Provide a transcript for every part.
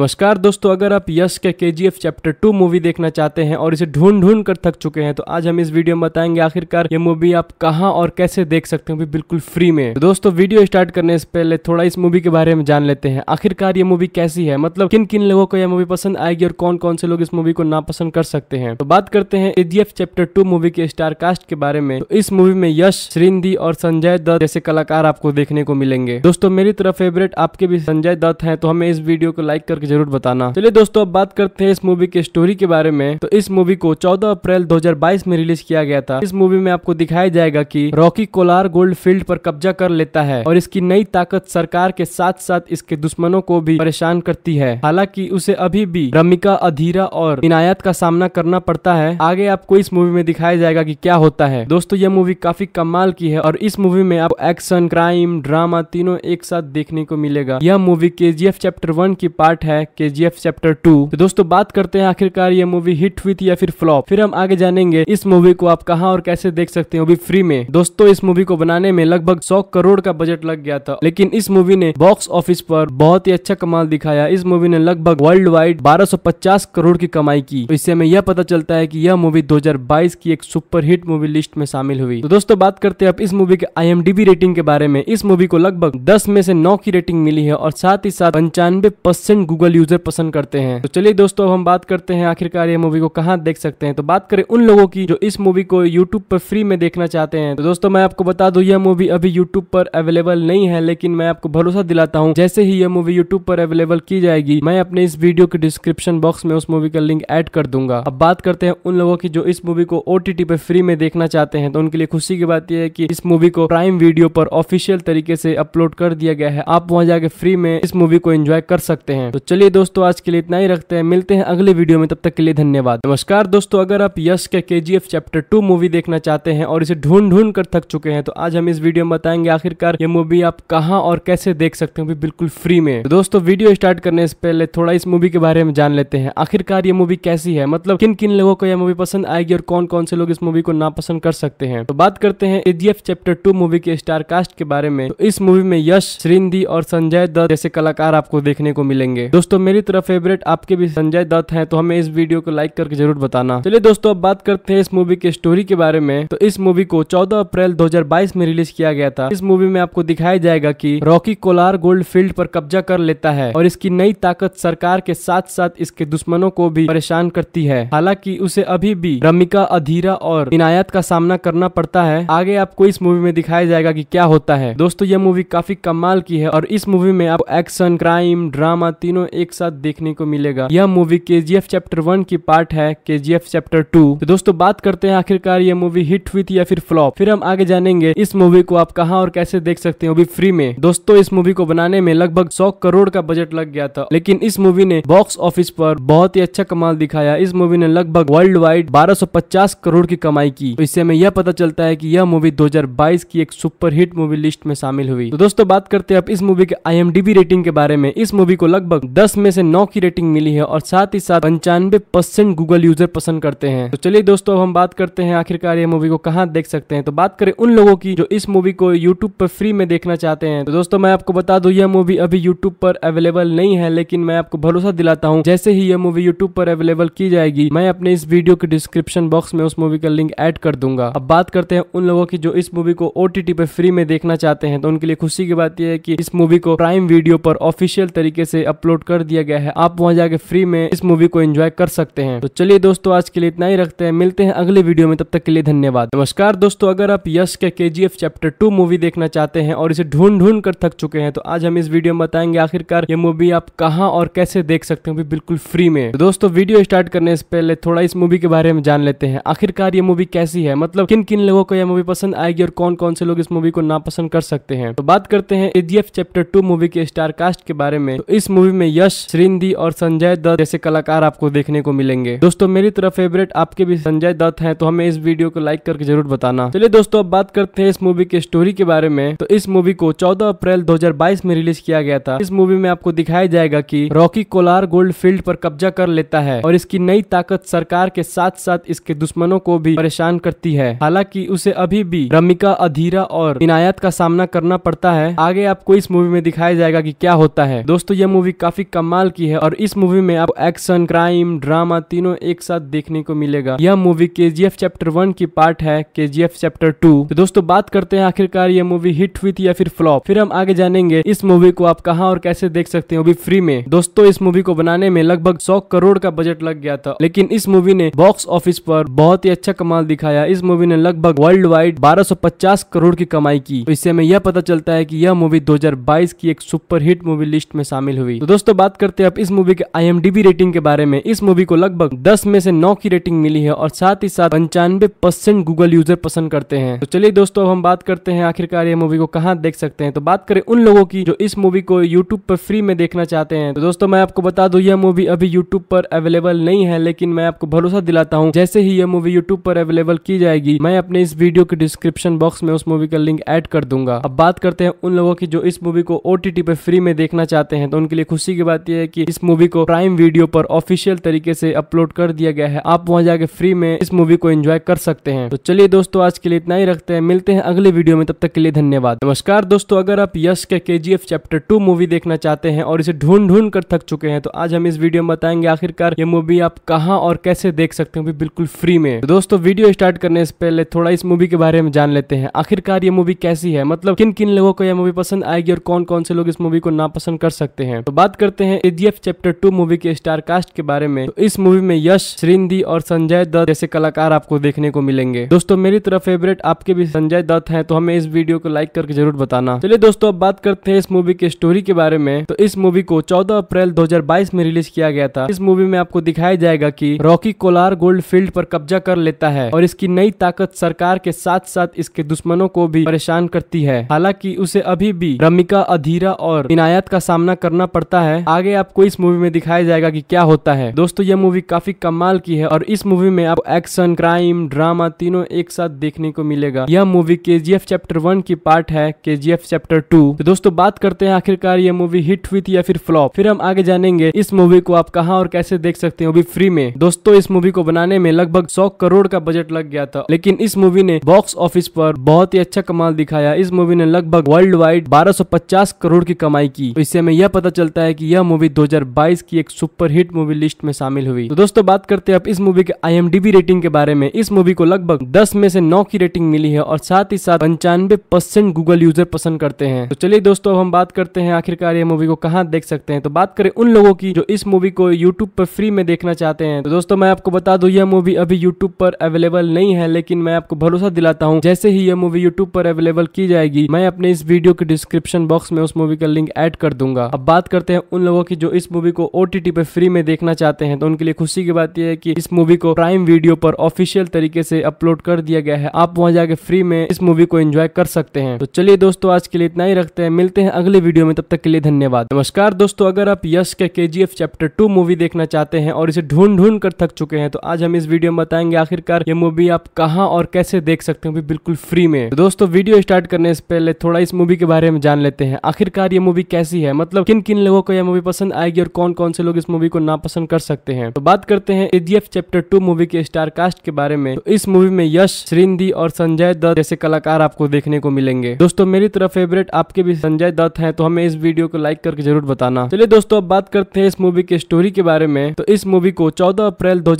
नमस्कार दोस्तों अगर आप यश के K G F chapter two movie देखना चाहते हैं और इसे ढूंढ ढूंढ कर थक चुके हैं तो आज हम इस वीडियो में बताएंगे आखिरकार ये मूवी आप कहाँ और कैसे देख सकते हैं बिल्कुल फ्री में तो दोस्तों वीडियो स्टार्ट करने से पहले थोड़ा इस मूवी के बारे में जान लेते हैं आखिरकार ये मूवी कैसी है मतलब किन किन लोगों को यह मूवी पसंद आएगी और कौन कौन से लोग इस मूवी को नापसंद कर सकते हैं तो बात करते हैं K G F chapter two movie के स्टार कास्ट के बारे में तो इस मूवी में यश श्रीनिधि और संजय दत्त जैसे कलाकार आपको देखने को मिलेंगे दोस्तों मेरी तरफ फेवरेट आपके भी संजय दत्त है तो हमें इस वीडियो को लाइक करके जरूर बताना चलिए दोस्तों अब बात करते हैं इस मूवी के स्टोरी के बारे में तो इस मूवी को 14 अप्रैल 2022 में रिलीज किया गया था इस मूवी में आपको दिखाया जाएगा की रॉकी कोलार गोल्ड फील्ड पर कब्जा कर लेता है और इसकी नई ताकत सरकार के साथ साथ इसके दुश्मनों को भी परेशान करती है हालांकि उसे अभी भी रमिका अधीरा और इनायत का सामना करना पड़ता है आगे आपको इस मूवी में दिखाया जाएगा की क्या होता है दोस्तों यह मूवी काफी कमाल की है और इस मूवी में आप एक्शन क्राइम ड्रामा तीनों एक साथ देखने को मिलेगा यह मूवी के चैप्टर वन की पार्ट है है के चैप्टर टू तो दोस्तों बात करते हैं आखिरकार ये मूवी हिट हुई थी या फिर फ्लॉप फिर हम आगे जानेंगे इस मूवी को आप कहाँ और कैसे देख सकते हैं अभी फ्री में दोस्तों इस मूवी को बनाने में लगभग सौ करोड़ का बजट लग गया था लेकिन इस मूवी ने बॉक्स ऑफिस पर बहुत ही अच्छा कमाल दिखाया इस मूवी ने लगभग वर्ल्ड वाइड बारह करोड़ की कमाई की तो इससे हमें यह पता चलता है की यह मूवी दो की एक सुपर हिट मूवी लिस्ट में शामिल हुई तो दोस्तों बात करते हैं अब इस मूवी के आई रेटिंग के बारे में इस मूवी को लगभग दस में से नौ की रेटिंग मिली है और साथ ही साथ पंचानवे परसेंट गूगल यूजर पसंद करते हैं तो चलिए दोस्तों अब हम बात करते हैं आखिरकार ये मूवी को कहाँ देख सकते हैं तो बात करें उन लोगों की जो इस मूवी को यूट्यूब पर फ्री में देखना चाहते हैं तो दोस्तों मैं आपको बता दू यह मूवी अभी यूट्यूब पर अवेलेबल नहीं है लेकिन मैं आपको भरोसा दिलाता हूँ जैसे ही यह मूवी यूट्यूब पर अवेलेबल की जाएगी मैं अपने इस वीडियो के डिस्क्रिप्शन बॉक्स में उस मूवी का लिंक एड कर दूंगा अब बात करते हैं उन लोगों की जो इस मूवी को ओ पर फ्री में देखना चाहते हैं तो उनके लिए खुशी की बात यह है कि इस मूवी को प्राइम वीडियो पर ऑफिशियल तरीके से अपलोड कर दिया गया है आप वहां जाके फ्री में इस मूवी को एंजॉय कर सकते हैं तो चलिए दोस्तों आज के लिए इतना ही रखते हैं मिलते हैं अगले वीडियो में तब तक के लिए धन्यवाद नमस्कार दोस्तों अगर आप यश के के चैप्टर टू मूवी देखना चाहते हैं और इसे ढूंढ ढूंढ कर थक चुके हैं तो आज हम इस वीडियो में बताएंगे आखिरकार ये मूवी आप कहाँ और कैसे देख सकते हो बिल्कुल फ्री में तो दोस्तों वीडियो स्टार्ट करने से पहले थोड़ा इस मूवी के बारे में जान लेते हैं आखिरकार ये मूवी कैसी है मतलब किन किन लोगों को यह मूवी पसंद आएगी और कौन कौन से लोग इस मूवी को नापसंद कर सकते हैं तो बात करते हैं एजीएफ चैप्टर टू मूवी के स्टार कास्ट के बारे में तो इस मूवी में यश श्रींदी और संजय दत्त जैसे कलाकार आपको देखने को मिलेंगे दोस्तों मेरी तरफ फेवरेट आपके भी संजय दत्त हैं तो हमें इस वीडियो को लाइक करके जरूर बताना चलिए दोस्तों अब बात करते हैं इस मूवी के स्टोरी के बारे में तो इस मूवी को 14 अप्रैल 2022 में रिलीज किया गया था इस मूवी में आपको दिखाया जाएगा कि रॉकी कोलार गोल्ड फील्ड पर कब्जा कर लेता है और इसकी नई ताकत सरकार के साथ साथ इसके दुश्मनों को भी परेशान करती है हालांकि उसे अभी भी रमिका अधीरा और इनायत का सामना करना पड़ता है आगे आपको इस मूवी में दिखाया जाएगा की क्या होता है दोस्तों यह मूवी काफी कमाल की है और इस मूवी में आप एक्शन क्राइम ड्रामा तीनों एक साथ देखने को मिलेगा यह movie K G chapter one की पार्ट है के जी चैप्टर टू तो दोस्तों बात करते हैं आखिरकार यह मूवी हिट हुई थी या फिर फ्लॉप फिर हम आगे जानेंगे इस मूवी को आप कहाँ और कैसे देख सकते हैं फ्री में दोस्तों इस मूवी को बनाने में लगभग सौ करोड़ का बजट लग गया था लेकिन इस मूवी ने बॉक्स ऑफिस पर बहुत ही अच्छा कमाल दिखाया इस मूवी ने लगभग वर्ल्ड वाइड 1250 करोड़ की कमाई की तो इससे हमें यह पता चलता है कि यह मूवी 2022 की एक सुपर हिट मूवी लिस्ट में शामिल हुई तो दोस्तों बात करते हैं अब इस मूवी के आई रेटिंग के बारे में इस मूवी को लगभग दस में से नौ की रेटिंग मिली है और साथ ही साथ पंचानवे परसेंट गूगल यूजर पसंद करते हैं तो चलिए दोस्तों अब हम बात करते हैं आखिरकार ये मूवी को कहाँ देख सकते हैं तो बात करें उन लोगों की जो इस मूवी को यूट्यूब पर फ्री में देखना चाहते हैं तो दोस्तों मैं आपको बता दू यह मूवी अभी यूट्यूब पर अवेलेबल नहीं है लेकिन मैं आपको भरोसा दिलाता हूँ जैसे ही यह मूवी यूट्यूब पर अवेलेबल की जाएगी मैं अपने इस वीडियो के डिस्क्रिप्शन बॉक्स में उस मूवी का लिंक एड कर दूंगा अब बात करते हैं उन लोगों की जो इस मूवी को ओ पर फ्री में देखना चाहते हैं तो उनके लिए खुशी की बात यह है कि इस मूवी को प्राइम वीडियो पर ऑफिशियल तरीके से अपलोड कर दिया गया है आप वहाँ जाके फ्री में इस मूवी को एंजॉय कर सकते हैं तो चलिए दोस्तों आज के लिए इतना ही रखते हैं मिलते हैं अगले वीडियो में तब तक के लिए धन्यवाद नमस्कार दोस्तों अगर आप यश के के चैप्टर टू मूवी देखना चाहते हैं और इसे ढूंढ ढूंढ कर थक चुके हैं तो आज हम इस वीडियो में बताएंगे आखिरकार ये मूवी आप कहाँ और कैसे देख सकते हो बिल्कुल फ्री में तो दोस्तों वीडियो स्टार्ट करने से पहले थोड़ा इस मूवी के बारे में जान लेते हैं आखिरकार ये मूवी कैसी है मतलब किन किन लोगों को यह मूवी पसंद आएगी और कौन कौन से लोग इस मूवी को नापसंद कर सकते हैं तो बात करते हैं एजीएफ चैप्टर टू मूवी के स्टार कास्ट के बारे में तो इस मूवी में यश श्रींदी और संजय दत्त जैसे कलाकार आपको देखने को मिलेंगे दोस्तों मेरी तरफ फेवरेट आपके भी संजय दत्त है तो हमें इस वीडियो को लाइक करके जरूर बताना चलिए दोस्तों अब बात करते हैं इस मूवी के स्टोरी के बारे में तो इस मूवी को चौदह अप्रैल दो में रिलीज किया गया था इस मूवी में आपको दिखाया जाएगा की रॉकी कोलार गोल्ड फील्ड पर कब्जा कर लेता है और इसकी नई ताकत सरकार के साथ साथ इसके दुश्मनों को भी परेशान करती है हालांकि उसे अभी भी रमिका अधीरा और इनायत का सामना करना पड़ता है आगे आपको इस मूवी में दिखाया जाएगा कि क्या होता है दोस्तों यह मूवी काफी कमाल की है और इस मूवी में आपको एक्शन क्राइम ड्रामा तीनों एक साथ देखने को मिलेगा यह मूवी के चैप्टर वन की पार्ट है के चैप्टर टू तो दोस्तों बात करते हैं आखिरकार यह मूवी हिट हुई थी या फिर फ्लॉप फिर हम आगे जानेंगे इस मूवी को आप कहाँ और कैसे देख सकते हैं अभी फ्री में दोस्तों इस मूवी को बनाने में लगभग सौ करोड़ का बजट लग गया था लेकिन इस मूवी ने बॉक्स ऑफिस पर बहुत ही अच्छा कमाल दिखाया इस मूवी ने लगभग वर्ल्ड वाइड 1250 करोड़ की कमाई की तो इससे हमें यह पता चलता है कि यह मूवी 2022 की एक सुपर हिट मूवी लिस्ट में शामिल हुई तो दोस्तों दोस्तों बात करते हैं अब इस मूवी के आई रेटिंग के बारे में इस मूवी को लगभग दस में से नौ की रेटिंग मिली है और साथ ही साथ पंचानवे परसेंट गूगल यूजर पसंद करते हैं तो चलिए दोस्तों अब हम बात करते हैं आखिरकार ये मूवी को कहाँ देख सकते हैं तो बात करें उन लोगों की जो इस मूवी को यूट्यूब पर फ्री में देखना चाहते हैं तो दोस्तों मैं आपको बता दू यह मूवी अभी यूट्यूब पर अवेलेबल नहीं है लेकिन मैं आपको भरोसा दिलाता हूँ जैसे ही यह मूवी यूट्यूब पर अवेलेबल की जाएगी मैं अपने इस वीडियो के डिस्क्रिप्शन बॉक्स में उस मूवी का लिंक एड कर दूंगा अब बात करते हैं उन लोगों की जो इस मूवी को ओ पर फ्री में देखना चाहते हैं तो उनके लिए खुशी की बात यह है कि इस मूवी को प्राइम वीडियो पर ऑफिशियल तरीके से अपलोड कर दिया गया है आप वहां जाके फ्री में इस मूवी को एंजॉय कर सकते हैं तो चलिए दोस्तों आज के लिए इतना ही रखते हैं मिलते हैं अगले वीडियो में तब तक के लिए धन्यवाद नमस्कार दोस्तों अगर आप यश के के चैप्टर टू मूवी देखना चाहते हैं और इसे ढूंढ ढूंढ कर थक चुके हैं तो आज हम इस वीडियो में बताएंगे आखिरकार ये मूवी आप कहाँ और कैसे देख सकते हो बिल्कुल फ्री में तो दोस्तों वीडियो स्टार्ट करने से पहले थोड़ा इस मूवी के बारे में जान लेते हैं आखिरकार ये मूवी कैसी है मतलब किन किन लोगों को यह मूवी पसंद आएगी और कौन कौन से लोग इस मूवी को नापसंद कर सकते हैं तो बात कर करते हैं के चैप्टर टू मूवी के स्टार कास्ट के बारे में तो इस मूवी में यश श्रींदी और संजय दत्त जैसे कलाकार आपको देखने को मिलेंगे दोस्तों मेरी तरफ फेवरेट आपके भी संजय दत्त हैं तो हमें इस वीडियो को लाइक करके जरूर बताना चलिए दोस्तों अब बात करते हैं इस मूवी के स्टोरी के बारे में तो इस मूवी को चौदह अप्रैल दो में रिलीज किया गया था इस मूवी में आपको दिखाया जाएगा की रॉकी कोलार गोल्ड फील्ड पर कब्जा कर लेता है और इसकी नई ताकत सरकार के साथ साथ इसके दुश्मनों को भी परेशान करती है हालांकि उसे अभी भी रमिका अधीरा और इनायत का सामना करना पड़ता है है आगे आपको इस मूवी में दिखाया जाएगा की क्या होता है दोस्तों ये मूवी काफी कमाल की है और इस मूवी में आपको एक्शन क्राइम ड्रामा तीनों एक साथ देखने को मिलेगा यह मूवी के चैप्टर वन की पार्ट है के चैप्टर टू तो दोस्तों बात करते हैं आखिरकार ये मूवी हिट हुई थी या फिर फ्लॉप फिर हम आगे जानेंगे इस मूवी को आप कहाँ और कैसे देख सकते हैं वो भी फ्री में दोस्तों इस मूवी को बनाने में लगभग सौ करोड़ का बजट लग गया था लेकिन इस मूवी ने बॉक्स ऑफिस पर बहुत ही अच्छा कमाल दिखाया इस मूवी ने लगभग वर्ल्ड वाइड बारह करोड़ की कमाई की तो इससे हमें यह पता चलता है कि यह मूवी 2022 की एक सुपरहिट मूवी लिस्ट में शामिल हुई तो दोस्तों बात करते हैं अब इस मूवी के आई रेटिंग के बारे में इस मूवी को लगभग 10 में से 9 की रेटिंग मिली है और साथ ही साथ पंचानवे परसेंट गूगल यूजर पसंद करते हैं तो चलिए दोस्तों हम बात करते हैं आखिरकार ये मूवी को कहाँ देख सकते हैं तो बात करें उन लोगों की जो इस मूवी को यूट्यूब पर फ्री में देखना चाहते हैं तो दोस्तों मैं आपको बता दू यह मूवी अभी यूट्यूब पर अवेलेबल नहीं है लेकिन मैं आपको भरोसा दिलाता हूँ जैसे ही यह मूवी यूट्यूब पर अवेलेबल की जाएगी मैं अपने इस वीडियो के डिस्क्रिप्शन बॉक्स में उस मूवी का लिंक एड कर दूंगा अब बात करते हैं उन उन लोगों की जो इस मूवी को ओ पे फ्री में देखना चाहते हैं तो उनके लिए खुशी की बात यह है कि इस मूवी को प्राइम वीडियो पर ऑफिशियल तरीके से अपलोड कर दिया गया है आप वहां जाके फ्री में इस मूवी को एंजॉय कर सकते हैं तो चलिए दोस्तों आज के लिए इतना ही रखते हैं मिलते हैं अगले वीडियो में तब तक के लिए धन्यवाद नमस्कार दोस्तों अगर आप यश के के चैप्टर टू मूवी देखना चाहते हैं और इसे ढूंढ ढूंढ कर थक चुके हैं तो आज हम इस वीडियो में बताएंगे आखिरकार ये मूवी आप कहाँ और कैसे देख सकते हो बिल्कुल फ्री में तो दोस्तों वीडियो स्टार्ट करने से पहले थोड़ा इस मूवी के बारे में जान लेते हैं आखिरकार ये मूवी कैसी है मतलब किन किन लोगों को यह मूवी पसंद आएगी और कौन कौन से लोग इस मूवी को नापसंद कर सकते हैं तो बात करते हैं एडीएफ चैप्टर टू मूवी के स्टार कास्ट के बारे में तो इस मूवी में यश श्रींदी और संजय दत्त जैसे कलाकार आपको देखने को मिलेंगे दोस्तों मेरी तरफ फेवरेट आपके भी संजय दत्त है तो हमें इस वीडियो को लाइक करके जरूर बताना चलिए दोस्तों अब बात करते हैं इस मूवी के स्टोरी के बारे में तो इस मूवी को चौदह अप्रैल दो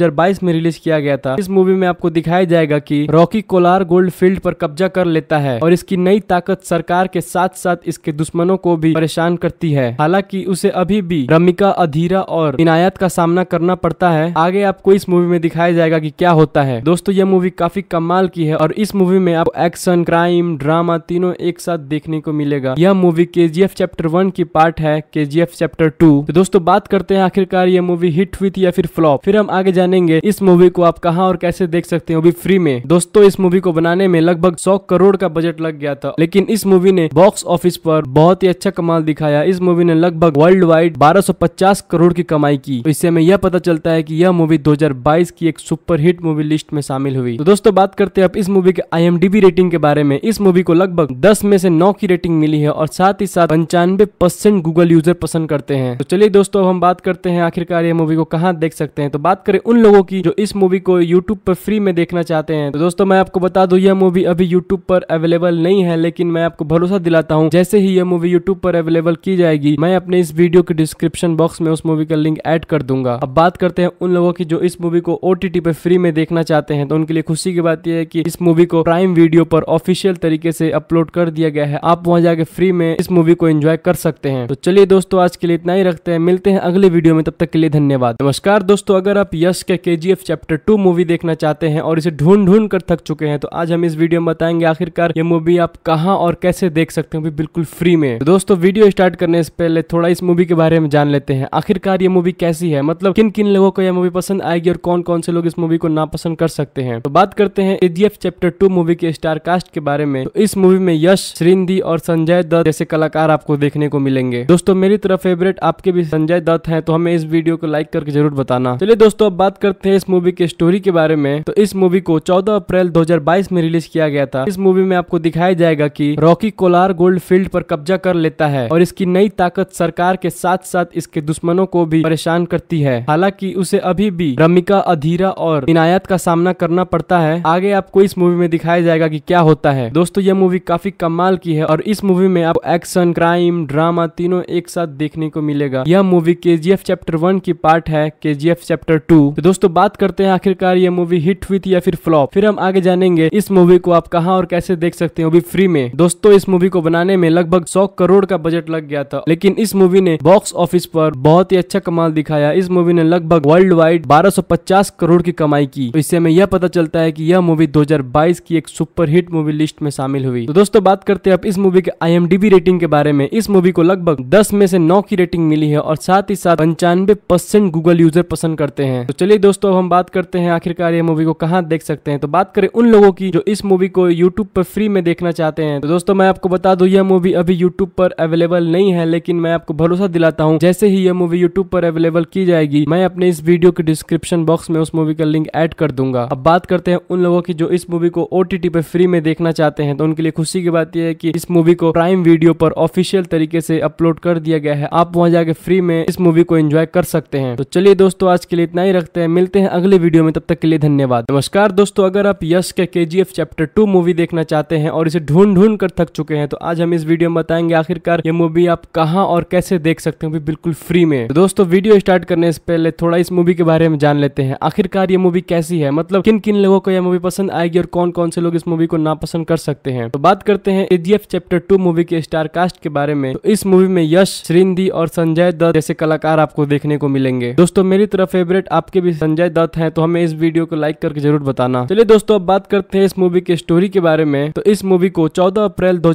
में रिलीज किया गया था इस मूवी में आपको दिखाया जाएगा की रॉकी कोलार गोल्ड फील्ड पर कब्जा कर लेता है और इसकी नई ताकत सरकार के साथ साथ इसके दुश्मनों को भी परेशान करती है हालांकि उसे अभी भी रमिका अधीरा और इनायत का सामना करना पड़ता है आगे आपको इस मूवी में दिखाया जाएगा की क्या होता है दोस्तों यह मूवी काफी कमाल की है और इस मूवी में आपको एक्शन क्राइम ड्रामा तीनों एक साथ देखने को मिलेगा यह मूवी के चैप्टर वन की पार्ट है के चैप्टर टू तो दोस्तों बात करते हैं आखिरकार ये मूवी हिट हुई थी या फिर फ्लॉप फिर हम आगे जानेंगे इस मूवी को आप कहा और कैसे देख सकते हो अभी फ्री में दोस्तों इस मूवी को बनाने में लगभग सौ करोड़ का बजट लग गया था लेकिन इस मूवी ने बॉक्स ऑफिस पर बहुत ही अच्छा कमाल दिखाया इस मूवी ने लगभग वर्ल्ड वर्ल्ड वाइड 1250 करोड़ की कमाई की तो इससे हमें यह पता चलता है कि यह मूवी 2022 की एक सुपरहिट मूवी लिस्ट में शामिल हुई तो दोस्तों बात करते हैं अब इस मूवी के आई रेटिंग के बारे में इस मूवी को लगभग दस में से नौ की रेटिंग मिली है और साथ ही साथ पंचानवे परसेंट गूगल यूजर पसंद करते हैं तो चलिए दोस्तों हम बात करते हैं आखिरकार ये मूवी को कहाँ देख सकते हैं तो बात करें उन लोगों की जो इस मूवी को यूट्यूब पर फ्री में देखना चाहते हैं तो दोस्तों मैं आपको बता दू यह मूवी अभी यूट्यूब पर अवेलेबल नहीं है लेकिन मैं आपको भरोसा दिलाता हूँ जैसे ही यह मूवी यूट्यूब पर अवेलेबल की जाएगी मैं अपने इस वीडियो वीडियो के डिस्क्रिप्शन बॉक्स में उस मूवी का लिंक ऐड कर दूंगा अब बात करते हैं उन लोगों की जो इस मूवी को ओ पे फ्री में देखना चाहते हैं तो उनके लिए खुशी की बात यह है कि इस मूवी को प्राइम वीडियो पर ऑफिशियल तरीके से अपलोड कर दिया गया है आप वहां जाके फ्री में इस मूवी को एंजॉय कर सकते हैं तो चलिए दोस्तों आज के लिए इतना ही रखते हैं मिलते हैं अगले वीडियो में तब तक के लिए धन्यवाद नमस्कार दोस्तों अगर आप यश के के चैप्टर टू मूवी देखना चाहते हैं और इसे ढूंढ ढूंढ कर थक चुके हैं तो आज हम इस वीडियो में बताएंगे आखिरकार ये मूवी आप कहाँ और कैसे देख सकते हो बिल्कुल फ्री में तो दोस्तों वीडियो स्टार्ट करने से पहले थोड़ा इस मूवी मूवी के बारे में जान लेते हैं आखिरकार ये मूवी कैसी है मतलब किन किन लोगों को यह मूवी पसंद आएगी और कौन कौन से लोग इस मूवी को नापसंद कर सकते हैं तो बात करते हैं एजीएफ चैप्टर टू मूवी के स्टार कास्ट के बारे में तो इस मूवी में यश श्रींदी और संजय दत्त जैसे कलाकार आपको देखने को मिलेंगे दोस्तों मेरी तरफ फेवरेट आपके भी संजय दत्त है तो हमें इस वीडियो को लाइक करके जरूर बताना चलिए दोस्तों अब बात करते हैं इस मूवी के स्टोरी के बारे में तो इस मूवी को चौदह अप्रैल 2022 में रिलीज किया गया था इस मूवी में आपको दिखाया जाएगा की रॉकी कोलार गोल्ड फील्ड पर कब्जा कर लेता है और इसकी नई ताकत सरकार के के साथ साथ इसके दुश्मनों को भी परेशान करती है हालांकि उसे अभी भी रमिका अधीरा और इनायत का सामना करना पड़ता है आगे आपको इस मूवी में दिखाया जाएगा कि क्या होता है दोस्तों यह मूवी काफी कमाल की है और इस मूवी में आपको एक्शन क्राइम ड्रामा तीनों एक साथ देखने को मिलेगा यह मूवी के चैप्टर वन की पार्ट है के चैप्टर टू तो दोस्तों बात करते हैं आखिरकार यह मूवी हिट हुई थी या फिर फ्लॉप फिर हम आगे जानेंगे इस मूवी को आप कहाँ और कैसे देख सकते हो अभी फ्री में दोस्तों इस मूवी को बनाने में लगभग सौ करोड़ का बजट लग गया था लेकिन इस मूवी ने बॉक्स ऑफिस पर बहुत ही अच्छा कमाल दिखाया इस मूवी ने लगभग वर्ल्ड वाइड 1250 करोड़ की कमाई की तो इससे हमें यह पता चलता है कि यह मूवी 2022 की एक हिट मूवी लिस्ट में शामिल हुई तो दोस्तों बात करते हैं अब इस मूवी के आई रेटिंग के बारे में इस मूवी को लगभग दस में से नौ की रेटिंग मिली है और साथ ही साथ पंचानवे परसेंट गूगल यूजर पसंद करते हैं तो चलिए दोस्तों हम बात करते हैं आखिरकार ये मूवी को कहाँ देख सकते हैं तो बात करें उन लोगों की जो इस मूवी को यूट्यूब पर फ्री में देखना चाहते हैं तो दोस्तों मैं आपको बता दू यह मूवी अभी यूट्यूब पर अवेलेबल नहीं है लेकिन मैं आपको भरोसा दिलाता हूँ जैसे ही यह मूवी यूट्यूब पर अवेलेबल की जाएगी मैं अपने इस वीडियो के डिस्क्रिप्शन बॉक्स में उस मूवी का लिंक एड कर दूंगा अब बात करते हैं उन लोगों की जो इस मूवी को ओ पर फ्री में देखना चाहते हैं तो उनके लिए खुशी की बात यह है की इस मूवी को प्राइम वीडियो पर ऑफिशियल तरीके से अपलोड कर दिया गया है आप वहाँ जाके फ्री में इस मूवी को एंजॉय कर सकते हैं तो चलिए दोस्तों आज के लिए इतना ही रखते हैं मिलते हैं अगले वीडियो में तब तक के लिए धन्यवाद नमस्कार दोस्तों अगर आप यश के के चैप्टर टू मूवी देखना चाहते हैं और इसे ढूंढ ढूंढ कर थक चुके हैं तो आज हम इस वीडियो में बताएंगे आखिरकार ये मूवी आप कहाँ और कैसे देख देख सकते हो भी बिल्कुल फ्री में तो दोस्तों वीडियो स्टार्ट करने से पहले थोड़ा इस मूवी के बारे में जान लेते हैं आखिरकार ये मूवी कैसी है मतलब किन किन लोगों को यह मूवी पसंद आएगी और कौन कौन से लोग इस मूवी को नापसंद कर सकते हैं तो बात करते हैं एजीएफ चैप्टर टू मूवी के स्टार कास्ट के बारे में तो इस मूवी में यश श्रींदी और संजय दत्त जैसे कलाकार आपको देखने को मिलेंगे दोस्तों मेरी तरफ फेवरेट आपके भी संजय दत्त है तो हमें इस वीडियो को लाइक करके जरूर बताना चलिए दोस्तों अब बात करते हैं इस मूवी के स्टोरी के बारे में तो इस मूवी को चौदह अप्रैल दो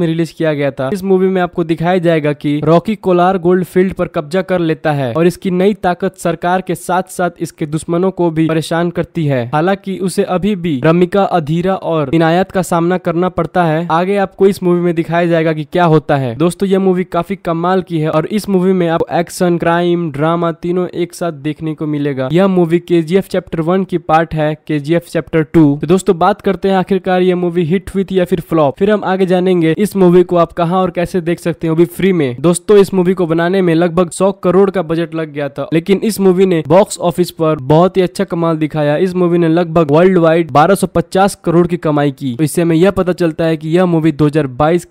में रिलीज किया गया था इस मूवी में आपको दिखाया जाएगा की रॉकी कोला बार गोल्ड फील्ड पर कब्जा कर लेता है और इसकी नई ताकत सरकार के साथ साथ इसके दुश्मनों को भी परेशान करती है हालांकि उसे अभी भी रमिका अधीरा और इनायत का सामना करना पड़ता है आगे आपको इस मूवी में दिखाया जाएगा की क्या होता है दोस्तों यह मूवी काफी कमाल की है और इस मूवी में आपको एक्शन क्राइम ड्रामा तीनों एक साथ देखने को मिलेगा यह मूवी के चैप्टर वन की पार्ट है के चैप्टर टू तो दोस्तों बात करते हैं आखिरकार यह मूवी हिट हुई थी या फिर फ्लॉप फिर हम आगे जानेंगे इस मूवी को आप कहाँ और कैसे देख सकते हैं वो भी फ्री में दोस्तों इस मूवी को बनाने में लगभग सौ करोड़ का बजट लग गया था लेकिन इस मूवी ने बॉक्स ऑफिस पर बहुत ही अच्छा कमाल दिखाया इस मूवी ने लगभग वर्ल्ड वाइड बारह करोड़ की कमाई की तो इससे हमें यह पता चलता है की यह मूवी दो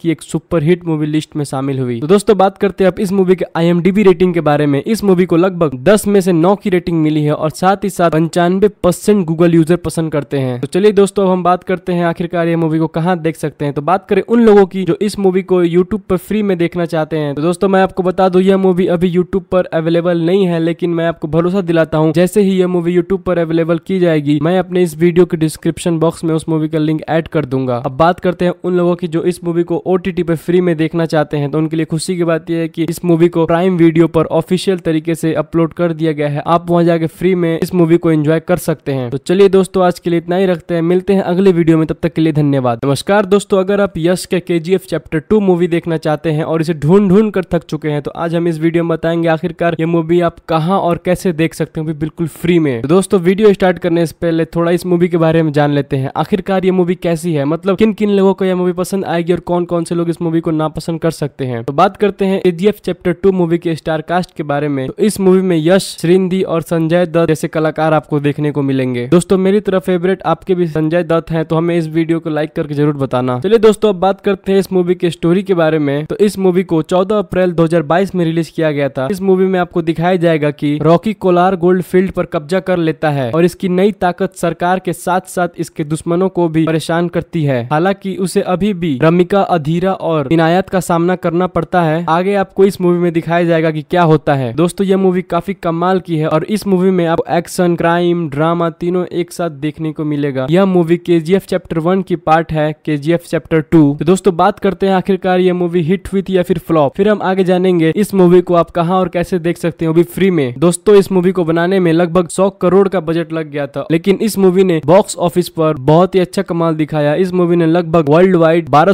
की एक सुपरहिट मूवी लिस्ट में शामिल हुई तो दोस्तों बात करते हैं अब इस मूवी के आई रेटिंग के बारे में इस मूवी को लगभग दस में से नौ की रेटिंग मिली है और साथ ही साथ पंचानवे परसेंट गूगल यूजर पसंद करते हैं तो चलिए दोस्तों हम बात करते हैं आखिरकार ये मूवी को कहाँ देख सकते हैं तो बात करें उन लोगों की जो इस मूवी को यूट्यूब पर फ्री में देखना चाहते हैं तो दोस्तों मैं आपको बता दूं यह मूवी अभी यूट्यूब पर अवेलेबल नहीं है लेकिन मैं आपको भरोसा दिलाता हूँ जैसे ही यह मूवी यूट्यूब पर अवेलेबल की जाएगी मैं अपने इस वीडियो के डिस्क्रिप्शन बॉक्स में उस मूवी का लिंक एड कर दूंगा अब बात करते हैं उन लोगों की जो इस मूवी को ओ पर फ्री में देखना चाहते हैं तो उनके लिए खुशी की बात यह है की इस मूवी को प्राइम वीडियो पर ऑफिशियल तरीके से अपलोड कर दिया गया है आप वहाँ जाके फ्री में इस मूवी को एंजॉय कर सकते हैं तो चलिए दोस्तों आज के लिए इतना ही रखते हैं मिलते हैं अगले वीडियो में तब तक के लिए धन्यवाद नमस्कार दोस्तों अगर आप यश के के चैप्टर टू मूवी देखना चाहते हैं और इसे ढूंढ ढूंढ कर थक चुके हैं हैं तो आज हम इस वीडियो में बताएंगे आखिरकार ये मूवी आप कहाँ और कैसे देख सकते हो बिल्कुल फ्री में तो दोस्तों वीडियो स्टार्ट करने से पहले थोड़ा इस मूवी के बारे में जान लेते हैं आखिरकार ये मूवी कैसी है मतलब किन किन लोगों को यह मूवी पसंद आएगी और कौन कौन से लोग इस मूवी को नापसंद कर सकते हैं तो बात करते हैं एडीएफ चैप्टर टू मूवी के स्टार कास्ट के बारे में तो इस मूवी में यश श्रींदी और संजय दत्त जैसे कलाकार आपको देखने को मिलेंगे दोस्तों मेरी तरफ फेवरेट आपके भी संजय दत्त हैं तो हमें इस वीडियो को लाइक करके जरूर बताना चलिए दोस्तों अब बात करते हैं इस मूवी के स्टोरी के बारे में तो इस मूवी को 14 अप्रैल 2020 2022 में रिलीज किया गया था इस मूवी में आपको दिखाया जाएगा कि रॉकी कोलार गोल्ड फील्ड पर कब्जा कर लेता है और इसकी नई ताकत सरकार के साथ साथ इसके दुश्मनों को भी परेशान करती है हालांकि उसे अभी भी रमिका अधीरा और इनायत का सामना करना पड़ता है आगे आपको इस मूवी में दिखाया जाएगा की क्या होता है दोस्तों यह मूवी काफी कमाल की है और इस मूवी में आपको एक्शन क्राइम ड्रामा तीनों एक साथ देखने को मिलेगा यह मूवी के चैप्टर वन की पार्ट है के चैप्टर टू तो दोस्तों बात करते हैं आखिरकार यह मूवी हिट हुई थी या फिर फ्लॉप फिर हम आगे जानेंगे देखेंगे इस मूवी को आप कहाँ और कैसे देख सकते हैं अभी फ्री में दोस्तों इस मूवी को बनाने में लगभग सौ करोड़ का बजट लग गया था लेकिन इस मूवी ने बॉक्स ऑफिस पर बहुत ही अच्छा कमाल दिखाया इस मूवी ने लगभग वर्ल्ड वाइड बारह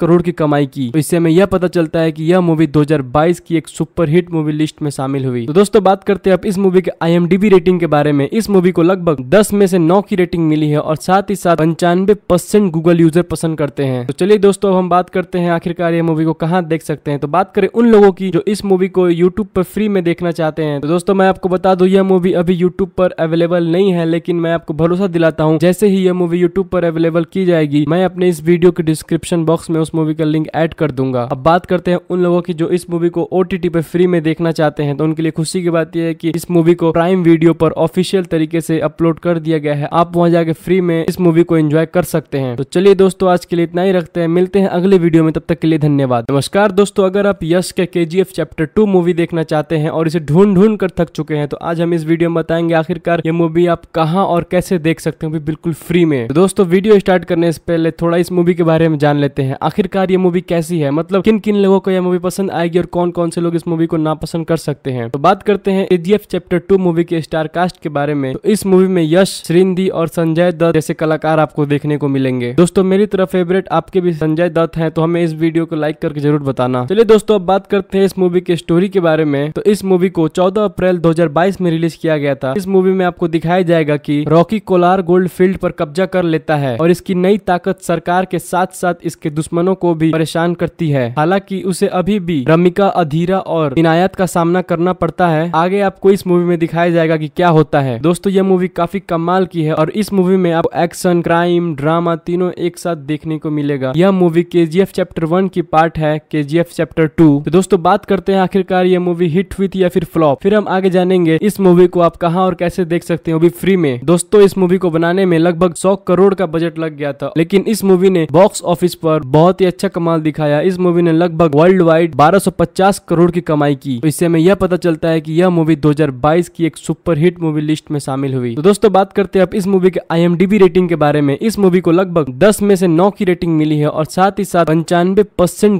करोड़ की कमाई की तो इससे हमें यह पता चलता है कि यह मूवी 2022 की एक हिट मूवी लिस्ट में शामिल हुई तो दोस्तों बात करते हैं अब इस मूवी के आई रेटिंग के बारे में इस मूवी को लगभग दस में से नौ की रेटिंग मिली है और साथ ही साथ पंचानवे परसेंट गूगल यूजर पसंद करते हैं तो चलिए दोस्तों हम बात करते हैं आखिरकार ये मूवी को कहाँ देख सकते हैं तो बात करें उन लोगों लोगों की जो इस मूवी को यूट्यूब पर फ्री में देखना चाहते हैं तो दोस्तों मैं आपको बता दू यह मूवी अभी यूट्यूब पर अवेलेबल नहीं है लेकिन मैं आपको भरोसा दिलाता हूँ जैसे ही यह मूवी यूट्यूब पर अवेलेबल की जाएगी मैं अपने इस वीडियो के डिस्क्रिप्शन बॉक्स में उस मूवी का लिंक एड कर दूंगा अब बात करते हैं उन लोगों की जो इस मूवी को ओ पर फ्री में देखना चाहते हैं तो उनके लिए खुशी की बात यह है की इस मूवी को प्राइम वीडियो पर ऑफिशियल तरीके से अपलोड कर दिया गया है आप वहाँ जाके फ्री में इस मूवी को एंजॉय कर सकते हैं तो चलिए दोस्तों आज के लिए इतना ही रखते हैं मिलते हैं अगले वीडियो में तब तक के लिए धन्यवाद नमस्कार दोस्तों अगर आप यश के के चैप्टर टू मूवी देखना चाहते हैं और इसे ढूंढ ढूंढ कर थक चुके हैं तो आज हम इस वीडियो में बताएंगे आखिरकार ये मूवी आप कहाँ और कैसे देख सकते हैं बिल्कुल फ्री में तो दोस्तों वीडियो स्टार्ट करने से पहले थोड़ा इस मूवी के बारे में जान लेते हैं आखिरकार ये मूवी कैसी है मतलब किन किन लोगों को यह मूवी पसंद आएगी और कौन कौन से लोग इस मूवी को नापसंद कर सकते हैं तो बात करते हैं के चैप्टर टू मूवी के स्टार कास्ट के बारे में तो इस मूवी में यश श्रींदी और संजय दत्त जैसे कलाकार आपको देखने को मिलेंगे दोस्तों मेरी तरफ फेवरेट आपके भी संजय दत्त है तो हमें इस वीडियो को लाइक करके जरूर बताना चलिए दोस्तों अब बात कर करते हैं इस मूवी के स्टोरी के बारे में तो इस मूवी को 14 अप्रैल 2022 में रिलीज किया गया था इस मूवी में आपको दिखाया जाएगा कि रॉकी कोलार गोल्ड फील्ड पर कब्जा कर लेता है और इसकी नई ताकत सरकार के साथ साथ इसके दुश्मनों को भी परेशान करती है हालांकि उसे अभी भी रमिका अधीरा और इनायत का सामना करना पड़ता है आगे आपको इस मूवी में दिखाया जाएगा की क्या होता है दोस्तों यह मूवी काफी कमाल की है और इस मूवी में आप एक्शन क्राइम ड्रामा तीनों एक साथ देखने को मिलेगा यह मूवी के चैप्टर वन की पार्ट है के चैप्टर टू तो दोस्तों दोस्तों बात करते हैं आखिरकार ये मूवी हिट हुई थी या फिर फ्लॉप फिर हम आगे जानेंगे इस मूवी को आप कहाँ और कैसे देख सकते हैं अभी फ्री में दोस्तों इस मूवी को बनाने में लगभग सौ करोड़ का बजट लग गया था लेकिन इस मूवी ने बॉक्स ऑफिस पर बहुत ही अच्छा कमाल दिखाया इस मूवी ने लगभग वर्ल्ड वाइड बारह करोड़ की कमाई की तो इससे हमें यह पता चलता है की यह मूवी दो की एक सुपर हिट मूवी लिस्ट में शामिल हुई तो दोस्तों बात करते हैं अब इस मूवी के आई रेटिंग के बारे में इस मूवी को लगभग दस में से नौ की रेटिंग मिली है और साथ ही साथ पंचानवे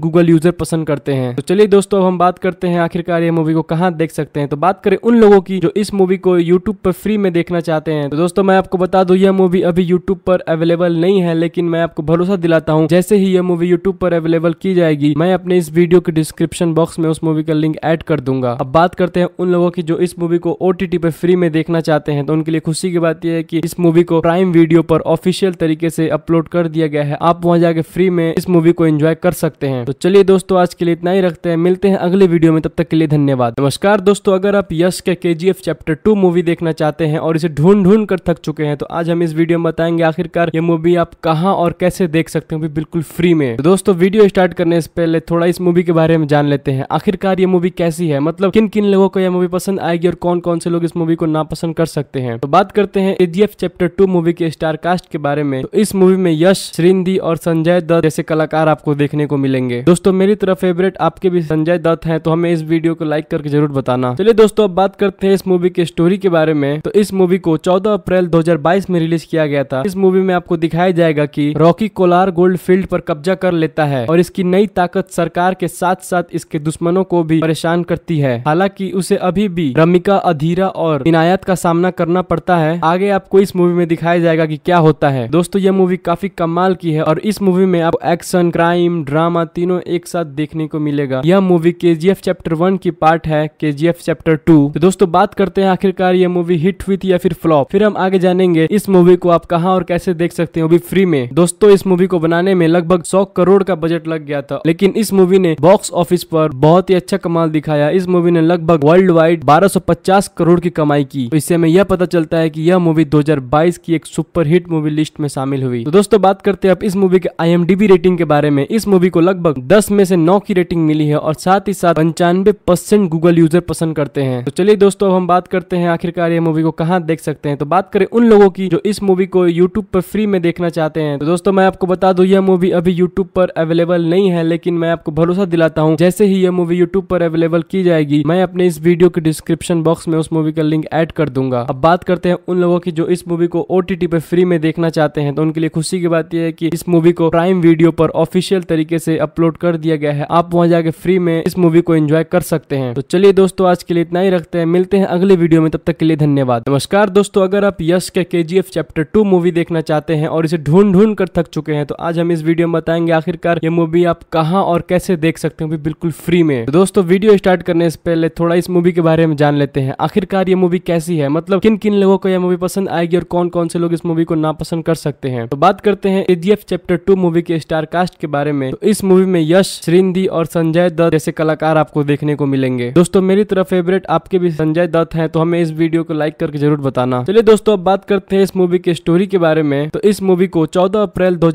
गूगल यूजर पसंद करते हैं तो चलिए दोस्तों अब हम बात करते हैं आखिरकार ये मूवी को कहाँ देख सकते हैं तो बात करें उन लोगों की जो इस मूवी को यूट्यूब पर फ्री में देखना चाहते हैं तो दोस्तों मैं आपको बता दू यह मूवी अभी यूट्यूब पर अवेलेबल नहीं है लेकिन मैं आपको भरोसा दिलाता हूँ जैसे ही यह मूवी यूट्यूब पर अवेलेबल की जाएगी मैं अपने इस वीडियो के डिस्क्रिप्शन बॉक्स में उस मूवी का लिंक एड कर दूंगा अब बात करते हैं उन लोगों की जो इस मूवी को ओ पर फ्री में देखना चाहते हैं तो उनके लिए खुशी की बात यह है की इस मूवी को प्राइम वीडियो पर ऑफिशियल तरीके से अपलोड कर दिया गया है आप वहाँ जाके फ्री में इस मूवी को एंजॉय कर सकते हैं तो चलिए दोस्तों आज के लिए इतना ही रखते हैं मिलते हैं अगले वीडियो में तब तक के लिए धन्यवाद नमस्कार दोस्तों अगर आप यश के के चैप्टर टू मूवी देखना चाहते हैं और इसे ढूंढ ढूंढ कर थक चुके हैं तो आज हम इस वीडियो में बताएंगे आखिरकार ये मूवी आप कहाँ और कैसे देख सकते हैं बिल्कुल फ्री में तो दोस्तों वीडियो स्टार्ट करने से पहले थोड़ा इस मूवी के बारे में जान लेते हैं आखिरकार ये मूवी कैसी है मतलब किन किन लोगों को यह मूवी पसंद आएगी और कौन कौन से लोग इस मूवी को नापसंद कर सकते हैं तो बात करते हैं के चैप्टर टू मूवी के स्टार कास्ट के बारे में तो इस मूवी में यश श्रींदी और संजय दत्त जैसे कलाकार आपको देखने को मिलेंगे दोस्तों मेरी तरफ फेवरेट आपके भी संजय दत्त हैं तो हमें इस वीडियो को लाइक करके जरूर बताना चलिए दोस्तों अब बात करते हैं इस मूवी के स्टोरी के बारे में तो इस मूवी को 14 अप्रैल 2022 में रिलीज किया गया था इस मूवी में आपको दिखाया जाएगा की रॉकी कोलार गोल्ड फील्ड पर कब्जा कर लेता है और इसकी नई ताकत सरकार के साथ साथ इसके दुश्मनों को भी परेशान करती है हालांकि उसे अभी भी रमिका अधीरा और इनायत का सामना करना पड़ता है आगे आपको इस मूवी में दिखाया जाएगा की क्या होता है दोस्तों यह मूवी काफी कमाल की है और इस मूवी में आप एक्शन क्राइम ड्रामा तीनों एक साथ देखने को मिलेगा यह movie K G chapter one की पार्ट है के जी चैप्टर टू तो दोस्तों बात करते हैं आखिरकार ये मूवी हिट हुई थी या फिर फ्लॉप फिर हम आगे जानेंगे इस मूवी को आप कहाँ और कैसे देख सकते हैं अभी भी फ्री में दोस्तों इस मूवी को बनाने में लगभग सौ करोड़ का बजट लग गया था लेकिन इस मूवी ने बॉक्स ऑफिस पर बहुत ही अच्छा कमाल दिखाया इस मूवी ने लगभग वर्ल्ड वाइड बारह करोड़ की कमाई की तो इससे हमें यह पता चलता है कि यह मूवी 2022 की एक सुपर हिट मूवी लिस्ट में शामिल हुई तो दोस्तों बात करते हैं अब इस मूवी के आई रेटिंग के बारे में इस मूवी को लगभग 10 में से 9 की रेटिंग मिली है और और साथ ही साथ पंचानवे परसेंट गूगल यूजर पसंद करते हैं तो चलिए दोस्तों अब हम बात करते हैं आखिरकार ये मूवी को कहाँ देख सकते हैं तो बात करें उन लोगों की जो इस मूवी को यूट्यूब पर फ्री में देखना चाहते हैं तो दोस्तों मैं आपको बता दू यह मूवी अभी यूट्यूब पर अवेलेबल नहीं है लेकिन मैं आपको भरोसा दिलाता हूँ जैसे ही यह मूवी यूट्यूब पर अवेलेबल की जाएगी मैं अपने इस वीडियो के डिस्क्रिप्शन बॉक्स में उस मूवी का लिंक एड कर दूंगा अब बात करते हैं उन लोगों की जो इस मूवी को ओ पर फ्री में देखना चाहते हैं तो उनके लिए खुशी की बात यह है कि इस मूवी को प्राइम वीडियो पर ऑफिशियल तरीके से अपलोड कर दिया गया है आप वहां जाके फ्री में इस मूवी को एंजॉय कर सकते हैं तो चलिए दोस्तों आज के लिए इतना ही रखते हैं मिलते हैं अगले वीडियो में तब तक के लिए धन्यवाद नमस्कार दोस्तों अगर आप यश के के चैप्टर टू मूवी देखना चाहते हैं और इसे ढूंढ ढूंढ कर थक चुके हैं तो आज हम इस वीडियो में बताएंगे आखिरकार ये मूवी आप कहाँ और कैसे देख सकते हैं बिल्कुल फ्री में तो दोस्तों वीडियो स्टार्ट करने से पहले थोड़ा इस मूवी के बारे में जान लेते हैं आखिरकार ये मूवी कैसी है मतलब किन किन लोगों को यह मूवी पसंद आएगी और कौन कौन से लोग इस मूवी को नापसंद कर सकते हैं तो बात करते हैं के चैप्टर टू मूवी के स्टार कास्ट के बारे में तो इस मूवी में यश श्रींदी और संजय दत्त जैसे कलाकार आपको देखने को मिलेंगे दोस्तों मेरी तरफ फेवरेट आपके भी संजय दत्त है तो हमें इस वीडियो को लाइक करके जरूर बताना चलिए दोस्तों अब बात करते हैं इस मूवी के स्टोरी के बारे में तो इस मूवी को चौदह अप्रैल दो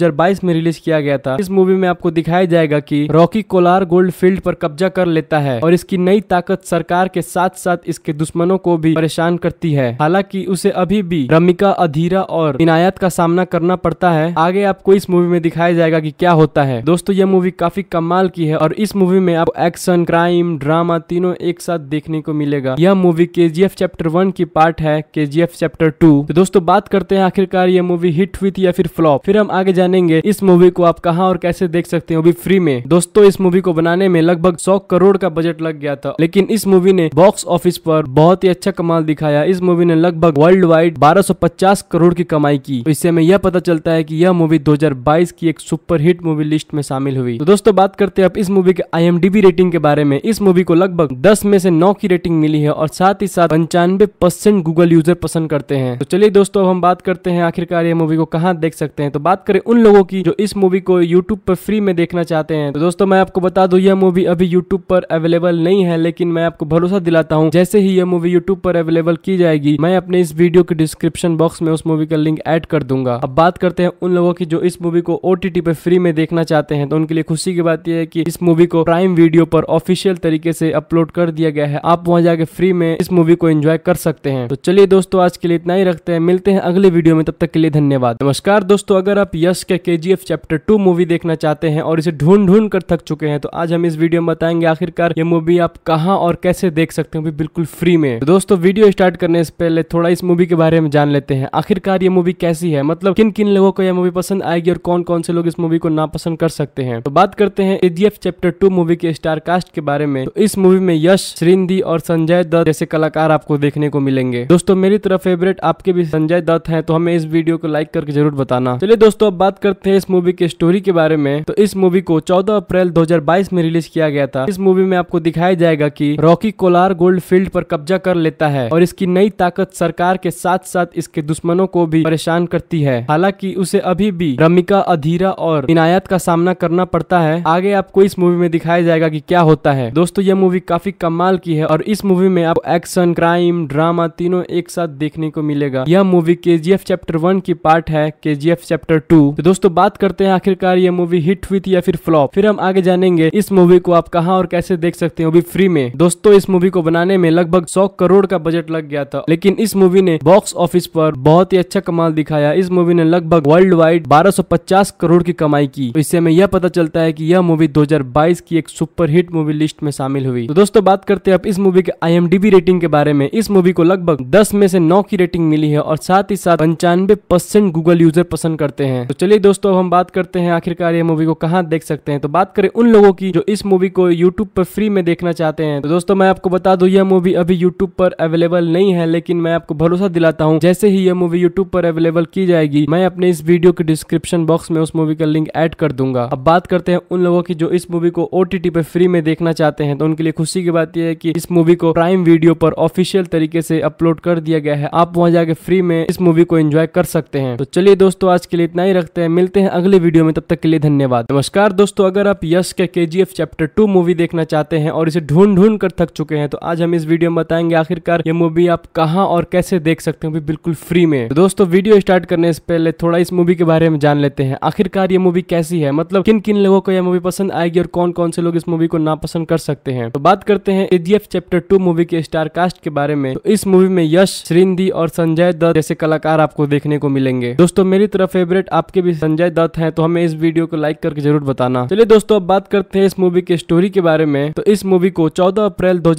में रिलीज किया गया था इस मूवी में आपको दिखाया जाएगा की रॉकी कोलार गोल्ड फील्ड पर कब्जा कर लेता है और इसकी नई ताकत सरकार के साथ साथ इसके दुश्मनों को भी परेशान करती है हालांकि उसे अभी भी रमिका अधीरा और इनायत का सामना करना पड़ता है आगे आपको इस मूवी में दिखाया जाएगा की क्या होता है दोस्तों यह मूवी काफी कमाल की है और इस मूवी में आप आपको एक्शन क्राइम ड्रामा तीनों एक साथ देखने को मिलेगा यह movie K G chapter one की पार्ट है के चैप्टर टू तो दोस्तों बात करते हैं आखिरकार यह मूवी हिट हुई थी या फिर फ्लॉप फिर हम आगे जानेंगे इस मूवी को आप कहाँ और कैसे देख सकते हैं अभी फ्री में दोस्तों इस मूवी को बनाने में लगभग सौ करोड़ का बजट लग गया था लेकिन इस मूवी ने बॉक्स ऑफिस पर बहुत ही अच्छा कमाल दिखाया इस मूवी ने लगभग वर्ल्ड वाइड 1250 करोड़ की कमाई की तो इससे हमें यह पता चलता है कि यह मूवी 2022 की एक सुपरहिट मूवी लिस्ट में शामिल हुई तो दोस्तों बात करते हैं अब इस मूवी के आई आई रेटिंग के बारे में इस मूवी को लगभग दस में से नौ की रेटिंग मिली है और साथ ही साथ पंचानवे परसेंट गूगल यूजर पसंद करते हैं तो चलिए दोस्तों अब हम बात करते हैं आखिरकार ये मूवी को कहाँ देख सकते हैं तो बात करें उन लोगों की जो इस मूवी को यूट्यूब पर फ्री में देखना चाहते हैं तो दोस्तों मैं आपको बता दू यह मूवी अभी यूट्यूब पर अवेलेबल नहीं है लेकिन मैं आपको भरोसा दिलाता हूँ जैसे ही यह मूवी यूट्यूब पर अवेलेबल की जाएगी मैं अपने इस वीडियो के डिस्क्रिप्शन बॉक्स में उस मूवी का लिंक एड कर दूंगा अब बात करते हैं उन लोगों की जो इस मूवी को ओ पर फ्री में देखना चाहते हैं तो उनके लिए खुशी की बात यह है कि इस मूवी को प्राइम वीडियो पर ऑफिशियल तरीके से अपलोड कर दिया गया है आप वहाँ जाके फ्री में इस मूवी को एंजॉय कर सकते हैं तो चलिए दोस्तों आज के लिए इतना ही रखते हैं मिलते हैं अगले वीडियो में तब तक के लिए धन्यवाद नमस्कार दोस्तों अगर आप यश के के चैप्टर टू मूवी देखना चाहते हैं और इसे ढूंढ ढूंढ कर थक चुके हैं तो आज हम इस वीडियो में बताएंगे आखिरकार ये मूवी आप कहाँ और कैसे देख सकते हैं बिल्कुल फ्री में तो दोस्तों वीडियो स्टार्ट करने से पहले थोड़ा इस मूवी के बारे में जान लेते हैं आखिरकार ये मूवी कैसी है मतलब किन किन लोगों को यह मूवी पसंद आएगी और कौन कौन से लोग इस मूवी को नापसंद कर सकते हैं तो बात करते हैं एजीएफ चैप्टर टू मूवी के के स्टार कास्ट के बारे में तो इस मूवी में यश श्रींदी और संजय दत्त जैसे कलाकार आपको देखने को मिलेंगे दोस्तों मेरी तरफ फेवरेट आपके भी संजय दत्त हैं तो हमें इस वीडियो को लाइक करके जरूर बताना चलिए दोस्तों अब बात करते हैं इस मूवी के स्टोरी के बारे में तो इस मूवी को चौदह अप्रैल दो में रिलीज किया गया था इस मूवी में आपको दिखाया जाएगा की रॉकी कोलार गोल्ड फील्ड पर कब्जा कर लेता है और इसकी नई ताकत सरकार के साथ साथ इसके दुश्मनों को भी परेशान करती है हालांकि उसे अभी भी रमिका अधीरा और इनायत का सामना करना पड़ता है आगे आपको इस मूवी में दिखाया जाएगा जाएगा कि क्या होता है दोस्तों ये मूवी काफी कमाल की है और इस मूवी में आपको एक्शन क्राइम ड्रामा तीनों एक साथ देखने को मिलेगा यह मूवी के चैप्टर वन की पार्ट है के चैप्टर टू तो दोस्तों बात करते हैं आखिरकार ये मूवी हिट हुई थी या फिर फ्लॉप फिर हम आगे जानेंगे इस मूवी को आप कहाँ और कैसे देख सकते हैं अभी फ्री में दोस्तों इस मूवी को बनाने में लगभग सौ करोड़ का बजट लग गया था लेकिन इस मूवी ने बॉक्स ऑफिस पर बहुत ही अच्छा कमाल दिखाया इस मूवी ने लगभग वर्ल्ड वाइड 1250 करोड़ की कमाई की तो इससे हमें यह पता चलता है कि यह मूवी 2022 की एक सुपरहिट मूवी लिस्ट में शामिल हुई तो दोस्तों बात करते हैं अब इस मूवी के आई रेटिंग के बारे में इस मूवी को लगभग दस में से नौ की रेटिंग मिली है और साथ ही साथ पंचानवे परसेंट गूगल यूजर पसंद करते हैं तो चलिए दोस्तों अब हम बात करते हैं आखिरकार ये मूवी को कहाँ देख सकते हैं तो बात करें उन लोगों की जो इस मूवी को यूट्यूब पर फ्री में देखना चाहते हैं तो दोस्तों मैं आपको बता दू यह मूवी अभी यूट्यूब पर अवेलेबल नहीं है लेकिन मैं आपको भरोसा दिलाता हूँ जैसे ही यह मूवी यूट्यूब पर अवेलेबल की जाएगी मैं अपने इस वीडियो के डिस्क्रिप्शन बॉक्स में उस मूवी का लिंक एड कर दूंगा अब बात करते हैं उन लोगों की जो इस मूवी को ओटीटी पे फ्री में देखना चाहते हैं तो उनके लिए खुशी की बात यह है कि इस मूवी को प्राइम वीडियो पर ऑफिशियल तरीके से अपलोड कर दिया गया है आप वहां जाके फ्री में इस मूवी को एंजॉय कर सकते हैं तो चलिए दोस्तों आज के लिए इतना ही रखते हैं मिलते हैं अगले वीडियो में तब तक के लिए धन्यवाद नमस्कार दोस्तों अगर आप यश के के चैप्टर टू मूवी देखना चाहते हैं और इसे ढूंढ ढूंढ कर थक चुके हैं तो आज हम इस वीडियो में बताएंगे आखिरकार ये मूवी आप कहाँ और कैसे देख सकते हो बिल्कुल फ्री में तो दोस्तों वीडियो स्टार्ट करने से पहले थोड़ा इस मूवी के बारे में जान लेते हैं आखिरकार ये मूवी कैसी है मतलब किन किन लोगों को यह मूवी पसंद आएगी और कौन कौन से लोग इस मूवी को नापसंद कर सकते हैं तो बात करते हैं के चैप्टर टू मूवी के स्टार कास्ट के बारे में तो इस मूवी में यश श्रींदी और संजय दत्त जैसे कलाकार आपको देखने को मिलेंगे दोस्तों मेरी तरफ फेवरेट आपके भी संजय दत्त है तो हमें इस वीडियो को लाइक करके जरूर बताना चलिए दोस्तों अब बात करते हैं इस मूवी के स्टोरी के बारे में तो इस मूवी को चौदह अप्रैल दो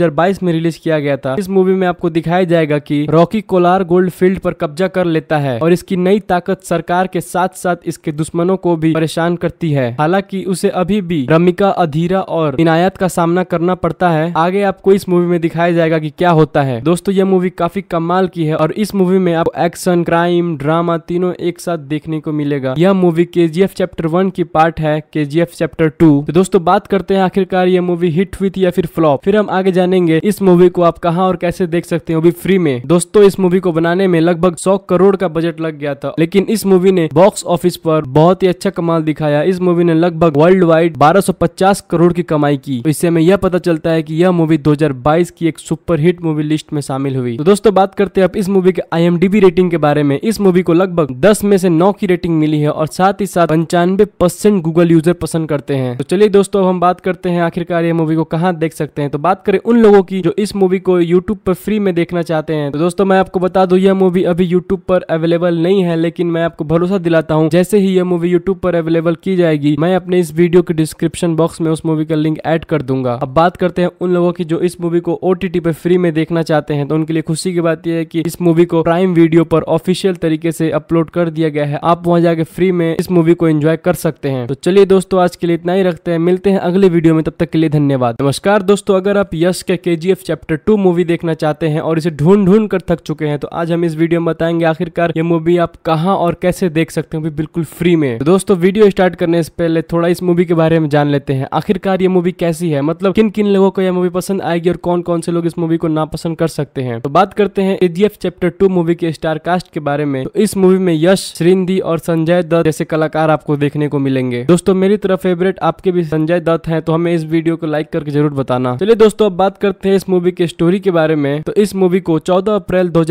में रिलीज किया गया था इस मूवी में आपको दिखाया जाएगा की रॉकी कोलार गोल्ड फील्ड पर कब्जा कर लेता है और इसकी नई ताकत सरकार के साथ साथ इसके दुश्मनों को भी परेशान करती है हालांकि उसे अभी भी रमिका अधीरा और और इनायत का सामना करना पड़ता है आगे आपको इस मूवी में दिखाया जाएगा की क्या होता है दोस्तों यह मूवी काफी कमाल की है और इस मूवी में आपको एक्शन क्राइम ड्रामा तीनों एक साथ देखने को मिलेगा यह मूवी के चैप्टर वन की पार्ट है के चैप्टर टू तो दोस्तों बात करते हैं आखिरकार ये मूवी हिट हुई थी या फिर फ्लॉप फिर हम आगे जानेंगे इस मूवी को आप कहाँ और कैसे देख सकते हैं अभी फ्री में दोस्तों इस मूवी को बनाने में लगभग सौ करोड़ का बजट लग गया था लेकिन इस मूवी ने बॉक्स ऑफिस पर बहुत ही अच्छा कमाल दिखाया इस मूवी ने लगभग वर्ल्ड वाइड 1250 करोड़ की कमाई की तो इससे हमें यह पता चलता है कि यह मूवी 2022 की एक सुपरहिट मूवी लिस्ट में शामिल हुई तो दोस्तों बात करते हैं अब इस मूवी के आई रेटिंग के बारे में इस मूवी को लगभग दस में से नौ की रेटिंग मिली है और साथ ही साथ पंचानवे परसेंट गूगल यूजर पसंद करते हैं तो चलिए दोस्तों अब हम बात करते हैं आखिरकार ये मूवी को कहाँ देख सकते हैं तो बात करें उन लोगों की जो इस मूवी को यूट्यूब पर फ्री में देखना चाहते हैं तो दोस्तों मैं आपको बता दू यह मूवी अभी यूट्यूब पर अवेलेबल नहीं है लेकिन मैं आपको भरोसा दिलाता हूँ जैसे ही यह मूवी यूट्यूब पर अवेलेबल की जाएगी मैं अपने इस वीडियो के डिस्क्रिप्शन बॉक्स में उस मूवी का लिंक ऐड कर दूंगा अब बात करते हैं उन लोगों की जो इस मूवी को ओ पे फ्री में देखना चाहते हैं तो उनके लिए खुशी की बात यह है कि इस मूवी को प्राइम वीडियो पर ऑफिशियल तरीके से अपलोड कर दिया गया है आप वहां जाके फ्री में इस मूवी को एंजॉय कर सकते हैं तो चलिए दोस्तों आज के लिए इतना ही रखते हैं मिलते हैं अगले वीडियो में तब तक के लिए धन्यवाद नमस्कार दोस्तों अगर आप यश के के चैप्टर टू मूवी देखना चाहते हैं और इसे ढूंढ ढूंढ कर थक चुके हैं तो आज हम इस वीडियो में बताएंगे आखिरकार ये मूवी आप कहाँ और कैसे देख सकते हो बिल्कुल फ्री में तो दोस्तों वीडियो स्टार्ट करने से पहले थोड़ा इस मूवी के बारे में जान लेते हैं आखिरकार यार ये मूवी कैसी है मतलब किन किन लोगों को यह मूवी पसंद आएगी और कौन कौन से लोग इस मूवी को नापसंद कर सकते हैं तो बात करते हैं एजीएफ चैप्टर टू मूवी के स्टार कास्ट के बारे में तो इस मूवी में यश श्रींदी और संजय दत्त जैसे कलाकार आपको देखने को मिलेंगे दोस्तों मेरी तरफ फेवरेट आपके भी संजय दत्त है तो हमें इस वीडियो को लाइक करके जरूर बताना चलिए दोस्तों अब बात करते हैं इस मूवी के स्टोरी के बारे में तो इस मूवी को चौदह अप्रैल दो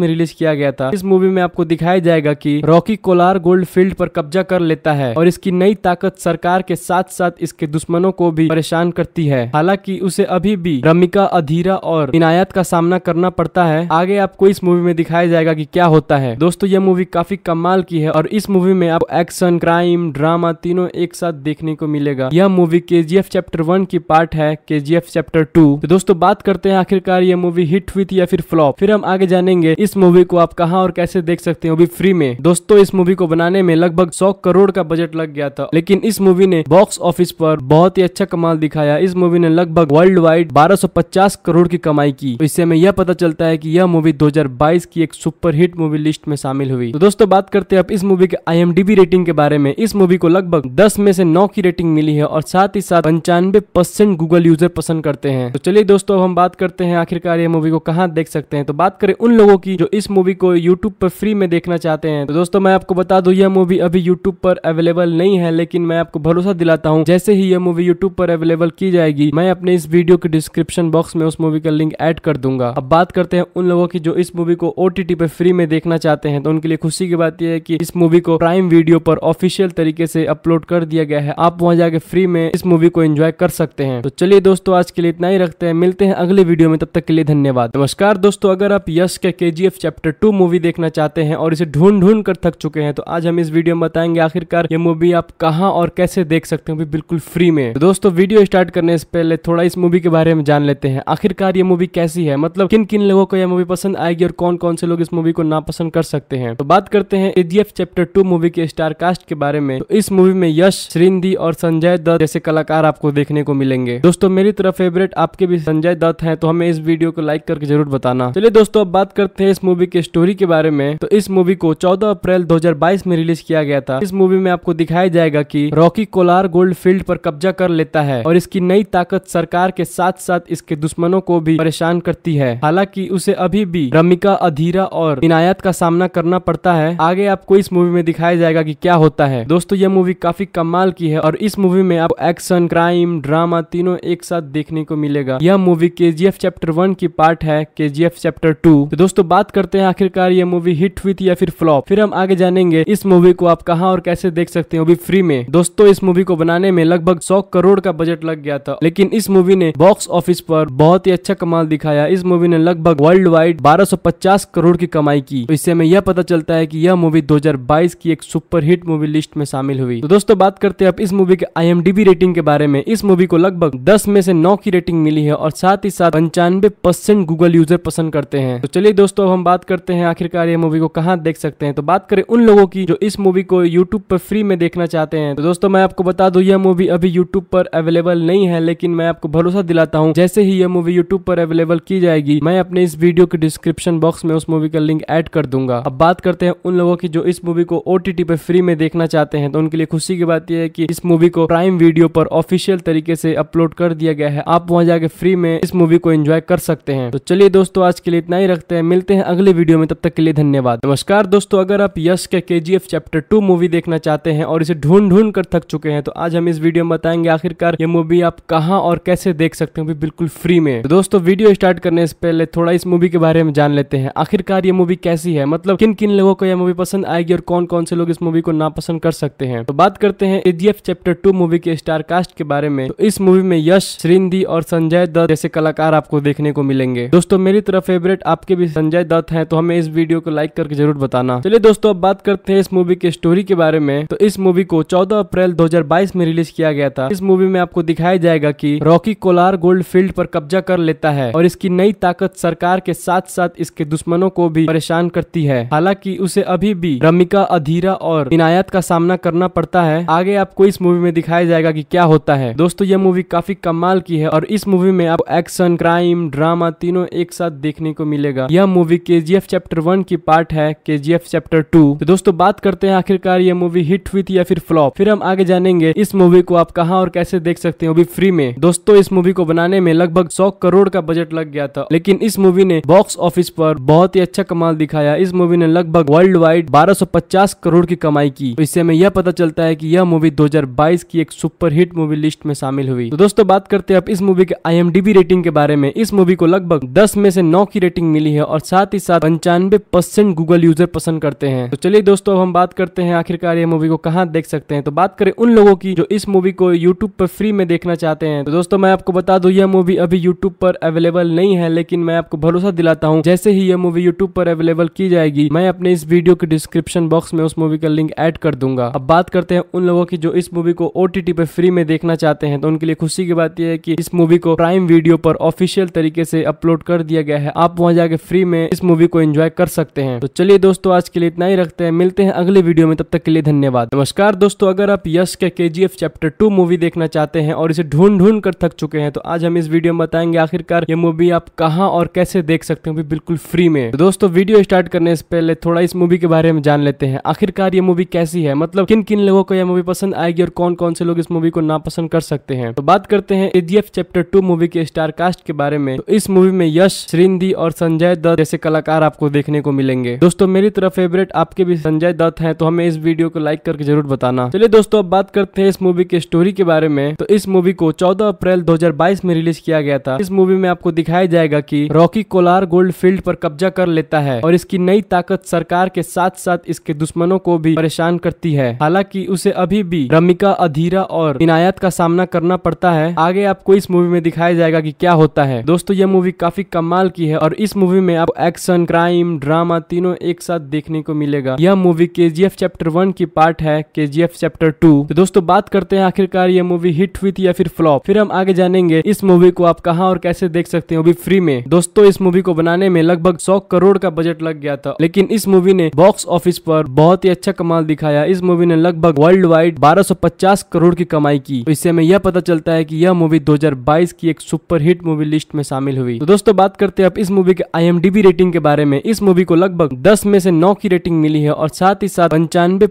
में रिलीज किया गया था इस मूवी में आपको दिखाया जाएगा की रॉकी कोलार गोल्ड फील्ड पर कब्जा कर लेता है और इसकी नई ताकत सरकार के साथ साथ इसके दुश्मनों को भी परेशान करती है हालांकि उसे अभी भी रमिका अधीरा और इनायत का सामना करना पड़ता है आगे आपको इस मूवी में दिखाया जाएगा की क्या होता है दोस्तों यह मूवी काफी कमाल की है और इस मूवी में आपको एक्शन क्राइम ड्रामा तीनों एक साथ देखने को मिलेगा यह मूवी के चैप्टर वन की पार्ट है के चैप्टर टू तो दोस्तों बात करते हैं आखिरकार ये मूवी हिट हुई थी या फिर फ्लॉप फिर हम आगे जानेंगे इस मूवी को आप कहाँ और कैसे देख सकते हो अभी फ्री में दोस्तों इस मूवी को बनाने में लगभग सौ करोड़ का बजट लग गया था लेकिन इस मूवी ने बॉक्स ऑफिस पर बहुत ही अच्छा अच्छा कमाल दिखाया इस मूवी ने लगभग वर्ल्ड वाइड 1250 करोड़ की कमाई की तो इससे हमें यह पता चलता है कि यह मूवी 2022 की एक सुपरहिट मूवी लिस्ट में शामिल हुई तो दोस्तों बात करते हैं अब इस मूवी के आई रेटिंग के बारे में इस मूवी को लगभग दस में से नौ की रेटिंग मिली है और साथ ही साथ पंचानवे परसेंट गूगल यूजर पसंद करते हैं तो चलिए दोस्तों हम बात करते हैं आखिरकार ये मूवी को कहाँ देख सकते हैं तो बात करें उन लोगों की जो इस मूवी को यूट्यूब पर फ्री में देखना चाहते हैं तो दोस्तों मैं आपको बता दूं यह मूवी अभी यूट्यूब पर अवेलेबल नहीं है लेकिन मैं आपको भरोसा दिलाता हूँ जैसे ही यह मूवी यूट्यूब यूट्यूब पर अवेलेबल की जाएगी मैं अपने इस वीडियो के डिस्क्रिप्शन बॉक्स में उस मूवी का लिंक एड कर दूंगा अब बात करते हैं उन लोगों की जो इस मूवी को ओ पर फ्री में देखना चाहते हैं तो उनके लिए खुशी की बात यह है कि इस मूवी को प्राइम वीडियो पर ऑफिशियल तरीके से अपलोड कर दिया गया है आप वहां जाके फ्री में इस मूवी को एंजॉय कर सकते हैं तो चलिए दोस्तों आज के लिए इतना ही रखते हैं मिलते हैं अगले वीडियो में तब तक के लिए धन्यवाद नमस्कार दोस्तों अगर आप यश के के चैप्टर टू मूवी देखना चाहते हैं और इसे ढूंढ ढूंढ कर थक चुके हैं तो आज हम इस वीडियो में बताएंगे आखिरकार ये मूवी आप कहाँ और कैसे देख सकते हो बिल्कुल फ्री में तो दोस्तों दोस्तों वीडियो स्टार्ट करने से पहले थोड़ा इस मूवी के बारे में जान लेते हैं आखिरकार ये मूवी कैसी है मतलब किन किन लोगों को यह मूवी पसंद आएगी और कौन कौन से लोग इस मूवी को नापसंद कर सकते हैं तो बात करते हैं एजीएफ चैप्टर टू मूवी के स्टार कास्ट के बारे में तो इस मूवी में यश श्रींदी और संजय दत्त जैसे कलाकार आपको देखने को मिलेंगे दोस्तों मेरी तरफ फेवरेट आपके भी संजय दत्त है तो हमें इस वीडियो को लाइक करके जरूर बताना चलिए दोस्तों अब बात करते हैं इस मूवी के स्टोरी के बारे में तो इस मूवी को चौदह अप्रैल दो में रिलीज किया गया था इस मूवी में आपको दिखाया जाएगा की रॉकी कोलार गोल्ड फील्ड पर कब्जा कर लेते देता है और इसकी नई ताकत सरकार के साथ साथ इसके दुश्मनों को भी परेशान करती है हालांकि उसे अभी भी रमिका अधीरा और इनायत का सामना करना पड़ता है आगे आपको इस मूवी में दिखाया जाएगा की क्या होता है दोस्तों यह मूवी काफी कमाल की है और इस मूवी में आपको एक्शन क्राइम ड्रामा तीनों एक साथ देखने को मिलेगा यह मूवी के चैप्टर वन की पार्ट है के चैप्टर टू तो दोस्तों बात करते हैं आखिरकार ये मूवी हिट हुई थी या फिर फ्लॉप फिर हम आगे जानेंगे इस मूवी को आप कहाँ और कैसे देख सकते हो अभी फ्री में दोस्तों इस मूवी को बनाने में लगभग सौ करोड़ का बजट लग गया था लेकिन इस मूवी ने बॉक्स ऑफिस पर बहुत ही अच्छा कमाल दिखाया इस मूवी ने लगभग वर्ल्ड वाइड 1250 करोड़ की कमाई की तो इससे हमें यह पता चलता है कि यह मूवी 2022 की एक सुपरहिट मूवी लिस्ट में शामिल हुई तो दोस्तों बात करते हैं अब इस मूवी के आई रेटिंग के बारे में इस मूवी को लगभग दस में से नौ की रेटिंग मिली है और साथ ही साथ पंचानवे परसेंट गूगल यूजर पसंद करते हैं तो चलिए दोस्तों हम बात करते हैं आखिरकार ये मूवी को कहाँ देख सकते हैं तो बात करें उन लोगों की जो इस मूवी को यूट्यूब पर फ्री में देखना चाहते हैं तो दोस्तों मैं आपको बता दू यह मूवी अभी यूट्यूब पर पर अवेलेबल नहीं है लेकिन मैं आपको भरोसा दिलाता हूँ जैसे ही यह मूवी यूट्यूब पर अवेलेबल की जाएगी मैं अपने इस वीडियो के डिस्क्रिप्शन बॉक्स में उस मूवी का लिंक एड कर दूंगा अब बात करते हैं उन लोगों की जो इस मूवी को ओ पर फ्री में देखना चाहते हैं तो उनके लिए खुशी की बात यह है की इस मूवी को प्राइम वीडियो पर ऑफिशियल तरीके से अपलोड कर दिया गया है आप वहाँ जाके फ्री में इस मूवी को एंजॉय कर सकते हैं तो चलिए दोस्तों आज के लिए इतना ही रखते हैं मिलते हैं अगले वीडियो में तब तक के लिए धन्यवाद नमस्कार दोस्तों अगर आप यश के के चैप्टर टू मूवी देखना चाहते हैं और इसे ढूंढ ढूंढ कर थक चुके हैं तो आज हम इस वीडियो में बताएंगे आखिर आखिरकार ये मूवी आप कहाँ और कैसे देख सकते हो बिल्कुल फ्री में तो दोस्तों वीडियो स्टार्ट करने से पहले थोड़ा इस मूवी के बारे में जान लेते हैं आखिरकार ये मूवी कैसी है मतलब किन किन लोगों को यह मूवी पसंद आएगी और कौन कौन से लोग इस मूवी को नापसंद कर सकते हैं तो बात करते हैं एजीएफ चैप्टर टू मूवी के स्टार कास्ट के बारे में तो इस मूवी में यश श्रींदी और संजय दत्त जैसे कलाकार आपको देखने को मिलेंगे दोस्तों मेरी तरफ फेवरेट आपके भी संजय दत्त है तो हमें इस वीडियो को लाइक करके जरूर बताना चलिए दोस्तों अब बात करते हैं इस मूवी के स्टोरी के बारे में तो इस मूवी को चौदह अप्रैल दो में रिलीज किया गया था इस मूवी मूवी में आपको दिखाया जाएगा की रॉकी कोलार गोल्ड फील्ड पर कब्जा कर लेता है और इसकी नई ताकत सरकार के साथ साथ इसके दुश्मनों को भी परेशान करती है हालांकि उसे अभी भी रमिका अधीरा और इनायत का सामना करना पड़ता है आगे आपको इस मूवी में दिखाया जाएगा की क्या होता है दोस्तों यह मूवी काफी कमाल की है और इस मूवी में आपको एक्शन क्राइम ड्रामा तीनों एक साथ देखने को मिलेगा यह मूवी के चैप्टर वन की पार्ट है के चैप्टर टू तो दोस्तों बात करते हैं आखिरकार यह मूवी हिट हुई थी या फिर फ्लॉप फिर हम आगे जानेंगे इस मूवी को आप कहाँ और कैसे से देख सकते हैं अभी फ्री में दोस्तों इस मूवी को बनाने में लगभग सौ करोड़ का बजट लग गया था लेकिन इस मूवी ने बॉक्स ऑफिस पर बहुत ही अच्छा कमाल दिखाया इस मूवी ने लगभग वर्ल्ड वाइड बारह करोड़ की कमाई की तो इससे हमें यह पता चलता है की यह मूवी दो की एक सुपर मूवी लिस्ट में शामिल हुई तो दोस्तों बात करते हैं अब इस मूवी के आई रेटिंग के बारे में इस मूवी को लगभग दस में से नौ की रेटिंग मिली है और साथ ही साथ पंचानवे परसेंट गूगल यूजर पसंद करते हैं तो चलिए दोस्तों हम बात करते हैं आखिरकार ये मूवी को कहाँ देख सकते हैं तो बात करें उन लोगों की जो इस मूवी को यूट्यूब पर पर फ्री में देखना चाहते हैं तो दोस्तों मैं आपको बता दू यह मूवी अभी यूट्यूब पर अवेलेबल नहीं है लेकिन मैं आपको भरोसा दिलाता हूँ जैसे ही यह मूवी यूट्यूब पर अवेलेबल की जाएगी मैं अपने इस वीडियो के डिस्क्रिप्शन बॉक्स में उस मूवी का लिंक एड कर दूंगा अब बात करते हैं उन लोगों की जो इस मूवी को ओ पर फ्री में देखना चाहते हैं तो उनके लिए खुशी की बात यह है की इस मूवी को प्राइम वीडियो पर ऑफिशियल तरीके से अपलोड कर दिया गया है आप वहाँ जाके फ्री में इस मूवी को एंजॉय कर सकते हैं तो चलिए दोस्तों आज के लिए इतना ही रखते हैं मिलते हैं अगले वीडियो में तब तक के लिए धन्यवाद नमस्कार दोस्तों अगर आप यश के के चैप्टर टू मूवी देखना चाहते हैं और इसे ढूंढ ढूंढ कर थक चुके हैं तो आज हम इस वीडियो में बताएंगे आखिरकार ये मूवी आप कहाँ और कैसे देख सकते हो बिल्कुल फ्री में तो दोस्तों वीडियो स्टार्ट करने से पहले थोड़ा इस मूवी के बारे में जान लेते हैं आखिरकार ये मूवी कैसी है मतलब किन किन लोगों को यह मूवी पसंद आएगी और कौन कौन से लोग इस मूवी को नापसंद कर सकते हैं तो बात करते हैं एजीएफ चैप्टर टू मूवी के स्टार कास्ट के बारे में तो इस मूवी में यश श्रींदी और संजय दत्त जैसे कलाकार आपको देखने को मिलेंगे दोस्तों मेरी तरफ फेवरेट आपके भी संजय दत्त है तो हमें इस वीडियो को लाइक करके जरूर बताना चलिए दोस्तों अब बात करते हैं इस मूवी के स्टोरी के बारे में में तो इस मूवी को 14 अप्रैल 2022 में रिलीज किया गया था इस मूवी में आपको दिखाया जाएगा कि रॉकी कोलार गोल्ड फील्ड पर कब्जा कर लेता है और इसकी नई ताकत सरकार के साथ साथ इसके दुश्मनों को भी परेशान करती है हालांकि उसे अभी भी रमिका अधीरा और इनायत का सामना करना पड़ता है आगे आपको इस मूवी में दिखाया जाएगा की क्या होता है दोस्तों यह मूवी काफी कमाल की है और इस मूवी में आपको एक्शन क्राइम ड्रामा तीनों एक साथ देखने को मिलेगा यह मूवी के चैप्टर वन की पार्ट है के चैप्टर टू तो दोस्तों बात करते हैं आखिरकार यह मूवी हिट हुई थी या फिर फ्लॉप फिर हम आगे जानेंगे इस मूवी को आप कहाँ और कैसे देख सकते हो अभी फ्री में दोस्तों इस मूवी को बनाने में लगभग सौ करोड़ का बजट लग गया था लेकिन इस मूवी ने बॉक्स ऑफिस पर बहुत ही अच्छा कमाल दिखाया इस मूवी ने लगभग वर्ल्ड वाइड बारह करोड़ की कमाई की तो इससे हमें यह पता चलता है कि यह मूवी 2022 की एक सुपर हिट मूवी लिस्ट में शामिल हुई तो दोस्तों बात करते हैं अब इस मूवी के आई रेटिंग के बारे में इस मूवी को लगभग 10 में से 9 की रेटिंग मिली है और साथ ही साथ पंचानवे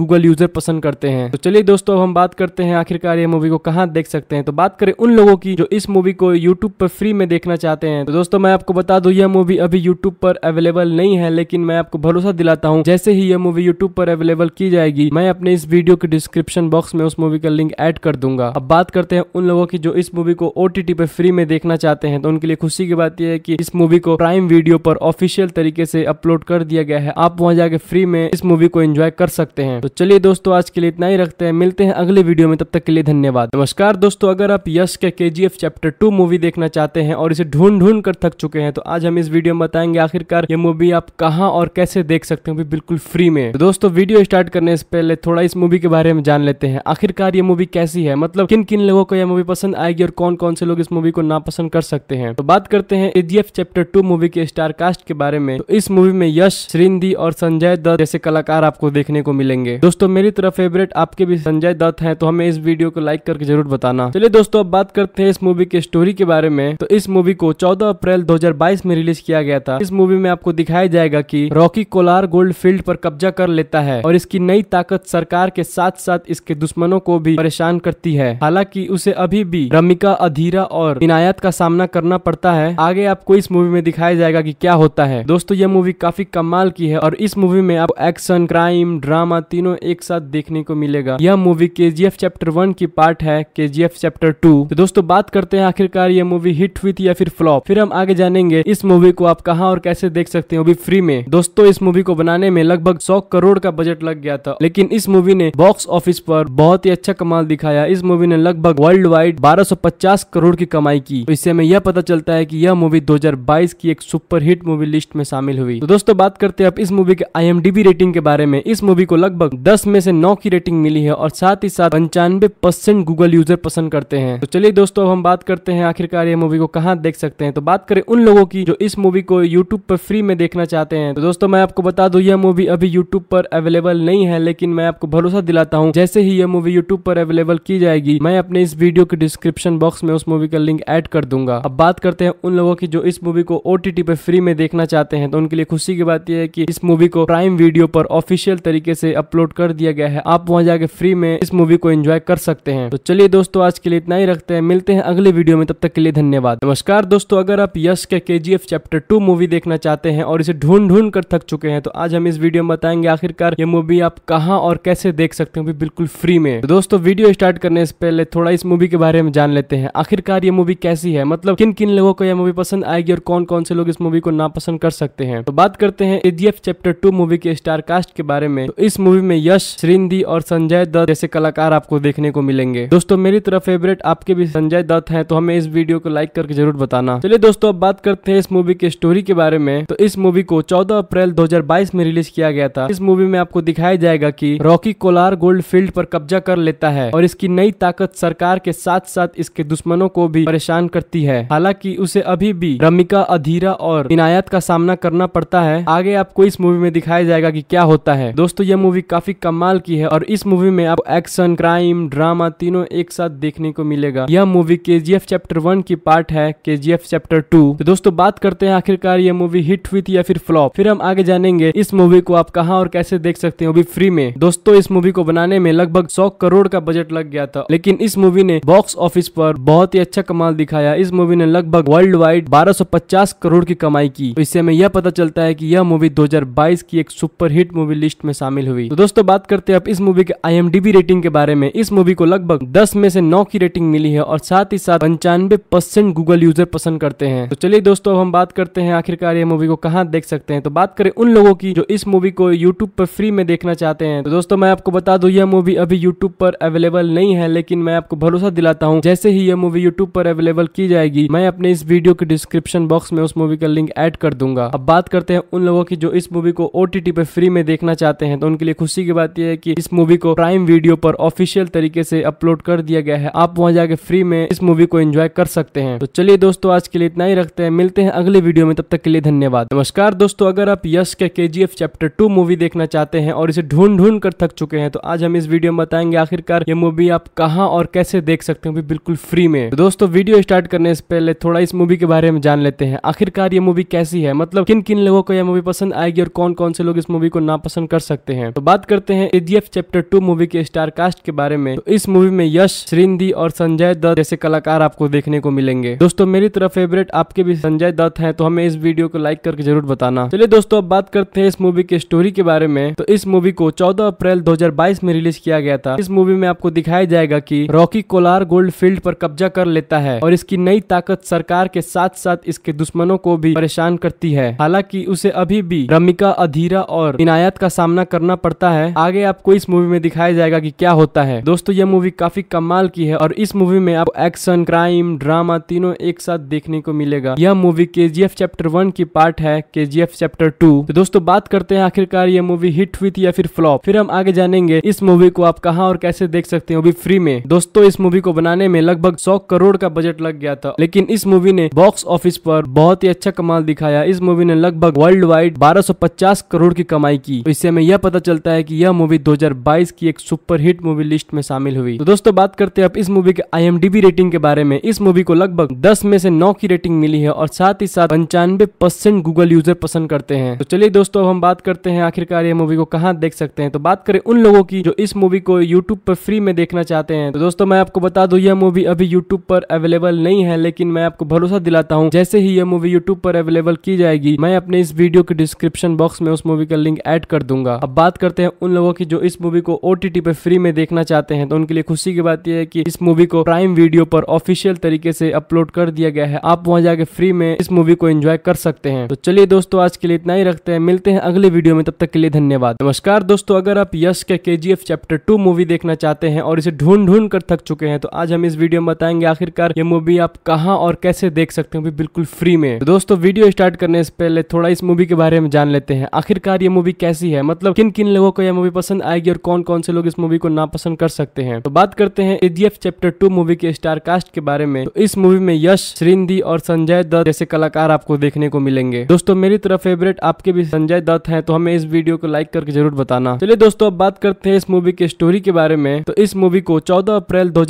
गूगल यूजर पसंद करते हैं तो चलिए दोस्तों हम बात करते हैं आखिरकार ये मूवी को कहाँ देख सकते हैं तो बात करें उन लोगों की जो इस मूवी को यूट्यूब पर फ्री में देखना चाहते हैं तो दोस्तों मैं आपको बता दू यह मूवी अभी यूट्यूब पर अवेलेबल नहीं है लेकिन मैं आपको भरोसा दिलाता हूँ जैसे ही यह मूवी यूट्यूब पर अवेलेबल की जाएगी मैं अपने इस वीडियो के डिस्क्रिप्शन बॉक्स में उस मूवी का लिंक एड कर दूंगा अब बात करते हैं उन लोगों की जो इस मूवी को ओ पर फ्री में देखना चाहते हैं तो उनके लिए खुशी की बात यह है कि इस मूवी को प्राइम वीडियो पर ऑफिशियल तरीके से अपलोड कर दिया गया है आप वहां जाके फ्री में इस मूवी को एंजॉय कर सकते हैं तो चलिए दोस्तों आज के लिए इतना ही रखते हैं मिलते हैं अगले वीडियो में तब तक के लिए धन्यवाद धन्यवाद नमस्कार दोस्तों अगर आप यश के के चैप्टर टू मूवी देखना चाहते हैं और इसे ढूंढ ढूंढ कर थक चुके हैं तो आज हम इस वीडियो में बताएंगे आखिरकार ये मूवी आप कहाँ और कैसे देख सकते हैं बिल्कुल फ्री में तो दोस्तों वीडियो स्टार्ट करने से पहले थोड़ा इस मूवी के बारे में जान लेते हैं आखिरकार ये मूवी कैसी है मतलब किन किन लोगों को यह मूवी पसंद आएगी और कौन कौन से लोग इस मूवी को नापसंद कर सकते हैं तो बात करते हैं के चैप्टर टू मूवी के स्टार कास्ट के बारे में तो इस मूवी में यश श्रींदी और संजय दत्त जैसे कलाकार आपको देखने को मिलेंगे दोस्तों मेरी तरफ फेवरेट आपके भी संजय दत्त है तो हमें इस वीडियो को लाइक करके जरूर बताना चलिए दोस्तों अब बात करते हैं इस मूवी के स्टोरी के बारे में तो इस मूवी को 14 अप्रैल 2022 में रिलीज किया गया था इस मूवी में आपको दिखाया जाएगा की रॉकी कोलार गोल्ड फील्ड पर कब्जा कर लेता है और इसकी नई ताकत सरकार के साथ साथ इसके दुश्मनों को भी परेशान करती है हालांकि उसे अभी भी रमिका अधीरा और इनायत का सामना करना पड़ता है आगे आपको इस मूवी में दिखाया जाएगा की क्या होता है दोस्तों यह मूवी काफी कमाल की है और इस मूवी में आपको एक्शन क्राइम ड्रामा तीनों एक साथ देखने को मिलेगा यह मूवी के चैप्टर वन की पार्ट है K G F chapter to तो दोस्तों बात करते हैं आखिरकार ये मूवी हिट हुई थी या फिर फ्लॉप फिर हम आगे जानेंगे इस मूवी को आप कहाँ और कैसे देख सकते हैं अभी फ्री में दोस्तों इस मूवी को बनाने में लगभग सौ करोड़ का बजट लग गया था लेकिन इस मूवी ने बॉक्स ऑफिस पर बहुत ही अच्छा कमाल दिखाया इस मूवी ने लगभग वर्ल्ड वाइड पचास करोड़ की कमाई की तो इससे हमें यह पता चलता है कि यह मूवी 2022 की एक सुपर हिट मूवी लिस्ट में शामिल हुई तो दोस्तों बात करते हैं अब इस मूवी के बी रेटिंग के बारे में इस मूवी को लगभग दस में से नौ की रेटिंग मिली है और साथ ही साथ पंचानवे परसेंट गूगल यूजर पसंद करते हैं तो चलिए दोस्तों अब हम बात करते हैं आखिरकार ये मूवी को कहाँ देख सकते हैं तो बात करें उन लोगों की जो इस मूवी को यूट्यूब पर फ्री में देखना चाहते हैं तो दोस्तों मैं आपको बता दू यह मूवी अभी यूट्यूब पर अवेलेबल नहीं है लेकिन मैं आपको भरोसा दिलाता हूँ जैसे ही यह मूवी यूट्यूब पर अवेलेबल की जाएगी मैं अपने इस वीडियो के डिस्क्रिप्शन बॉक्स में उस मूवी का लिंक एड कर दूंगा अब बात करते हैं उन लोगों की जो इस मूवी को ओ पर फ्री में देखना चाहते हैं तो उनके लिए खुशी की बात यह है कि इस मूवी को प्राइम वीडियो पर ऑफिशियल तरीके से अपलोड कर दिया गया है आप वहाँ जाके फ्री में इस मूवी को एंजॉय कर सकते हैं हैं तो चलिए दोस्तों आज के लिए इतना ही रखते हैं मिलते हैं अगले वीडियो में तब तक के लिए धन्यवाद नमस्कार दोस्तों अगर आप यश के के चैप्टर टू मूवी देखना चाहते हैं और इसे ढूंढ ढूंढ कर थक चुके हैं तो आज हम इस वीडियो में बताएंगे आखिरकार ये मूवी आप कहाँ और कैसे देख सकते हैं बिल्कुल फ्री में तो दोस्तों वीडियो स्टार्ट करने से पहले थोड़ा इस मूवी के बारे में जान लेते हैं आखिरकार ये मूवी कैसी है मतलब किन किन लोगों को यह मूवी पसंद आएगी और कौन कौन से लोग इस मूवी को नापसंद कर सकते हैं तो बात करते हैं के चैप्टर टू मूवी के स्टार कास्ट के बारे में तो इस मूवी में यश श्रीनिधि और संजय दत्त जैसे कलाकार आपको देखने को मिलेंगे करेंगे दोस्तों मेरी तरफ फेवरेट आपके भी संजय दत्त है तो हमें इस वीडियो को लाइक करके जरूर बताना चलिए दोस्तों अब बात करते हैं इस मूवी के स्टोरी के बारे में तो इस मूवी को 14 अप्रैल 2022 में रिलीज किया गया था इस मूवी में आपको दिखाया जाएगा की रॉकी कोलार गोल्ड फील्ड पर कब्जा कर लेता है और इसकी नई ताकत सरकार के साथ साथ इसके दुश्मनों को भी परेशान करती है हालांकि उसे अभी भी रमिका अधीरा और इनायत का सामना करना पड़ता है आगे आपको इस मूवी में दिखाया जाएगा की क्या होता है दोस्तों यह मूवी काफी कमाल की है और इस मूवी में आप एक्शन क्राइम ड्रामा तीनों एक साथ देखने को मिलेगा यह movie K G F chapter one की पार्ट है K G F chapter to तो दोस्तों बात करते हैं आखिरकार यह मूवी हिट हुई थी या फिर फ्लॉप फिर हम आगे जानेंगे इस मूवी को आप कहाँ और कैसे देख सकते हैं अभी फ्री में दोस्तों इस मूवी को बनाने में लगभग सौ करोड़ का बजट लग गया था लेकिन इस मूवी ने बॉक्स ऑफिस पर बहुत ही अच्छा कमाल दिखाया इस मूवी ने लगभग वर्ल्ड वाइड पचास करोड़ की कमाई की तो इससे हमें यह पता चलता है कि यह मूवी 2022 की एक सुपर हिट मूवी लिस्ट में शामिल हुई तो दोस्तों बात करते हैं अब इस मूवी के आई रेटिंग के बारे में इस मूवी को लगभग लगभग 10 में से 9 की रेटिंग मिली है और साथ ही साथ पंचानवे परसेंट गूगल यूजर पसंद करते हैं तो चलिए दोस्तों अब हम बात करते हैं आखिरकार ये मूवी को कहाँ देख सकते हैं तो बात करें उन लोगों की जो इस मूवी को यूट्यूब पर फ्री में देखना चाहते हैं तो दोस्तों मैं आपको बता दू यह मूवी अभी यूट्यूब पर अवेलेबल नहीं है लेकिन मैं आपको भरोसा दिलाता हूँ जैसे ही यह मूवी यूट्यूब पर अवेलेबल की जाएगी मैं अपने इस वीडियो के डिस्क्रिप्शन बॉक्स में उस मूवी का लिंक एड कर दूंगा अब बात करते हैं उन लोगों की जो इस मूवी को ओ पर फ्री में देखना चाहते हैं तो उनके लिए खुशी की बात यह है कि इस मूवी को प्राइम वीडियो पर ऑफिशियल तरीके से अपलोड कर दिया गया है आप वहाँ जाके फ्री में इस मूवी को एंजॉय कर सकते हैं तो चलिए दोस्तों आज के लिए इतना ही रखते हैं मिलते हैं अगले वीडियो में तब तक के लिए धन्यवाद नमस्कार दोस्तों अगर आप यश के के चैप्टर टू मूवी देखना चाहते हैं और इसे ढूंढ ढूंढ कर थक चुके हैं तो आज हम इस वीडियो में बताएंगे आखिरकार ये मूवी आप कहाँ और कैसे देख सकते हैं बिल्कुल फ्री में तो दोस्तों वीडियो स्टार्ट करने से पहले थोड़ा इस मूवी के बारे में जान लेते हैं आखिरकार ये मूवी कैसी है मतलब किन किन लोगों को यह मूवी पसंद आएगी और कौन कौन से लोग इस मूवी को नापसंद कर सकते हैं तो बात करते हैं एजीएफ चैप्टर टू मूवी के स्टार कास्ट के बारे में तो इस मूवी में यश श्रींदी और संजय दत्त जैसे कलाकार आपको देखने को मिलेंगे दोस्तों मेरी तरफ फेवरेट आपके भी संजय दत्त है तो हमें इस वीडियो को लाइक करके जरूर बताना चलिए दोस्तों अब बात करते हैं इस मूवी के स्टोरी के बारे में तो इस मूवी को चौदह अप्रैल दो में रिलीज किया गया था इस मूवी में आपको दिखाया जाएगा की रॉकी कोलार गोल्ड फील्ड पर कब्जा कर लेता है और इसकी नई ताकत सरकार के साथ साथ इसके दुश्मनों को भी परेशान करती है हालांकि उसे अभी भी रमिका अधीरा और इनायत का सामना करना पड़ता है आगे आपको इस मूवी में दिखाया जाएगा की क्या होता है दोस्तों यह मूवी मूवी काफी कमाल की है और इस मूवी में आपको एक्शन क्राइम ड्रामा तीनों एक साथ देखने को मिलेगा यह मूवी के चैप्टर वन की पार्ट है के चैप्टर टू तो दोस्तों बात करते हैं आखिरकार यह मूवी हिट हुई थी या फिर फ्लॉप फिर हम आगे जानेंगे इस मूवी को आप कहाँ और कैसे देख सकते हैं अभी फ्री में दोस्तों इस मूवी को बनाने में लगभग सौ करोड़ का बजट लग गया था लेकिन इस मूवी ने बॉक्स ऑफिस पर बहुत ही अच्छा कमाल दिखाया इस मूवी ने लगभग वर्ल्ड वाइड 1250 करोड़ की कमाई की तो इससे हमें यह पता चलता है कि यह मूवी 2022 की एक सुपरहिट मूवी लिस्ट में शामिल हुई तो दोस्तों बात करते हैं अब इस मूवी के आई रेटिंग के बारे में इस मूवी को लगभग दस में से नौ की रेटिंग मिली है और साथ ही साथ पंचानवे परसेंट गूगल यूजर पसंद करते हैं तो चलिए दोस्तों अब हम बात करते हैं आखिरकार ये मूवी को कहाँ देख सकते हैं तो बात करें उन लोगों की जो इस मूवी को यूट्यूब पर फ्री में देखना चाहते हैं तो दोस्तों मैं आपको बता दू यह मूवी अभी यूट्यूब पर अवेलेबल नहीं है लेकिन मैं आपको भरोसा दिलाता हूँ जैसे ही यह मूवी यूट्यूब पर अवेलेबल की जाएगी मैं अपने इस वीडियो के डिस्क्रिप्शन बॉक्स में उस मूवी का लिंक एड कर दूंगा अब बात करते हैं उन लोगों की जो इस मूवी को ओ पर फ्री में देखना चाहते हैं तो उनके लिए खुशी की बात यह है कि इस मूवी को प्राइम वीडियो पर ऑफिशियल तरीके से अपलोड कर दिया गया है आप वहाँ जाके फ्री में इस मूवी को एंजॉय कर सकते हैं तो चलिए दोस्तों आज के लिए इतना ही रखते हैं मिलते हैं अगले वीडियो में तब तक के लिए धन्यवाद नमस्कार दोस्तों अगर आप यश के के चैप्टर टू मूवी देखना चाहते हैं और इसे ढूंढ ढूंढ कर थक चुके हैं तो आज हम इस वीडियो में बताएंगे आखिरकार ये मूवी आप कहाँ और कैसे देख सकते हैं बिल्कुल फ्री में तो दोस्तों वीडियो स्टार्ट करने से पहले थोड़ा इस मूवी के बारे में जान लेते हैं आखिरकार ये मूवी कैसी है मतलब किन किन लोगों को यह मूवी पसंद आएगी और कौन कौन से लोग इस मूवी को नापसंद कर सकते हैं तो बात करते हैं एडीएफ चैप्टर टू मूवी के स्टार कास्ट के बारे में तो इस मूवी में यश श्रींदी और संजय दत्त जैसे कलाकार आपको देखने को मिलेंगे दोस्तों मेरी तरफ फेवरेट आपके भी संजय दत्त है तो हमें इस वीडियो को लाइक करके जरूर बताना चलिए दोस्तों अब बात करते हैं इस मूवी के स्टोरी के बारे में तो इस मूवी को चौदह अप्रैल दो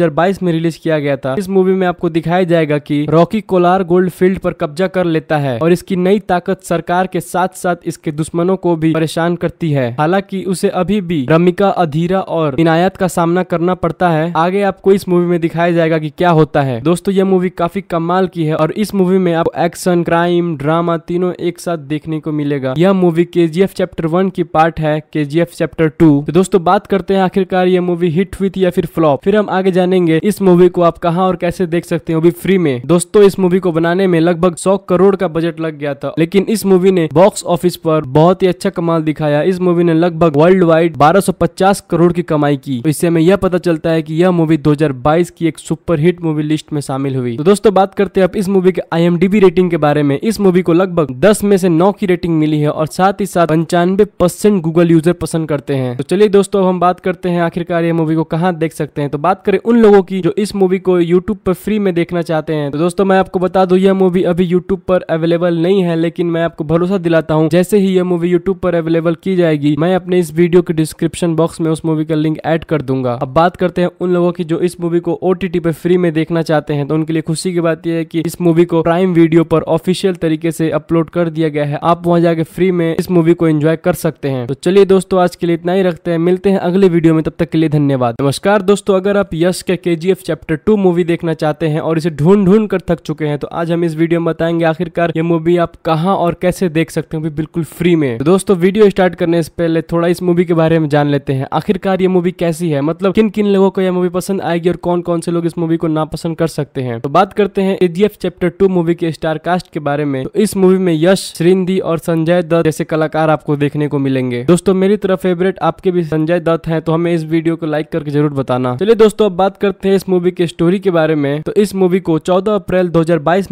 में रिलीज किया गया था इस मूवी में आपको दिखाया जाएगा की रॉकी कोलार गोल्ड फील्ड पर कब्जा कर लेता है और इसकी नई ताकत सरकार के साथ साथ इसके दुश्मनों को भी परेशान करती है हालांकि उसे अभी भी रमिका अधीरा और इनायत का सामना करना पड़ता पड़ता है आगे आपको इस मूवी में दिखाया जाएगा कि क्या होता है दोस्तों यह मूवी काफी कमाल की है और इस मूवी में आपको एक्शन क्राइम ड्रामा तीनों एक साथ देखने को मिलेगा यह मूवी के चैप्टर वन की पार्ट है के चैप्टर टू तो दोस्तों बात करते हैं आखिरकार यह मूवी हिट हुई थी या फिर फ्लॉप फिर हम आगे जानेंगे इस मूवी को आप कहाँ और कैसे देख सकते हो अभी फ्री में दोस्तों इस मूवी को बनाने में लगभग सौ करोड़ का बजट लग गया था लेकिन इस मूवी ने बॉक्स ऑफिस पर बहुत ही अच्छा कमाल दिखाया इस मूवी ने लगभग वर्ल्ड वाइड बारह करोड़ की कमाई की तो इससे हमें यह पता चलता होता है कि यह मूवी 2022 की एक सुपरहिट मूवी लिस्ट में शामिल हुई तो दोस्तों बात करते हैं अब इस मूवी के आई रेटिंग के बारे में इस मूवी को लगभग 10 में से 9 की रेटिंग मिली है और साथ ही साथ पंचानवे परसेंट गूगल यूजर पसंद करते हैं तो चलिए दोस्तों अब हम बात करते हैं आखिरकार ये मूवी को कहाँ देख सकते हैं तो बात करें उन लोगों की जो इस मूवी को यूट्यूब पर फ्री में देखना चाहते हैं तो दोस्तों मैं आपको बता दू यह मूवी अभी यूट्यूब पर अवेलेबल नहीं है लेकिन मैं आपको भरोसा दिलाता हूँ जैसे ही यह मूवी यूट्यूब पर अवेलेबल की जाएगी मैं अपने इस वीडियो के डिस्क्रिप्शन बॉक्स में उस मूवी का लिंक एड कर दूंगा अब बात कर करते हैं उन लोगों की जो इस मूवी को ओ पे फ्री में देखना चाहते हैं तो उनके लिए खुशी की बात यह है कि इस मूवी को प्राइम वीडियो पर ऑफिशियल तरीके से अपलोड कर दिया गया है आप वहां जाके फ्री में इस मूवी को एंजॉय कर सकते हैं तो चलिए दोस्तों आज के लिए इतना ही रखते हैं मिलते हैं अगले वीडियो में तब तक के लिए धन्यवाद नमस्कार दोस्तों अगर आप यश के के चैप्टर टू मूवी देखना चाहते हैं और इसे ढूंढ ढूंढ कर थक चुके हैं तो आज हम इस वीडियो में बताएंगे आखिरकार ये मूवी आप कहाँ और कैसे देख सकते हो बिल्कुल फ्री में तो दोस्तों वीडियो स्टार्ट करने से पहले थोड़ा इस मूवी के बारे में जान लेते हैं आखिरकार ये मूवी कैसी है मतलब किन किन लोगों को यह मूवी पसंद आएगी और कौन कौन से लोग इस मूवी को नापसंद कर सकते हैं तो बात करते हैं एडीएफ चैप्टर टू मूवी के स्टार कास्ट के बारे में तो इस मूवी में यश श्रींदी और संजय दत्त जैसे कलाकार आपको देखने को मिलेंगे दोस्तों मेरी तरफ फेवरेट आपके भी संजय दत्त है तो हमें इस वीडियो को लाइक करके जरूर बताना चलिए दोस्तों अब बात करते हैं इस मूवी के स्टोरी के बारे में तो इस मूवी को चौदह अप्रैल दो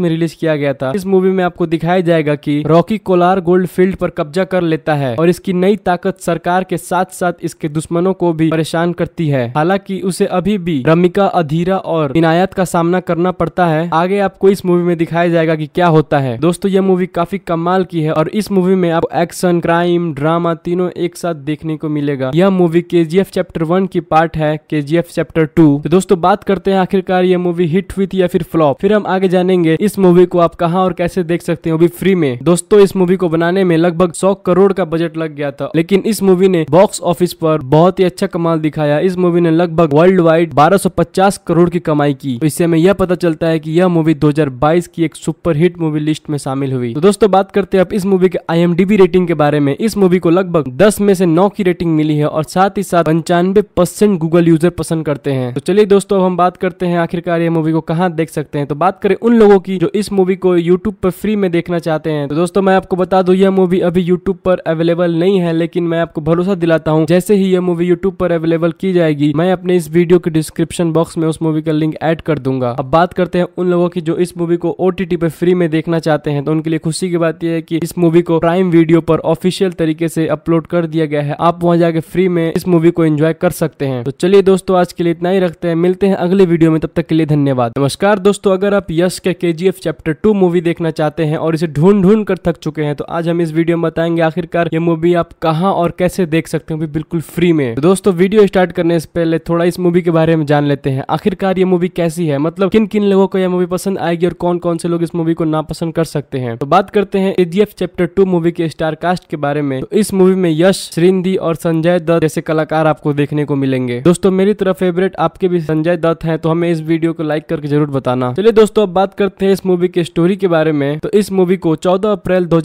में रिलीज किया गया था इस मूवी में आपको दिखाया जाएगा की रॉकी कोलार गोल्ड फील्ड पर कब्जा कर लेता है और इसकी नई ताकत सरकार के साथ साथ इसके दुश्मनों को भी परेशान करती है हालांकि कि उसे अभी भी रमिका अधीरा और इनायत का सामना करना पड़ता है आगे आपको इस मूवी में दिखाया जाएगा की क्या होता है दोस्तों यह मूवी काफी कमाल की है और इस मूवी में आपको एक्शन क्राइम ड्रामा तीनों एक साथ देखने को मिलेगा यह मूवी के चैप्टर वन की पार्ट है के चैप्टर टू तो दोस्तों बात करते हैं आखिरकार ये मूवी हिट हुई थी या फिर फ्लॉप फिर हम आगे जानेंगे इस मूवी को आप कहाँ और कैसे देख सकते हैं अभी फ्री में दोस्तों इस मूवी को बनाने में लगभग सौ करोड़ का बजट लग गया था लेकिन इस मूवी ने बॉक्स ऑफिस पर बहुत ही अच्छा कमाल दिखाया इस मूवी ने लगभग लगभग वर्ल्ड वाइड 1250 करोड़ की कमाई की तो इससे हमें यह पता चलता है कि यह मूवी 2022 की एक सुपरहिट मूवी लिस्ट में शामिल हुई तो दोस्तों बात करते हैं अब इस मूवी के आई रेटिंग के बारे में इस मूवी को लगभग दस में से नौ की रेटिंग मिली है और साथ ही साथ पंचानवे परसेंट गूगल यूजर पसंद करते हैं तो चलिए दोस्तों अब हम बात करते हैं आखिरकार ये मूवी को कहाँ देख सकते हैं तो बात करें उन लोगों की जो इस मूवी को यूट्यूब पर फ्री में देखना चाहते हैं तो दोस्तों मैं आपको बता दूं यह मूवी अभी यूट्यूब पर अवेलेबल नहीं है लेकिन मैं आपको भरोसा दिलाता हूँ जैसे ही यह मूवी यूट्यूब पर अवेलेबल की जाएगी मैं अपने अपने इस वीडियो के डिस्क्रिप्शन बॉक्स में उस मूवी का लिंक ऐड कर दूंगा अब बात करते हैं उन लोगों की जो इस मूवी को ओ पर फ्री में देखना चाहते हैं तो उनके लिए खुशी की बात यह है कि इस मूवी को प्राइम वीडियो पर ऑफिशियल तरीके से अपलोड कर दिया गया है आप वहां जाके फ्री में इस मूवी को एंजॉय कर सकते हैं तो चलिए दोस्तों आज के लिए इतना ही रखते हैं मिलते हैं अगले वीडियो में तब तक के लिए धन्यवाद नमस्कार दोस्तों अगर आप यश के के चैप्टर टू मूवी देखना चाहते हैं और इसे ढूंढ ढूंढ कर थक चुके हैं तो आज हम इस वीडियो में बताएंगे आखिरकार ये मूवी आप कहाँ और कैसे देख सकते हो बिल्कुल फ्री में तो दोस्तों वीडियो स्टार्ट करने से पहले थोड़ा थोड़ा इस मूवी के बारे में जान लेते हैं आखिरकार ये मूवी कैसी है मतलब किन किन लोगों को यह मूवी पसंद आएगी और कौन कौन से लोग इस मूवी को नापसंद कर सकते हैं तो बात करते हैं एजीएफ चैप्टर टू मूवी के स्टार कास्ट के बारे में तो इस मूवी में यश श्रींदी और संजय दत्त जैसे कलाकार आपको देखने को मिलेंगे दोस्तों मेरी तरफ फेवरेट आपके भी संजय दत्त है तो हमें इस वीडियो को लाइक करके जरूर बताना चलिए दोस्तों अब बात करते हैं इस मूवी के स्टोरी के बारे में तो इस मूवी को चौदह अप्रैल दो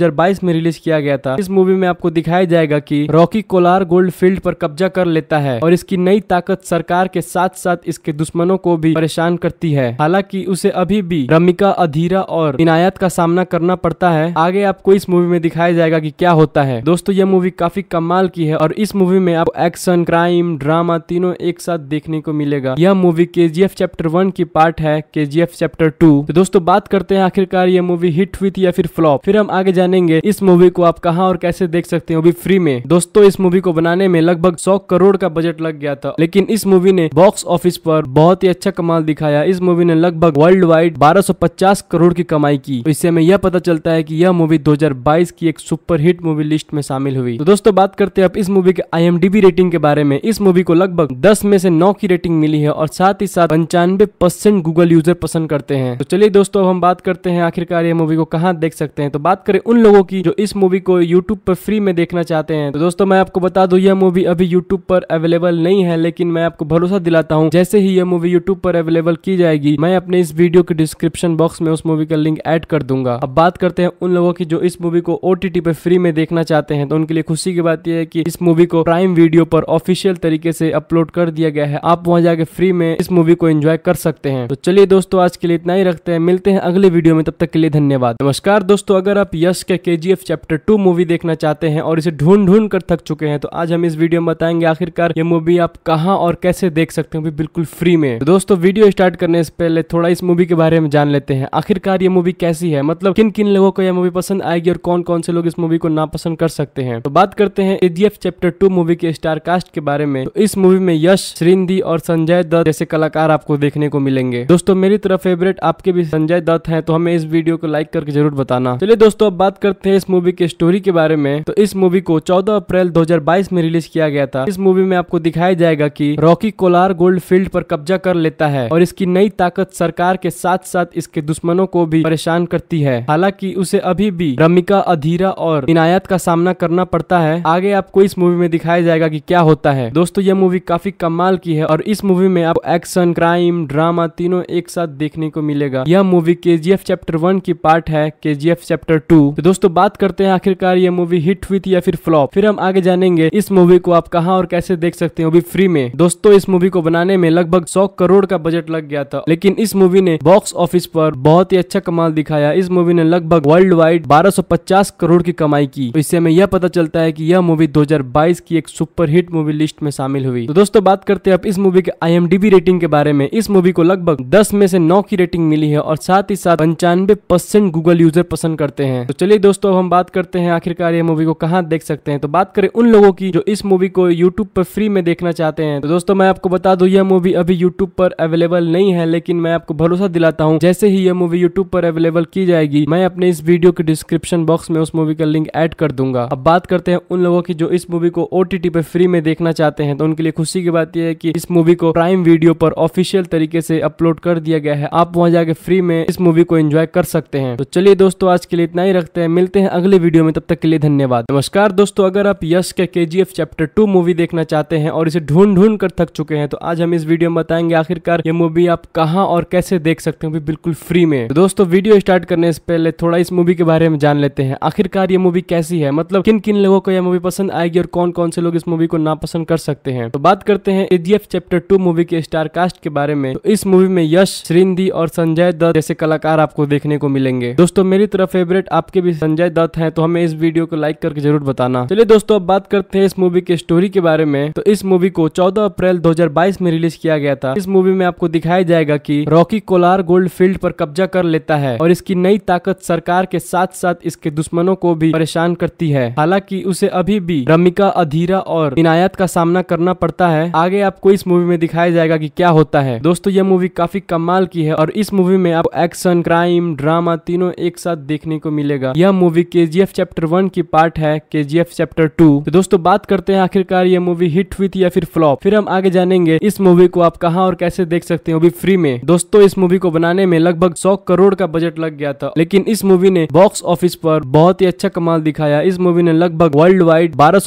में रिलीज किया गया था इस मूवी में आपको दिखाया जाएगा की रॉकी कोलार गोल्ड फील्ड पर कब्जा कर लेता है और इसकी नई ताकत सरकार सरकार के साथ साथ इसके दुश्मनों को भी परेशान करती है हालांकि उसे अभी भी रमिका अधीरा और इनायत का सामना करना पड़ता है आगे आपको इस मूवी में दिखाया जाएगा की क्या होता है दोस्तों यह मूवी काफी कमाल की है और इस मूवी में आपको एक्शन क्राइम ड्रामा तीनों एक साथ देखने को मिलेगा यह मूवी के चैप्टर वन की पार्ट है के चैप्टर टू तो दोस्तों बात करते हैं आखिरकार ये मूवी हिट हुई थी या फिर फ्लॉप फिर हम आगे जानेंगे इस मूवी को आप कहाँ और कैसे देख सकते हो भी फ्री में दोस्तों इस मूवी को बनाने में लगभग सौ करोड़ का बजट लग गया था लेकिन इस मूवी मूवी ने बॉक्स ऑफिस पर बहुत ही अच्छा कमाल दिखाया इस मूवी ने लगभग वर्ल्ड वाइड 1250 करोड़ की कमाई की तो इससे हमें यह पता चलता है कि यह मूवी 2022 की एक सुपरहिट मूवी लिस्ट में शामिल हुई तो दोस्तों बात करते हैं अब इस मूवी के आई रेटिंग के बारे में इस मूवी को लगभग दस में से नौ की रेटिंग मिली है और साथ ही साथ पंचानवे परसेंट गूगल यूजर पसंद करते हैं तो चलिए दोस्तों हम बात करते हैं आखिरकार ये मूवी को कहाँ देख सकते हैं तो बात करें उन लोगों की जो इस मूवी को यूट्यूब पर फ्री में देखना चाहते हैं तो दोस्तों मैं आपको बता दू यह मूवी अभी यूट्यूब पर अवेलेबल नहीं है लेकिन मैं आप आपको भरोसा दिलाता हूँ जैसे ही ये मूवी यूट्यूब पर अवेलेबल की जाएगी मैं अपने इस वीडियो के डिस्क्रिप्शन बॉक्स में उस मूवी का लिंक एड कर दूंगा अब बात करते हैं उन लोगों की जो इस मूवी को ओ पर फ्री में देखना चाहते हैं तो उनके लिए खुशी की बात यह है की इस मूवी को प्राइम वीडियो पर ऑफिशियल तरीके से अपलोड कर दिया गया है आप वहाँ जाके फ्री में इस मूवी को एंजॉय कर सकते हैं तो चलिए दोस्तों आज के लिए इतना ही रखते हैं मिलते हैं अगले वीडियो में तब तक के लिए धन्यवाद नमस्कार दोस्तों अगर आप यश के के चैप्टर टू मूवी देखना चाहते हैं और इसे ढूंढ ढूंढ कर थक चुके हैं तो आज हम इस वीडियो में बताएंगे आखिरकार ये मूवी आप कहाँ और कैसे कैसे देख सकते हो बिल्कुल फ्री में तो दोस्तों वीडियो स्टार्ट करने से पहले थोड़ा इस मूवी के बारे में जान लेते हैं आखिरकार ये मूवी कैसी है मतलब किन किन लोगों को यह मूवी पसंद आएगी और कौन कौन से लोग इस मूवी को नापसंद कर सकते हैं तो बात करते हैं एजीएफ चैप्टर टू मूवी के स्टार कास्ट के बारे में तो इस मूवी में यश श्रींदी और संजय दत्त जैसे कलाकार आपको देखने को मिलेंगे दोस्तों मेरी तरह फेवरेट आपके भी संजय दत्त है तो हमें इस वीडियो को लाइक करके जरूर बताना चलिए दोस्तों अब बात करते हैं इस मूवी के स्टोरी के बारे में तो इस मूवी को चौदह अप्रैल दो में रिलीज किया गया था इस मूवी में आपको दिखाया जाएगा की रॉक चौकी कोलार गोल्ड फील्ड पर कब्जा कर लेता है और इसकी नई ताकत सरकार के साथ साथ इसके दुश्मनों को भी परेशान करती है हालांकि उसे अभी भी रमिका अधीरा और इनायत का सामना करना पड़ता है आगे आपको इस मूवी में दिखाया जाएगा की क्या होता है दोस्तों यह मूवी काफी कमाल की है और इस मूवी में आपको एक्शन क्राइम ड्रामा तीनों एक साथ देखने को मिलेगा यह मूवी के चैप्टर वन की पार्ट है के चैप्टर टू तो दोस्तों बात करते हैं आखिरकार ये मूवी हिट हुई थी या फिर फ्लॉप फिर हम आगे जानेंगे इस मूवी को आप कहाँ और कैसे देख सकते हो अभी फ्री में दोस्तों तो इस मूवी को बनाने में लगभग सौ करोड़ का बजट लग गया था लेकिन इस मूवी ने बॉक्स ऑफिस पर बहुत ही अच्छा कमाल दिखाया इस मूवी ने लगभग वर्ल्ड वाइड 1250 करोड़ की कमाई की तो इससे हमें यह पता चलता है कि यह मूवी 2022 की एक सुपरहिट मूवी लिस्ट में शामिल हुई तो दोस्तों बात करते हैं अब इस मूवी के आई रेटिंग के बारे में इस मूवी को लगभग दस में से नौ की रेटिंग मिली है और साथ ही साथ पंचानवे परसेंट गूगल यूजर पसंद करते हैं तो चलिए दोस्तों हम बात करते हैं आखिरकार ये मूवी को कहाँ देख सकते हैं तो बात करें उन लोगों की जो इस मूवी को यूट्यूब पर फ्री में देखना चाहते हैं तो दोस्तों मैं आपको बता दूं यह मूवी अभी यूट्यूब पर अवेलेबल नहीं है लेकिन मैं आपको भरोसा दिलाता हूँ जैसे ही यह मूवी यूट्यूब पर अवेलेबल की जाएगी मैं अपने इस वीडियो के डिस्क्रिप्शन बॉक्स में उस मूवी का लिंक एड कर दूंगा अब बात करते हैं उन लोगों की जो इस मूवी को ओ पर फ्री में देखना चाहते हैं तो उनके लिए खुशी की बात यह है की इस मूवी को प्राइम वीडियो पर ऑफिशियल तरीके से अपलोड कर दिया गया है आप वहाँ जाके फ्री में इस मूवी को एंजॉय कर सकते हैं तो चलिए दोस्तों आज के लिए इतना ही रखते हैं मिलते हैं अगले वीडियो में तब तक के लिए धन्यवाद नमस्कार दोस्तों अगर आप यश के के चैप्टर टू मूवी देखना चाहते हैं और इसे ढूंढ ढूंढ कर थक लग चुके हैं तो आज हम इस वीडियो में बताएंगे आखिरकार ये मूवी आप कहाँ और कैसे देख सकते हो बिल्कुल फ्री में तो दोस्तों वीडियो स्टार्ट करने से पहले थोड़ा इस मूवी के बारे में जान लेते हैं आखिरकार ये मूवी कैसी है मतलब किन किन लोगों को यह मूवी पसंद आएगी और कौन कौन से लोग इस मूवी को नापसंद कर सकते हैं तो बात करते हैं एजीएफ चैप्टर टू मूवी के स्टार कास्ट के बारे में तो इस मूवी में यश श्रींदी और संजय दत्त जैसे कलाकार आपको देखने को मिलेंगे दोस्तों मेरी तरफ फेवरेट आपके भी संजय दत्त हैं तो हमें इस वीडियो को लाइक करके जरूर बताना चलिए दोस्तों अब बात करते हैं इस मूवी के स्टोरी के बारे में तो इस मूवी को 14 अप्रैल अप्रैल 2022 में रिलीज किया गया था इस मूवी में आपको दिखाया जाएगा कि रॉकी कोलार गोल्ड फील्ड पर कब्जा कर लेता है और इसकी नई ताकत सरकार के साथ साथ इसके दुश्मनों को भी परेशान करती है हालांकि उसे अभी भी रमिका अधीरा और इनायत का सामना करना पड़ता है आगे आपको इस मूवी में दिखाया जाएगा की क्या होता है दोस्तों यह मूवी काफी कमाल की है और इस मूवी में आपको एक्शन क्राइम ड्रामा तीनों एक साथ देखने को मिलेगा यह मूवी के चैप्टर वन की पार्ट है के चैप्टर टू तो दोस्तों बात करते हैं आखिरकार ये मूवी हिट हुई थी या फिर फ्लॉप फिर हम आगे आगे जानेंगे इस मूवी को आप कहाँ और कैसे देख सकते हो भी फ्री में दोस्तों इस मूवी को बनाने में लगभग सौ करोड़ का बजट लग गया था लेकिन इस मूवी ने बॉक्स ऑफिस पर बहुत ही अच्छा कमाल दिखाया इस मूवी ने लगभग वर्ल्ड वाइड बारह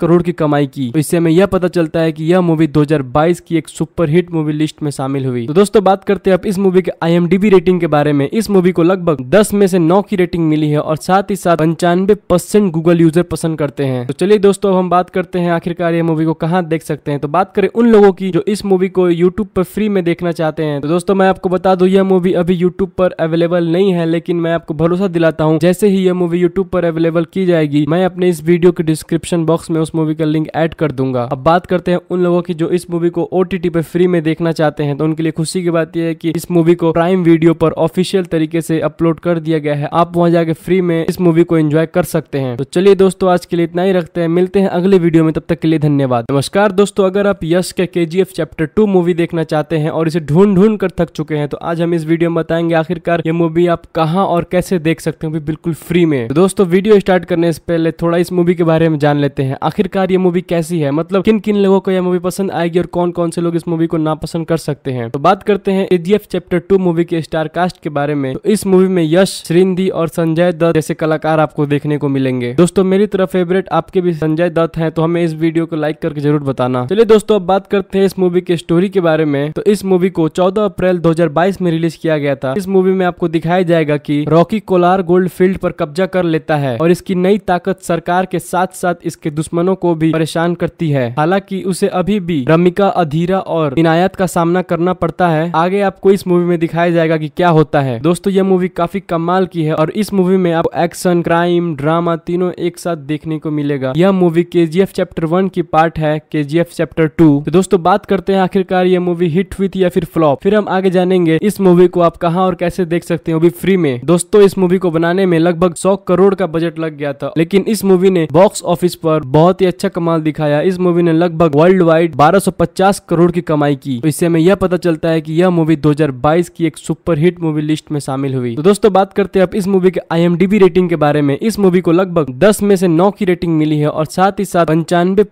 करोड़ की कमाई की तो इससे हमें यह पता चलता है कि यह मूवी 2022 की एक सुपरहिट मूवी लिस्ट में शामिल हुई तो दोस्तों बात करते हैं अब इस मूवी के आई रेटिंग के बारे में इस मूवी को लगभग 10 में से 9 की रेटिंग मिली है और साथ ही साथ पंचानवे परसेंट गूगल यूजर पसंद करते हैं तो चलिए दोस्तों हम बात करते हैं आखिरकार ये मूवी को कहाँ देख सकते हैं तो बात करें उन लोगों की जो इस मूवी को यूट्यूब पर फ्री में देखना चाहते हैं तो दोस्तों मैं आपको बता दू यह मूवी अभी यूट्यूब पर अवेलेबल नहीं है लेकिन मैं आपको भरोसा दिलाता हूँ जैसे ही यह मूवी यूट्यूब पर अवेलेबल की जाएगी मैं अपने इस वीडियो के डिस्क्रिप्शन बॉक्स में उस मूवी का लिंक एड कर दूंगा अब बात करते हैं उन लोगों की जो इस मूवी को ओ पर फ्री में देखना चाहते हैं तो उनके लिए खुशी की बात यह है की इस मूवी को प्राइम वीडियो पर ऑफिशियल तरीके से अपलोड कर दिया गया है आप वहाँ जाके फ्री में इस मूवी को एंजॉय कर सकते हैं तो चलिए दोस्तों आज के लिए इतना ही रखते हैं मिलते हैं अगले वीडियो में तब तक के लिए धन्यवाद नमस्कार दोस्तों अगर आप यश के K G F chapter two movie देखना चाहते हैं और इसे ढूंढ ढूंढ कर थक चुके हैं तो आज हम इस वीडियो में बताएंगे आखिरकार ये मूवी आप कहाँ और कैसे देख सकते हो बिल्कुल फ्री में तो दोस्तों वीडियो स्टार्ट करने से पहले थोड़ा इस मूवी के बारे में जान लेते हैं आखिरकार ये मूवी कैसी है मतलब किन किन लोगों को यह मूवी पसंद आएगी और कौन कौन से लोग इस मूवी को नापसंद कर सकते हैं तो बात करते हैं के चैप्टर टू मूवी के स्टार कास्ट के बारे में तो इस मूवी में यश श्रींदी और संजय दत्त जैसे कलाकार आपको देखने को मिलेंगे दोस्तों मेरी तरफ फेवरेट आपके भी संजय दत्त है तो हमें इस वीडियो को लाइक करके जरूर बताना चलिए दोस्तों अब बात करते हैं इस मूवी के स्टोरी के बारे में तो इस मूवी को 14 अप्रैल 2022 में रिलीज किया गया था इस मूवी में आपको दिखाया जाएगा कि रॉकी कोलार गोल्ड फील्ड पर कब्जा कर लेता है और इसकी नई ताकत सरकार के साथ साथ इसके दुश्मनों को भी परेशान करती है हालांकि उसे अभी भी रमिका अधीरा और इनायत का सामना करना पड़ता है आगे आपको इस मूवी में दिखाया जाएगा की क्या होता है दोस्तों यह मूवी काफी कमाल की है और इस मूवी में आपको एक्शन क्राइम ड्रामा तीनों एक साथ देखने को मिलेगा यह मूवी के चैप्टर वन की पार्ट है के चैप्टर टू टू तो दोस्तों बात करते हैं आखिरकार ये मूवी हिट हुई थी या फिर फ्लॉप फिर हम आगे जानेंगे इस मूवी को आप कहाँ और कैसे देख सकते हो भी फ्री में दोस्तों इस मूवी को बनाने में लगभग सौ करोड़ का बजट लग गया था लेकिन इस मूवी ने बॉक्स ऑफिस पर बहुत ही अच्छा कमाल दिखाया इस मूवी ने लगभग वर्ल्ड वाइड बारह करोड़ की कमाई की तो इससे हमें यह पता चलता है कि यह मूवी 2022 की एक सुपर हिट मूवी लिस्ट में शामिल हुई तो दोस्तों बात करते हैं अब इस मूवी के आई रेटिंग के बारे में इस मूवी को लगभग दस में से नौ की रेटिंग मिली है और साथ ही साथ पंचानवे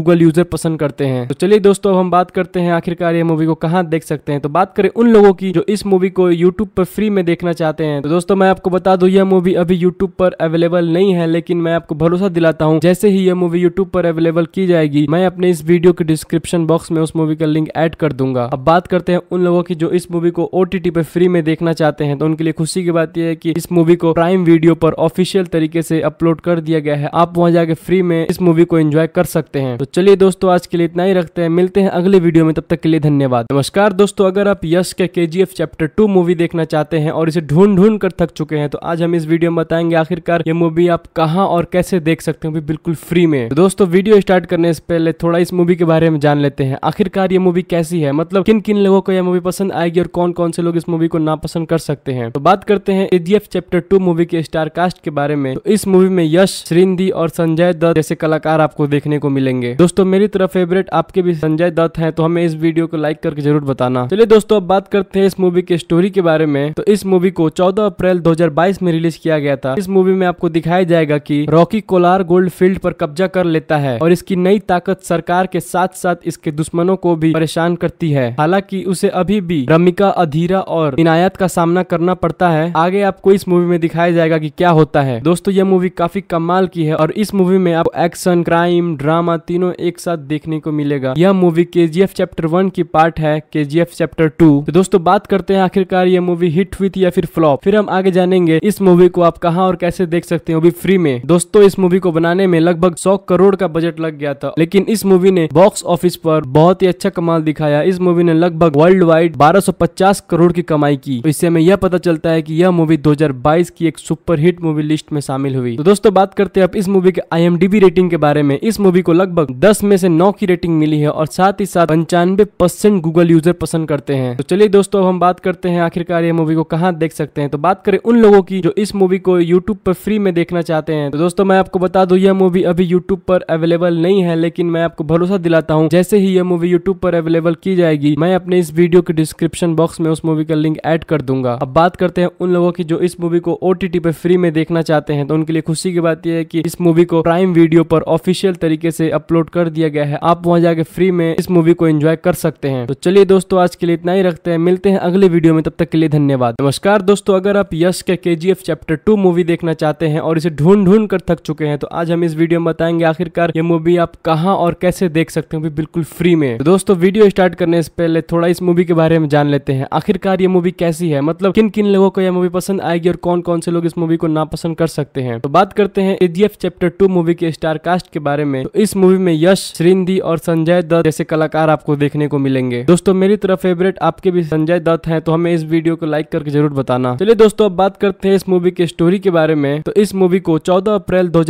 गूगल यूजर पसंद करते हैं तो चलिए दोस्तों हम बात करते हैं आखिरकार ये मूवी को कहाँ देख सकते हैं तो बात करें उन लोगों की जो इस मूवी को यूट्यूब पर फ्री में देखना चाहते हैं तो दोस्तों मैं आपको बता दू यह मूवी अभी यूट्यूब पर अवेलेबल नहीं है लेकिन मैं आपको भरोसा दिलाता हूँ जैसे ही यह मूवी यूट्यूब पर अवेलेबल की जाएगी मैं अपने इस वीडियो के डिस्क्रिप्शन बॉक्स में उस मूवी का लिंक एड कर दूंगा अब बात करते हैं उन लोगों की जो इस मूवी को ओ पर फ्री में देखना चाहते हैं तो उनके लिए खुशी की बात यह है कि इस मूवी को प्राइम वीडियो पर ऑफिशियल तरीके से अपलोड कर दिया गया है आप वहाँ जाके फ्री में इस मूवी को एंजॉय कर सकते हैं तो चलिए दोस्तों आज के लिए इतना ही रखते हैं मिलते हैं अगले वीडियो में तब तक के लिए धन्यवाद नमस्कार दोस्तों अगर आप यश के के चैप्टर टू मूवी देखना चाहते हैं और इसे ढूंढ ढूंढ कर थक चुके हैं तो आज हम इस वीडियो में बताएंगे आखिरकार ये मूवी आप कहाँ और कैसे देख सकते हो बिल्कुल फ्री में तो दोस्तों वीडियो स्टार्ट करने से पहले थोड़ा इस मूवी के बारे में जान लेते हैं आखिरकार ये मूवी कैसी है मतलब किन किन लोगों को यह मूवी पसंद आएगी और कौन कौन से लोग इस मूवी को नापसंद कर सकते हैं तो बात करते हैं के चैप्टर टू मूवी के स्टार कास्ट के बारे में तो इस मूवी में यश श्रीनिधि और संजय दत्त जैसे कलाकार आपको देखने को मिलेंगे दोस्तों मेरी तरफ फेवरेट आप आपके भी संजय दत्त हैं तो हमें इस वीडियो को लाइक करके जरूर बताना चलिए दोस्तों अब बात करते हैं इस मूवी के स्टोरी के बारे में तो इस मूवी को 14 अप्रैल 2022 में रिलीज किया गया था इस मूवी में आपको दिखाया जाएगा की रॉकी कोलार गोल्ड फील्ड पर कब्जा कर लेता है और इसकी नई ताकत सरकार के साथ साथ इसके दुश्मनों को भी परेशान करती है हालांकि उसे अभी भी रमिका अधीरा और इनायत का सामना करना पड़ता है आगे आपको इस मूवी में दिखाया जाएगा की क्या होता है दोस्तों यह मूवी काफी कमाल की है और इस मूवी में आप एक्शन क्राइम ड्रामा तीनों एक साथ देखने को मिलेगा जाएगा यह movie K G F chapter one की पार्ट है K G F chapter to तो दोस्तों बात करते हैं आखिरकार यह मूवी हिट हुई थी या फिर फ्लॉप फिर हम आगे जानेंगे इस मूवी को आप कहाँ और कैसे देख सकते हैं अभी फ्री में दोस्तों इस मूवी को बनाने में लगभग सौ करोड़ का बजट लग गया था लेकिन इस मूवी ने बॉक्स ऑफिस पर बहुत ही अच्छा कमाल दिखाया इस मूवी ने लगभग वर्ल्ड वाइड पचास करोड़ की कमाई की तो इससे हमें यह पता चलता है कि यह मूवी 2022 की एक सुपर हिट मूवी लिस्ट में शामिल हुई तो दोस्तों बात करते हैं अब इस मूवी के बी रेटिंग के बारे में इस मूवी को लगभग 10 में से 9 की रेटिंग मिली मिली है और साथ ही साथ पंचानवे परसेंट गूगल यूजर पसंद करते हैं तो चलिए दोस्तों हम बात करते हैं आखिरकार ये मूवी को कहाँ देख सकते हैं तो बात करें उन लोगों की जो इस मूवी को यूट्यूब पर फ्री में देखना चाहते हैं तो दोस्तों मैं आपको बता दू यह मूवी अभी यूट्यूब पर अवेलेबल नहीं है लेकिन मैं आपको भरोसा दिलाता हूँ जैसे ही यह मूवी यूट्यूब पर अवेलेबल की जाएगी मैं अपने इस वीडियो के डिस्क्रिप्शन बॉक्स में उस मूवी का लिंक एड कर दूंगा अब बात करते हैं उन लोगों की जो इस मूवी को ओ पर फ्री में देखना चाहते हैं तो उनके लिए खुशी की बात यह है कि इस मूवी को प्राइम वीडियो पर ऑफिशियल तरीके से अपलोड कर दिया गया है आप वहाँ जाके फ्री में इस मूवी को एंजॉय कर सकते हैं तो चलिए दोस्तों आज के लिए इतना ही रखते हैं मिलते हैं अगले वीडियो में तब तक के लिए धन्यवाद नमस्कार दोस्तों अगर आप यश के के चैप्टर टू मूवी देखना चाहते हैं और इसे ढूंढ ढूंढ कर थक चुके हैं तो आज हम इस वीडियो में बताएंगे आखिरकार ये मूवी आप कहाँ और कैसे देख सकते हैं बिल्कुल फ्री में तो दोस्तों वीडियो स्टार्ट करने से पहले थोड़ा इस मूवी के बारे में जान लेते हैं आखिरकार ये मूवी कैसी है मतलब किन किन लोगों को यह मूवी पसंद आएगी और कौन कौन से लोग इस मूवी को नापसंद कर सकते हैं तो बात करते हैं एफ चैप्टर टू मूवी के स्टार कास्ट के बारे में तो इस मूवी में यश श्रींदी और संजय संजय दत्त जैसे कलाकार आपको देखने को मिलेंगे दोस्तों मेरी तरफ फेवरेट आपके भी संजय दत्त है तो हमें इस वीडियो को लाइक करके जरूर बताना चलिए दोस्तों अब बात करते हैं इस मूवी के स्टोरी के बारे में तो इस मूवी को चौदह अप्रैल दो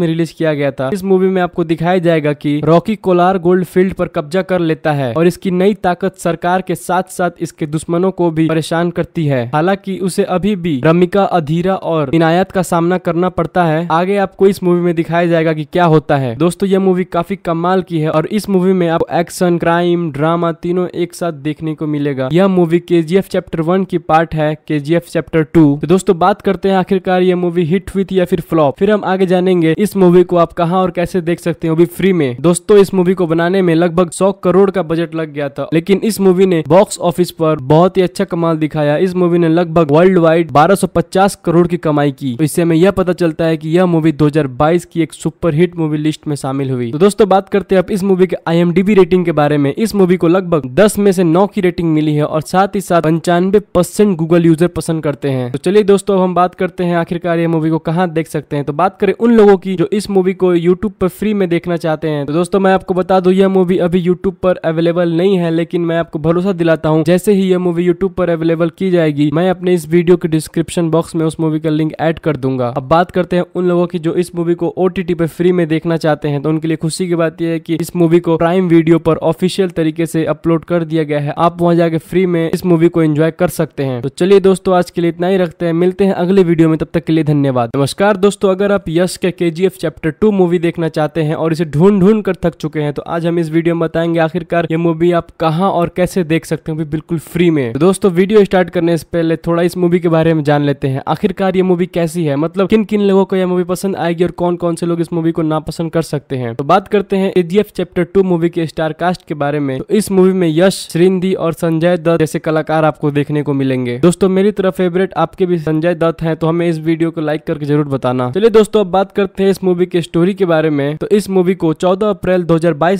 में रिलीज किया गया था इस मूवी में आपको दिखाया जाएगा की रॉकी कोलार गोल्ड फील्ड पर कब्जा कर लेता है और इसकी नई ताकत सरकार के साथ साथ इसके दुश्मनों को भी परेशान करती है हालांकि उसे अभी भी रमिका अधीरा और इनायत का सामना करना पड़ता है आगे आपको इस मूवी में दिखाया जाएगा की क्या होता है दोस्तों यह मूवी काफी कमाल की है और इस मूवी मूवी में आपको एक्शन क्राइम ड्रामा तीनों एक साथ देखने को मिलेगा यह movie K G F chapter one की पार्ट है K G F chapter to तो दोस्तों बात करते हैं आखिरकार यह मूवी हिट हुई थी या फिर फ्लॉप फिर हम आगे जानेंगे इस मूवी को आप कहाँ और कैसे देख सकते हैं अभी फ्री में दोस्तों इस मूवी को बनाने में लगभग सौ करोड़ का बजट लग गया था लेकिन इस मूवी ने बॉक्स ऑफिस पर बहुत ही अच्छा कमाल दिखाया इस मूवी ने लगभग वर्ल्ड वाइड पचास करोड़ की कमाई की तो इससे हमें यह पता चलता है कि यह मूवी 2022 की एक सुपर हिट मूवी लिस्ट में शामिल हुई तो दोस्तों बात करते हैं अब इस मूवी के आई रेटिंग के बारे में इस मूवी को लगभग दस में से नौ की रेटिंग मिली है और साथ ही साथ पंचानवे परसेंट गूगल यूजर पसंद करते हैं तो चलिए दोस्तों हम बात करते हैं आखिरकार ये मूवी को कहाँ देख सकते हैं तो बात करें उन लोगों की जो इस मूवी को यूट्यूब पर फ्री में देखना चाहते हैं तो दोस्तों मैं आपको बता दू यह मूवी अभी यूट्यूब पर अवेलेबल नहीं है लेकिन मैं आपको भरोसा दिलाता हूँ जैसे ही यह मूवी यूट्यूब पर अवेलेबल की जाएगी मैं अपने इस वीडियो के डिस्क्रिप्शन बॉक्स में उस मूवी का लिंक एड कर दूंगा अब बात करते हैं उन लोगों की जो इस मूवी को ओ पर फ्री में देखना चाहते हैं तो उनके लिए खुशी की बात यह है कि इस मूवी को प्राइम वीडियो पर ऑफिशियल तरीके से अपलोड कर दिया गया है आप वहाँ जाके फ्री में इस मूवी को एंजॉय कर सकते हैं तो चलिए दोस्तों आज के लिए इतना ही रखते हैं मिलते हैं अगले वीडियो में तब तक के लिए धन्यवाद नमस्कार दोस्तों अगर आप यश के के चैप्टर टू मूवी देखना चाहते हैं और इसे ढूंढ ढूंढ कर थक चुके हैं तो आज हम इस वीडियो में बताएंगे आखिरकार ये मूवी आप कहाँ और कैसे देख सकते हैं बिल्कुल फ्री में तो दोस्तों वीडियो स्टार्ट करने से पहले थोड़ा इस मूवी के बारे में जान लेते हैं आखिरकार ये मूवी कैसी है मतलब किन किन लोगों को यह मूवी पसंद आएगी और कौन कौन से लोग इस मूवी को नापसंद कर सकते हैं तो बात करते हैं एजीएफ चैप्टर टू मूवी के स्टार कास्ट के बारे में तो इस मूवी में यश श्रीनिधि और संजय दत्त जैसे कलाकार आपको देखने को मिलेंगे दोस्तों मेरी तरफ फेवरेट आपके भी संजय दत्त है तो हमें इस वीडियो को लाइक करके जरूर बताना चलिए दोस्तों अब बात करते हैं इस मूवी के स्टोरी के बारे में तो इस मूवी को चौदह अप्रैल दो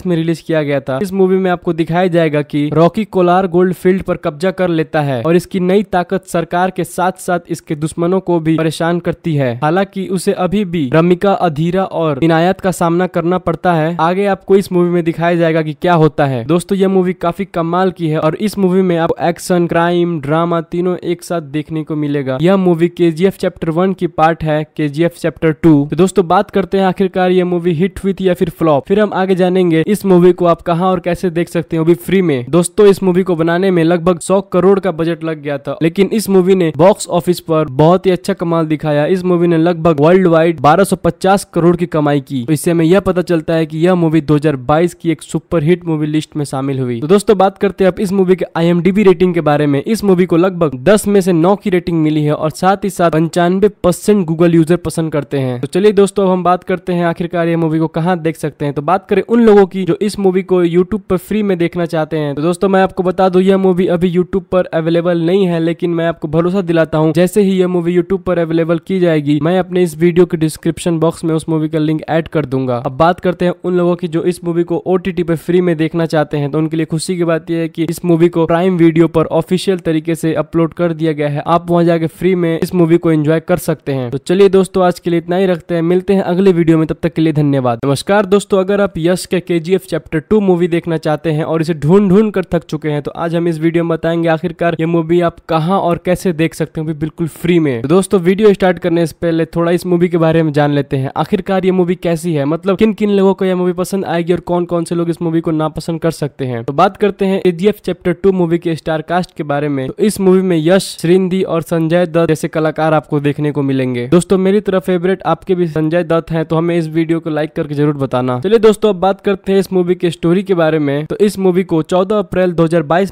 में रिलीज किया गया था इस मूवी में आपको दिखाया जाएगा की रॉकी कोलार गोल्ड फील्ड पर कब्जा कर लेता है और इसकी नई ताकत सरकार के साथ साथ इसके दुश्मनों को भी परेशान करती है हालांकि उसे अभी भी रमिका अधीरा और इनायत का सामना करना पड़ता है आगे आपको इस मूवी में दिखा दिखाया जाएगा कि क्या होता है दोस्तों ये मूवी काफी कमाल की है और इस मूवी में आपको एक्शन क्राइम ड्रामा तीनों एक साथ देखने को मिलेगा यह मूवी के चैप्टर वन की पार्ट है के चैप्टर टू तो दोस्तों बात करते हैं आखिरकार ये मूवी हिट हुई थी या फिर फ्लॉप फिर हम आगे जानेंगे इस मूवी को आप कहाँ और कैसे देख सकते हैं अभी फ्री में दोस्तों इस मूवी को बनाने में लगभग सौ करोड़ का बजट लग गया था लेकिन इस मूवी ने बॉक्स ऑफिस पर बहुत ही अच्छा कमाल दिखाया इस मूवी ने लगभग वर्ल्ड वाइड बारह करोड़ की कमाई की तो इससे हमें यह पता चलता है कि यह मूवी 2022 की की एक सुपरहिट मूवी लिस्ट में शामिल हुई तो दोस्तों बात करते हैं अब इस मूवी के आई रेटिंग के बारे में इस मूवी को लगभग दस में से नौ की रेटिंग मिली है और साथ ही साथ पंचानवे परसेंट गूगल यूजर पसंद करते हैं तो चलिए दोस्तों अब हम बात करते हैं आखिरकार ये मूवी को कहाँ देख सकते हैं तो बात करें उन लोगों की जो इस मूवी को यूट्यूब पर फ्री में देखना चाहते हैं तो दोस्तों मैं आपको बता दू यह मूवी अभी यूट्यूब पर अवेलेबल नहीं है लेकिन मैं आपको भरोसा दिलाता हूँ जैसे ही यह मूवी यूट्यूब पर अवेलेबल की जाएगी मैं अपने इस वीडियो के डिस्क्रिप्शन बॉक्स में उस मूवी का लिंक एड कर दूंगा अब बात करते हैं उन लोगों की जो इस मूवी को ओ पे फ्री में देखना चाहते हैं तो उनके लिए खुशी की बात यह है कि इस मूवी को प्राइम वीडियो पर ऑफिशियल तरीके से अपलोड कर दिया गया है आप वहां जाके फ्री में इस मूवी को एंजॉय कर सकते हैं तो चलिए दोस्तों आज के लिए इतना ही रखते हैं मिलते हैं अगले वीडियो में तब तक के लिए धन्यवाद नमस्कार दोस्तों अगर आप यश के के चैप्टर टू मूवी देखना चाहते हैं और इसे ढूंढ ढूंढ कर थक चुके हैं तो आज हम इस वीडियो में बताएंगे आखिरकार ये मूवी आप कहाँ और कैसे देख सकते हैं बिल्कुल फ्री में तो दोस्तों वीडियो स्टार्ट करने से पहले थोड़ा इस मूवी के बारे में जान लेते हैं आखिरकार ये मूवी कैसी है मतलब किन किन लोगों को यह मूवी पसंद आएगी और कौन कौन कौन से लोग इस मूवी को नापसंद कर सकते हैं तो बात करते हैं एजीएफ चैप्टर टू मूवी के स्टार कास्ट के बारे में तो इस मूवी में यश श्रीनिधि और संजय दत्त जैसे कलाकार आपको देखने को मिलेंगे दोस्तों मेरी तरफ फेवरेट आपके भी संजय दत्त है तो हमें इस वीडियो को लाइक करके जरूर बताना चलिए दोस्तों अब बात करते हैं इस मूवी के स्टोरी के बारे में तो इस मूवी को चौदह अप्रैल दो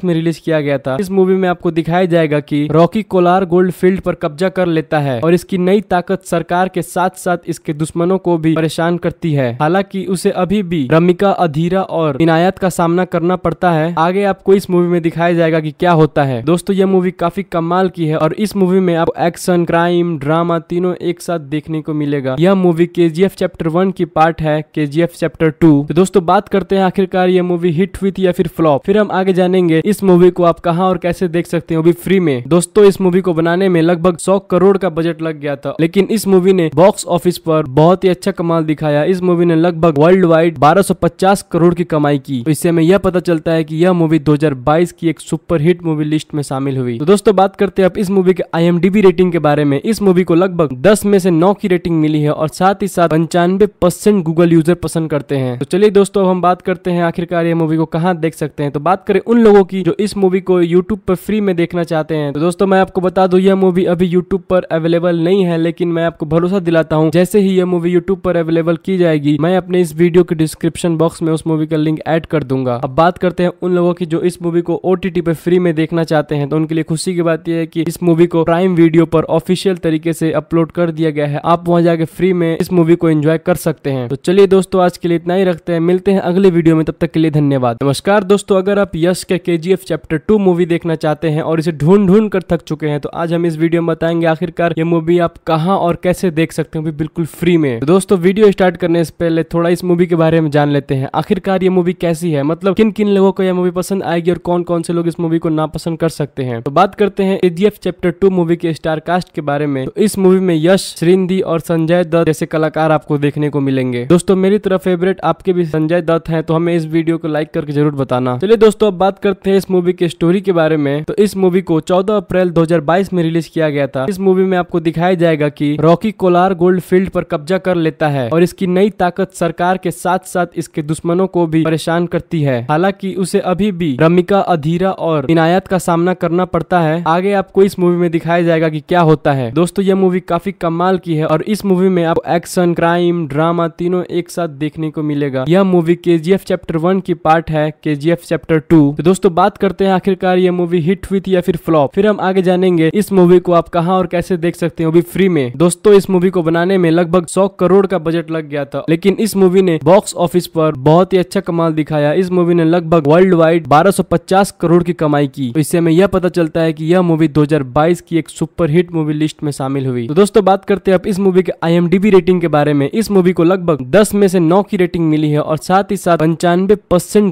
में रिलीज किया गया था इस मूवी में आपको दिखाया जाएगा की रॉकी कोलार गोल्ड फील्ड पर कब्जा कर लेता है और इसकी नई ताकत सरकार के साथ साथ इसके दुश्मनों को भी परेशान करती है हालांकि उसे अभी भी रमिका अधिक अधीरा और इनायत का सामना करना पड़ता है आगे आपको इस मूवी में दिखाया जाएगा की क्या होता है दोस्तों यह मूवी काफी कमाल की है और इस मूवी में आप एक्शन क्राइम ड्रामा तीनों एक साथ देखने को मिलेगा यह मूवी के चैप्टर वन की पार्ट है के चैप्टर टू तो दोस्तों बात करते हैं आखिरकार यह मूवी हिट हुई थी या फिर फ्लॉप फिर हम आगे जानेंगे इस मूवी को आप कहाँ और कैसे देख सकते हो अभी फ्री में दोस्तों इस मूवी को बनाने में लगभग सौ करोड़ का बजट लग गया था लेकिन इस मूवी ने बॉक्स ऑफिस पर बहुत ही अच्छा कमाल दिखाया इस मूवी ने लगभग वर्ल्ड वाइड 1250 करोड़ की कमाई की तो इससे हमें यह पता चलता है कि यह मूवी 2022 की एक सुपरहिट मूवी लिस्ट में शामिल हुई तो दोस्तों बात करते हैं अब इस मूवी के आई रेटिंग के बारे में इस मूवी को लगभग दस में से नौ की रेटिंग मिली है और साथ ही साथ पंचानवे परसेंट गूगल यूजर पसंद करते हैं तो चलिए दोस्तों अब हम बात करते हैं आखिरकार ये मूवी को कहाँ देख सकते हैं तो बात करें उन लोगों की जो इस मूवी को यूट्यूब पर फ्री में देखना चाहते हैं तो दोस्तों मैं आपको बता दू यह मूवी अभी यूट्यूब पर अवेलेबल नहीं है लेकिन मैं आपको भरोसा दिलाता हूँ जैसे ही यह मूवी यूट्यूब पर अवेलेबल की जाएगी मैं अपने इस वीडियो के डिस्क्रिप्शन बॉक्स में उस मूवी का लिंक ऐड कर दूंगा अब बात करते हैं उन लोगों की जो इस मूवी को ओ पे फ्री में देखना चाहते हैं तो उनके लिए खुशी की बात यह है कि इस मूवी को प्राइम वीडियो पर ऑफिशियल तरीके से अपलोड कर दिया गया है आप वहां जाके फ्री में इस मूवी को एंजॉय कर सकते हैं तो चलिए दोस्तों आज के लिए इतना ही रखते हैं मिलते हैं अगले वीडियो में तब तक के लिए धन्यवाद नमस्कार दोस्तों अगर आप यश के के चैप्टर टू मूवी देखना चाहते हैं और इसे ढूंढ ढूंढ कर थक चुके हैं तो आज हम इस वीडियो में बताएंगे आखिरकार ये मूवी आप कहाँ और कैसे देख सकते हैं बिल्कुल फ्री में तो दोस्तों वीडियो स्टार्ट करने से पहले थोड़ा इस मूवी के बारे में जान लेते हैं आखिरकार ये मूवी कैसी है मतलब किन किन लोगों को यह मूवी पसंद आएगी और कौन कौन से लोग इस मूवी को नापसंद कर सकते हैं तो बात करते हैं एजीएफ चैप्टर टू मूवी के स्टार कास्ट के बारे में तो इस मूवी में यश श्रीनिधि और संजय दत्त जैसे कलाकार आपको देखने को मिलेंगे दोस्तों मेरी तरफ फेवरेट आपके भी संजय दत्त है तो हमें इस वीडियो को लाइक करके जरूर बताना चलिए दोस्तों अब बात करते हैं इस मूवी के स्टोरी के बारे में तो इस मूवी को चौदह अप्रैल 2022 में रिलीज किया गया था इस मूवी में आपको दिखाया जाएगा की रॉकी कोलार गोल्ड फील्ड पर कब्जा कर लेता है और इसकी नई ताकत सरकार के साथ साथ इसके दुश्मन दोनों को भी परेशान करती है हालांकि उसे अभी भी रमिका अधीरा और इनायत का सामना करना पड़ता है आगे आपको इस मूवी में दिखाया जाएगा की क्या होता है दोस्तों यह मूवी काफी कमाल की है और इस मूवी में आपको एक्शन क्राइम ड्रामा तीनों एक साथ देखने को मिलेगा यह मूवी के चैप्टर वन की पार्ट है के चैप्टर टू तो दोस्तों बात करते हैं आखिरकार यह मूवी हिट हुई थी या फिर फ्लॉप फिर हम आगे जानेंगे इस मूवी को आप कहाँ और कैसे देख सकते हैं अभी फ्री में दोस्तों इस मूवी को बनाने में लगभग सौ करोड़ का बजट लग गया था लेकिन इस मूवी ने बॉक्स ऑफिस पर बहुत बहुत ही अच्छा कमाल दिखाया इस मूवी ने लगभग वर्ल्ड वाइड 1250 करोड़ की कमाई की तो इससे हमें यह पता चलता है कि यह मूवी 2022 की एक सुपरहिट मूवी लिस्ट में शामिल हुई तो दोस्तों बात करते हैं अब इस मूवी के आई रेटिंग के बारे में इस मूवी को लगभग दस में से नौ की रेटिंग मिली है और साथ ही साथ पंचानवे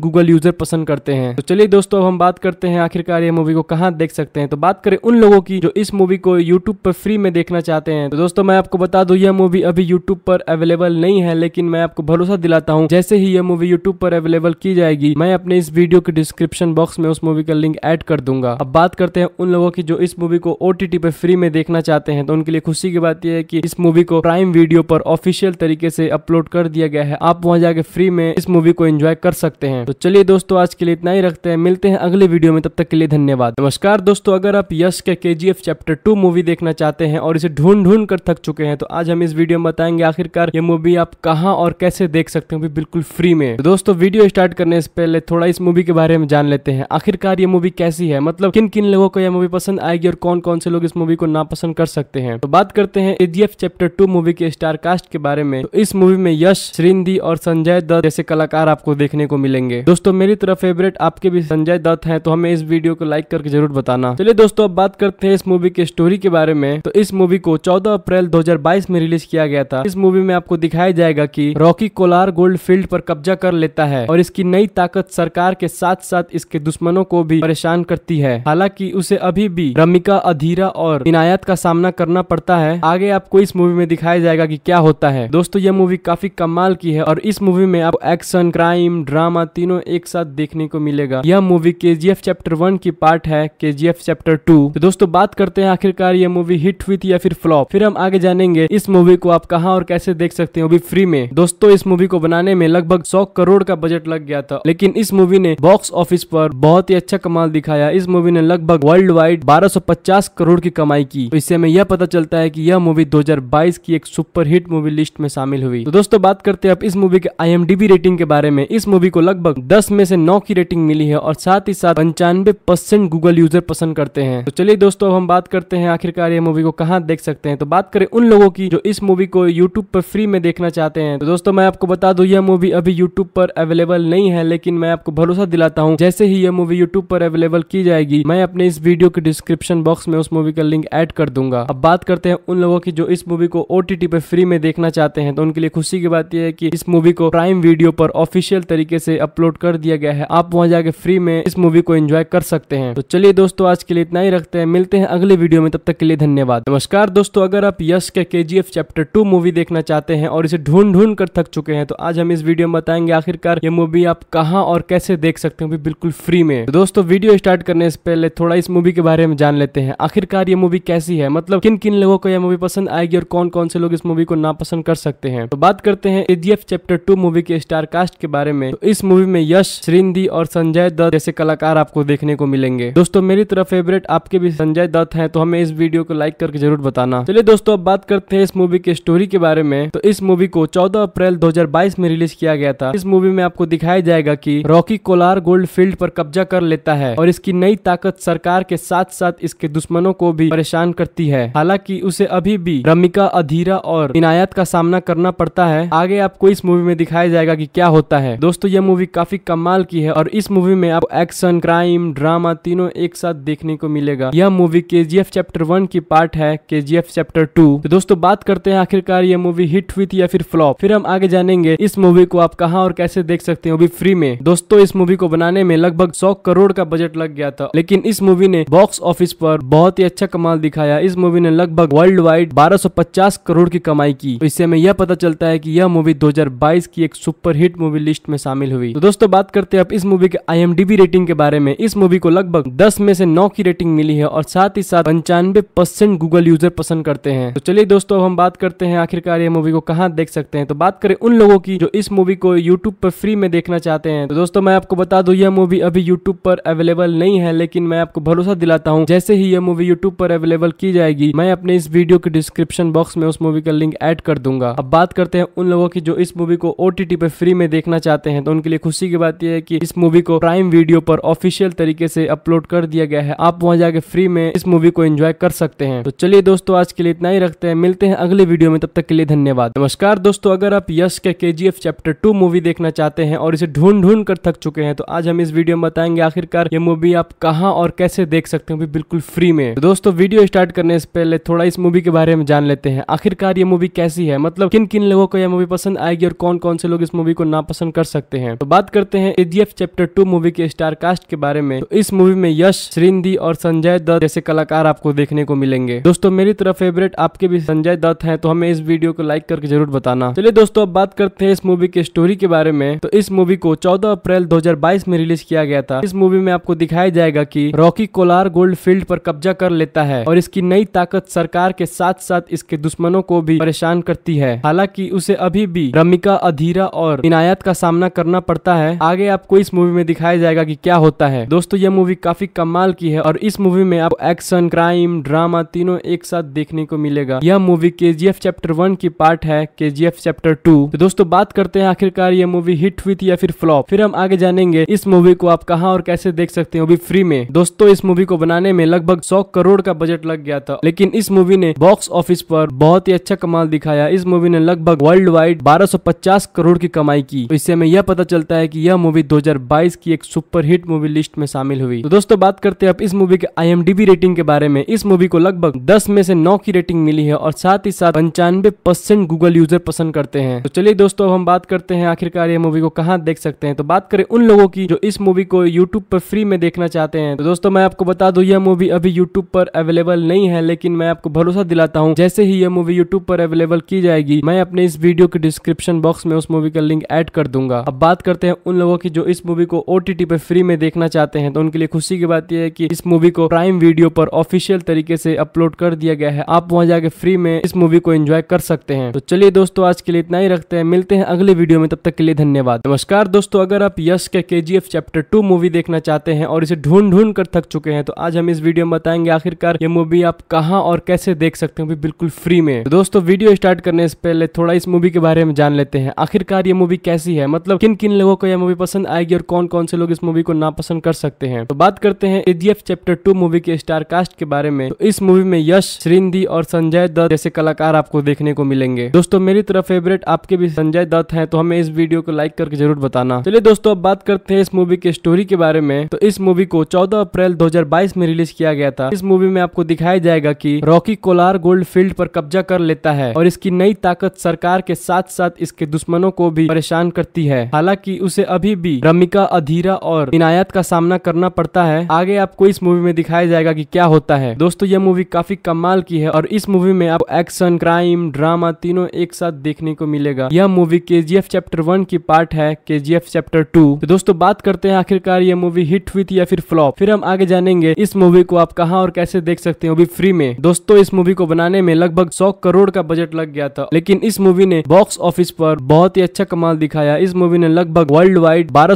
गूगल यूजर पसंद करते हैं तो चलिए दोस्तों अब हम बात करते हैं आखिरकार ये मूवी को कहाँ देख सकते हैं तो बात करें उन लोगों की जो इस मूवी को यूट्यूब पर फ्री में देखना चाहते हैं तो दोस्तों मैं आपको बता दू यह मूवी अभी यूट्यूब पर अवेलेबल नहीं है लेकिन मैं आपको भरोसा दिलाता हूँ जैसे ही यह मूवी मूवी यूट्यूब पर अवेलेबल की जाएगी मैं अपने इस वीडियो के डिस्क्रिप्शन बॉक्स में उस मूवी का लिंक एड कर दूंगा अब बात करते हैं उन लोगों की जो इस मूवी को ओ पर फ्री में देखना चाहते हैं तो उनके लिए खुशी की बात यह है कि इस मूवी को प्राइम वीडियो पर ऑफिशियल तरीके से अपलोड कर दिया गया है आप वहां जाके फ्री में इस मूवी को एंजॉय कर सकते हैं तो चलिए दोस्तों आज के लिए इतना ही रखते हैं मिलते हैं अगले वीडियो में तब तक के लिए धन्यवाद नमस्कार दोस्तों अगर आप यश के के चैप्टर टू मूवी देखना चाहते हैं और इसे ढूंढ ढूंढ कर थक चुके हैं तो आज हम इस वीडियो में बताएंगे आखिरकार ये मूवी आप कहाँ और कैसे देख सकते हैं बिल्कुल फ्री में में तो दोस्तों वीडियो स्टार्ट करने से पहले थोड़ा इस मूवी के बारे में जान लेते हैं आखिरकार ये मूवी कैसी है मतलब किन किन लोगों को यह मूवी पसंद आएगी और कौन कौन से लोग इस मूवी को नापसंद कर सकते हैं तो बात करते हैं एडीएफ चैप्टर टू मूवी के स्टार कास्ट के बारे में तो इस मूवी में यश श्रींदी और संजय दत्त जैसे कलाकार आपको देखने को मिलेंगे दोस्तों मेरी तरफ फेवरेट आपके भी संजय दत्त है तो हमें इस वीडियो को लाइक करके जरूर बताना चलिए दोस्तों अब बात करते हैं इस मूवी के स्टोरी के बारे में तो इस मूवी को चौदह अप्रैल दो में रिलीज किया गया था इस मूवी में आपको दिखाया जाएगा की रॉकी कोलार गोल्ड फील्ड पर कब्जा कब्जा कर लेता है और इसकी नई ताकत सरकार के साथ साथ इसके दुश्मनों को भी परेशान करती है हालांकि उसे अभी भी रमिका अधीरा और इनायत का सामना करना पड़ता है आगे आपको इस मूवी में दिखाया जाएगा की क्या होता है दोस्तों यह मूवी काफी कमाल की है और इस मूवी में आपको एक्शन क्राइम ड्रामा तीनों एक साथ देखने को मिलेगा यह मूवी के चैप्टर वन की पार्ट है के चैप्टर टू तो दोस्तों बात करते हैं आखिरकार ये मूवी हिट हुई थी या फिर फ्लॉप फिर हम आगे जानेंगे इस मूवी को आप कहाँ और कैसे देख सकते हैं वो भी फ्री में दोस्तों इस मूवी को बनाने में लगभग सौ करोड़ का बजट लग गया था लेकिन इस मूवी ने बॉक्स ऑफिस पर बहुत ही अच्छा कमाल दिखाया इस मूवी ने लगभग वर्ल्ड वाइड 1250 करोड़ की कमाई की तो इससे हमें यह पता चलता है कि यह मूवी 2022 की एक सुपरहिट मूवी लिस्ट में शामिल हुई तो दोस्तों बात करते हैं अब इस मूवी के आई रेटिंग के बारे में इस मूवी को लगभग दस में से नौ की रेटिंग मिली है और साथ ही साथ पंचानवे परसेंट गूगल यूजर पसंद करते हैं तो चलिए दोस्तों अब हम बात करते हैं आखिरकार ये मूवी को कहाँ देख सकते हैं तो बात करें उन लोगों की जो इस मूवी को यूट्यूब पर फ्री में देखना चाहते हैं तो दोस्तों मैं आपको बता दू यह मूवी अभी यूट्यूब यूट्यूब पर अवेलेबल नहीं है लेकिन मैं आपको भरोसा दिलाता हूँ जैसे ही यह मूवी यूट्यूब पर अवेलेबल की जाएगी मैं अपने इस वीडियो के डिस्क्रिप्शन बॉक्स में उस मूवी का लिंक एड कर दूंगा अब बात करते हैं उन लोगों की जो इस मूवी को ओ पर फ्री में देखना चाहते हैं तो उनके लिए खुशी की बात यह है की इस मूवी को प्राइम वीडियो पर ऑफिशियल तरीके से अपलोड कर दिया गया है आप वहां जाके फ्री में इस मूवी को एंजॉय कर सकते हैं तो चलिए दोस्तों आज के लिए इतना ही रखते हैं मिलते हैं अगले वीडियो में तब तक के लिए धन्यवाद नमस्कार दोस्तों अगर आप यश के के चैप्टर टू मूवी देखना चाहते हैं और इसे ढूंढ ढूंढ कर थक चुके हैं तो आज हम इस वीडियो में बताएंगे बताएंगे आखिरकार ये मूवी आप कहाँ और कैसे देख सकते हो बिल्कुल फ्री में तो दोस्तों वीडियो स्टार्ट करने से पहले थोड़ा इस मूवी के बारे में जान लेते हैं आखिरकार ये मूवी कैसी है मतलब किन किन लोगों को यह मूवी पसंद आएगी और कौन कौन से लोग इस मूवी को नापसंद कर सकते हैं तो बात करते हैं एजीएफ चैप्टर टू मूवी के स्टार कास्ट के बारे में तो इस मूवी में यश श्रींदी और संजय दत्त जैसे कलाकार आपको देखने को मिलेंगे दोस्तों मेरी तरफ फेवरेट आपके भी संजय दत्त हैं तो हमें इस वीडियो को लाइक करके जरूर बताना चलिए दोस्तों अब बात करते हैं इस मूवी के स्टोरी के बारे में तो इस मूवी को 14 अप्रैल 2022 में रिलीज किया गया था इस मूवी में आपको दिखाया जाएगा कि रॉकी कोलार गोल्ड फील्ड पर कब्जा कर लेता है और इसकी नई ताकत सरकार के साथ साथ इसके दुश्मनों को भी परेशान करती है हालांकि उसे अभी भी रमिका अधीरा और इनायत का सामना करना पड़ता है आगे आपको इस मूवी में दिखाया जाएगा की क्या होता है दोस्तों यह मूवी काफी कमाल की है और इस मूवी में आपको एक्शन क्राइम ड्रामा तीनों एक साथ देखने को मिलेगा यह मूवी के चैप्टर वन की पार्ट है के चैप्टर टू तो दोस्तों बात करते हैं आखिरकार ये मूवी हिट हुई थी या फिर फ्लॉप फिर हम आगे जानेंगे इस मूवी को आप कहाँ और कैसे देख सकते हैं अभी फ्री में दोस्तों इस मूवी को बनाने में लगभग सौ करोड़ का बजट लग गया था लेकिन इस मूवी ने बॉक्स ऑफिस पर बहुत ही अच्छा कमाल दिखाया इस मूवी ने लगभग वर्ल्ड वाइड बारह करोड़ की कमाई की तो इससे हमें यह पता चलता है कि यह मूवी 2022 की एक सुपरहिट मूवी लिस्ट में शामिल हुई तो दोस्तों बात करते हैं अब इस मूवी के आई रेटिंग के बारे में इस मूवी को लगभग दस में से नौ की रेटिंग मिली है और साथ ही साथ पंचानवे परसेंट गूगल यूजर पसंद करते हैं तो चलिए दोस्तों हम बात करते हैं आखिरकार ये मूवी को कहाँ देख सकते हैं तो बात करें उन लोगों की जो इस मूवी को यूट्यूब पर फ्री में देखना चाहते हैं तो दोस्तों मैं आपको बता दू यह मूवी अभी यूट्यूब पर अवेलेबल नहीं है लेकिन मैं आपको भरोसा दिलाता हूँ जैसे ही यह मूवी यूट्यूब पर अवेलेबल की जाएगी मैं अपने इस वीडियो के डिस्क्रिप्शन बॉक्स में उस मूवी का लिंक एड कर दूंगा अब बात करते हैं उन लोगों की जो इस मूवी को ओ पर फ्री में देखना चाहते हैं तो उनके लिए खुशी की बात यह है की इस मूवी को प्राइम वीडियो पर ऑफिशियल तरीके से अपलोड कर दिया गया है आप वहाँ जाके फ्री में इस मूवी को एंजॉय कर सकते हैं तो चलिए दोस्तों आज के लिए इतना ही रखते हैं मिलते हैं अगले वीडियो में तब तक के लिए धन्यवाद नमस्कार दोस्तों अगर आप यश के के चैप्टर टू मूवी मूवी देखना चाहते हैं और इसे ढूंढ ढूंढ कर थक चुके हैं तो आज हम इस वीडियो में बताएंगे आखिरकार ये मूवी आप कहाँ और कैसे देख सकते हो बिल्कुल फ्री में तो दोस्तों वीडियो स्टार्ट करने से पहले थोड़ा इस मूवी के बारे में जान लेते हैं आखिरकार ये मूवी कैसी है मतलब किन किन लोगों को यह मूवी पसंद आएगी और कौन कौन से लोग इस मूवी को नापसंद कर सकते हैं तो बात करते हैं एजीएफ चैप्टर टू मूवी के स्टार कास्ट के बारे में तो इस मूवी में यश श्रींदी और संजय दत्त जैसे कलाकार आपको देखने को मिलेंगे दोस्तों मेरी तरफ फेवरेट आपके भी संजय दत्त है तो हमें इस वीडियो को लाइक करके जरूर बताना चलिए दोस्तों अब बात करते हैं इस मूवी की स्टोरी के के बारे में तो इस मूवी को 14 अप्रैल 2022 में रिलीज किया गया था इस मूवी में आपको दिखाया जाएगा कि रॉकी कोलार गोल्ड फील्ड पर कब्जा कर लेता है और इसकी नई ताकत सरकार के साथ साथ इसके दुश्मनों को भी परेशान करती है हालांकि उसे अभी भी रमिका अधीरा और इनायत का सामना करना पड़ता है आगे आपको इस मूवी में दिखाया जाएगा की क्या होता है दोस्तों यह मूवी काफी कमाल की है और इस मूवी में आपको एक्शन क्राइम ड्रामा तीनों एक साथ देखने को मिलेगा यह मूवी के चैप्टर वन की पार्ट है के चैप्टर टू तो दोस्तों बात करते हैं आखिरकार ये मूवी हिट हुई थी या फिर फ्लॉप फिर हम आगे जानेंगे इस मूवी को आप कहा और कैसे देख सकते हो अभी फ्री में दोस्तों इस मूवी को बनाने में लगभग सौ करोड़ का बजट लग गया था लेकिन इस मूवी ने बॉक्स ऑफिस पर बहुत ही अच्छा कमाल दिखाया इस मूवी ने लगभग वर्ल्ड वाइड बारह करोड़ की कमाई की तो इससे हमें यह पता चलता है कि यह मूवी 2022 की एक सुपर हिट मूवी लिस्ट में शामिल हुई तो दोस्तों बात करते हैं अब इस मूवी के आई रेटिंग के बारे में इस मूवी को लगभग दस में से नौ की रेटिंग मिली है और साथ ही साथ पंचानवे गूगल यूजर पसंद करते हैं तो चलिए दोस्तों हम बात करते हैं आखिर आखिरकार ये मूवी को कहाँ देख सकते हैं तो बात करें उन लोगों की जो इस मूवी को यूट्यूब पर फ्री में देखना चाहते हैं तो दोस्तों मैं आपको बता दू यह मूवी अभी यूट्यूब पर अवेलेबल नहीं है लेकिन मैं आपको भरोसा दिलाता हूँ जैसे ही यह मूवी यूट्यूब पर अवेलेबल की जाएगी मैं अपने इस वीडियो के डिस्क्रिप्शन बॉक्स में उस मूवी का लिंक एड कर दूंगा अब बात करते हैं उन लोगों की जो इस मूवी को ओ पर फ्री में देखना चाहते हैं तो उनके लिए खुशी की बात यह है की इस मूवी को प्राइम वीडियो पर ऑफिशियल तरीके से अपलोड कर दिया गया है आप वहाँ जाके फ्री में इस मूवी को एंजॉय कर सकते हैं तो चलिए दोस्तों आज के लिए इतना ही रखते हैं मिलते हैं अगले वीडियो में तब तक तक के लिए धन्यवाद नमस्कार दोस्तों अगर आप यश के K G chapter two movie देखना चाहते हैं और इसे ढूंढ ढूंढ कर थक चुके हैं तो आज हम इस वीडियो में बताएंगे आखिरकार ये मूवी आप कहाँ और कैसे देख सकते हो बिल्कुल फ्री में तो दोस्तों वीडियो स्टार्ट करने से पहले थोड़ा इस मूवी के बारे में जान लेते हैं आखिरकार ये मूवी कैसी है मतलब किन किन लोगों को यह मूवी पसंद आएगी और कौन कौन से लोग इस मूवी को नापसंद कर सकते हैं तो बात करते हैं के चैप्टर टू मूवी के स्टार कास्ट के बारे में तो इस मूवी में यश श्रींदी और संजय दत्त जैसे कलाकार आपको देखने को मिलेंगे दोस्तों मेरी तरफ फेवरेट आपके भी संजय दत्त है तो हमें इस वीडियो को लाइक करके जरूर बताना चलिए दोस्तों अब बात करते हैं इस मूवी के स्टोरी के बारे में तो इस मूवी को 14 अप्रैल 2022 में रिलीज किया गया था इस मूवी में आपको दिखाया जाएगा की रॉकी कोलार गोल्ड फील्ड पर कब्जा कर लेता है और इसकी नई ताकत सरकार के साथ साथ इसके दुश्मनों को भी परेशान करती है हालांकि उसे अभी भी रमिका अधीरा और इनायत का सामना करना पड़ता है आगे आपको इस मूवी में दिखाया जाएगा की क्या होता है दोस्तों यह मूवी काफी कमाल की है और इस मूवी में आपको एक्शन क्राइम ड्रामा तीनों एक साथ देखने को मिलेगा यह movie K G chapter one one की पार्ट है K G F chapter to तो दोस्तों बात करते हैं आखिरकार ये मूवी हिट हुई थी या फिर फ्लॉप फिर हम आगे जानेंगे इस मूवी को आप कहाँ और कैसे देख सकते हैं वो भी फ्री में दोस्तों इस मूवी को बनाने में लगभग सौ करोड़ का बजट लग गया था लेकिन इस मूवी ने बॉक्स ऑफिस पर बहुत ही अच्छा कमाल दिखाया इस मूवी ने लगभग वर्ल्ड वाइड बारह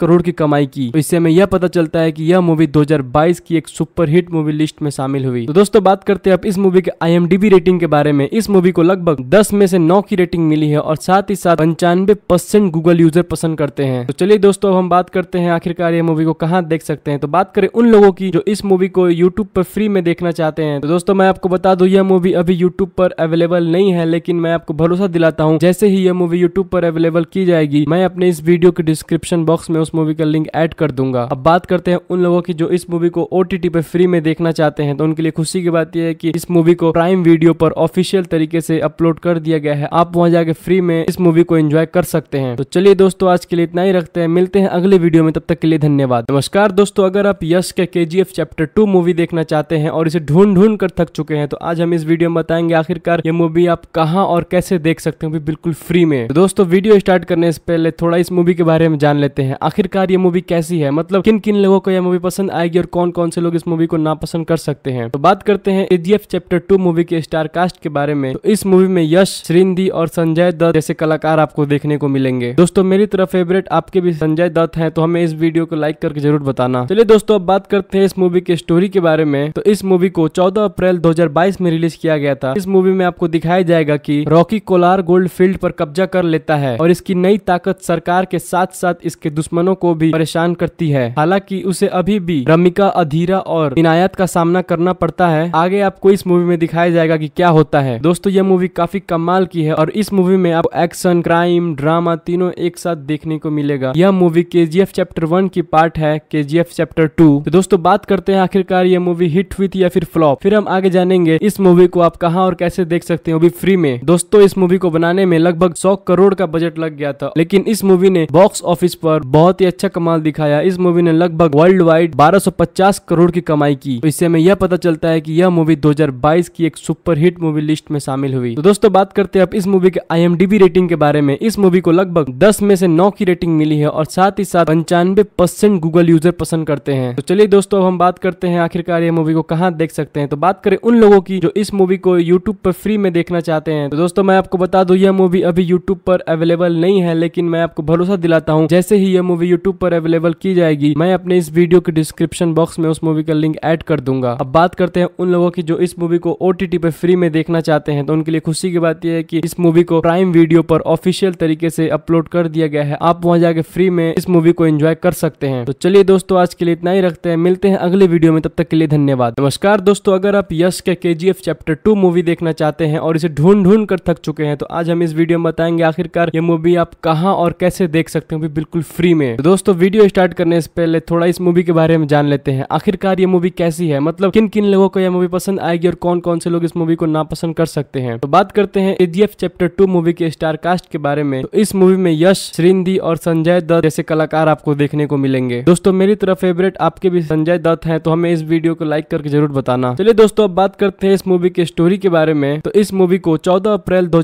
करोड़ की कमाई की तो इससे हमें यह पता चलता है की यह मूवी दो की एक हिट मूवी लिस्ट में शामिल हुई तो दोस्तों बात करते हैं अब इस मूवी के आई रेटिंग के बारे में इस मूवी को लगभग दस में से नौ की रेटिंग मिली है और साथ ही साथ पंचानवे परसेंट गूगल यूजर पसंद करते हैं तो चलिए दोस्तों हम बात करते हैं आखिरकार ये मूवी को कहाँ देख सकते हैं तो बात करें उन लोगों की जो इस मूवी को यूट्यूब पर फ्री में देखना चाहते हैं तो दोस्तों मैं आपको बता दू यह मूवी अभी यूट्यूब पर अवेलेबल नहीं है लेकिन मैं आपको भरोसा दिलाता हूँ जैसे ही यह मूवी यूट्यूब पर अवेलेबल की जाएगी मैं अपने इस वीडियो के डिस्क्रिप्शन बॉक्स में उस मूवी का लिंक एड कर दूंगा अब बात करते हैं उन लोगों की जो इस मूवी को ओ पर फ्री में देखना चाहते हैं तो उनके लिए खुशी की बात यह है कि इस मूवी को प्राइम वीडियो पर ऑफिशियल तरीके से अपलोड कर दिया गया है आप वहाँ जाके फ्री में इस मूवी को एंजॉय कर कर सकते हैं तो चलिए दोस्तों आज के लिए इतना ही रखते हैं मिलते हैं अगले वीडियो में तब तक के लिए धन्यवाद नमस्कार दोस्तों अगर आप यश के के चैप्टर टू मूवी देखना चाहते हैं और इसे ढूंढ ढूंढ कर थक चुके हैं तो आज हम इस वीडियो में बताएंगे आखिरकार ये मूवी आप कहाँ और कैसे देख सकते हो बिल्कुल फ्री में तो दोस्तों वीडियो स्टार्ट करने से पहले थोड़ा इस मूवी के बारे में जान लेते हैं आखिरकार ये मूवी कैसी है मतलब किन किन लोगों को यह मूवी पसंद आएगी और कौन कौन से लोग इस मूवी को नापसंद कर सकते हैं तो बात करते हैं एजीएफ चैप्टर टू मूवी के स्टार कास्ट के बारे में तो इस मूवी में यश श्रीनिधि और संजय दत्त जैसे कलाकार आपको देखने देखने को मिलेंगे दोस्तों मेरी तरफ फेवरेट आपके भी संजय दत्त है तो हमें इस वीडियो को लाइक करके जरूर बताना चलिए दोस्तों अब बात करते हैं इस मूवी के स्टोरी के बारे में तो इस मूवी को 14 अप्रैल 2022 में रिलीज किया गया था इस मूवी में आपको दिखाया जाएगा की रॉकी कोलार गोल्ड फील्ड पर कब्जा कर लेता है और इसकी नई ताकत सरकार के साथ साथ इसके दुश्मनों को भी परेशान करती है हालांकि उसे अभी भी रमिका अधीरा और इनायत का सामना करना पड़ता है आगे आपको इस मूवी में दिखाया जाएगा की क्या होता है दोस्तों यह मूवी काफी कमाल की है और इस मूवी में आप एक्शन क्राइम ड्रामा तीनों एक साथ देखने को मिलेगा यह movie K G F chapter one की पार्ट है K G F chapter to तो दोस्तों बात करते हैं आखिरकार यह मूवी हिट हुई थी या फिर फ्लॉप फिर हम आगे जानेंगे इस मूवी को आप कहाँ और कैसे देख सकते हो भी फ्री में दोस्तों इस मूवी को बनाने में लगभग सौ करोड़ का बजट लग गया था लेकिन इस मूवी ने बॉक्स ऑफिस पर बहुत ही अच्छा कमाल दिखाया इस मूवी ने लगभग वर्ल्ड वाइड बारह करोड़ की कमाई की तो इससे हमें यह पता चलता है कि यह मूवी 2022 की एक सुपर हिट मूवी लिस्ट में शामिल हुई तो दोस्तों बात करते हैं अब इस मूवी के आई रेटिंग के बारे में इस मूवी मूवी को लगभग दस में से नौ की रेटिंग मिली है और साथ ही साथ पंचानवे परसेंट गूगल यूजर पसंद करते हैं तो चलिए दोस्तों हम बात करते हैं आखिरकार ये मूवी को कहाँ देख सकते हैं तो बात करें उन लोगों की जो इस मूवी को यूट्यूब पर फ्री में देखना चाहते हैं तो दोस्तों मैं आपको बता दू यह मूवी अभी यूट्यूब पर अवेलेबल नहीं है लेकिन मैं आपको भरोसा दिलाता हूँ जैसे ही यह मूवी यूट्यूब पर अवेलेबल की जाएगी मैं अपने इस वीडियो के डिस्क्रिप्शन बॉक्स में उस मूवी का लिंक एड कर दूंगा अब बात करते हैं उन लोगों की जो इस मूवी को ओ पर फ्री में देखना चाहते हैं तो उनके लिए खुशी की बात यह है कि इस मूवी को प्राइम वीडियो पर ऑफिशियल तरीके तरीके से अपलोड कर दिया गया है आप वहाँ जाके फ्री में इस मूवी को एंजॉय कर सकते हैं तो चलिए दोस्तों आज के लिए इतना ही रखते हैं मिलते हैं अगले वीडियो में तब तक के लिए धन्यवाद नमस्कार दोस्तों अगर आप यश के के चैप्टर टू मूवी देखना चाहते हैं और इसे ढूंढ ढूंढ कर थक चुके हैं तो आज हम इस वीडियो में बताएंगे आखिरकार ये मूवी आप कहाँ और कैसे देख सकते हैं बिल्कुल फ्री में तो दोस्तों वीडियो स्टार्ट करने से पहले थोड़ा इस मूवी के बारे में जान लेते हैं आखिरकार ये मूवी कैसी है मतलब किन किन लोगों को यह मूवी पसंद आएगी और कौन कौन से लोग इस मूवी को नापसंद कर सकते हैं तो बात करते हैं एजीएफ चैप्टर टू मूवी के स्टार कास्ट के बारे में तो इस मूवी में यश श्रींदी और संजय दत्त जैसे कलाकार आपको देखने को मिलेंगे दोस्तों मेरी तरफ फेवरेट आपके भी संजय दत्त है तो हमें इस वीडियो को लाइक करके जरूर बताना चलिए दोस्तों अब बात करते हैं इस मूवी के स्टोरी के बारे में तो इस मूवी को चौदह अप्रैल दो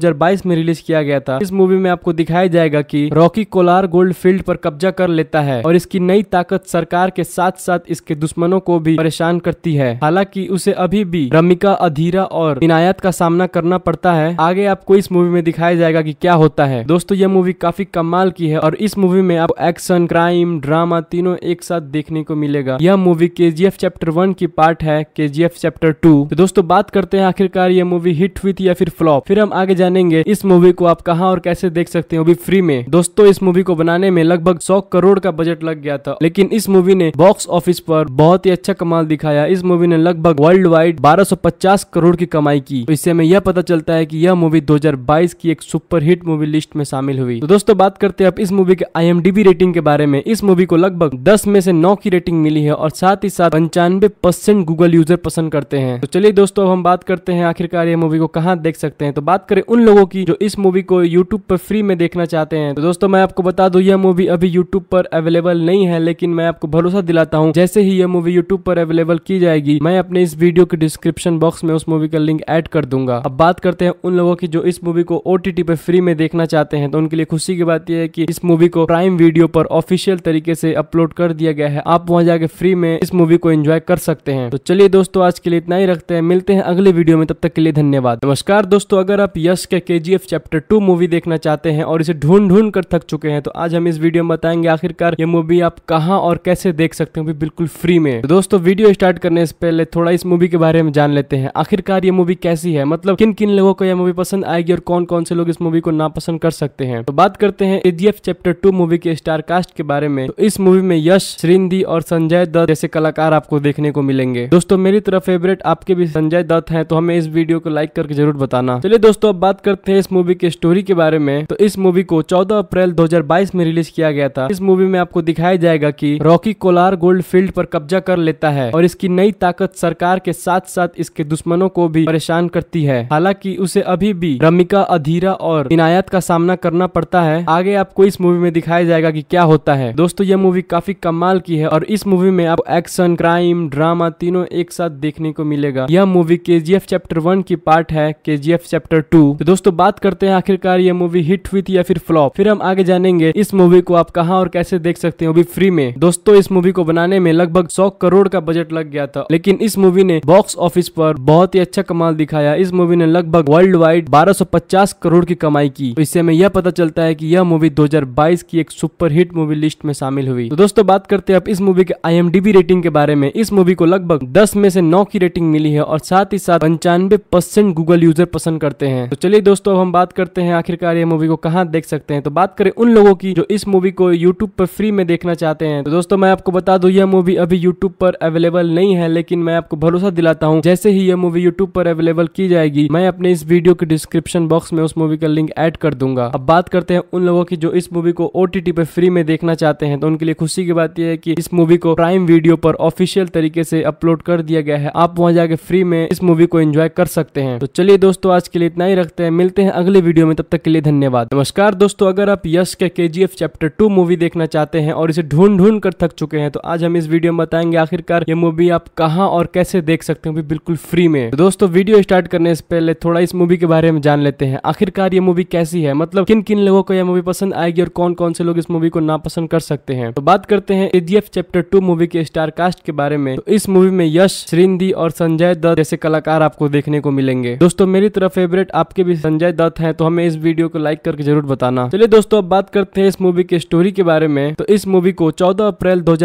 में रिलीज किया गया था इस मूवी में आपको दिखाया जाएगा की रॉकी कोलार गोल्ड फील्ड पर कब्जा कर लेता है और इसकी नई ताकत सरकार के साथ साथ इसके दुश्मनों को भी परेशान करती है हालांकि उसे अभी भी रमिका अधीरा और इनायत का सामना करना पड़ता है आगे आपको इस मूवी में दिखाया जाएगा की क्या होता है दोस्तों दोस्तों यह मूवी काफी कमाल की है और इस मूवी में आप एक्शन क्राइम ड्रामा तीनों एक साथ देखने को मिलेगा यह मूवी के चैप्टर वन की पार्ट है के चैप्टर टू तो दोस्तों बात करते हैं आखिरकार यह मूवी हिट हुई थी या फिर फ्लॉप फिर हम आगे जानेंगे इस मूवी को आप कहाँ और कैसे देख सकते हैं अभी फ्री में दोस्तों इस मूवी को बनाने में लगभग सौ करोड़ का बजट लग गया था लेकिन इस मूवी ने बॉक्स ऑफिस पर बहुत ही अच्छा कमाल दिखाया इस मूवी ने लगभग वर्ल्ड वाइड 1250 करोड़ की कमाई की तो इससे हमें यह पता चलता है कि यह मूवी 2022 की एक सुपर हिट मूवी लिस्ट में शामिल शामिल हुई तो दोस्तों बात करते हैं अब इस मूवी के आई रेटिंग के बारे में इस मूवी को लगभग दस में से नौ की रेटिंग मिली है और साथ ही साथ पंचानवे परसेंट गूगल यूजर पसंद करते हैं तो चलिए दोस्तों अब हम बात करते हैं आखिरकार ये मूवी को कहाँ देख सकते हैं तो बात करें उन लोगों की जो इस मूवी को यूट्यूब पर फ्री में देखना चाहते हैं तो दोस्तों मैं आपको बता दू यह मूवी अभी यूट्यूब पर अवेलेबल नहीं है लेकिन मैं आपको भरोसा दिलाता हूँ जैसे ही यह मूवी यूट्यूब पर अवेलेबल की जाएगी मैं अपने इस वीडियो के डिस्क्रिप्शन बॉक्स में उस मूवी का लिंक एड कर दूंगा अब बात करते हैं उन लोगों की जो इस मूवी को ओ पर फ्री में देखना चाहते हैं तो तो उनके लिए खुशी की बात यह है कि इस मूवी को प्राइम वीडियो पर ऑफिशियल तरीके से अपलोड कर दिया गया है आप वहाँ जाके फ्री में इस मूवी को एंजॉय कर सकते हैं तो चलिए दोस्तों आज के लिए इतना ही रखते हैं मिलते हैं अगले वीडियो में तब तक के लिए धन्यवाद नमस्कार दोस्तों अगर आप यश के के चैप्टर टू मूवी देखना चाहते हैं और इसे ढूंढ ढूंढ कर थक चुके हैं तो आज हम इस वीडियो में बताएंगे आखिरकार ये मूवी आप कहाँ और कैसे देख सकते हैं बिल्कुल फ्री में तो दोस्तों वीडियो स्टार्ट करने से पहले थोड़ा इस मूवी के बारे में जान लेते हैं आखिरकार ये मूवी कैसी है मतलब किन किन लोगों को यह मूवी पसंद आएगी और कौन कौन से लोग इस मूवी को नापसंद कर सकते सकते हैं तो बात करते हैं एजीएफ चैप्टर टू मूवी के स्टार कास्ट के बारे में तो इस मूवी में यश श्रींदी और संजय दत्त जैसे कलाकार आपको देखने को मिलेंगे दोस्तों मेरी तरफ फेवरेट आपके भी संजय दत्त हैं तो हमें इस वीडियो को लाइक करके जरूर बताना चलिए दोस्तों अब बात करते हैं इस मूवी के स्टोरी के बारे में तो इस मूवी को 14 अप्रैल 2022 में रिलीज किया गया था इस मूवी में आपको दिखाया जाएगा कि रॉकी कोलार गोल्ड फील्ड पर कब्जा कर लेता है और इसकी नई ताकत सरकार के साथ साथ इसके दुश्मनों को भी परेशान करती है हालांकि उसे अभी भी रमिका अधीरा और इनायत का सामना करना पड़ता है आगे आपको इस मूवी में दिखाया जाएगा कि क्या होता है दोस्तों यह मूवी काफी कमाल की है और इस मूवी में आपको एक्शन क्राइम ड्रामा तीनों एक साथ देखने को मिलेगा यह मूवी के चैप्टर वन की पार्ट है के चैप्टर टू तो दोस्तों बात करते हैं आखिरकार यह मूवी हिट हुई थी या फिर फ्लॉप फिर हम आगे जानेंगे इस मूवी को आप कहाँ और कैसे देख सकते हो अभी फ्री में दोस्तों इस मूवी को बनाने में लगभग सौ करोड़ का बजट लग गया था लेकिन इस मूवी ने बॉक्स ऑफिस पर बहुत ही अच्छा कमाल दिखाया इस मूवी ने लगभग वर्ल्ड वाइड बारह करोड़ की कमाई की तो इससे हमें यह पता चलता है कि यह मूवी 2022 की एक सुपरहिट मूवी लिस्ट में शामिल हुई तो दोस्तों बात करते हैं अब इस मूवी के आई रेटिंग के बारे में इस मूवी को लगभग 10 में से 9 की रेटिंग मिली है और साथ ही साथ पंचानवे परसेंट गूगल यूजर पसंद करते हैं तो चलिए दोस्तों अब हम बात करते हैं आखिरकार ये मूवी को कहाँ देख सकते हैं तो बात करें उन लोगों की जो इस मूवी को यूट्यूब पर फ्री में देखना चाहते हैं तो दोस्तों मैं आपको बता दू यह मूवी अभी यूट्यूब पर अवेलेबल नहीं है लेकिन मैं आपको भरोसा दिलाता हूँ जैसे ही यह मूवी यूट्यूब पर अवेलेबल की जाएगी मैं अपने इस वीडियो के डिस्क्रिप्शन बॉक्स में उस मूवी का लिंक एड कर दूंगा अब बात करते हैं उन लोगों की जो इस मूवी को ओ पे फ्री में देखना चाहते हैं तो उनके लिए खुशी की बात यह है कि इस मूवी को प्राइम वीडियो पर ऑफिशियल तरीके से अपलोड कर दिया गया है आप वहां जाके फ्री में इस मूवी को एंजॉय कर सकते हैं तो चलिए दोस्तों आज के लिए इतना ही रखते हैं मिलते हैं अगले वीडियो में तब तक के लिए धन्यवाद नमस्कार दोस्तों अगर आप यश के के चैप्टर टू मूवी देखना चाहते हैं और इसे ढूंढ ढूंढ कर थक चुके हैं तो आज हम इस वीडियो में बताएंगे आखिरकार ये मूवी आप कहाँ और कैसे देख सकते हैं बिल्कुल फ्री में तो दोस्तों वीडियो स्टार्ट करने से पहले थोड़ा इस मूवी के बारे में जान लेते हैं आखिरकार ये मूवी कैसी है मतलब किन किन लोगों को यह मूवी पसंद आएगी और कौन कौन से लोग इस मूवी को नापसंद कर सकते हैं तो बात करते हैं के चैप्टर टू मूवी के स्टार कास्ट के बारे में तो इस मूवी में यश श्रीनिधि और संजय दत्त जैसे कलाकार आपको देखने को मिलेंगे दोस्तों मेरी तरफ फेवरेट आपके भी संजय दत्त है तो हमें इस वीडियो को लाइक करके जरूर बताना चलिए दोस्तों अब बात करते हैं इस मूवी के स्टोरी के बारे में तो इस मूवी को चौदह अप्रैल दो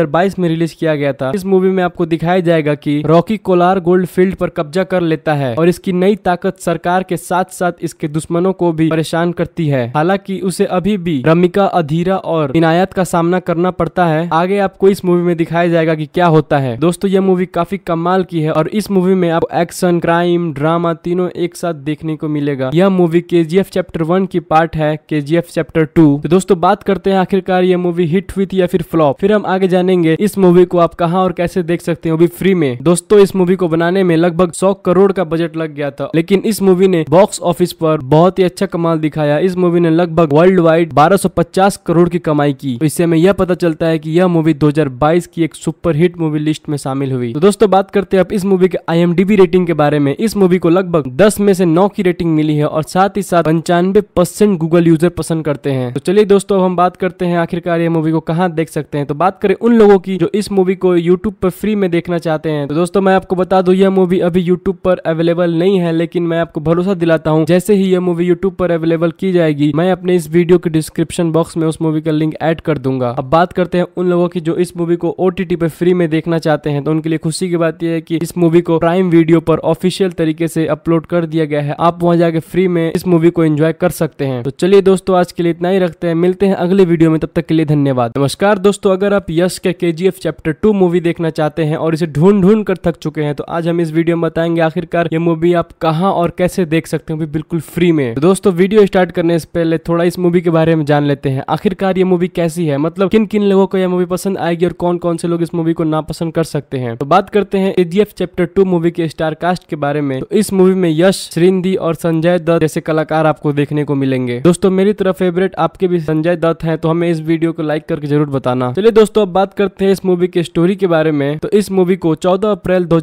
में रिलीज किया गया था इस मूवी में आपको दिखाया जाएगा की रॉकी कोलार गोल्ड फील्ड पर कब्जा कर लेता है और इसकी नई ताकत सरकार के साथ साथ इसके दुश्मनों को भी परेशान करती है हालांकि उसे अभी भी रमिका अधीरा और इनायत का सामना करना पड़ता है आगे आपको इस मूवी में दिखाया जाएगा की क्या होता है दोस्तों यह मूवी काफी कमाल की है और इस मूवी में आपको एक्शन क्राइम ड्रामा तीनों एक साथ देखने को मिलेगा यह मूवी के चैप्टर वन की पार्ट है के चैप्टर टू तो दोस्तों बात करते हैं आखिरकार यह मूवी हिट हुई थी या फिर फ्लॉप फिर हम आगे जानेंगे इस मूवी को आप कहाँ और कैसे देख सकते हैं अभी फ्री में दोस्तों इस मूवी को बनाने में लगभग सौ करोड़ का बजट लग गया था लेकिन इस मूवी ने बॉक्स ऑफिस पर बहुत ही अच्छा कमाल दिखाया इस मूवी ने लगभग वर्ल्ड वाइड 1250 करोड़ की कमाई की तो इससे हमें यह पता चलता है कि यह मूवी 2022 की एक सुपरहिट मूवी लिस्ट में शामिल हुई तो दोस्तों बात करते हैं अब इस मूवी के आई रेटिंग के बारे में इस मूवी को लगभग दस में से नौ की रेटिंग मिली है और साथ ही साथ पंचानवे परसेंट गूगल यूजर पसंद करते हैं तो चलिए दोस्तों अब हम बात करते हैं आखिरकार ये मूवी को कहाँ देख सकते हैं तो बात करें उन लोगों की जो इस मूवी को यूट्यूब पर फ्री में देखना चाहते हैं तो दोस्तों मैं आपको बता दू यह मूवी अभी यूट्यूब पर अवेलेबल नहीं है लेकिन मैं आपको भरोसा दिलाता हूँ जैसे ही यह मूवी यूट्यूब पर अवेलेबल की जाएगी मैं अपने इस वीडियो के डिस्क्रिप्शन बॉक्स में उस मूवी का लिंक ऐड कर दूंगा अब बात करते हैं उन लोगों की जो इस मूवी को ओ पे फ्री में देखना चाहते हैं तो उनके लिए खुशी की बात यह है कि इस मूवी को प्राइम वीडियो पर ऑफिशियल तरीके से अपलोड कर दिया गया है आप वहां जाके फ्री में इस मूवी को एंजॉय कर सकते हैं तो चलिए दोस्तों आज के लिए इतना ही रखते हैं मिलते हैं अगले वीडियो में तब तक के लिए धन्यवाद नमस्कार दोस्तों अगर आप यश के के चैप्टर टू मूवी देखना चाहते हैं और इसे ढूंढ ढूंढ कर थक चुके हैं तो आज हम इस वीडियो में बताएंगे आखिरकार ये मूवी आप कहाँ और कैसे देख सकते हो बिल्कुल फ्री में तो दोस्तों वीडियो स्टार्ट करने से पहले थोड़ा इस मूवी के बारे में जान लेते हैं आखिरकार ये मूवी कैसी है मतलब किन किन लोगों को यह मूवी पसंद आएगी और कौन कौन से लोग इस मूवी को नापसंद कर सकते हैं तो बात करते हैं एजीएफ चैप्टर टू मूवी के स्टार कास्ट के बारे में तो इस मूवी में यश श्रींदी और संजय दत्त जैसे कलाकार आपको देखने को मिलेंगे दोस्तों मेरी तरफ फेवरेट आपके भी संजय दत्त है तो हमें इस वीडियो को लाइक करके जरूर बताना चलिए दोस्तों अब बात करते हैं इस मूवी के स्टोरी के बारे में तो इस मूवी को चौदह अप्रैल दो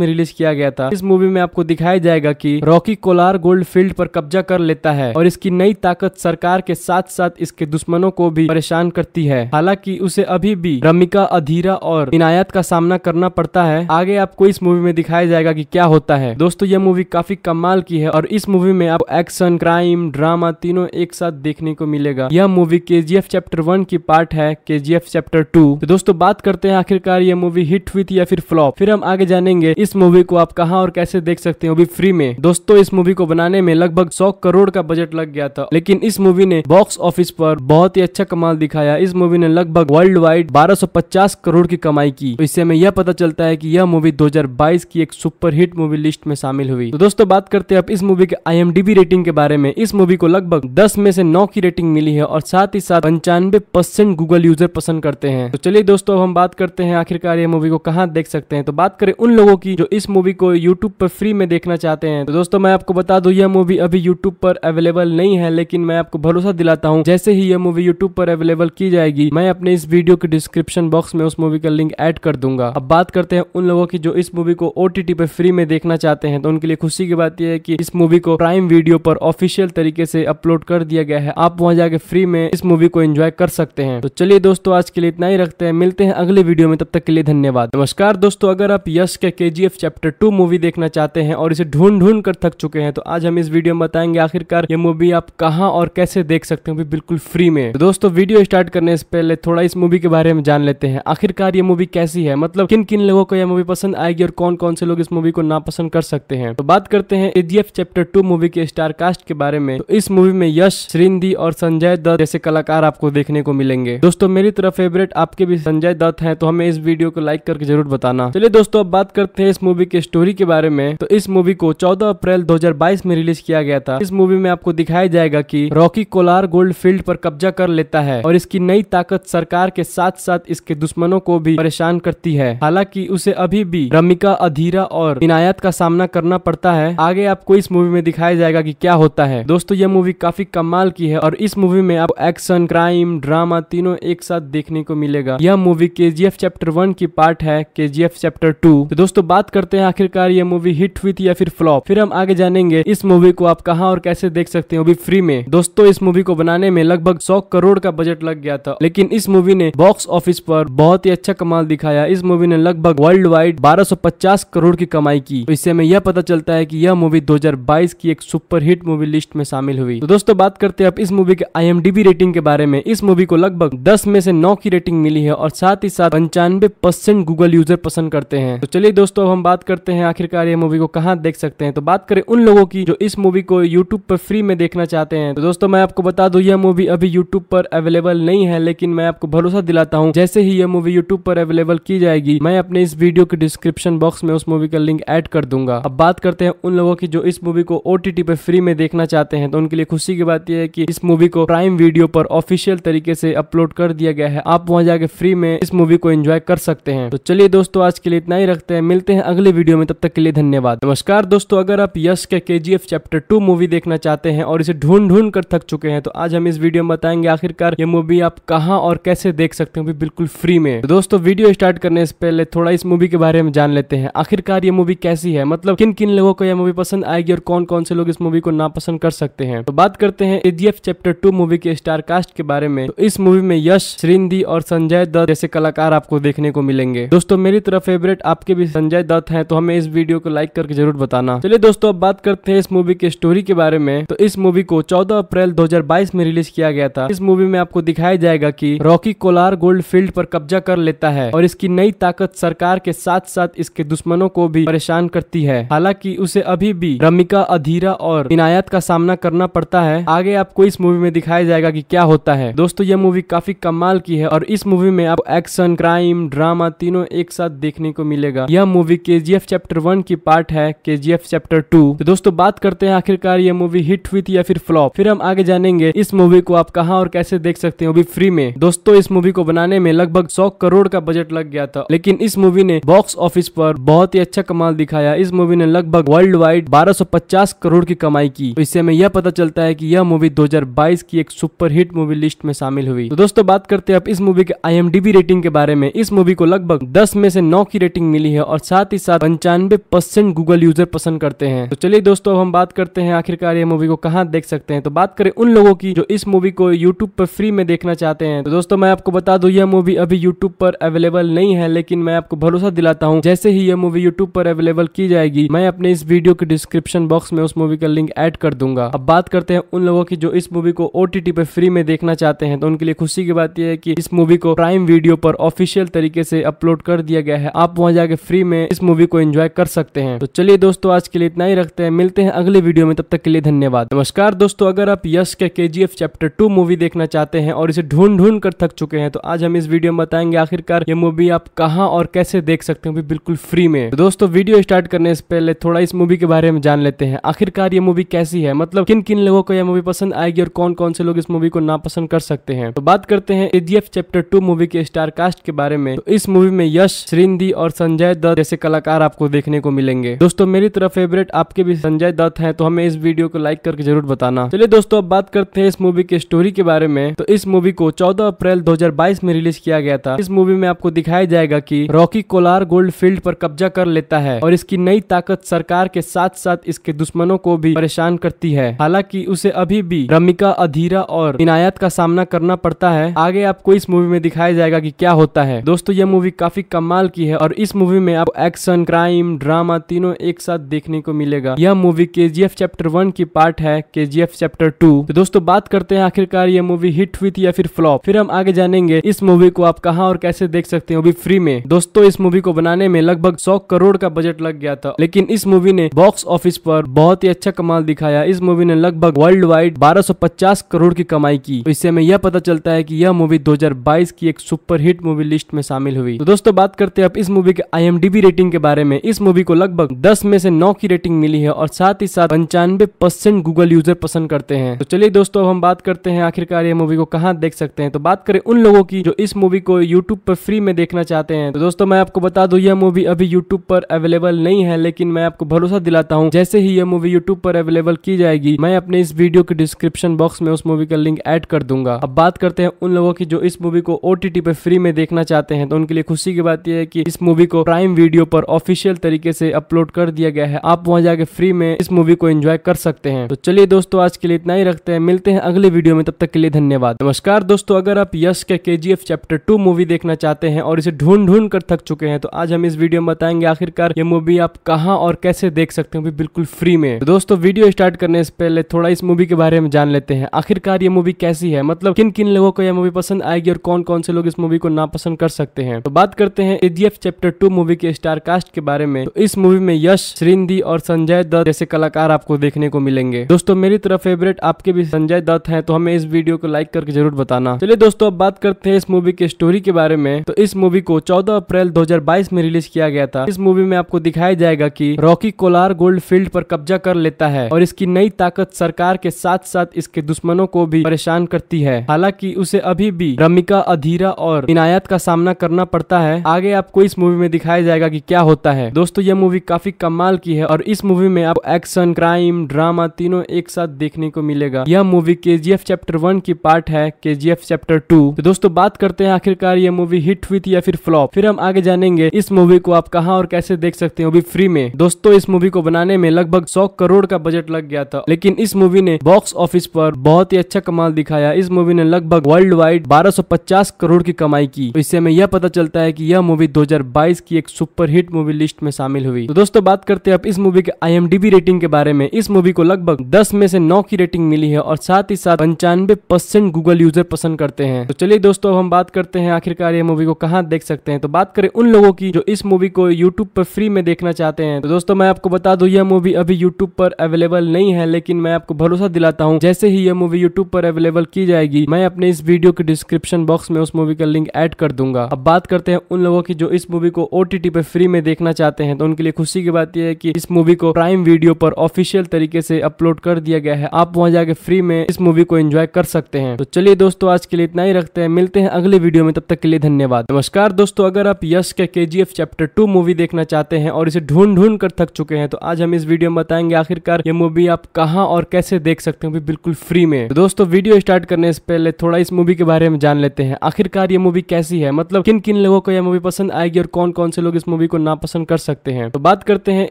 में रिलीज किया गया था इस मूवी में आपको दिखाया जाएगा की रॉकी कोलार गोल्ड फील्ड पर कब्जा कर लेता है और इसकी नई ताकत ताकत सरकार के साथ साथ इसके दुश्मनों को भी परेशान करती है हालांकि उसे अभी भी रमिका अधीरा और इनायत का सामना करना पड़ता है आगे आपको इस मूवी में दिखाया जाएगा की क्या होता है दोस्तों यह मूवी काफी कमाल की है और इस मूवी में आप एक्शन क्राइम ड्रामा तीनों एक साथ देखने को मिलेगा यह मूवी के चैप्टर वन की पार्ट है के चैप्टर टू तो दोस्तों बात करते हैं आखिरकार यह मूवी हिट हुई थी या फिर फ्लॉप फिर हम आगे जानेंगे इस मूवी को आप कहाँ और कैसे देख सकते हैं अभी फ्री में दोस्तों इस मूवी को बनाने में लगभग सौ करोड़ का बजट लग गया था लेकिन लेकिन इस मूवी ने बॉक्स ऑफिस पर बहुत ही अच्छा कमाल दिखाया इस मूवी ने लगभग वर्ल्ड वाइड 1250 करोड़ की कमाई की तो इससे हमें यह पता चलता है कि यह मूवी 2022 की एक सुपरहिट मूवी लिस्ट में शामिल हुई तो दोस्तों बात करते हैं अब इस मूवी के आई रेटिंग के बारे में इस मूवी को लगभग दस में से नौ की रेटिंग मिली है और साथ ही साथ पंचानवे परसेंट गूगल यूजर पसंद करते हैं तो चलिए दोस्तों अब हम बात करते हैं आखिरकार ये मूवी को कहाँ देख सकते हैं तो बात करें उन लोगों की जो इस मूवी को यूट्यूब पर फ्री में देखना चाहते हैं तो दोस्तों मैं आपको बता दू यह मूवी अभी यूट्यूब पर अवेलेबल नहीं है लेकिन लेकिन मैं आपको भरोसा दिलाता हूँ जैसे ही ये मूवी यूट्यूब पर अवेलेबल की जाएगी मैं अपने इस वीडियो के डिस्क्रिप्शन बॉक्स में उस मूवी का लिंक एड कर दूंगा अब बात करते हैं उन लोगों की जो इस मूवी को ओ पर फ्री में देखना चाहते हैं तो उनके लिए खुशी की बात यह है की इस मूवी को प्राइम वीडियो पर ऑफिशियल तरीके से अपलोड कर दिया गया है आप वहाँ जाके फ्री में इस मूवी को एंजॉय कर सकते हैं तो चलिए दोस्तों आज के लिए इतना ही रखते हैं मिलते हैं अगले वीडियो में तब तक के लिए धन्यवाद नमस्कार दोस्तों अगर आप यश के के चैप्टर टू मूवी देखना चाहते हैं और इसे ढूंढ ढूंढ कर थक चुके हैं तो आज हम इस वीडियो में बताएंगे आखिरकार ये मूवी आप कहाँ कहाँ और कैसे देख सकते हो भी बिल्कुल फ्री में तो दोस्तों वीडियो स्टार्ट करने से पहले थोड़ा इस मूवी के बारे में जान लेते हैं आखिरकार ये मूवी कैसी है मतलब किन किन लोगों को यह मूवी पसंद आएगी और कौन कौन से लोग इस मूवी को नापसंद कर सकते हैं तो बात करते हैं एजीएफ चैप्टर टू मूवी के स्टार कास्ट के बारे में तो इस मूवी में यश श्रींदी और संजय दत्त जैसे कलाकार आपको देखने को मिलेंगे दोस्तों मेरी तरफ फेवरेट आपके भी संजय दत्त है तो हमें इस वीडियो को लाइक करके जरूर बताना चलिए दोस्तों अब बात करते हैं इस मूवी के स्टोरी के बारे में तो इस मूवी को चौदह अप्रैल दो में रिलीज किया गया था इस मूवी में आपको दिखाया जाएगा की की रॉकी कोलार गोल्ड फील्ड पर कब्जा कर लेता है और इसकी नई ताकत सरकार के साथ साथ इसके दुश्मनों को भी परेशान करती है हालांकि उसे अभी भी रमिका अधीरा और इनायत का सामना करना पड़ता है आगे आपको इस मूवी में दिखाया जाएगा की क्या होता है दोस्तों यह मूवी काफी कमाल की है और इस मूवी में आप एक्शन क्राइम ड्रामा तीनों एक साथ देखने को मिलेगा यह मूवी के चैप्टर वन की पार्ट है के चैप्टर टू तो दोस्तों बात करते हैं आखिरकार ये मूवी हिट हुई थी या फिर फ्लॉप फिर हम आगे जानेंगे इस मूवी को आप कहाँ और कैसे देख सकते हो अभी फ्री में दोस्तों इस मूवी को बनाने में लगभग सौ करोड़ का बजट लग गया था लेकिन इस मूवी ने बॉक्स ऑफिस पर बहुत ही अच्छा कमाल दिखाया इस मूवी ने लगभग वर्ल्ड वाइड 1250 करोड़ की कमाई की तो इससे हमें यह पता चलता है कि यह मूवी 2022 की एक सुपरहिट मूवी लिस्ट में शामिल हुई तो दोस्तों बात करते हैं अब इस मूवी के आई रेटिंग के बारे में इस मूवी को लगभग दस में से नौ की रेटिंग मिली है और साथ ही साथ पंचानवे परसेंट गूगल यूजर पसंद करते हैं तो चलिए दोस्तों अब हम बात करते हैं आखिरकार ये मूवी को कहाँ देख सकते हैं तो बात करें उन लोगों की जो इस मूवी को यूट्यूब पर फ्री में देखना चाहते हैं तो तो दोस्तों मैं आपको बता दूं यह मूवी अभी यूट्यूब पर अवेलेबल नहीं है लेकिन मैं आपको भरोसा दिलाता हूँ जैसे ही यह मूवी यूट्यूब पर अवेलेबल की जाएगी मैं अपने इस वीडियो के डिस्क्रिप्शन बॉक्स में उस मूवी का लिंक एड कर दूंगा अब बात करते हैं उन लोगों की जो इस मूवी को ओ पर फ्री में देखना चाहते हैं तो उनके लिए खुशी की बात यह है की इस मूवी को प्राइम वीडियो पर ऑफिशियल तरीके से अपलोड कर दिया गया है आप वहाँ जाके फ्री में इस मूवी को एंजॉय कर सकते हैं तो चलिए दोस्तों आज के लिए इतना ही रखते हैं मिलते हैं अगले वीडियो में तब तक के लिए धन्यवाद नमस्कार दोस्तों अगर आप यश के के चैप्टर टू मूवी देखना चाहते हैं और इसे ढूंढ ढूंढ ढूंढ कर थक चुके हैं तो आज हम इस वीडियो में बताएंगे आखिरकार ये मूवी आप कहाँ और कैसे देख सकते हो बिल्कुल फ्री में तो दोस्तों वीडियो स्टार्ट करने से पहले थोड़ा इस मूवी के बारे में जान लेते हैं आखिरकार ये मूवी कैसी है मतलब किन किन लोगों को यह मूवी पसंद आएगी और कौन कौन से लोग इस मूवी को नापसंद कर सकते हैं तो बात करते हैं एजीएफ चैप्टर टू मूवी के स्टार कास्ट के बारे में तो इस मूवी में यश श्रींदी और संजय दत्त जैसे कलाकार आपको देखने को मिलेंगे दोस्तों मेरी तरफ फेवरेट आपके भी संजय दत्त हैं तो हमें इस वीडियो को लाइक करके जरूर बताना चलिए दोस्तों अब बात करते हैं इस मूवी के स्टोरी के बारे में तो इस मूवी को चौदह चौदह अप्रैल 2022 में रिलीज किया गया था इस मूवी में आपको दिखाया जाएगा कि रॉकी कोलार गोल्ड फील्ड पर कब्जा कर लेता है और इसकी नई ताकत सरकार के साथ साथ इसके दुश्मनों को भी परेशान करती है हालांकि उसे अभी भी रमिका अधीरा और इनायत का सामना करना पड़ता है आगे आपको इस मूवी में दिखाया जाएगा की क्या होता है दोस्तों यह मूवी काफी कमाल की है और इस मूवी में आपको एक्शन क्राइम ड्रामा तीनों एक साथ देखने को मिलेगा यह मूवी के चैप्टर वन की पार्ट है के चैप्टर टू तो दोस्तों बात करते हैं आखिरकार ये मूवी हिट हुई थी या फिर फ्लॉप फिर हम आगे जानेंगे इस मूवी को आप कहाँ और कैसे देख सकते हो अभी फ्री में दोस्तों इस मूवी को बनाने में लगभग सौ करोड़ का बजट लग गया था लेकिन इस मूवी ने बॉक्स ऑफिस पर बहुत ही अच्छा कमाल दिखाया इस मूवी ने लगभग वर्ल्ड वाइड 1250 करोड़ की कमाई की तो इससे हमें यह पता चलता है कि यह मूवी 2022 की एक सुपरहिट मूवी लिस्ट में शामिल हुई तो दोस्तों बात करते हैं अब इस मूवी के आई रेटिंग के बारे में इस मूवी को लगभग दस में से नौ की रेटिंग मिली है और साथ ही साथ पंचानवे परसेंट गूगल यूजर पसंद करते हैं तो चलिए दोस्तों हम बात करते हैं आखिरकार ये मूवी को कहाँ देख सकते हैं तो तो बात करें उन लोगों की जो इस मूवी को यूट्यूब पर फ्री में देखना चाहते हैं तो दोस्तों मैं आपको बता दू यह मूवी अभी यूट्यूब पर अवेलेबल नहीं है लेकिन मैं आपको भरोसा दिलाता हूँ जैसे ही यह मूवी यूट्यूब पर अवेलेबल की जाएगी मैं अपने इस वीडियो के डिस्क्रिप्शन बॉक्स में उस मूवी का लिंक एड कर दूंगा अब बात करते हैं उन लोगों की जो इस मूवी को ओ पर फ्री में देखना चाहते हैं तो उनके लिए खुशी की बात यह है कि इस मूवी को प्राइम वीडियो पर ऑफिशियल तरीके से अपलोड कर दिया गया है आप वहां जाके फ्री में इस मूवी को एंजॉय कर सकते हैं तो चलिए दोस्तों आज के लिए इतना ही रखते हैं मिलते हैं अगले वीडियो में तब तक के लिए धन्यवाद नमस्कार दोस्तों अगर अगर आप यश के K G F chapter two movie देखना चाहते हैं और इसे ढूंढ ढूंढ कर थक चुके हैं तो आज हम इस वीडियो में बताएंगे आखिरकार ये मूवी आप कहाँ और कैसे देख सकते हो बिल्कुल फ्री में तो दोस्तों वीडियो स्टार्ट करने से पहले थोड़ा इस मूवी के बारे में जान लेते हैं आखिरकार ये मूवी कैसी है मतलब किन किन लोगों को यह मूवी पसंद आएगी और कौन कौन से लोग इस मूवी को नापसंद कर सकते हैं तो बात करते हैं K G F chapter two movie के स्टार कास्ट के बारे में तो इस मूवी में यश श्रींदी और संजय दत्त जैसे कलाकार आपको देखने को मिलेंगे दोस्तों मेरी तरफ फेवरेट आपके भी संजय दत्त है तो हमें इस वीडियो को लाइक करके जरूर बताना चलिए दोस्तों अब बात करते हैं इस मूवी के स्टोरी के बारे में तो इस मूवी को 14 अप्रैल 2022 में रिलीज किया गया था इस मूवी में आपको दिखाया जाएगा कि रॉकी कोलार गोल्ड फील्ड पर कब्जा कर लेता है और इसकी नई ताकत सरकार के साथ साथ इसके दुश्मनों को भी परेशान करती है हालांकि उसे अभी भी रमिका अधीरा और इनायत का सामना करना पड़ता है आगे आपको इस मूवी में दिखाया जाएगा की क्या होता है दोस्तों यह मूवी काफी कमाल की है और इस मूवी में आपको एक्शन क्राइम ड्रामा तीनों एक साथ देखने को मिलेगा यह मूवी के चैप्टर वन की पार्ट है के चैप्टर चैप्टर टू तो दोस्तों बात करते हैं आखिरकार ये मूवी हिट हुई थी या फिर फ्लॉप फिर हम आगे जानेंगे इस मूवी को आप कहाँ और कैसे देख सकते हो अभी फ्री में दोस्तों इस मूवी को बनाने में लगभग सौ करोड़ का बजट लग गया था लेकिन इस मूवी ने बॉक्स ऑफिस पर बहुत ही अच्छा कमाल दिखाया इस मूवी ने लगभग वर्ल्ड वाइड बारह करोड़ की कमाई की तो इससे हमें यह पता चलता है कि यह मूवी 2022 की एक सुपर हिट मूवी लिस्ट में शामिल हुई तो दोस्तों बात करते हैं अब इस मूवी के आई रेटिंग के बारे में इस मूवी को लगभग दस में से नौ की रेटिंग मिली है और साथ ही साथ पंचानवे परसेंट गूगल यूजर पसंद करते सकते हैं तो चलिए दोस्तों हम बात करते हैं आखिरकार ये मूवी को कहाँ देख सकते हैं तो बात करें उन लोगों की जो इस मूवी को यूट्यूब पर फ्री में देखना चाहते हैं तो दोस्तों मैं आपको बता दू यह मूवी अभी यूट्यूब पर अवेलेबल नहीं है लेकिन मैं आपको भरोसा दिलाता हूँ जैसे ही यह मूवी यूट्यूब पर अवेलेबल की जाएगी मैं अपने इस वीडियो के डिस्क्रिप्शन बॉक्स में उस मूवी का लिंक एड कर दूंगा अब बात करते हैं उन लोगों की जो इस मूवी को ओ पर फ्री में देखना चाहते हैं तो उनके लिए खुशी की बात यह है कि इस मूवी को प्राइम वीडियो पर ऑफिशियल तरीके से अपलोड कर दिया गया है आप वहाँ जाके फ्री में इस मूवी को एंजॉय कर सकते हैं तो चलिए दोस्तों आज के लिए इतना ही रखते हैं मिलते हैं अगले वीडियो में तब तक के लिए धन्यवाद नमस्कार दोस्तों अगर आप यश के के चैप्टर टू मूवी देखना चाहते हैं और इसे ढूंढ ढूंढ कर थक चुके हैं तो आज हम इस वीडियो में बताएंगे आखिरकार ये मूवी आप कहाँ और कैसे देख सकते हो बिल्कुल फ्री में तो दोस्तों वीडियो स्टार्ट करने से पहले थोड़ा इस मूवी के बारे में जान लेते हैं आखिरकार ये मूवी कैसी है मतलब किन किन लोगों को यह मूवी पसंद आएगी और कौन कौन से लोग इस मूवी को नापसंद कर सकते हैं तो बात करते हैं एजीएफ चैप्टर टू मूवी के स्टार कास्ट के बारे में तो इस मूवी में यश श्रींदी और संजय दत्त जैसे कलाकार आपको देखने को मिलेंगे दोस्तों मेरी तरफ फेवरेट आपके भी संजय दत्त हैं तो हमें इस वीडियो को लाइक करके जरूर बताना चलिए दोस्तों अब बात करते हैं इस मूवी के स्टोरी के बारे में तो इस मूवी को 14 अप्रैल 2022 में रिलीज किया गया था इस मूवी में आपको दिखाया जाएगा की रॉकी कोलार गोल्ड फील्ड पर कब्जा कर लेता है और इसकी नई ताकत सरकार के साथ साथ इसके दुश्मनों को भी परेशान करती है हालांकि उसे अभी भी रमिका अधीरा और इनायत का सामना करना पड़ता है आगे आपको इस मूवी में दिखाया जाएगा की क्या होता है दोस्तों यह मूवी काफी कमाल की है और इस मूवी में आप एक्शन क्राइम ड्रामा तीनों एक साथ देखने को मिलेगा यह movie K G F chapter one की पार्ट है K G F chapter to तो दोस्तों बात करते हैं आखिरकार यह मूवी हिट हुई थी या फिर फ्लॉप फिर हम आगे जानेंगे इस मूवी को आप कहाँ और कैसे देख सकते हो अभी फ्री में दोस्तों इस मूवी को बनाने में लगभग सौ करोड़ का बजट लग गया था लेकिन इस मूवी ने बॉक्स ऑफिस पर बहुत ही अच्छा कमाल दिखाया इस मूवी ने लगभग वर्ल्ड वाइड बारह करोड़ की कमाई की तो इससे हमें यह पता चलता है कि यह मूवी 2022 की एक सुपर हिट मूवी लिस्ट में शामिल हुई तो दोस्तों बात करते हैं अब इस मूवी के आई रेटिंग के बारे में इस मूवी को लगभग दस में से नौ की रेटिंग मिली है और साथ ही साथ पंचानवे परसेंट गूगल यूजर पसंद करते हैं तो चलिए दोस्तों हम बात करते हैं आखिरकार ये मूवी को कहाँ देख सकते हैं तो बात करें उन लोगों की जो इस मूवी को यूट्यूब पर फ्री में देखना चाहते हैं तो दोस्तों मैं आपको बता दू यह मूवी अभी यूट्यूब पर अवेलेबल नहीं है लेकिन मैं आपको भरोसा दिलाता हूँ जैसे ही यह मूवी यूट्यूब पर अवेलेबल की जाएगी मैं अपने इस वीडियो के डिस्क्रिप्शन बॉक्स में उस मूवी का लिंक एड कर दूंगा अब बात करते हैं उन लोगों की जो इस मूवी को ओ पर फ्री में देखना चाहते हैं तो उनके लिए खुशी की बात यह है कि इस मूवी को प्राइम वीडियो पर ऑफिशियल तरीके से अपलोड कर दिया गया है आप आप वहाँ जाके फ्री में इस मूवी को एंजॉय कर सकते हैं तो चलिए दोस्तों आज के लिए इतना ही रखते हैं मिलते हैं अगले वीडियो में तब तक के लिए धन्यवाद नमस्कार दोस्तों अगर आप यश के के चैप्टर टू मूवी देखना चाहते हैं और इसे ढूंढ ढूंढ कर थक चुके हैं तो आज हम इस वीडियो में बताएंगे आखिरकार ये मूवी आप कहाँ और कैसे देख सकते हैं बिल्कुल फ्री में तो दोस्तों वीडियो स्टार्ट करने से पहले थोड़ा इस मूवी के बारे में जान लेते हैं आखिरकार ये मूवी कैसी है मतलब किन किन लोगों को यह मूवी पसंद आएगी और कौन कौन से लोग इस मूवी को नापसंद कर सकते हैं तो बात करते हैं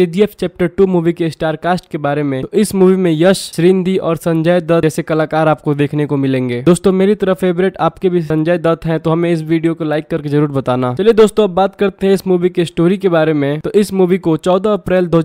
एजीएफ चैप्टर टू मूवी के स्टार कास्ट के बारे में तो इस मूवी में यश श्रींदी और संजय दत्त जैसे कलाकार आपको देखने को मिलेंगे दोस्तों मेरी तरफ फेवरेट आपके भी संजय दत्त है तो हमें इस वीडियो को लाइक करके जरूर बताना चलिए दोस्तों अब बात करते हैं इस मूवी के स्टोरी के बारे में तो इस मूवी को चौदह अप्रैल दो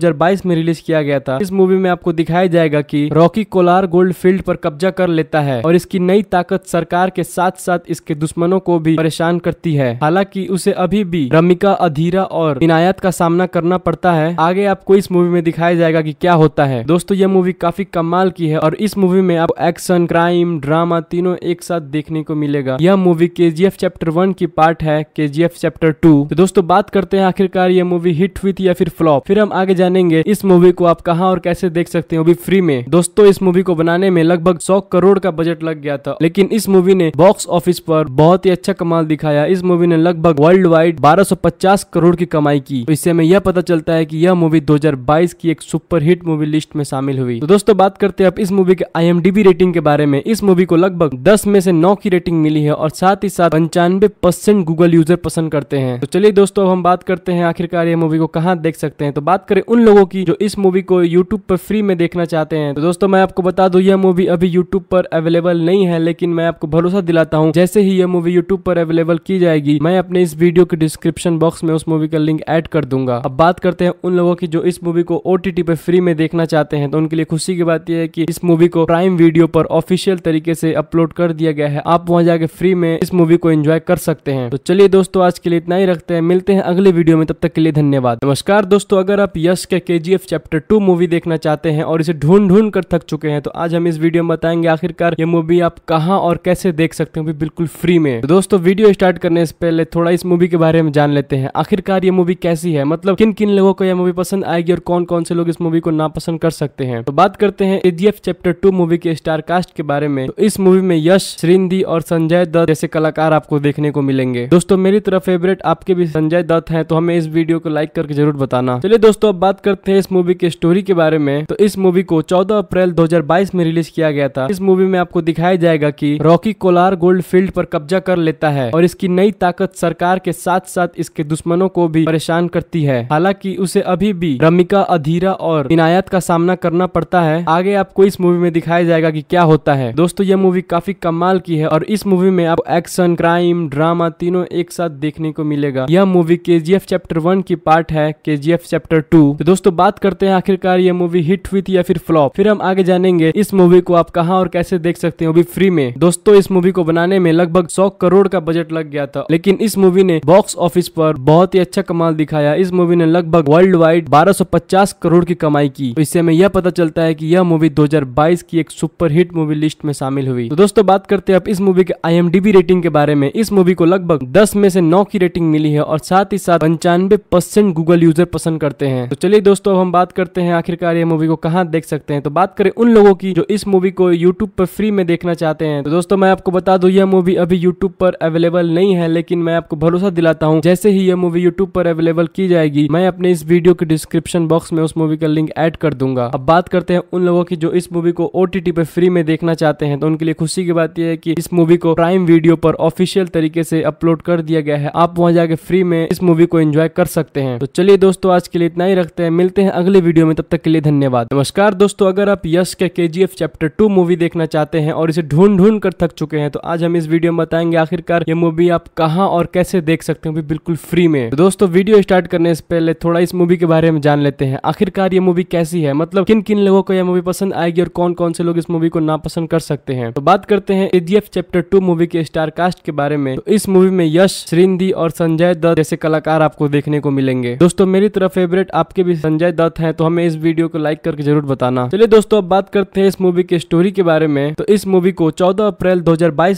में रिलीज किया गया था इस मूवी में आपको दिखाया जाएगा की रॉकी कोलार गोल्ड फील्ड पर कब्जा कर लेता है और इसकी नई ताकत सरकार के साथ साथ इसके दुश्मनों को भी परेशान करती है हालांकि उसे अभी भी रमिका अधीरा और इनायत का सामना करना पड़ता है आगे आपको इस मूवी में दिखाया जाएगा की क्या होता है दोस्तों यह मूवी काफी कमाल की है और और इस मूवी में आप एक्शन क्राइम ड्रामा तीनों एक साथ देखने को मिलेगा यह मूवी के चैप्टर वन की पार्ट है के चैप्टर टू तो दोस्तों बात करते हैं आखिरकार यह मूवी हिट हुई थी या फिर फ्लॉप फिर हम आगे जानेंगे इस मूवी को आप कहाँ और कैसे देख सकते हैं फ्री में दोस्तों इस मूवी को बनाने में लगभग सौ करोड़ का बजट लग गया था लेकिन इस मूवी ने बॉक्स ऑफिस पर बहुत ही अच्छा कमाल दिखाया इस मूवी ने लगभग वर्ल्ड वाइड 1250 करोड़ की कमाई की तो इससे हमें यह पता चलता है कि यह मूवी 2022 की एक सुपर हिट मूवी लिस्ट में शामिल हुई तो दोस्तों बात करते हैं अब इस मूवी मूवी के आई रेटिंग के बारे में इस मूवी को लगभग दस में से नौ की रेटिंग मिली है और साथ ही साथ पंचानवे परसेंट गूगल यूजर पसंद करते हैं तो चलिए दोस्तों हम बात करते हैं आखिरकार ये मूवी को कहाँ देख सकते हैं तो बात करें उन लोगों की जो इस मूवी को यूट्यूब पर फ्री में देखना चाहते हैं तो दोस्तों मैं आपको बता दूं यह मूवी अभी यूट्यूब पर अवेलेबल नहीं है लेकिन मैं आपको भरोसा दिलाता हूँ जैसे ही यह मूवी यूट्यूब पर अवेलेबल की जाएगी मैं अपने इस वीडियो के डिस्क्रिप्शन बॉक्स में उस मूवी का लिंक एड कर दूंगा अब बात करते हैं उन लोगों की जो इस मूवी को ओ पर फ्री में देखना चाहते हैं तो उनके लिए खुशी की बात यह है कि इस मूवी मूवी को प्राइम वीडियो पर ऑफिशियल तरीके से अपलोड कर दिया गया है आप वहाँ जाके फ्री में इस मूवी को एंजॉय कर सकते हैं तो चलिए दोस्तों आज के लिए इतना ही रखते हैं मिलते हैं अगले वीडियो में तब तक के लिए धन्यवाद नमस्कार दोस्तों अगर आप यश के के चैप्टर टू मूवी देखना चाहते हैं और इसे ढूंढ ढूंढ कर थक चुके हैं तो आज हम इस वीडियो में बताएंगे आखिरकार ये मूवी आप कहाँ और कैसे देख सकते हो बिल्कुल फ्री में तो दोस्तों वीडियो स्टार्ट करने से पहले थोड़ा इस मूवी के बारे में जान लेते हैं आखिरकार ये मूवी कैसी है मतलब किन किन लोगों को यह मूवी पसंद आएगी और कौन कौन से लोग इस मूवी को नापसंद कर सकते हैं तो बात करते हैं के चैप्टर टू मूवी के स्टार कास्ट के बारे में तो इस मूवी में यश श्रीनिधि और संजय दत्त जैसे कलाकार आपको देखने को मिलेंगे दोस्तों मेरी तरफ फेवरेट आपके भी संजय दत्त है तो हमें इस वीडियो को लाइक करके जरूर बताना चलिए दोस्तों अब बात करते हैं इस मूवी के स्टोरी के बारे में तो इस मूवी को चौदह अप्रैल दो में रिलीज किया गया था इस मूवी में आपको दिखाया जाएगा की रॉकी कोलार गोल्ड फील्ड पर कब्जा कर लेता है और इसकी नई ताकत सरकार के साथ साथ इसके दुश्मनों को भी परेशान करती है हालांकि उसे अभी भी रमिका अधीरा और इनायत का सामना करना पड़ता है आगे आपको इस मूवी में दिखाया जाएगा कि क्या होता है दोस्तों यह मूवी काफी कमाल की है और इस मूवी में आप एक्शन क्राइम ड्रामा तीनों एक साथ देखने को मिलेगा यह मूवी के चैप्टर वन की पार्ट है के चैप्टर टू तो दोस्तों बात करते हैं आखिरकार यह मूवी हिट हुई थी या फिर फ्लॉप फिर हम आगे जानेंगे इस मूवी को आप कहाँ और कैसे देख सकते हो भी फ्री में दोस्तों इस मूवी को बनाने में लगभग सौ करोड़ का बजट लग गया था लेकिन इस मूवी ने बॉक्स ऑफिस पर बहुत ही अच्छा कमाल दिखाया इस मूवी ने लगभग वर्ल्ड वाइड बारह करोड़ की कमाई की तो इससे हमें यह पता चलता है कि यह मूवी 2022 की एक सुपरहिट मूवी लिस्ट में शामिल हुई तो दोस्तों बात करते हैं अब इस मूवी के आई रेटिंग के बारे में इस मूवी को लगभग 10 में से 9 की रेटिंग मिली है और साथ ही साथ पंचानवे परसेंट गूगल यूजर पसंद करते हैं तो चलिए दोस्तों हम बात करते हैं आखिरकार ये मूवी को कहाँ देख सकते हैं तो बात करें उन लोगों की जो इस मूवी को यूट्यूब पर फ्री में देखना चाहते हैं तो दोस्तों मैं आपको बता दूं यह मूवी अभी यूट्यूब पर अवेलेबल नहीं है लेकिन मैं आपको भरोसा दिलाता हूँ जैसे ही यह मूवी यूट्यूब पर अवेलेबल की जाएगी मैं अपने इस वीडियो के डिस्क्रिप्शन बॉक्स में उस मूवी का लिंक एड कर दूंगा अब बात करते हैं उन लोगों की जो इस मूवी मूवी को ओ पे फ्री में देखना चाहते हैं तो उनके लिए खुशी की बात यह है कि इस मूवी को प्राइम वीडियो पर ऑफिशियल तरीके से अपलोड कर दिया गया है आप वहाँ जाके फ्री में इस मूवी को एंजॉय कर सकते हैं तो चलिए दोस्तों आज के लिए इतना ही रखते हैं मिलते हैं अगले वीडियो में तब तक के लिए धन्यवाद नमस्कार दोस्तों अगर आप यश के के चैप्टर टू मूवी देखना चाहते हैं और इसे ढूंढ ढूंढ कर थक चुके हैं तो आज हम इस वीडियो में बताएंगे आखिरकार ये मूवी आप कहाँ और कैसे देख सकते हैं बिल्कुल फ्री में तो दोस्तों वीडियो स्टार्ट करने से पहले थोड़ा इस मूवी के बारे में जान लेते हैं आखिरकार ये मूवी कैसी है मतलब किन किन लोगों को यह मूवी पसंद आएगी और कौन कौन से लोग इस मूवी को नापसंद कर सकते हैं तो बात करते हैं एडीएफ चैप्टर टू मूवी के स्टार कास्ट के बारे में तो इस मूवी में यश श्रींदी और संजय दत्त जैसे कलाकार आपको देखने को मिलेंगे दोस्तों मेरी तरफ फेवरेट आपके भी संजय दत्त है तो हमें इस वीडियो को लाइक करके जरूर बताना चलिए दोस्तों अब बात करते हैं इस मूवी के स्टोरी के बारे में तो इस मूवी को चौदह अप्रैल दो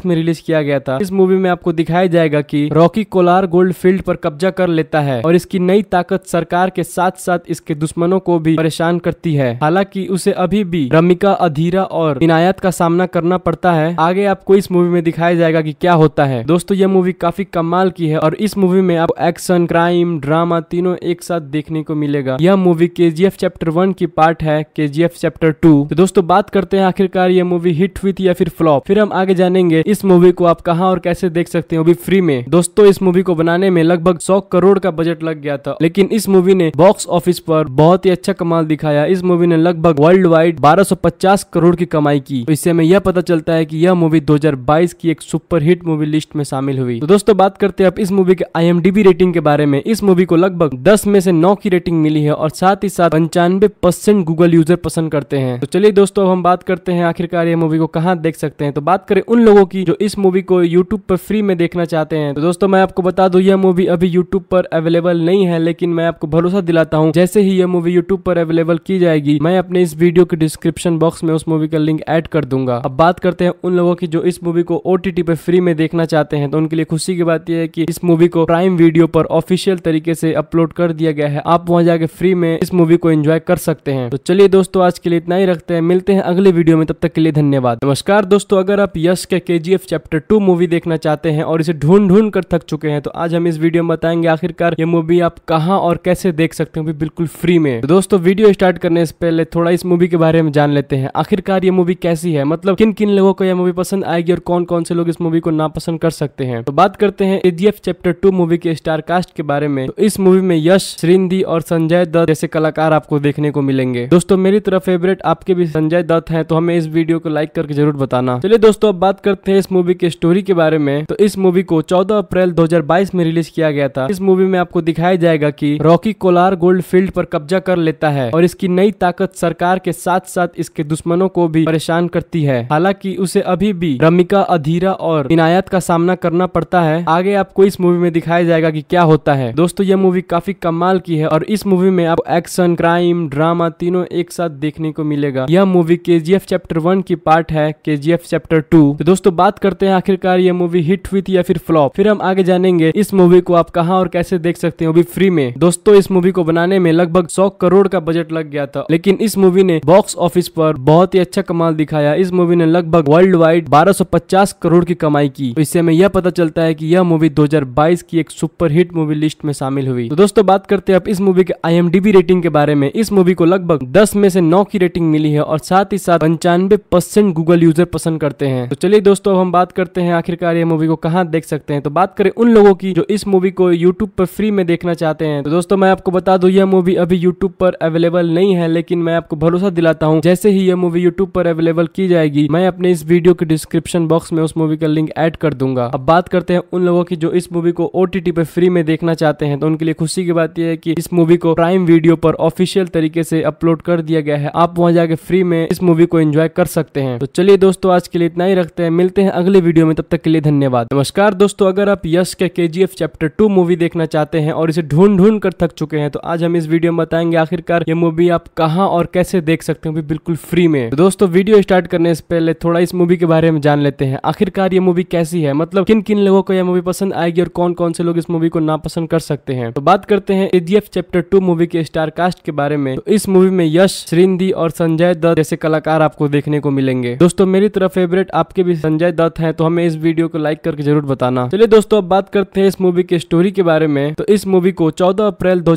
में रिलीज किया गया था इस मूवी में आपको दिखाया जाएगा की रॉकी कोलार गोल्ड फील्ड पर कब्जा कर लेता है और इसकी नई ताकत सरकार के साथ साथ इसके दुश्मनों को भी परेशान करती है हालांकि उसे अभी भी रमिका का अधीरा और इनायत का सामना करना पड़ता है आगे आपको इस मूवी में दिखाया जाएगा कि क्या होता है दोस्तों यह मूवी काफी कमाल की है और इस मूवी में आपको एक्शन क्राइम ड्रामा तीनों एक साथ देखने को मिलेगा यह मूवी के चैप्टर वन की पार्ट है के चैप्टर टू तो दोस्तों बात करते हैं आखिरकार यह मूवी हिट हुई थी या फिर फ्लॉप फिर हम आगे जानेंगे इस मूवी को आप कहाँ और कैसे देख सकते हो अभी फ्री में दोस्तों इस मूवी को बनाने में लगभग सौ करोड़ का बजट लग गया था लेकिन इस मूवी ने बॉक्स ऑफिस पर बहुत ही अच्छा कमाल दिखाया इस मूवी ने लगभग वर्ल्ड वाइड बारह 150 करोड़ की कमाई की तो इससे हमें यह पता चलता है कि यह मूवी 2022 की एक सुपरहिट मूवी लिस्ट में शामिल हुई तो दोस्तों बात करते हैं अब इस मूवी के आई रेटिंग के बारे में इस मूवी को लगभग दस में से नौ की रेटिंग मिली है और साथ ही साथ पंचानवे परसेंट गूगल यूजर पसंद करते हैं तो चलिए दोस्तों हम बात करते हैं आखिरकार ये मूवी को कहाँ देख सकते हैं तो बात करें उन लोगों की जो इस मूवी को यूट्यूब पर फ्री में देखना चाहते हैं तो दोस्तों मैं आपको बता दू यह मूवी अभी यूट्यूब पर अवेलेबल नहीं है लेकिन मैं आपको भरोसा दिलाता हूँ जैसे ही यह मूवी यूट्यूब पर अवेलेबल की जाएगी मैं अपने इस वीडियो के डिस्क्रिप्शन बॉक्स बॉक्स में उस मूवी का लिंक ऐड कर दूंगा अब बात करते हैं उन लोगों की जो इस मूवी को ओ पे फ्री में देखना चाहते हैं तो उनके लिए खुशी की बात यह है कि इस मूवी को प्राइम वीडियो पर ऑफिशियल तरीके से अपलोड कर दिया गया है आप वहां जाके फ्री में इस मूवी को एंजॉय कर सकते हैं तो चलिए दोस्तों आज के लिए इतना ही रखते हैं मिलते हैं अगले वीडियो में तब तक के लिए धन्यवाद नमस्कार दोस्तों अगर आप यश के के चैप्टर टू मूवी देखना चाहते हैं और इसे ढूंढ ढूंढ कर थक चुके हैं तो आज हम इस वीडियो में बताएंगे आखिरकार ये मूवी आप कहाँ और कैसे देख सकते हैं बिल्कुल फ्री में तो दोस्तों वीडियो स्टार्ट करने से पहले थोड़ा इस मूवी के बारे में जान लेते लेते हैं आखिरकार ये मूवी कैसी है मतलब किन किन लोगों को यह मूवी पसंद आएगी और कौन कौन से लोग इस मूवी को नापसंद कर सकते हैं तो बात करते हैं एजीएफ चैप्टर टू मूवी के स्टार कास्ट के बारे में तो इस मूवी में यश श्रीनिधि और संजय दत्त जैसे कलाकार आपको देखने को मिलेंगे दोस्तों मेरी तरफ फेवरेट आपके भी संजय दत्त है तो हमें इस वीडियो को लाइक करके जरूर बताना चलिए दोस्तों अब बात करते हैं इस मूवी के स्टोरी के बारे में तो इस मूवी को चौदह अप्रैल दो में रिलीज किया गया था इस मूवी में आपको दिखाया जाएगा की रॉकी कोलार गोल्ड फील्ड पर कब्जा कर लेता है और इसकी नई ताकत सरकार के साथ साथ इसके के दुश्मनों को भी परेशान करती है हालांकि उसे अभी भी रमिका अधीरा और इनायत का सामना करना पड़ता है आगे आपको इस मूवी में दिखाया जाएगा की क्या होता है दोस्तों यह मूवी काफी कमाल की है और इस मूवी में आपको एक्शन क्राइम ड्रामा तीनों एक साथ देखने को मिलेगा यह मूवी के चैप्टर वन की पार्ट है के चैप्टर टू तो दोस्तों बात करते हैं आखिरकार यह मूवी हिट हुई थी या फिर फ्लॉप फिर हम आगे जानेंगे इस मूवी को आप कहाँ और कैसे देख सकते हैं अभी फ्री में दोस्तों इस मूवी को बनाने में लगभग सौ करोड़ का बजट लग गया था लेकिन इस मूवी ने बॉक्स ऑफिस पर पर बहुत ही अच्छा कमाल दिखाया इस मूवी ने लगभग वर्ल्ड वाइड 1250 करोड़ की कमाई की तो इससे हमें यह पता चलता है कि यह मूवी 2022 की एक सुपरहिट मूवी लिस्ट में शामिल हुई तो दोस्तों बात करते हैं अब इस मूवी के आई रेटिंग के बारे में इस मूवी को लगभग दस में से नौ की रेटिंग मिली है और साथ ही साथ पंचानवे परसेंट गूगल यूजर पसंद करते हैं तो चलिए दोस्तों अब हम बात करते हैं आखिरकार ये मूवी को कहाँ देख सकते हैं तो बात करें उन लोगों की जो इस मूवी को यूट्यूब पर फ्री में देखना चाहते हैं तो दोस्तों मैं आपको बता दू यह मूवी अभी यूट्यूब पर अवेलेबल नहीं है लेकिन मैं आपको भरोसा दिलाता हूँ जैसे ही ये मूवी यूट्यूब पर अवेलेबल की जाएगी मैं अपने इस वीडियो के डिस्क्रिप्शन बॉक्स में उस मूवी का लिंक एड कर दूंगा अब बात करते हैं उन लोगों की जो इस मूवी को ओ पे फ्री में देखना चाहते हैं तो उनके लिए खुशी की बात यह है की इस मूवी को प्राइम वीडियो पर ऑफिशियल तरीके से अपलोड कर दिया गया है आप वहाँ जाके फ्री में इस मूवी को एंजॉय कर सकते हैं तो चलिए दोस्तों आज के लिए इतना ही रखते हैं मिलते हैं अगले वीडियो में तब तक के लिए धन्यवाद नमस्कार दोस्तों अगर आप यश के के चैप्टर टू मूवी देखना चाहते हैं और इसे ढूंढ ढूंढ कर थक चुके हैं तो आज हम इस वीडियो में बताएंगे आखिरकार ये मूवी आप कहाँ और कैसे देख सकते हैं बिल्कुल फ्री में तो दोस्तों वीडियो स्टार्ट करने से पहले थोड़ा इस मूवी के बारे में जान लेते हैं आखिरकार ये मूवी कैसी है मतलब किन किन लोगों को यह मूवी पसंद आएगी और कौन कौन से लोग इस मूवी को नापसंद कर सकते हैं तो बात करते हैं एजीएफ चैप्टर टू मूवी के स्टार कास्ट के बारे में तो इस मूवी में यश श्रींदी और संजय दत्त जैसे कलाकार आपको देखने को मिलेंगे दोस्तों मेरी तरफ फेवरेट आपके भी संजय दत्त है तो हमें इस वीडियो को लाइक करके जरूर बताना चलिए दोस्तों अब बात करते हैं इस मूवी के स्टोरी के बारे में तो इस मूवी को चौदह अप्रैल दो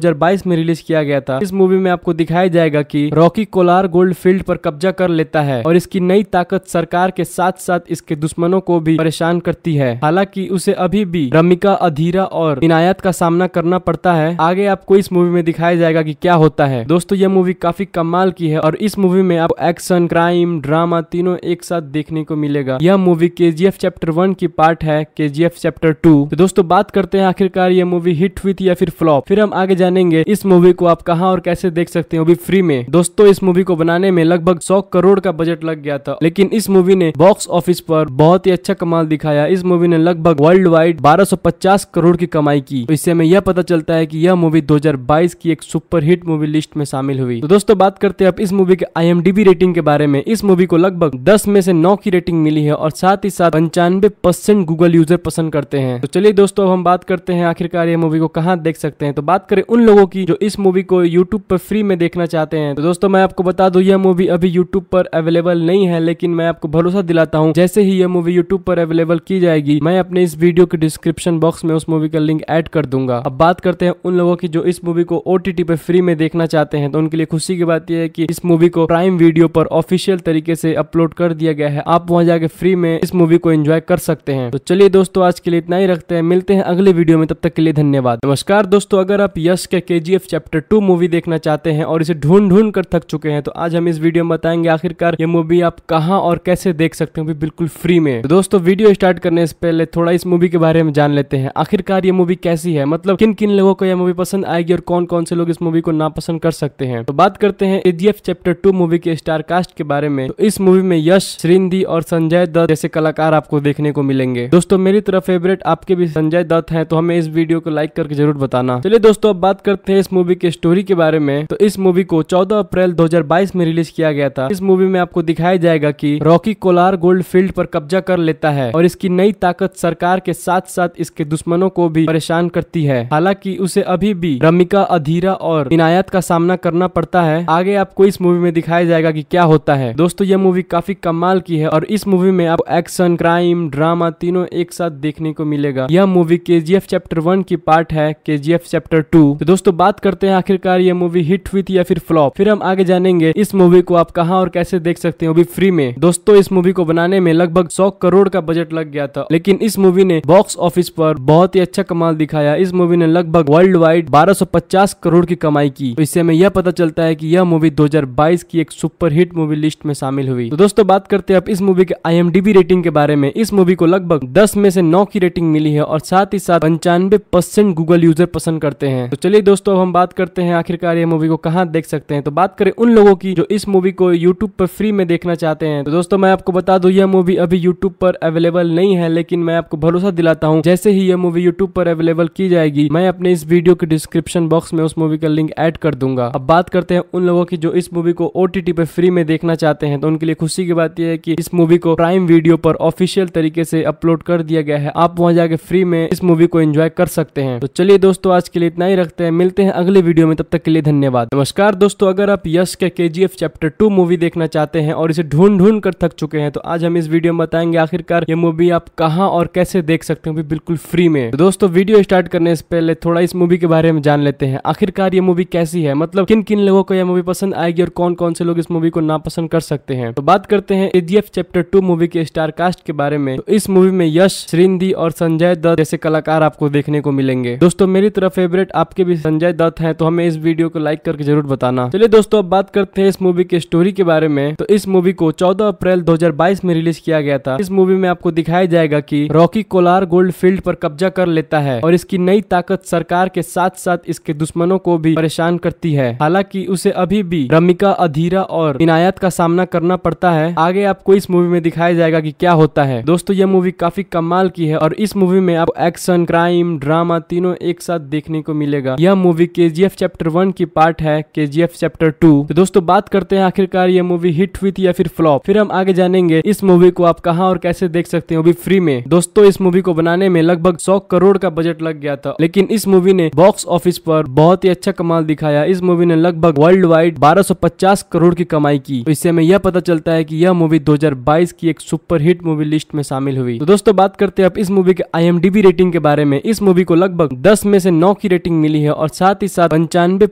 में रिलीज किया गया था इस मूवी में आपको दिखाया जाएगा की रॉकी कोलार गोल्ड फील्ड पर कब्जा कर लेता है और इसकी नई ताकत सरकार के साथ साथ इसके दुश्मनों को भी परेशान करती है हालांकि उसे अभी भी रमिका अधीरा और इनायत का सामना करना पड़ता है आगे आपको इस मूवी में दिखाया जाएगा की क्या होता है दोस्तों यह मूवी काफी कमाल की है और इस मूवी में आप एक्शन क्राइम ड्रामा तीनों एक साथ देखने को मिलेगा यह मूवी के चैप्टर वन की पार्ट है के चैप्टर टू तो दोस्तों बात करते हैं आखिरकार यह मूवी हिट हुई थी या फिर फ्लॉप फिर हम आगे जानेंगे इस मूवी को आप कहाँ और कैसे देख सकते हैं वो भी फ्री में दोस्तों इस मूवी को बनाने में लगभग लगभग सौ करोड़ का बजट लग गया था लेकिन इस मूवी ने बॉक्स ऑफिस पर बहुत ही अच्छा कमाल दिखाया इस मूवी ने लगभग वर्ल्ड वाइड 1250 करोड़ की कमाई की तो इससे हमें यह पता चलता है कि यह मूवी 2022 की एक सुपरहिट मूवी लिस्ट में शामिल हुई तो दोस्तों बात करते हैं अब इस मूवी के आई रेटिंग के बारे में इस मूवी को लगभग दस में से नौ की रेटिंग मिली है और साथ ही साथ पंचानवे परसेंट गूगल यूजर पसंद करते हैं तो चलिए दोस्तों अब हम बात करते हैं आखिरकार ये मूवी को कहाँ देख सकते हैं तो बात करें उन लोगों की जो इस मूवी को यूट्यूब पर फ्री में देखना चाहते हैं तो दोस्तों मैं आपको बता दू यह मूवी अभी यूट्यूब पर अवेलेबल नहीं है लेकिन मैं आपको भरोसा दिलाता हूँ जैसे ही ये मूवी यूट्यूब पर अवेलेबल की जाएगी मैं अपने इस वीडियो के डिस्क्रिप्शन बॉक्स में उस मूवी का लिंक एड कर दूंगा अब बात करते हैं उन लोगों की जो इस मूवी को ओ टी फ्री में देखना चाहते हैं तो उनके लिए खुशी की बात यह है की इस मूवी को प्राइम वीडियो पर ऑफिशियल तरीके से अपलोड कर दिया गया है आप वहां जाके फ्री में इस मूवी को एंजॉय कर सकते हैं तो चलिए दोस्तों आज के लिए इतना ही रखते हैं मिलते हैं अगले वीडियो में तब तक के लिए धन्यवाद नमस्कार दोस्तों अगर आप यश के के चैप्टर टू मूवी देखना चाहते हैं और इसे ढूंढ ढूंढ कर थक चुके हैं तो आज हम इस वीडियो में में बताएंगे आखिरकार ये मूवी आप कहाँ और कैसे देख सकते हो बिल्कुल फ्री में तो दोस्तों वीडियो स्टार्ट करने से पहले थोड़ा इस मूवी के बारे में जान लेते हैं आखिरकार ये मूवी कैसी है मतलब किन किन लोगों को यह मूवी पसंद आएगी और कौन कौन से लोग इस मूवी को नापसंद कर सकते हैं तो बात करते हैं एजीएफ चैप्टर टू मूवी के स्टार कास्ट के बारे में तो इस मूवी में यश श्रींदी और संजय दत्त जैसे कलाकार आपको देखने को मिलेंगे दोस्तों मेरी तरफ फेवरेट आपके भी संजय दत्त है तो हमें इस वीडियो को लाइक करके जरूर बताना चलिए दोस्तों अब बात करते हैं इस मूवी के स्टोरी के बारे में तो इस मूवी को चौदह अप्रैल दो में रिलीज किया किया गया था इस मूवी में आपको दिखाया जाएगा की रॉकी कोलार गोल्ड फील्ड पर कब्जा कर लेता है और इसकी नई ताकत सरकार के साथ साथ इसके दुश्मनों को भी परेशान करती है हालांकि उसे अभी भी रमिका अधीरा और इनायत का सामना करना पड़ता है आगे आपको इस मूवी में दिखाया जाएगा की क्या होता है दोस्तों यह मूवी काफी कमाल की है और इस मूवी में आपको एक्शन क्राइम ड्रामा तीनों एक साथ देखने को मिलेगा यह मूवी के चैप्टर वन की पार्ट है के चैप्टर टू तो दोस्तों बात करते हैं आखिरकार यह मूवी हिट हुई थी या फिर फ्लॉप फिर हम आगे जानेंगे इस मूवी को आप कहाँ और कैसे देख सकते हो भी फ्री में दोस्तों इस मूवी को बनाने में लगभग सौ करोड़ का बजट लग गया था लेकिन इस मूवी ने बॉक्स ऑफिस पर बहुत ही अच्छा कमाल दिखाया इस मूवी ने लगभग वर्ल्ड वाइड बारह करोड़ की कमाई की तो इससे हमें यह पता चलता है की यह मूवी दो की एक सुपरहिट मूवी लिस्ट में शामिल हुई तो दोस्तों बात करते हैं अब इस मूवी के आई रेटिंग के बारे में इस मूवी को लगभग दस में से नौ की रेटिंग मिली है और साथ ही साथ पंचानवे परसेंट गूगल यूजर पसंद करते हैं तो चलिए दोस्तों हम बात करते हैं आखिरकार ये मूवी को कहाँ देख सकते हैं तो बात करें उन लोगों की जो इस मूवी मूवी को यूट्यूब पर फ्री में देखना चाहते हैं तो दोस्तों मैं आपको बता दू यह मूवी अभी यूट्यूब पर अवेलेबल नहीं है लेकिन मैं आपको भरोसा दिलाता हूँ जैसे ही यह मूवी यूट्यूब पर अवेलेबल की जाएगी मैं अपने इस वीडियो के डिस्क्रिप्शन बॉक्स में उस मूवी का लिंक एड कर दूंगा अब बात करते हैं उन लोगों की जो इस मूवी को ओ पर फ्री में देखना चाहते हैं तो उनके लिए खुशी की बात यह है कि इस मूवी को प्राइम वीडियो पर ऑफिशियल तरीके से अपलोड कर दिया गया है आप वहां जाके फ्री में इस मूवी को एंजॉय कर सकते हैं तो चलिए दोस्तों आज के लिए इतना ही रखते हैं मिलते हैं अगले वीडियो में तब तक के लिए धन्यवाद नमस्कार दोस्तों अगर आप यश के के चैप्टर टू मूवी देखना चाहते हैं और इसे ढूंढ ढूंढ कर थक चुके हैं तो आज हम इस वीडियो में बताएंगे आखिरकार ये मूवी आप कहाँ और कैसे देख सकते हो बिल्कुल फ्री में तो दोस्तों वीडियो स्टार्ट करने से पहले थोड़ा इस मूवी के बारे में जान लेते हैं आखिरकार ये मूवी कैसी है मतलब किन किन लोगों को यह मूवी पसंद आएगी और कौन कौन से लोग इस मूवी को नापसंद कर सकते हैं तो बात करते हैं एजीएफ चैप्टर टू मूवी के स्टार कास्ट के बारे में तो इस मूवी में यश श्रींदी और संजय दत्त जैसे कलाकार आपको देखने को मिलेंगे दोस्तों मेरी तरफ फेवरेट आपके भी संजय दत्त है तो हमें इस वीडियो को लाइक करके जरूर बताना चलिए दोस्तों अब बात करते हैं इस मूवी के स्टोरी के बारे में तो इस मूवी को 14 अप्रैल 2022 में रिलीज किया गया था इस मूवी में आपको दिखाया जाएगा कि रॉकी कोलार गोल्ड फील्ड पर कब्जा कर लेता है और इसकी नई ताकत सरकार के साथ साथ इसके दुश्मनों को भी परेशान करती है हालांकि उसे अभी भी रमिका अधीरा और इनायत का सामना करना पड़ता है आगे आपको इस मूवी में दिखाया जाएगा की क्या होता है दोस्तों यह मूवी काफी कमाल की है और इस मूवी में आपको एक्शन क्राइम ड्रामा तीनों एक साथ देखने को मिलेगा यह मूवी के चैप्टर वन की पार्ट है के चैप्टर टू तो दोस्तों बात करते हैं आखिर आखिरकार ये मूवी हिट हुई थी या फिर फ्लॉप फिर हम आगे जानेंगे इस मूवी को आप कहाँ और कैसे देख सकते हो अभी फ्री में दोस्तों इस मूवी को बनाने में लगभग सौ करोड़ का बजट लग गया था लेकिन इस मूवी ने बॉक्स ऑफिस पर बहुत ही अच्छा कमाल दिखाया इस मूवी ने लगभग वर्ल्ड वाइड बारह करोड़ की कमाई की तो इससे हमें यह पता चलता है कि यह मूवी 2022 की एक सुपर हिट मूवी लिस्ट में शामिल हुई तो दोस्तों बात करते हैं अब इस मूवी के आई रेटिंग के बारे में इस मूवी को लगभग 10 में से 9 की रेटिंग मिली है और साथ ही साथ पंचानवे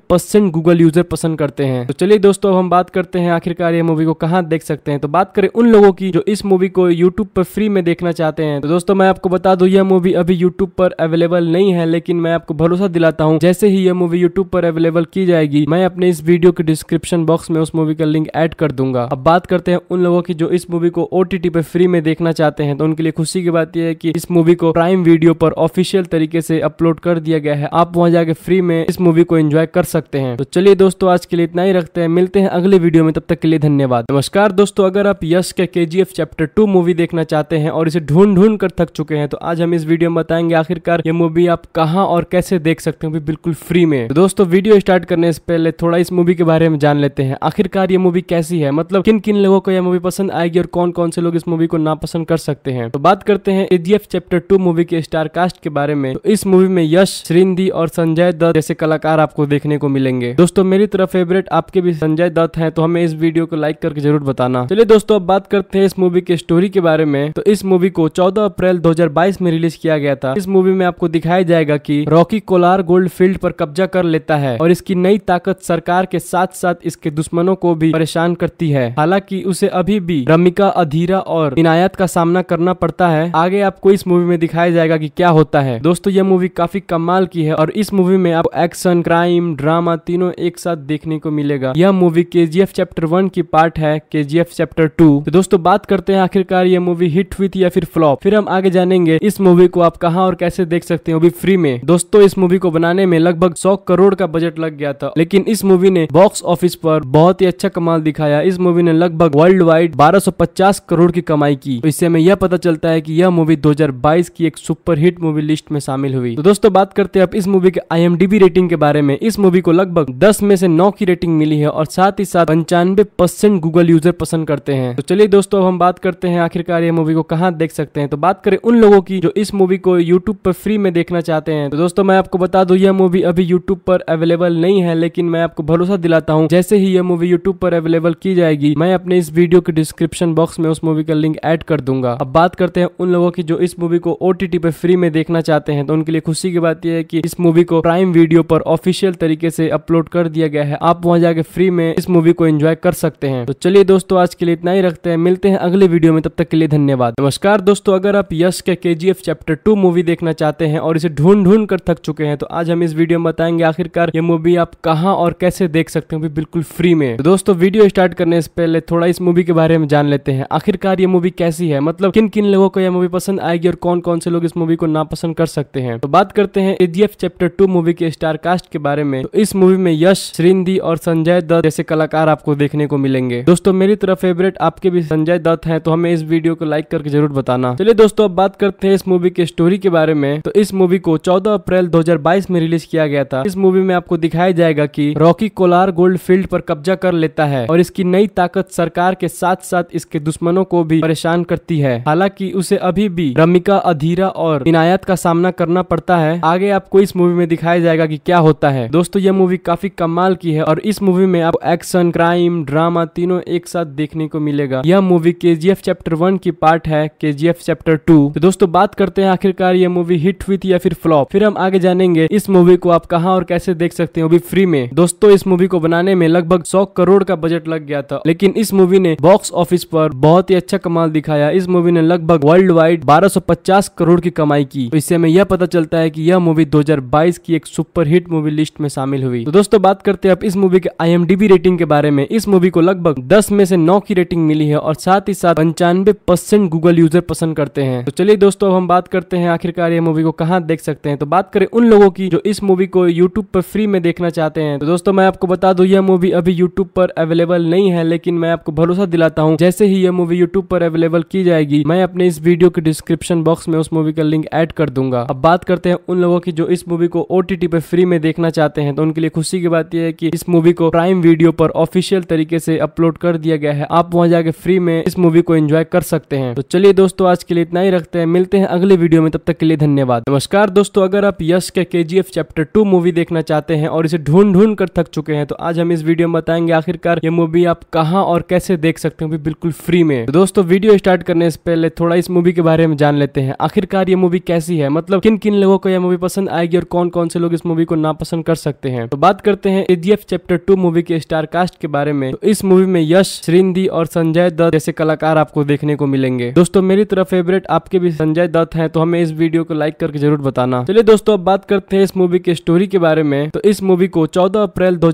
गूगल यूजर पसंद करते हैं तो चलिए दोस्तों अब हम बात करते सकते हैं आखिरकार ये मूवी को कहाँ देख सकते हैं तो बात करें उन लोगों की जो इस मूवी को यूट्यूब पर फ्री में देखना चाहते हैं तो दोस्तों मैं आपको बता दू यह मूवी अभी यूट्यूब पर अवेलेबल नहीं है लेकिन मैं आपको भरोसा दिलाता हूँ जैसे ही यह मूवी यूट्यूब पर अवेलेबल की जाएगी मैं अपने इस वीडियो के डिस्क्रिप्शन बॉक्स में उस मूवी का लिंक एड कर दूंगा अब बात करते हैं उन लोगों की जो इस मूवी को ओ पर फ्री में देखना चाहते हैं तो उनके लिए खुशी की बात यह है कि इस मूवी को प्राइम वीडियो पर ऑफिशियल तरीके से अपलोड कर दिया गया है आप वहां जाके फ्री में इस मूवी को एंजॉय कर सकते हैं तो चलिए दोस्तों आज के लिए इतना ही रखते हैं मिलते हैं अगले वीडियो में तब तक के लिए धन्यवाद नमस्कार दोस्तों अगर आप यश के के चैप्टर टू मूवी देखना चाहते हैं और इसे ढूंढ ढूंढ कर थक चुके हैं तो आज हम इस वीडियो में बताएंगे आखिरकार ये मूवी आप कहाँ और कैसे देख सकते हो बिल्कुल फ्री में तो दोस्तों वीडियो स्टार्ट करने से पहले थोड़ा इस मूवी के बारे में जान लेते हैं आखिरकार ये मूवी कैसी है मतलब किन किन लोगों को यह मूवी पसंद आएगी और कौन कौन से लोग इस मूवी को नापसंद कर सकते हैं तो बात करते हैं एजीएफ चैप्टर टू मूवी के स्टार कास्ट के बारे में तो इस मूवी में यश श्रींदी और संजय दत्त जैसे कलाकार आपको देखने को मिलेंगे दोस्तों मेरी तरफ फेवरेट आपके भी संजय दत्त है तो हमें इस वीडियो को लाइक करके जरूर बताना चलिए दोस्तों अब बात करते हैं इस मूवी के स्टोरी के बारे में तो इस मूवी को 14 अप्रैल 2022 में रिलीज किया गया था इस मूवी में आपको दिखाया जाएगा की रॉकी कोलार गोल्ड फील्ड पर कब्जा कर लेता है और इसकी नई ताकत सरकार के साथ साथ इसके दुश्मनों को भी परेशान करती है हालांकि उसे अभी भी रमिका अधीरा और इनायत का सामना करना पड़ता है आगे आपको इस मूवी में दिखाया जाएगा की क्या होता है दोस्तों यह मूवी काफी कमाल की है और इस मूवी में आपको एक्शन क्राइम ड्रामा तीनों एक साथ देखने को मिलेगा यह movie K G chapter one की पार्ट है K G F chapter to तो दोस्तों बात करते हैं आखिरकार ये मूवी हिट हुई थी या फिर फ्लॉप फिर हम आगे जानेंगे इस मूवी को आप कहाँ और कैसे देख सकते हैं अभी फ्री में दोस्तों इस मूवी को बनाने में लगभग सौ करोड़ का बजट लग गया था लेकिन इस मूवी ने बॉक्स ऑफिस पर बहुत ही अच्छा कमाल दिखाया इस मूवी ने लगभग वर्ल्ड वाइड 1250 करोड़ की कमाई की तो इससे हमें यह पता चलता है कि यह मूवी 2022 की एक सुपर हिट मूवी लिस्ट में शामिल हुई तो दोस्तों बात करते हैं अब इस मूवी के आई रेटिंग के बारे में इस मूवी को लगभग दस में से नौ की रेटिंग मिली है और साथ ही साथ पंचानवे परसेंट गूगल यूजर पसंद करते हैं तो चलिए दोस्तों अब हम बात करते हैं आखिरकार ये मूवी को कहाँ देख सकते हैं तो बात करें उन लोगों की जो इस मूवी को यूट्यूब पर फ्री में देखना चाहते हैं तो दोस्तों मैं आपको बता दू यह मूवी अभी यूट्यूब पर अवेलेबल नहीं है लेकिन मैं आपको भरोसा दिलाता हूँ जैसे ही यह मूवी यूट्यूब पर अवेलेबल की जाएगी मैं अपने इस वीडियो के डिस्क्रिप्शन बॉक्स में उस मूवी का लिंक एड कर दूंगा अब बात करते हैं उन लोगों की जो इस मूवी को ओ पर फ्री में देखना चाहते हैं तो उनके लिए खुशी की बात यह है कि इस मूवी को प्राइम वीडियो पर ऑफिशियल तरीके से अपलोड कर दिया गया है आप वहाँ जाके फ्री में इस मूवी को एंजॉय कर सकते हैं तो चलिए दोस्तों आज के लिए इतना ही रखते हैं मिलते हैं अगले वीडियो में तब तक के लिए धन्यवाद नमस्कार दोस्तों अगर आप यश के के चैप्टर टू मूवी देखना चाहते हैं और इसे ढूंढ ढूंढ कर थक चुके हैं तो आज हम इस वीडियो में बताएंगे आखिरकार ये मूवी आप कहाँ और कैसे देख सकते हो बिल्कुल फ्री में तो दोस्तों वीडियो स्टार्ट करने से पहले थोड़ा इस मूवी के बारे में जान लेते हैं आखिरकार ये मूवी कैसी है मतलब किन किन लोगों को यह मूवी पसंद आएगी और कौन कौन से लोग इस मूवी को नापसंद कर सकते हैं तो बात करते हैं एजीएफ चैप्टर टू मूवी के स्टार कास्ट के बारे में तो इस मूवी में यश श्रीनदी और संजय दत्त जैसे कलाकार आपको आपको देखने को मिलेंगे दोस्तों मेरी तरह फेवरेट आपके भी संजय दत्त है तो हमें इस वीडियो को लाइक करके जरूर बताना चलिए दोस्तों अब बात करते हैं इस मूवी के स्टोरी के बारे में तो इस मूवी को चौदह अप्रैल 2022 में रिलीज किया गया था इस मूवी में आपको दिखाया जाएगा की रॉकी कोलार गोल्ड फील्ड पर कब्जा कर लेता है और इसकी नई ताकत सरकार के साथ साथ इसके दुश्मनों को भी परेशान करती है हालांकि उसे अभी भी रमिका अधीरा और इनायत का सामना करना पड़ता है आगे आपको इस मूवी में दिखाया जाएगा की क्या होता है दोस्तों यह मूवी काफी कमाल की है और इस मूवी में आप एक्शन क्राइम क्राइम ड्रामा तीनों एक साथ देखने को मिलेगा यह movie K G F chapter one की पार्ट है K G F chapter to तो दोस्तों बात करते हैं आखिरकार यह मूवी हिट हुई थी या फिर फ्लॉप फिर हम आगे जानेंगे इस मूवी को आप कहाँ और कैसे देख सकते हैं अभी फ्री में दोस्तों इस मूवी को बनाने में लगभग सौ करोड़ का बजट लग गया था लेकिन इस मूवी ने बॉक्स ऑफिस पर बहुत ही अच्छा कमाल दिखाया इस मूवी ने लगभग वर्ल्ड वाइड बारह करोड़ की कमाई की तो इससे हमें यह पता चलता है कि यह मूवी 2022 की एक सुपर हिट मूवी लिस्ट में शामिल हुई तो दोस्तों बात करते हैं अब इस मूवी के आई रेटिंग के बारे में इस मूवी को लगभग दस में से नौ की रेटिंग मिली है और साथ ही साथ पंचानवे परसेंट गूगल यूजर पसंद करते हैं तो चलिए दोस्तों अब हम बात करते हैं आखिरकार ये मूवी को कहाँ देख सकते हैं तो बात करें उन लोगों की जो इस मूवी को यूट्यूब पर फ्री में देखना चाहते हैं तो दोस्तों मैं आपको बता दू यह मूवी अभी यूट्यूब पर अवेलेबल नहीं है लेकिन मैं आपको भरोसा दिलाता हूँ जैसे ही यह मूवी यूट्यूब पर अवेलेबल की जाएगी मैं अपने इस वीडियो के डिस्क्रिप्शन बॉक्स में उस मूवी का लिंक एड कर दूंगा अब बात करते हैं उन लोगों की जो इस मूवी को ओ पर फ्री में देखना चाहते हैं तो उनके लिए खुशी की बात यह है कि इस मूवी को प्राइम वीडियो पर ऑफिशियल ऑफिशियल तरीके से अपलोड कर दिया गया है आप वहाँ जाके फ्री में इस मूवी को एंजॉय कर सकते हैं तो चलिए दोस्तों आज के लिए इतना ही रखते हैं मिलते हैं अगले वीडियो में तब तक के लिए धन्यवाद नमस्कार दोस्तों अगर आप यश के के चैप्टर टू मूवी देखना चाहते हैं और इसे ढूंढ ढूंढ कर थक चुके हैं तो आज हम इस वीडियो में बताएंगे आखिरकार ये मूवी आप कहाँ और कैसे देख सकते हो बिल्कुल फ्री में तो दोस्तों वीडियो स्टार्ट करने से पहले थोड़ा इस मूवी के बारे में जान लेते हैं आखिरकार ये मूवी कैसी है मतलब किन किन लोगों को यह मूवी पसंद आएगी और कौन कौन से लोग इस मूवी को नापसंद कर सकते हैं तो बात करते हैं एजीएफ चैप्टर टू मूवी के स्टार कास्ट के बारे में तो इस मूवी में यश श्रींदी और संजय दत्त जैसे कलाकार आपको देखने को मिलेंगे दोस्तों मेरी तरफ फेवरेट आपके भी संजय दत्त है तो हमें इस वीडियो को लाइक करके जरूर बताना चलिए दोस्तों अब बात करते हैं इस मूवी के स्टोरी के बारे में तो इस मूवी को चौदह अप्रैल दो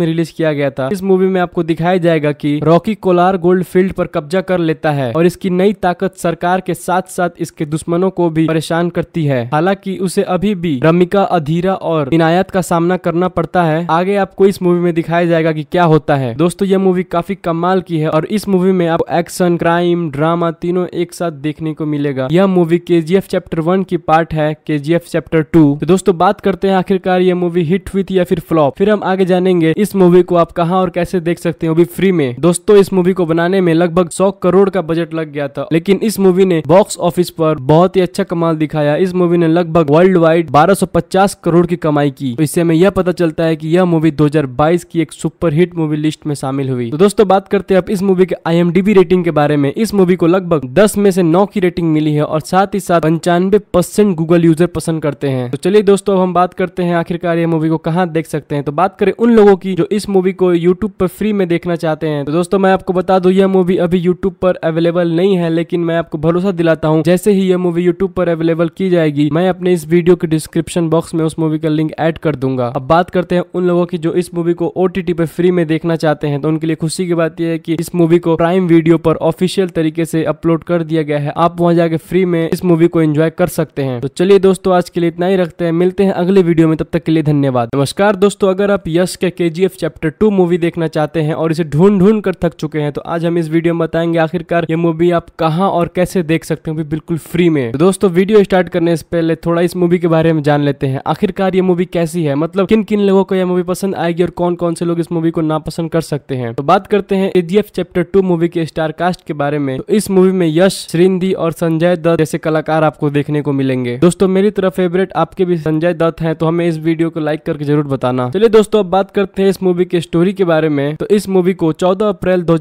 में रिलीज किया गया था इस मूवी में आपको दिखाया जाएगा की रॉकी कोलार गोल्ड फील्ड पर कब्जा कर लेता है और इसकी नई ताकत सरकार के साथ साथ इसके दुश्मनों को भी परेशान करती है हालांकि उसे अभी भी रमिका अधीरा और इनायत का सामना करना पड़ता है आगे आपको इस मूवी में दिखाया जाएगा की क्या होता है है दोस्तों यह मूवी काफी कमाल की है और इस मूवी में आपको एक्शन क्राइम ड्रामा तीनों एक साथ देखने को मिलेगा यह मूवी के चैप्टर वन की पार्ट है के चैप्टर टू तो दोस्तों बात करते हैं आखिरकार यह मूवी हिट हुई थी या फिर फ्लॉप फिर हम आगे जानेंगे इस मूवी को आप कहाँ और कैसे देख सकते हैं अभी फ्री में दोस्तों इस मूवी को बनाने में लगभग सौ करोड़ का बजट लग गया था लेकिन इस मूवी ने बॉक्स ऑफिस पर बहुत ही अच्छा कमाल दिखाया इस मूवी ने लगभग वर्ल्ड वाइड 1250 करोड़ की कमाई की तो इससे हमें यह पता चलता है कि यह मूवी 2022 की एक सुपर हिट मूवी लिस्ट में शामिल हुई तो दोस्तों बात करते हैं अब इस मूवी के आई रेटिंग के बारे में इस मूवी को लगभग दस में से नौ की रेटिंग मिली है और साथ ही साथ पंचानवे परसेंट गूगल यूजर पसंद करते हैं तो चलिए दोस्तों हम बात करते हैं आखिरकार ये मूवी को कहाँ देख सकते हैं तो बात करें उन लोगों की जो इस मूवी को यूट्यूब पर फ्री में देखना चाहते हैं तो दोस्तों मैं आपको बता दू यह मूवी अभी यूट्यूब पर अवेलेबल नहीं है लेकिन मैं आपको भरोसा दिलाता हूँ जैसे ही यह मूवी यूट्यूब पर अवेलेबल की जाएगी मैं अपने इस वीडियो के डिस्क्रिप्शन बॉक्स में उस मूवी का लिंक एड कर दूंगा अब बात करते हैं उन लोगों की जो इस मूवी को ओ पर फ्री में देखना चाहते हैं तो उनके लिए खुशी की बात यह है कि इस मूवी को प्राइम वीडियो पर ऑफिशियल तरीके से अपलोड कर दिया गया है आप वहाँ जाके फ्री में इस मूवी को एंजॉय कर सकते हैं तो चलिए दोस्तों आज के लिए इतना ही रखते हैं मिलते हैं अगले वीडियो में तब तक के लिए धन्यवाद नमस्कार दोस्तों अगर आप यश के के चैप्टर टू मूवी देखना चाहते हैं और इसे ढूंढ ढूंढ कर थक चुके हैं तो आज हम इस वीडियो में बताएंगे आखिरकार ये मूवी आप कहाँ और कैसे देख सकते हो बिल्कुल फ्री में तो दोस्तों वीडियो स्टार्ट करने से पहले थोड़ा इस मूवी के बारे में जान लेते हैं आखिरकार ये मूवी कैसी है मतलब किन किन लोगों को यह मूवी पसंद आएगी और कौन कौन से लोग इस मूवी को नापसंद कर सकते हैं तो बात करते हैं एजीएफ चैप्टर टू मूवी के स्टार कास्ट के बारे में तो इस मूवी में यश श्रीनिधि और संजय दत्त जैसे कलाकार आपको देखने को मिलेंगे दोस्तों मेरी तरफ फेवरेट आपके भी संजय दत्त है तो हमें इस वीडियो को लाइक करके जरूर बताना चलिए दोस्तों अब बात करते हैं इस मूवी के स्टोरी के बारे में तो इस मूवी को चौदह अप्रैल दो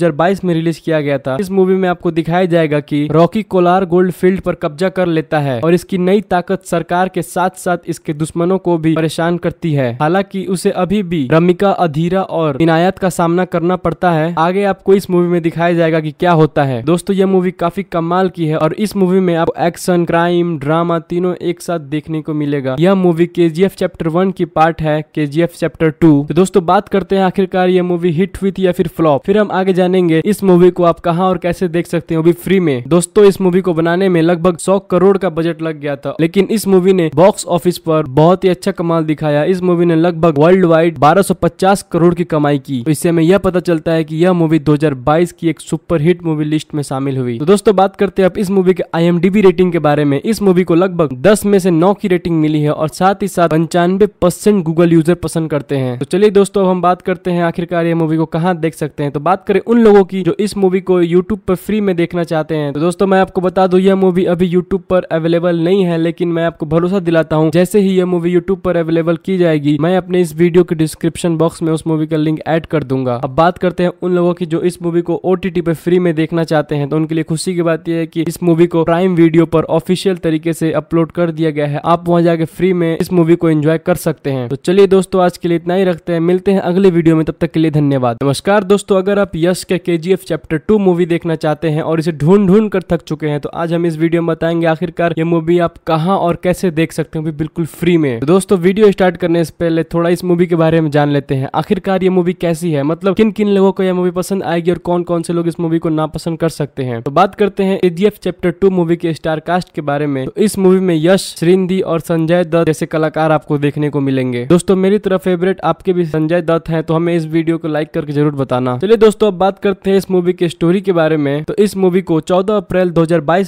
में रिलीज किया गया था इस मूवी में आपको दिखाया जाएगा की रॉकी कोलार गोल्ड फील्ड पर कब्जा कर लेता है और इसकी नई ताकत सरकार के साथ साथ इसके दुश्मनों को भी परेशान करती है हालांकि उसे अभी भी रमिका अधीरा और इनायत का सामना करना पड़ता है आगे आपको इस मूवी में दिखाया जाएगा की क्या होता है दोस्तों यह मूवी काफी कमाल की है और इस मूवी में आपको एक्शन क्राइम ड्रामा तीनों एक साथ देखने को मिलेगा यह मूवी के चैप्टर वन की पार्ट है के चैप्टर टू तो दोस्तों बात करते हैं आखिरकार यह मूवी हिट हुई थी या फिर फ्लॉप फिर हम आगे जानेंगे इस मूवी को आप कहाँ और कैसे देख सकते हैं भी फ्री में दोस्तों इस मूवी को बनाने में लगभग सौ करोड़ का बजट लग गया था लेकिन इस मूवी ने बॉक्स ऑफिस पर बहुत ही अच्छा कमाल दिखाया इस मूवी ने लगभग वर्ल्ड वाइड बारह करोड़ की कमाई की तो इससे हमें यह पता चलता है कि यह मूवी 2022 की एक सुपरहिट मूवी लिस्ट में शामिल हुई तो दोस्तों बात करते हैं अब इस मूवी के आई रेटिंग के बारे में इस मूवी को लगभग दस में से नौ की रेटिंग मिली है और साथ ही साथ पंचानवे परसेंट गूगल यूजर पसंद करते हैं तो चलिए दोस्तों हम बात करते हैं आखिरकार ये मूवी को कहाँ देख सकते हैं तो बात करें उन लोगों की जो इस मूवी को यूट्यूब पर फ्री में देखना चाहते हैं तो दोस्तों मैं आपको बता दू यह मूवी अभी यूट्यूब पर अवेलेबल नहीं है लेकिन मैं आपको भरोसा दिलाता हूँ जैसे ही यह मूवी यूट्यूब पर अवेलेबल की जाएगी मैं अपने इस वीडियो के डिस्क्रिप्शन बॉक्स में उस मूवी का लिंक एड कर दूंगा चाहूंगा अब बात करते हैं उन लोगों की जो इस मूवी को ओ पे फ्री में देखना चाहते हैं तो उनके लिए खुशी की बात यह है कि इस मूवी को प्राइम वीडियो पर ऑफिशियल तरीके से अपलोड कर दिया गया है आप वहां जाके फ्री में इस मूवी को एंजॉय कर सकते हैं तो चलिए दोस्तों आज के लिए इतना ही रखते हैं मिलते हैं अगले वीडियो में तब तक के लिए धन्यवाद नमस्कार दोस्तों अगर आप यश के के चैप्टर टू मूवी देखना चाहते हैं और इसे ढूंढ ढूंढ कर थक चुके हैं तो आज हम इस वीडियो में बताएंगे आखिरकार ये मूवी आप कहाँ और कैसे देख सकते हैं बिल्कुल फ्री में तो दोस्तों वीडियो स्टार्ट करने से पहले थोड़ा इस मूवी के बारे में जान लेते हैं आखिरकार ये मूवी कैसी है मतलब किन किन लोगों को यह मूवी पसंद आएगी और कौन कौन से लोग इस मूवी को नापसंद कर सकते हैं तो बात करते हैं एजीएफ चैप्टर टू मूवी के स्टार कास्ट के बारे में तो इस मूवी में यश श्रींदी और संजय दत्त जैसे कलाकार आपको देखने को मिलेंगे दोस्तों मेरी तरफ फेवरेट आपके भी संजय दत्त है तो हमें इस वीडियो को लाइक करके जरूर बताना चलिए दोस्तों अब बात करते हैं इस मूवी के स्टोरी के बारे में तो इस मूवी को चौदह अप्रैल दो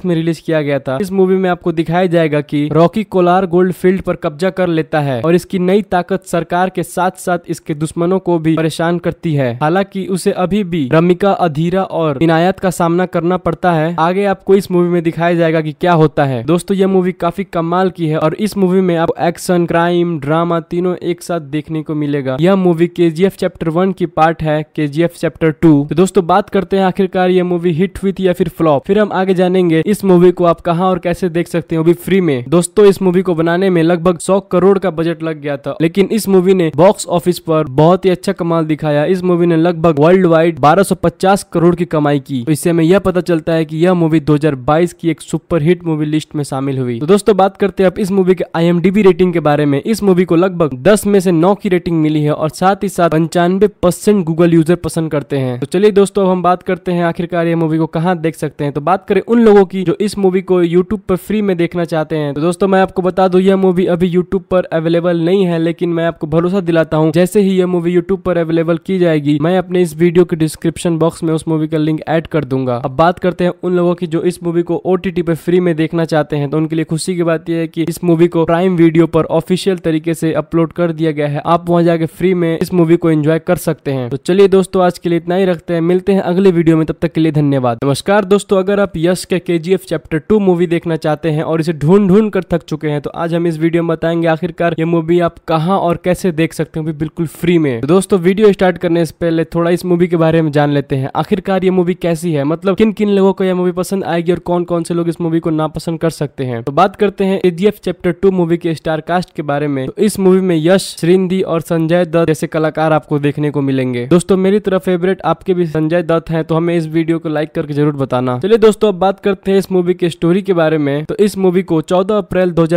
में रिलीज किया गया था इस मूवी में आपको दिखाया जाएगा की रॉकी कोलार गोल्ड फील्ड पर कब्जा कर लेता है और इसकी नई ताकत सरकार के साथ साथ इसके दुश्मनों को भी परेशान करती सकती है हालांकि उसे अभी भी रमिका अधीरा और इनायत का सामना करना पड़ता है आगे आपको इस मूवी में दिखाया जाएगा कि क्या होता है दोस्तों यह मूवी काफी कमाल की है और इस मूवी में आपको एक्शन क्राइम ड्रामा तीनों एक साथ देखने को मिलेगा यह मूवी के चैप्टर वन की पार्ट है के चैप्टर टू तो दोस्तों बात करते हैं आखिरकार यह मूवी हिट हुई थी या फिर फ्लॉप फिर हम आगे जानेंगे इस मूवी को आप कहाँ और कैसे देख सकते हैं अभी फ्री में दोस्तों इस मूवी को बनाने में लगभग सौ करोड़ का बजट लग गया था लेकिन इस मूवी ने बॉक्स ऑफिस पर बहुत ही अच्छा कमाल दिखाया इस मूवी ने लगभग वर्ल्ड वाइड 1250 करोड़ की कमाई की तो इससे हमें यह पता चलता है कि यह मूवी 2022 की एक सुपरहिट मूवी लिस्ट में शामिल हुई तो दोस्तों बात करते हैं अब इस मूवी के आई रेटिंग के बारे में इस मूवी को लगभग दस में से नौ की रेटिंग मिली है और साथ ही साथ पंचानवे परसेंट गूगल यूजर पसंद करते हैं तो चलिए दोस्तों हम बात करते हैं आखिरकार ये मूवी को कहाँ देख सकते हैं तो बात करें उन लोगों की जो इस मूवी को यूट्यूब पर फ्री में देखना चाहते हैं तो दोस्तों मैं आपको बता दू यह मूवी अभी यूट्यूब पर अवेलेबल नहीं है लेकिन मैं आपको भरोसा दिलाता हूँ जैसे ही यह मूवी यूट्यूब पर अवेलेबल की जाएगी मैं अपने इस वीडियो के डिस्क्रिप्शन बॉक्स में उस मूवी का लिंक ऐड कर दूंगा अब बात करते हैं उन लोगों की जो इस मूवी को ओ पर फ्री में देखना चाहते हैं तो उनके लिए खुशी की बात यह है कि इस मूवी को प्राइम वीडियो पर ऑफिशियल तरीके से अपलोड कर दिया गया है आप वहाँ जाके फ्री में इस मूवी को एंजॉय कर सकते हैं तो चलिए दोस्तों आज के लिए इतना ही रखते हैं मिलते हैं अगले वीडियो में तब तक के लिए धन्यवाद नमस्कार दोस्तों अगर आप यश के के चैप्टर टू मूवी देखना चाहते हैं और इसे ढूंढ ढूंढ कर थक चुके हैं तो आज हम इस वीडियो में बताएंगे आखिरकार ये मूवी आप कहाँ और कैसे देख सकते हैं बिल्कुल फ्री में तो दोस्तों वीडियो स्टार्ट करने करने से पहले थोड़ा इस मूवी के बारे में जान लेते हैं आखिरकार ये मूवी कैसी है मतलब किन किन लोगों को यह मूवी पसंद आएगी और कौन कौन से लोग इस मूवी को नापसंद कर सकते हैं तो बात करते हैं के चैप्टर टू मूवी के स्टार कास्ट के बारे में तो इस मूवी में यश श्रीनिधि और संजय दत्त जैसे कलाकार आपको देखने को मिलेंगे दोस्तों मेरी तरफ फेवरेट आपके भी संजय दत्त हैं तो हमें इस वीडियो को लाइक करके जरूर बताना चलिए दोस्तों अब बात करते हैं इस मूवी के स्टोरी के बारे में तो इस मूवी को चौदह अप्रैल दो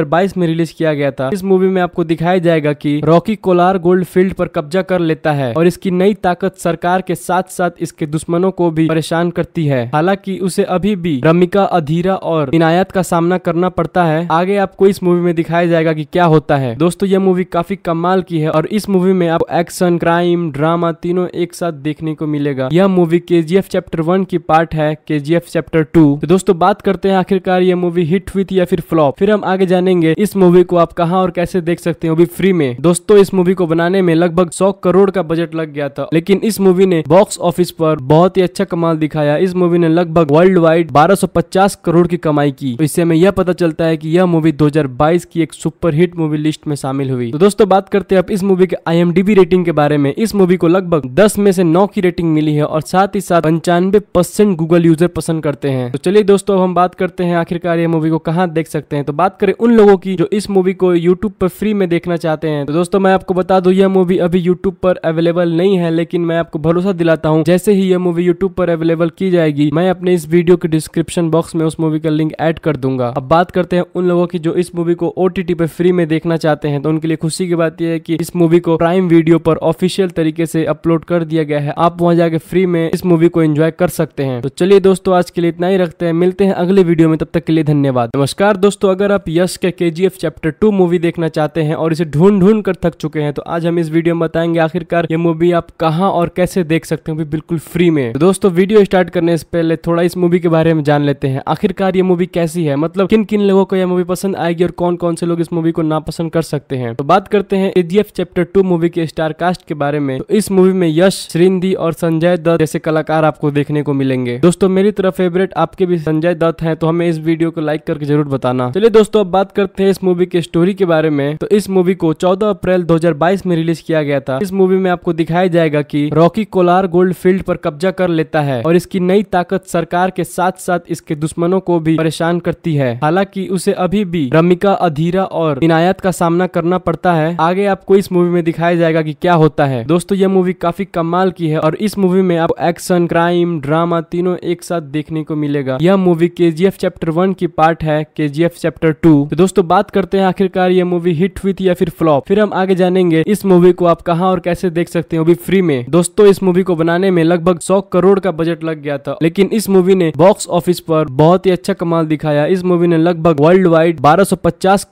में रिलीज किया गया था इस मूवी में आपको दिखाया जाएगा की रॉकी कोलार गोल्ड फील्ड पर कब्जा कर लेता है और इसकी नई नई ताकत सरकार के साथ साथ इसके दुश्मनों को भी परेशान करती है हालांकि उसे अभी भी रमिका अधीरा और इनायत का सामना करना पड़ता है आगे आपको इस मूवी में दिखाया जाएगा कि क्या होता है दोस्तों यह मूवी काफी कमाल की है और इस मूवी में आपको एक्शन क्राइम ड्रामा तीनों एक साथ देखने को मिलेगा यह मूवी के चैप्टर वन की पार्ट है के चैप्टर टू तो दोस्तों बात करते हैं आखिरकार यह मूवी हिट हुई थी या फिर फ्लॉप फिर हम आगे जानेंगे इस मूवी को आप कहा और कैसे देख सकते हैं अभी फ्री में दोस्तों इस मूवी को बनाने में लगभग सौ करोड़ का बजट लग गया था लेकिन इस मूवी ने बॉक्स ऑफिस पर बहुत ही अच्छा कमाल दिखाया इस मूवी ने लगभग वर्ल्ड वाइड 1250 करोड़ की कमाई की तो इससे हमें यह पता चलता है कि यह मूवी 2022 की एक सुपरहिट मूवी लिस्ट में शामिल हुई तो दोस्तों बात करते हैं अब इस मूवी के आई रेटिंग के बारे में इस मूवी को लगभग दस में से नौ की रेटिंग मिली है और साथ ही साथ पंचानवे परसेंट गूगल यूजर पसंद करते हैं तो चलिए दोस्तों हम बात करते हैं आखिरकार यह मूवी को कहाँ देख सकते हैं तो बात करें उन लोगों की जो इस मूवी को यूट्यूब पर फ्री में देखना चाहते हैं तो दोस्तों मैं आपको बता दू यह मूवी अभी यूट्यूब पर अवेलेबल नहीं है है लेकिन मैं आपको भरोसा दिलाता हूँ जैसे ही यह मूवी यूट्यूब पर अवेलेबल की जाएगी मैं अपने इस वीडियो के डिस्क्रिप्शन बॉक्स में उस मूवी का लिंक एड कर दूंगा अब बात करते हैं उन लोगों की जो इस मूवी को ओ पर फ्री में देखना चाहते हैं तो उनके लिए खुशी की बात यह है की इस मूवी को प्राइम वीडियो पर ऑफिशियल तरीके से अपलोड कर दिया गया है आप वहाँ जाके फ्री में इस मूवी को एंजॉय कर सकते हैं तो चलिए दोस्तों आज के लिए इतना ही रखते हैं मिलते हैं अगले वीडियो में तब तक के लिए धन्यवाद नमस्कार दोस्तों अगर आप यश के के चैप्टर टू मूवी देखना चाहते हैं और इसे ढूंढ ढूंढ कर थक चुके हैं तो आज हम इस वीडियो में बताएंगे आखिरकार ये मूवी आप कहाँ और कैसे देख सकते हो बिल्कुल फ्री में तो दोस्तों वीडियो स्टार्ट करने से पहले थोड़ा इस मूवी के बारे में जान लेते हैं आखिरकार ये मूवी कैसी है मतलब किन किन लोगों को यह मूवी पसंद आएगी और कौन कौन से लोग इस मूवी को नापसंद कर सकते हैं तो बात करते हैं एडीएफ चैप्टर टू मूवी के स्टार कास्ट के बारे में तो इस मूवी में यश श्रीनिधि और संजय दत्त जैसे कलाकार आपको देखने को मिलेंगे दोस्तों मेरी तरफ फेवरेट आपके भी संजय दत्त है तो हमें इस वीडियो को लाइक करके जरूर बताना चलिए दोस्तों अब बात करते हैं इस मूवी के स्टोरी के बारे में तो इस मूवी को चौदह अप्रैल दो में रिलीज किया गया था इस मूवी में आपको दिखाया जाएगा कि रॉकी कोलार गोल्ड फील्ड पर कब्जा कर लेता है और इसकी नई ताकत सरकार के साथ साथ इसके दुश्मनों को भी परेशान करती है हालांकि उसे अभी भी रमिका अधीरा और इनायत का सामना करना पड़ता है आगे आपको इस मूवी में दिखाया जाएगा की क्या होता है दोस्तों यह मूवी काफी कमाल की है और इस मूवी में आपको एक्शन क्राइम ड्रामा तीनों एक साथ देखने को मिलेगा यह मूवी के चैप्टर वन की पार्ट है के चैप्टर टू तो दोस्तों बात करते हैं आखिरकार यह मूवी हिट हुई थी या फिर फ्लॉप फिर हम आगे जानेंगे इस मूवी को आप कहाँ और कैसे देख सकते हैं वो भी फ्री में दोस्तों इस मूवी को बनाने में लगभग सौ करोड़ का बजट लग गया था लेकिन इस मूवी ने बॉक्स ऑफिस पर बहुत ही अच्छा कमाल दिखाया इस मूवी ने लगभग वर्ल्ड वाइड बारह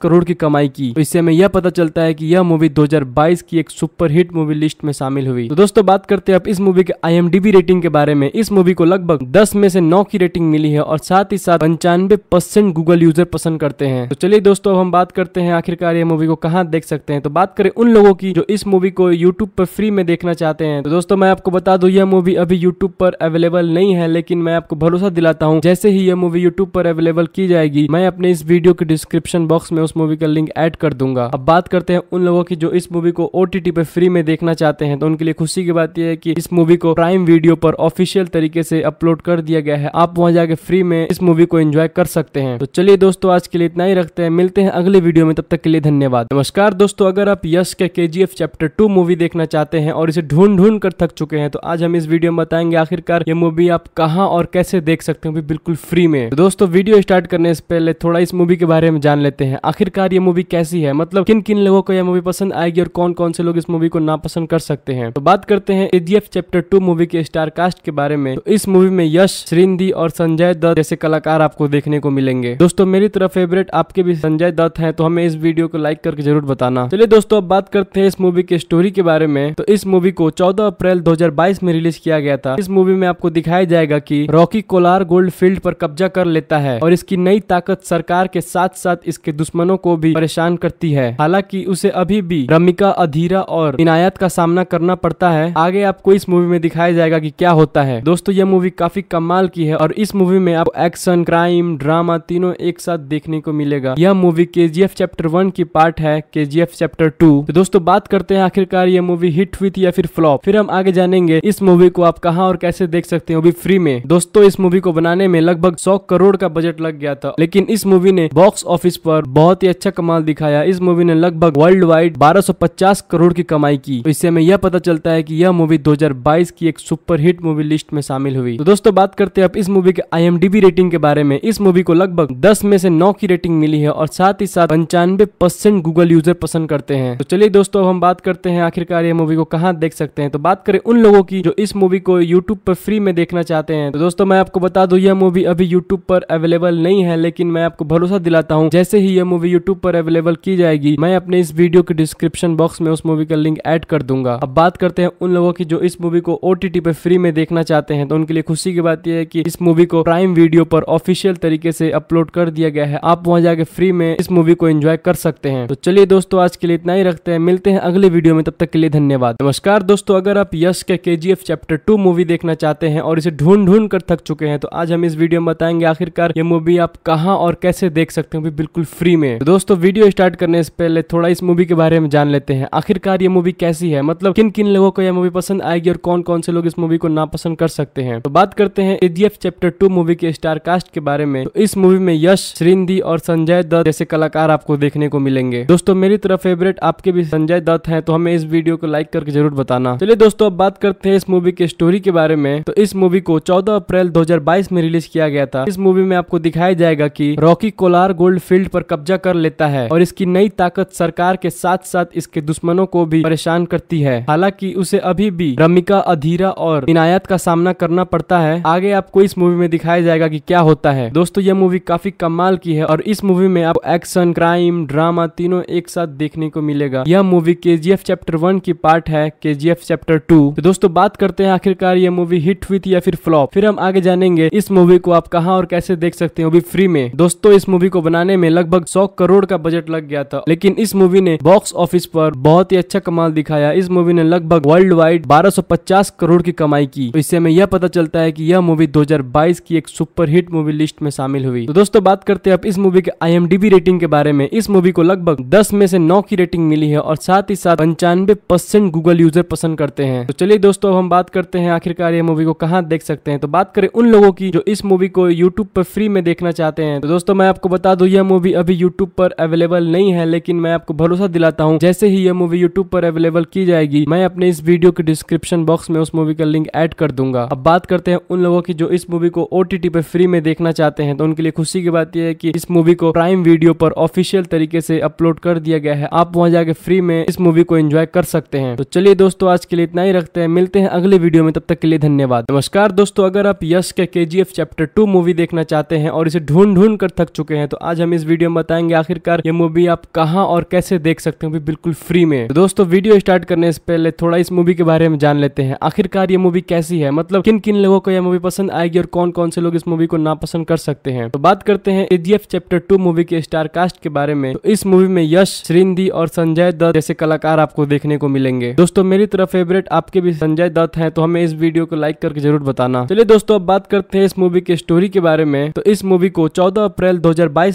करोड़ की कमाई की तो इससे हमें यह पता चलता है की यह मूवी दो की एक हिट मूवी लिस्ट में शामिल हुई तो दोस्तों बात करते हैं अब इस मूवी के आई रेटिंग के बारे में इस मूवी को लगभग दस में से नौ की रेटिंग मिली है और साथ ही साथ पंचानवे परसेंट गूगल यूजर पसंद करते हैं तो चलिए दोस्तों अब हम बात करते हैं आखिरकार ये मूवी को कहाँ देख सकते हैं तो बात करें उन लोगों की जो इस मूवी को यूट्यूब पर फ्री में देखना चाहते चाहते हैं तो दोस्तों मैं आपको बता दू यह मूवी अभी यूट्यूब पर अवेलेबल नहीं है लेकिन मैं आपको भरोसा दिलाता हूँ जैसे ही यह मूवी यूट्यूब पर अवेलेबल की जाएगी मैं अपने इस वीडियो के डिस्क्रिप्शन बॉक्स में उस मूवी का लिंक एड कर दूंगा अब बात करते हैं उन लोगों की जो इस मूवी को ओ पे फ्री में देखना चाहते हैं तो उनके लिए खुशी की बात यह है की इस मूवी को प्राइम वीडियो पर ऑफिशियल तरीके से अपलोड कर दिया गया है आप वहाँ जाके फ्री में इस मूवी को एंजॉय कर सकते हैं तो चलिए दोस्तों आज के लिए इतना ही रखते हैं मिलते हैं अगले वीडियो में तब तक के लिए धन्यवाद नमस्कार दोस्तों अगर आप यश के के चैप्टर टू मूवी देखना चाहते हैं और इसे ढूंढ ढूंढ कर थक चुके हैं तो आज हम इस वीडियो में बताएंगे आखिरकार ये मूवी आप कहाँ और कैसे देख सकते हैं बिल्कुल फ्री में तो दोस्तों वीडियो स्टार्ट करने से पहले थोड़ा इस मूवी के बारे में जान लेते हैं आखिरकार ये मूवी कैसी है मतलब किन किन लोगों को यह मूवी पसंद आएगी और कौन कौन से लोग इस मूवी को नापसंद कर सकते हैं तो बात करते हैं एजीएफ चैप्टर टू मूवी के स्टार कास्ट के बारे में तो इस मूवी में यश श्रींदी और संजय दत्त जैसे कलाकार आपको देखने को मिलेंगे दोस्तों मेरी तरफ फेवरेट आपके भी संजय दत्त है तो हमें इस वीडियो को लाइक करके जरूर बताना चलिए दोस्तों अब बात करते हैं इस मूवी के स्टोरी के बारे में तो इस मूवी को 14 अप्रैल 2022 में रिलीज किया गया था इस मूवी में आपको दिखाया जाएगा कि रॉकी कोलार गोल्ड फील्ड पर कब्जा कर लेता है और इसकी नई ताकत सरकार के साथ साथ इसके दुश्मनों को भी परेशान करती है हालांकि उसे अभी भी रमिका अधीरा और इनायत का सामना करना पड़ता है आगे आपको इस मूवी में दिखाया जाएगा की क्या होता है दोस्तों यह मूवी काफी कमाल की है और इस मूवी में आप एक्शन क्राइम ड्रामा तीनों एक साथ देखने को मिलेगा यह मूवी के चैप्टर वन की पार्ट है के चैप्टर टू तो दोस्तों बात करते हैं आखिरकार यह मूवी हिट हुई थी या फिर फ्लॉप फिर हम आगे जानेंगे इस मूवी को आप कहाँ और कैसे देख सकते हो अभी फ्री में दोस्तों इस मूवी को बनाने में लगभग सौ करोड़ का बजट लग गया था लेकिन इस मूवी ने बॉक्स ऑफिस पर बहुत ही अच्छा कमाल दिखाया इस मूवी ने लगभग वर्ल्ड वाइड बारह करोड़ की कमाई की तो इससे हमें यह पता चलता है की यह मूवी दो की एक हिट मूवी लिस्ट में शामिल हुई तो दोस्तों बात करते हैं अब इस मूवी के आई रेटिंग के बारे में इस मूवी को लगभग दस में से नौ की रेटिंग मिली है और साथ ही साथ पंचानवे गूगल यूजर पसंद करते हैं तो चलिए दोस्तों हम बात करते हैं आखिरकार ये मूवी को कहाँ देख सकते सकते हैं तो बात करें उन लोगों की जो इस मूवी को यूट्यूब पर फ्री में देखना चाहते हैं तो दोस्तों मैं आपको बता दू यह मूवी अभी यूट्यूब पर अवेलेबल नहीं है लेकिन मैं आपको भरोसा दिलाता हूँ जैसे ही यह मूवी यूट्यूब पर अवेलेबल की जाएगी मैं अपने इस वीडियो के डिस्क्रिप्शन बॉक्स में उस मूवी का लिंक एड कर दूंगा अब बात करते हैं उन लोगों की जो इस मूवी को ओ पर फ्री में देखना चाहते हैं तो उनके लिए खुशी की बात यह है कि इस मूवी को प्राइम वीडियो पर ऑफिशियल तरीके से अपलोड कर दिया गया है आप वहां जाके फ्री में इस मूवी को एंजॉय कर सकते हैं तो चलिए दोस्तों आज के लिए इतना ही रखते हैं मिलते हैं अगले वीडियो में तब तक के लिए धन्यवाद नमस्कार दोस्तों दोस्तों अगर आप यश के K G F chapter two movie देखना चाहते हैं और इसे ढूंढ ढूंढ कर थक चुके हैं तो आज हम इस वीडियो में बताएंगे आखिरकार ये मूवी आप कहाँ और कैसे देख सकते हो बिल्कुल फ्री में तो दोस्तों वीडियो स्टार्ट करने से पहले थोड़ा इस मूवी के बारे में जान लेते हैं आखिरकार ये मूवी कैसी है मतलब किन किन लोगों को यह मूवी पसंद आएगी और कौन कौन से लोग इस मूवी को नापसंद कर सकते हैं तो बात करते हैं K G F chapter two movie के स्टार कास्ट के बारे में तो इस मूवी में यश श्रींदी और संजय दत्त जैसे कलाकार आपको देखने को मिलेंगे दोस्तों मेरी तरफ फेवरेट आपके भी संजय दत्त है तो हमें इस वीडियो को लाइक करके जरूर बता बताना चलिए दोस्तों अब बात करते हैं इस मूवी के स्टोरी के बारे में तो इस मूवी को 14 अप्रैल 2022 में रिलीज किया गया था इस मूवी में आपको दिखाया जाएगा की रॉकी कोलार गोल्ड फील्ड पर कब्जा कर लेता है और इसकी नई ताकत सरकार के साथ साथ इसके दुश्मनों को भी परेशान करती है हालांकि उसे अभी भी रमिका अधीरा और इनायत का सामना करना पड़ता है आगे आपको इस मूवी में दिखाया जाएगा की क्या होता है दोस्तों यह मूवी काफी कमाल की है और इस मूवी में आपको एक्शन क्राइम ड्रामा तीनों एक साथ देखने को मिलेगा यह मूवी के चैप्टर वन की पार्ट है के चैप्टर टू तो दोस्तों बात करते हैं आखिरकार ये मूवी हिट हुई थी या फिर फ्लॉप फिर हम आगे जानेंगे इस मूवी को आप कहाँ और कैसे देख सकते हैं अभी फ्री में दोस्तों इस मूवी को बनाने में लगभग सौ करोड़ का बजट लग गया था लेकिन इस मूवी ने बॉक्स ऑफिस पर बहुत ही अच्छा कमाल दिखाया इस मूवी ने लगभग वर्ल्ड वाइड बारह करोड़ की कमाई की तो इससे हमें यह पता चलता है की यह मूवी दो की एक सुपर हिट मूवी लिस्ट में शामिल हुई तो दोस्तों बात करते हैं अब इस मूवी के आई रेटिंग के बारे में इस मूवी को लगभग दस में से नौ की रेटिंग मिली है और साथ ही साथ पंचानवे गूगल यूजर पसंद करते हैं तो चलिए दोस्तों अब हम बात करते हैं आखिरकार ये मूवी को कहाँ देख सकते हैं तो बात करें उन लोगों की जो इस मूवी को यूट्यूब पर फ्री में देखना चाहते हैं तो दोस्तों मैं आपको बता दू यह मूवी अभी यूट्यूब पर अवेलेबल नहीं है लेकिन मैं आपको भरोसा दिलाता हूँ जैसे ही यह मूवी यूट्यूब पर अवेलेबल की जाएगी मैं अपने इस वीडियो के डिस्क्रिप्शन बॉक्स में उस मूवी का लिंक एड कर दूंगा अब बात करते हैं उन लोगों की जो इस मूवी को ओ पर फ्री में देखना चाहते हैं तो उनके लिए खुशी की बात यह है कि इस मूवी को प्राइम वीडियो पर ऑफिशियल तरीके से अपलोड कर दिया गया है आप वहां जाके फ्री में इस मूवी को एंजॉय कर सकते हैं तो चलिए दोस्तों दोस्तों आज के लिए इतना ही रखते हैं मिलते हैं अगले वीडियो में तब तक के लिए धन्यवाद नमस्कार दोस्तों अगर आप यश के के चैप्टर टू मूवी देखना चाहते हैं और इसे ढूंढ ढूंढ कर थक चुके हैं तो आज हम इस वीडियो में बताएंगे आखिरकार ये मूवी आप कहाँ और कैसे देख सकते हो बिल्कुल फ्री में तो दोस्तों वीडियो स्टार्ट करने से पहले थोड़ा इस मूवी के बारे में जान लेते हैं आखिरकार ये मूवी कैसी है मतलब किन किन लोगों को यह मूवी पसंद आएगी और कौन कौन से लोग इस मूवी को नापसंद कर सकते हैं तो बात करते हैं के चैप्टर टू मूवी के स्टार कास्ट के बारे में तो इस मूवी में यश श्रींदी और संजय दत्त जैसे कलाकार आपको देखने को मिलेंगे दोस्तों मेरी तरह फेवरेट आपके भी संजय दत्त हैं तो हमें इस वीडियो को लाइक करके जरूर बताना चलिए दोस्तों अब बात करते हैं इस मूवी के स्टोरी के बारे में तो इस मूवी को चौदह अप्रैल दो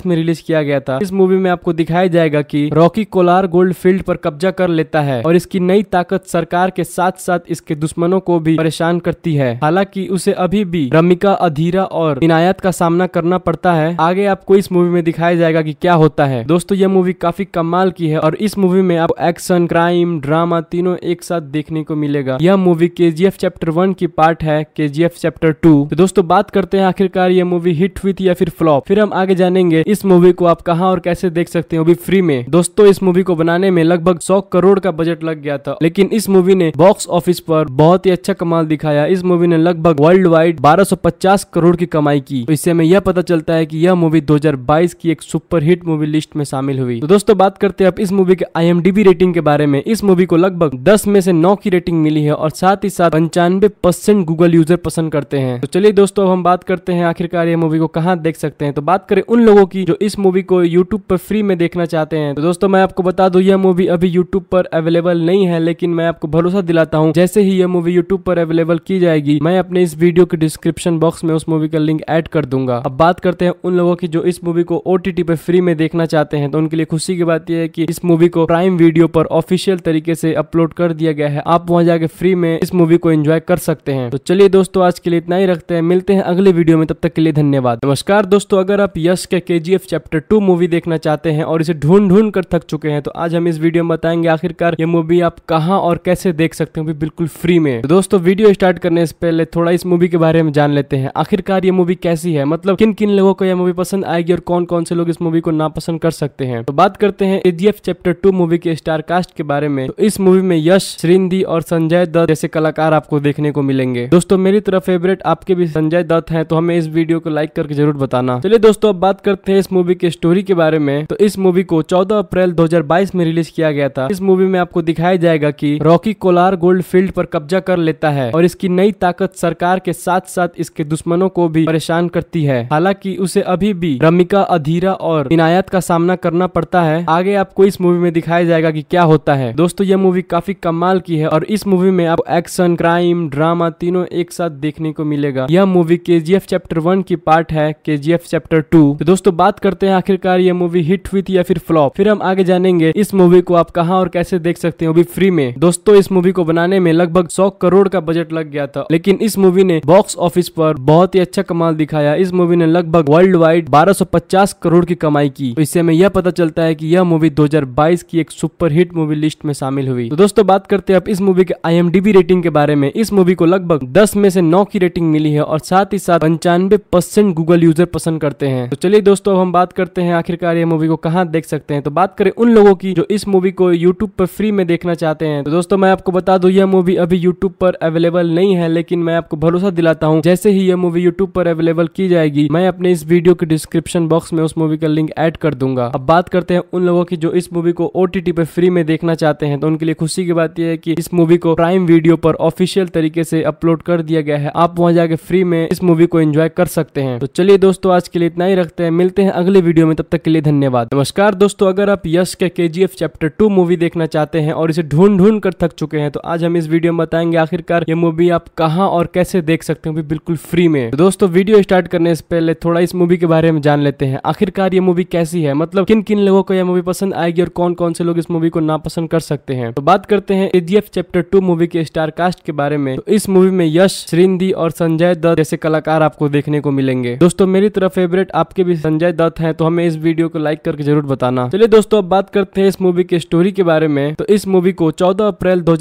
में रिलीज किया गया था इस मूवी में आपको दिखाया जाएगा की रॉकी कोलार गोल्ड फील्ड पर कब्जा कर लेता है और इसकी नई ताकत सरकार के साथ साथ इसके दुश्मनों को भी परेशान करती है हालांकि उसे अभी भी रमिका अधीरा और इनायत का सामना करना पड़ता है आगे आपको इस मूवी में दिखाया जाएगा कि क्या होता है दोस्तों यह मूवी काफी कमाल की है और इस मूवी में आप एक्शन क्राइम ड्रामा तीनों एक साथ देखने को मिलेगा यह movie K G F chapter one की पार्ट है K G F chapter to तो दोस्तों बात करते हैं आखिरकार यह मूवी हिट हुई थी या फिर फ्लॉप फिर हम आगे जानेंगे इस मूवी को आप कहाँ और कैसे देख सकते हैं अभी फ्री में दोस्तों इस मूवी को बनाने में लगभग सौ करोड़ का बजट लग गया था लेकिन इस मूवी ने बॉक्स ऑफिस पर बहुत ही अच्छा कमाल दिखाया इस मूवी ने लगभग वर्ल्ड वाइड बारह करोड़ की कमाई की तो इससे हमें यह पता चलता है कि यह मूवी 2022 की एक सुपर हिट मूवी लिस्ट में शामिल हुई तो दोस्तों बात करते हैं अब इस मूवी के आई रेटिंग के बारे में इस मूवी को लगभग दस में से नौ की रेटिंग मिली है और साथ ही साथ पंचानवे परसेंट गूगल यूजर पसंद करते हैं तो चलिए दोस्तों अब हम बात करते हैं आखिरकार ये मूवी को कहाँ देख सकते हैं तो बात करें उन लोगों की जो इस मूवी को यूट्यूब पर फ्री में देखना चाहते हैं तो दोस्तों मैं आपको बता दू यह मूवी अभी यूट्यूब पर अवेलेबल नहीं है लेकिन मैं आपको भरोसा दिलाता हूँ जैसे ही यह मूवी यूट्यूब पर अवेलेबल की जाएगी मैं अपने इस वीडियो के डिस्क्रिप्शन बॉक्स में उस मूवी का लिंक एड कर दूंगा अब बात करते हैं उन लोगों की जो इस मूवी को ओ पर फ्री में देखना चाहते हैं तो उनके लिए खुशी की बात यह है कि इस मूवी को प्राइम वीडियो पर ऑफिशियल तरीके से अपलोड कर दिया गया है है आप वहाँ जाके फ्री में इस मूवी को एंजॉय कर सकते हैं तो चलिए दोस्तों आज के लिए इतना ही रखते हैं मिलते हैं अगले वीडियो में तब तक के लिए धन्यवाद नमस्कार दोस्तों अगर आप यश के के चैप्टर टू मूवी देखना चाहते हैं और इसे ढूंढ ढूंढ कर थक चुके हैं तो आज हम इस वीडियो में बताएंगे आखिरकार ये मूवी आप कहाँ और कैसे देख सकते हैं बिल्कुल फ्री में तो दोस्तों वीडियो स्टार्ट करने से पहले थोड़ा इस मूवी के बारे में जान लेते हैं आखिरकार ये मूवी कैसी है मतलब किन किन लोगों को यह मूवी पसंद आएगी और कौन कौन से लोग इस मूवी को नापसंद कर सकते हैं तो बात करते हैं एजीएफ चैप्टर टू मूवी के स्टार कास्ट के बारे में तो इस मूवी में यश श्री बिंदी और संजय दत्त जैसे कलाकार आपको देखने को मिलेंगे दोस्तों मेरी तरफ फेवरेट आपके भी संजय दत्त हैं तो हमें इस वीडियो को लाइक करके जरूर बताना चलिए दोस्तों अब बात करते हैं इस मूवी के स्टोरी के बारे में तो इस मूवी को 14 अप्रैल 2022 में रिलीज किया गया था इस मूवी में आपको दिखाया जाएगा की रॉकी कोलार गोल्ड फील्ड पर कब्जा कर लेता है और इसकी नई ताकत सरकार के साथ साथ इसके दुश्मनों को भी परेशान करती है हालांकि उसे अभी भी रमिका अधीरा और इनायत का सामना करना पड़ता है आगे आपको इस मूवी में दिखाया जाएगा की क्या होता है दोस्तों यह मूवी काफी कमाल की है और इस मूवी में आपको एक्शन क्राइम ड्रामा तीनों एक साथ देखने को मिलेगा यह movie K G chapter one की पार्ट है के जी चैप्टर टू तो दोस्तों बात करते हैं आखिरकार यह मूवी हिट हुई थी या फिर फ्लॉप फिर हम आगे जानेंगे इस मूवी को आप कहाँ और कैसे देख सकते हैं अभी फ्री में दोस्तों इस मूवी को बनाने में लगभग सौ करोड़ का बजट लग गया था लेकिन इस मूवी ने बॉक्स ऑफिस पर बहुत ही अच्छा कमाल दिखाया इस मूवी ने लगभग वर्ल्ड वाइड 1250 करोड़ की कमाई की तो इससे हमें यह पता चलता है कि यह मूवी 2022 की एक सुपर हिट मूवी लिस्ट में शामिल हुई तो दोस्तों बात करते सकते हैं आप इस मूवी के आई रेटिंग के बारे में इस मूवी को लगभग दस में से नौ की रेटिंग मिली है और साथ ही साथ पंचानवे परसेंट गूगल यूजर पसंद करते हैं तो चलिए दोस्तों हम बात करते हैं आखिरकार ये मूवी को कहाँ देख सकते हैं तो बात करें उन लोगों की जो इस मूवी को यूट्यूब पर फ्री में देखना चाहते हैं तो दोस्तों मैं आपको बता दू यह मूवी अभी यूट्यूब पर अवेलेबल नहीं है लेकिन मैं आपको भरोसा दिलाता हूँ जैसे ही यह मूवी यूट्यूब पर अवेलेबल की जाएगी मैं अपने इस वीडियो के डिस्क्रिप्शन बॉक्स में उस मूवी का लिंक एड कर दूंगा अब बात करते हैं उन लोगों की जो इस मूवी को ओ पर फ्री में देखना चाहते हैं तो उनके लिए खुशी की बात यह है कि इस मूवी को प्राइम वीडियो पर ऑफिशियल तरीके से अपलोड कर दिया गया है आप वहाँ जाके फ्री में इस मूवी को एंजॉय कर सकते हैं तो चलिए दोस्तों आज के लिए इतना ही रखते हैं मिलते हैं अगले वीडियो में तब तक के लिए धन्यवाद नमस्कार दोस्तों अगर आप यश के के चैप्टर टू मूवी देखना चाहते हैं और इसे ढूंढ ढूंढ कर थक चुके हैं तो आज हम इस वीडियो में बताएंगे आखिरकार ये मूवी आप कहाँ और कैसे देख सकते हैं बिल्कुल फ्री में तो दोस्तों वीडियो स्टार्ट करने से पहले थोड़ा इस मूवी के बारे में जान लेते हैं आखिरकार ये मूवी कैसी है मतलब किन किन लोगों को यह मूवी पसंद आएगी और कौन कौन से लोग इस मूवी को नापसंद कर सकते हैं तो बात करते हैं केजीएफ चैप्टर टू मूवी के स्टार कास्ट के बारे में तो इस मूवी में यश श्रीनदी और संजय दत्त जैसे कलाकार आपको देखने को मिलेंगे दोस्तों मेरी तरह फेवरेट आपके भी संजय दत्त हैं तो हमें इस वीडियो को लाइक करके जरूर बताना चलिए दोस्तों अब बात करते हैं इस मूवी के स्टोरी के बारे में तो इस मूवी को चौदह अप्रैल दो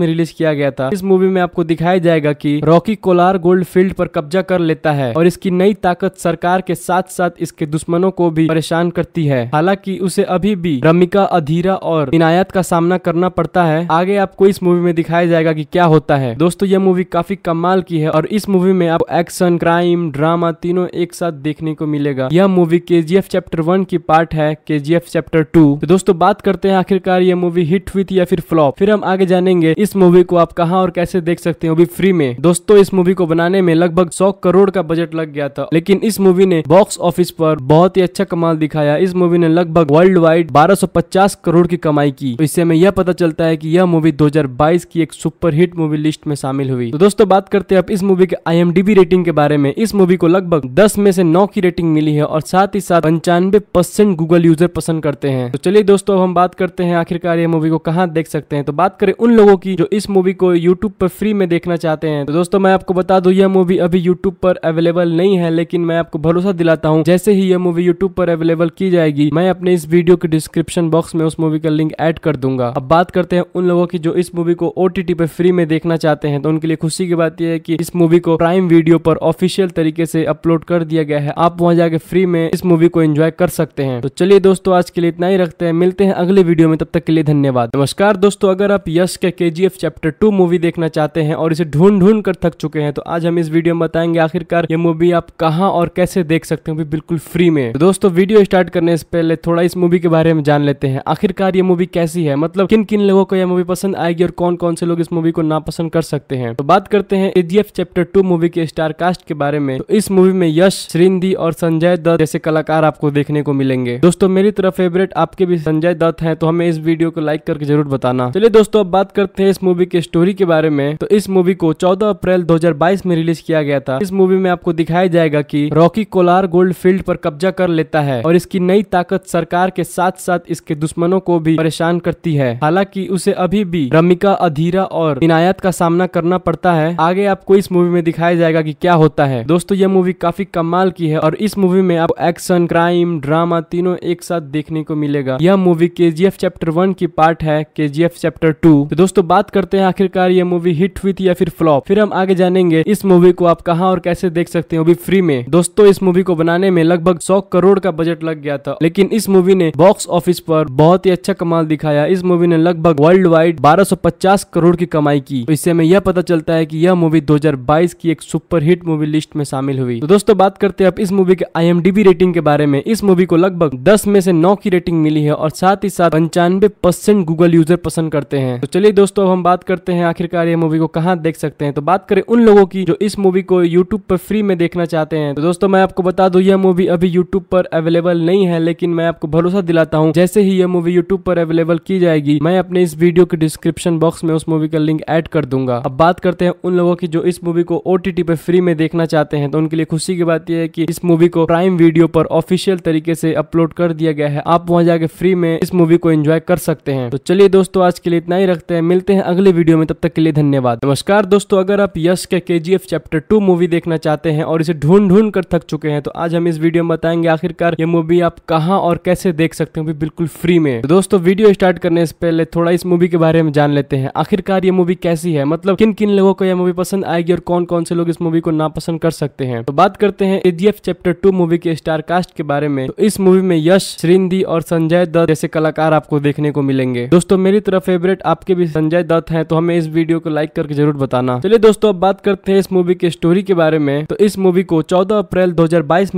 में रिलीज किया गया था इस मूवी में आपको दिखाया जाएगा की रॉकी कोलार गोल्ड फील्ड पर कब्जा कर लेता है और इसकी नई ताकत सरकार के साथ साथ इसके दुश्मनों को भी परेशान करती है हालांकि उसे अभी भी रमिका अधीरा और इनायत का सामना करना पड़ता है आगे आप आपको इस मूवी में दिखाया जाएगा कि क्या होता है दोस्तों ये मूवी काफी कमाल की है और इस मूवी में आप एक्शन क्राइम ड्रामा तीनों एक साथ देखने को मिलेगा यह मूवी के चैप्टर वन की पार्ट है के चैप्टर टू तो दोस्तों बात करते हैं आखिरकार ये मूवी हिट हुई थी या फिर फ्लॉप फिर हम आगे जानेंगे इस मूवी को आप कहाँ और कैसे देख सकते हो अभी फ्री में दोस्तों इस मूवी को बनाने में लगभग सौ करोड़ का बजट लग गया था लेकिन इस मूवी ने बॉक्स ऑफिस पर बहुत ही अच्छा कमाल दिखाया इस मूवी ने लगभग वर्ल्ड वाइड बारह करोड़ की कमाई की तो इससे हमें यह पता चलता है कि यह मूवी 2022 की एक सुपरहिट मूवी लिस्ट में शामिल हुई तो दोस्तों बात करते हैं अब इस मूवी के आई रेटिंग के बारे में इस मूवी को लगभग 10 में से 9 की रेटिंग मिली है और साथ ही साथ पंचानवे परसेंट गूगल यूजर पसंद करते हैं तो चलिए दोस्तों हम बात करते हैं आखिरकार ये मूवी को कहाँ देख सकते हैं तो बात करें उन लोगों की जो इस मूवी को यूट्यूब पर फ्री में देखना चाहते हैं तो दोस्तों मैं आपको बता दू यह मूवी अभी यूट्यूब पर अवेलेबल नहीं है लेकिन मैं आपको भरोसा दिलाता हूँ जैसे ही यह मूवी यूट्यूब पर अवेलेबल की जाएगी मैं अपने इस वीडियो के डिस्क्रिप्शन बॉक्स में उस मूवी का लिंक एड कर दूंगा अब बात करते हैं उन लोगों की जो इस मूवी को ओ पे फ्री में देखना चाहते हैं तो उनके लिए खुशी की बात यह है कि इस मूवी को प्राइम वीडियो पर ऑफिशियल तरीके से अपलोड कर दिया गया है आप वहां जाके फ्री में इस मूवी को एंजॉय कर सकते हैं तो चलिए दोस्तों आज के लिए इतना ही रखते हैं मिलते हैं अगले वीडियो में तब तक के लिए धन्यवाद नमस्कार दोस्तों अगर आप यश के के चैप्टर टू मूवी देखना चाहते हैं और इसे ढूंढ ढूंढ कर थक चुके हैं तो आज हम इस वीडियो में बताएंगे आखिरकार ये मूवी आप कहाँ और कैसे देख सकते हो बिल्कुल फ्री में तो दोस्तों वीडियो स्टार्ट करने से पहले थोड़ा इस मूवी के बारे में जान लेते हैं आखिरकार ये मूवी कैसी है मतलब किन किन लोगों को यह मूवी पसंद आएगी और कौन कौन से लोग इस मूवी को नापसंद कर सकते हैं तो बात करते हैं एजीएफ चैप्टर टू मूवी के स्टार कास्ट के बारे में तो इस मूवी में यश श्रींदी और संजय दत्त जैसे कलाकार आपको देखने को मिलेंगे दोस्तों मेरी तरह फेवरेट आपके भी संजय दत्त है तो हमें इस वीडियो को लाइक करके जरूर बताना चलिए दोस्तों अब बात करते हैं इस मूवी के स्टोरी के बारे में तो इस मूवी को चौदह अप्रैल 2022 में रिलीज किया गया था इस मूवी में आपको दिखाया जाएगा की रॉकी कोलार गोल्ड फील्ड पर कब्जा कर लेता है और इसकी नई ताकत सरकार के साथ साथ इसके दुश्मनों को भी परेशान करती है हालांकि उसे अभी भी मूवी रमिका अधीरा और इनायत का सामना करना पड़ता है आगे आपको इस मूवी में दिखाया जाएगा की क्या होता है दोस्तों यह मूवी काफी कमाल की है और इस मूवी में आपको एक्शन क्राइम ड्रामा तीनों एक साथ देखने को मिलेगा यह मूवी के चैप्टर वन की पार्ट है के चैप्टर टू तो दोस्तों बात करते हैं आखिरकार ये मूवी हिट हुई थी या फिर फ्लॉप फिर हम आगे जानेंगे इस मूवी को आप कहाँ और कैसे देख सकते हैं फ्री में दोस्तों इस मूवी को बनाने में लगभग सौ करोड़ का बजट लग गया था लेकिन इस मूवी ने बॉक्स ऑफिस पर बहुत ही अच्छा कमाल दिखाया इस मूवी ने लगभग वर्ल्ड वाइड 1250 करोड़ की कमाई की तो इससे हमें यह पता चलता है कि यह मूवी 2022 की एक सुपरहिट मूवी लिस्ट में शामिल हुई तो दोस्तों बात करते हैं अब इस मूवी के आई रेटिंग के बारे में इस मूवी को लगभग 10 में से 9 की रेटिंग मिली है और साथ ही साथ पंचानवे परसेंट गूगल यूजर पसंद करते हैं तो चलिए दोस्तों हम बात करते हैं आखिरकार ये मूवी को कहाँ देख सकते हैं तो बात करें उन लोगों की जो इस मूवी को यूट्यूब पर फ्री में देखना चाहते हैं तो दोस्तों मैं आपको बता दू यह मूवी अभी यूट्यूब पर अवेलेबल नहीं है लेकिन मैं आपको भरोसा दिलाता हूँ जैसे ही यह मूवी यूट्यूब पर अवेलेबल की जाएगी मैं अपने इस वीडियो के डिस्क्रिप्शन डिस्क्रिप्शन बॉक्स में उस मूवी का लिंक ऐड कर दूंगा अब बात करते हैं उन लोगों की जो इस मूवी को ओ पर फ्री में देखना चाहते हैं तो उनके लिए खुशी की बात यह है कि इस मूवी को प्राइम वीडियो पर ऑफिशियल तरीके से अपलोड कर दिया गया है आप वहां जाके फ्री में इस मूवी को एंजॉय कर सकते हैं तो चलिए दोस्तों आज के लिए इतना ही रखते हैं मिलते हैं अगले वीडियो में तब तक के लिए धन्यवाद नमस्कार दोस्तों अगर आप यश के के चैप्टर टू मूवी देखना चाहते हैं और इसे ढूंढ ढूंढ कर थक चुके हैं तो आज हम इस वीडियो में बताएंगे आखिरकार ये मूवी आप कहाँ और कैसे देख सकते हैं बिल्कुल फ्री में तो दोस्तों वीडियो स्टार्ट करने से पहले थोड़ा इस मूवी के बारे में जान लेते हैं आखिरकार ये मूवी कैसी है मतलब किन किन लोगों को यह मूवी पसंद आएगी और कौन कौन से लोग इस मूवी को नापसंद कर सकते हैं तो बात करते हैं एजीएफ चैप्टर टू मूवी के स्टार कास्ट के बारे में तो इस मूवी में यश श्रींदी और संजय दत्त जैसे कलाकार आपको देखने को मिलेंगे दोस्तों मेरी तरफ फेवरेट आपके भी संजय दत्त है तो हमें इस वीडियो को लाइक करके जरूर बताना चलिए दोस्तों अब बात करते हैं इस मूवी के स्टोरी के बारे में तो इस मूवी को चौदह अप्रैल दो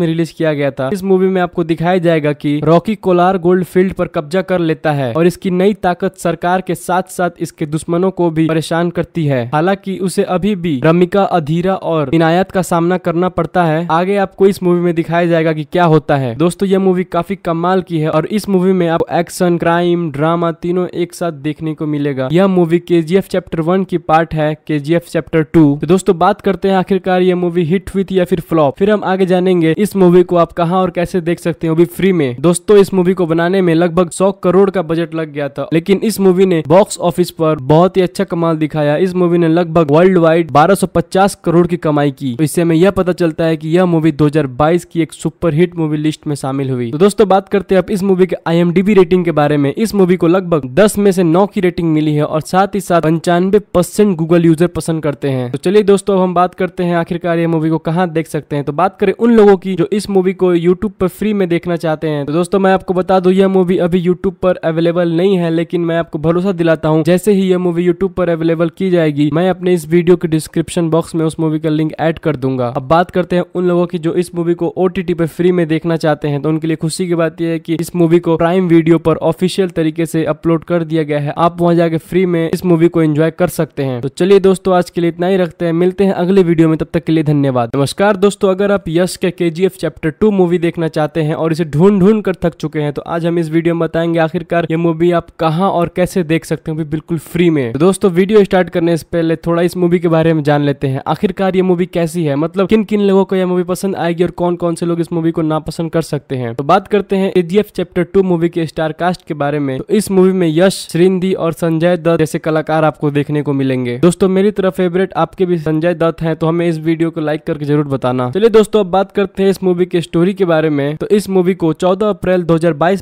में रिलीज किया गया था इस मूवी में आपको दिखाया जाएगा की रॉकी कोलार गोल्ड फील्ड पर कब्जा कर लेता है और इसकी नई ताकत सरकार के साथ साथ साथ इसके दुश्मनों को भी परेशान करती है हालांकि उसे अभी भी रमिका अधीरा और इनायत का सामना करना पड़ता है आगे आपको इस मूवी में दिखाया जाएगा की क्या होता है दोस्तों यह मूवी काफी कमाल की है और इस मूवी में आपको एक्शन क्राइम ड्रामा तीनों एक साथ देखने को मिलेगा यह मूवी के चैप्टर वन की पार्ट है के चैप्टर टू तो दोस्तों बात करते हैं आखिरकार यह मूवी हिट हुई थी या फिर फ्लॉप फिर हम आगे जानेंगे इस मूवी को आप कहाँ और कैसे देख सकते हो भी फ्री में दोस्तों इस मूवी को बनाने में लगभग सौ करोड़ का बजट लग गया था लेकिन इस मूवी ने बॉक्स ऑफिस ऑफिस पर बहुत ही अच्छा कमाल दिखाया इस मूवी ने लगभग वर्ल्ड वाइड 1250 करोड़ की कमाई की तो इससे हमें यह पता चलता है कि यह मूवी 2022 की एक सुपर हिट मूवी लिस्ट में शामिल हुई तो दोस्तों बात करते हैं अब इस मूवी के आई रेटिंग के बारे में इस मूवी को लगभग दस में से नौ की रेटिंग मिली है और साथ ही साथ पंचानवे परसेंट गूगल यूजर पसंद करते हैं तो चलिए दोस्तों हम बात करते हैं आखिरकार ये मूवी को कहाँ देख सकते हैं तो बात करें उन लोगों की जो इस मूवी को यूट्यूब पर फ्री में देखना चाहते हैं तो दोस्तों मैं आपको बता दूं यह मूवी अभी यूट्यूब पर अवेलेबल नहीं है लेकिन मैं आपको भरोसा दिलाता हूँ जैसे ही यह मूवी यूट्यूब पर अवेलेबल की जाएगी मैं अपने इस वीडियो के डिस्क्रिप्शन बॉक्स में उस मूवी का लिंक एड कर दूंगा अब बात करते हैं उन लोगों की जो इस मूवी को ओ पर फ्री में देखना चाहते हैं तो उनके लिए खुशी की बात यह है की इस मूवी को प्राइम वीडियो पर ऑफिशियल तरीके से अपलोड कर दिया गया है आप वहाँ जाके फ्री में इस मूवी को एंजॉय कर सकते हैं तो चलिए दोस्तों आज के लिए इतना ही रखते हैं मिलते हैं अगले वीडियो में तब तक के लिए धन्यवाद नमस्कार दोस्तों अगर आप यश के केजीएफ चैप्टर टू मूवी देखना चाहते हैं और इसे ढूंढ ढूंढ कर थक चुके हैं तो आज हम इस वीडियो में बताएंगे आखिरकार ये मूवी आप कहाँ और कैसे देख सकते हैं बिल्कुल फ्री में तो दोस्तों वीडियो स्टार्ट करने से पहले थोड़ा इस मूवी के बारे में जान लेते हैं आखिरकार ये मूवी कैसी है मतलब किन किन लोगों को यह मूवी पसंद आएगी और कौन कौन से लोग इस मूवी को नापसंद कर सकते हैं तो बात करते हैं एजीएफ चैप्टर टू मूवी के स्टार कास्ट के बारे में तो इस मूवी में यश श्रींदी और संजय दत्त जैसे कलाकार आपको देखने को मिलेंगे दोस्तों मेरी तरफ फेवरेट आपके भी संजय दत्त है तो हमें इस वीडियो को लाइक करके जरूर बताना चलिए दोस्तों अब बात करते हैं इस मूवी के स्टोरी के बारे में तो इस मूवी को चौदह अप्रैल दो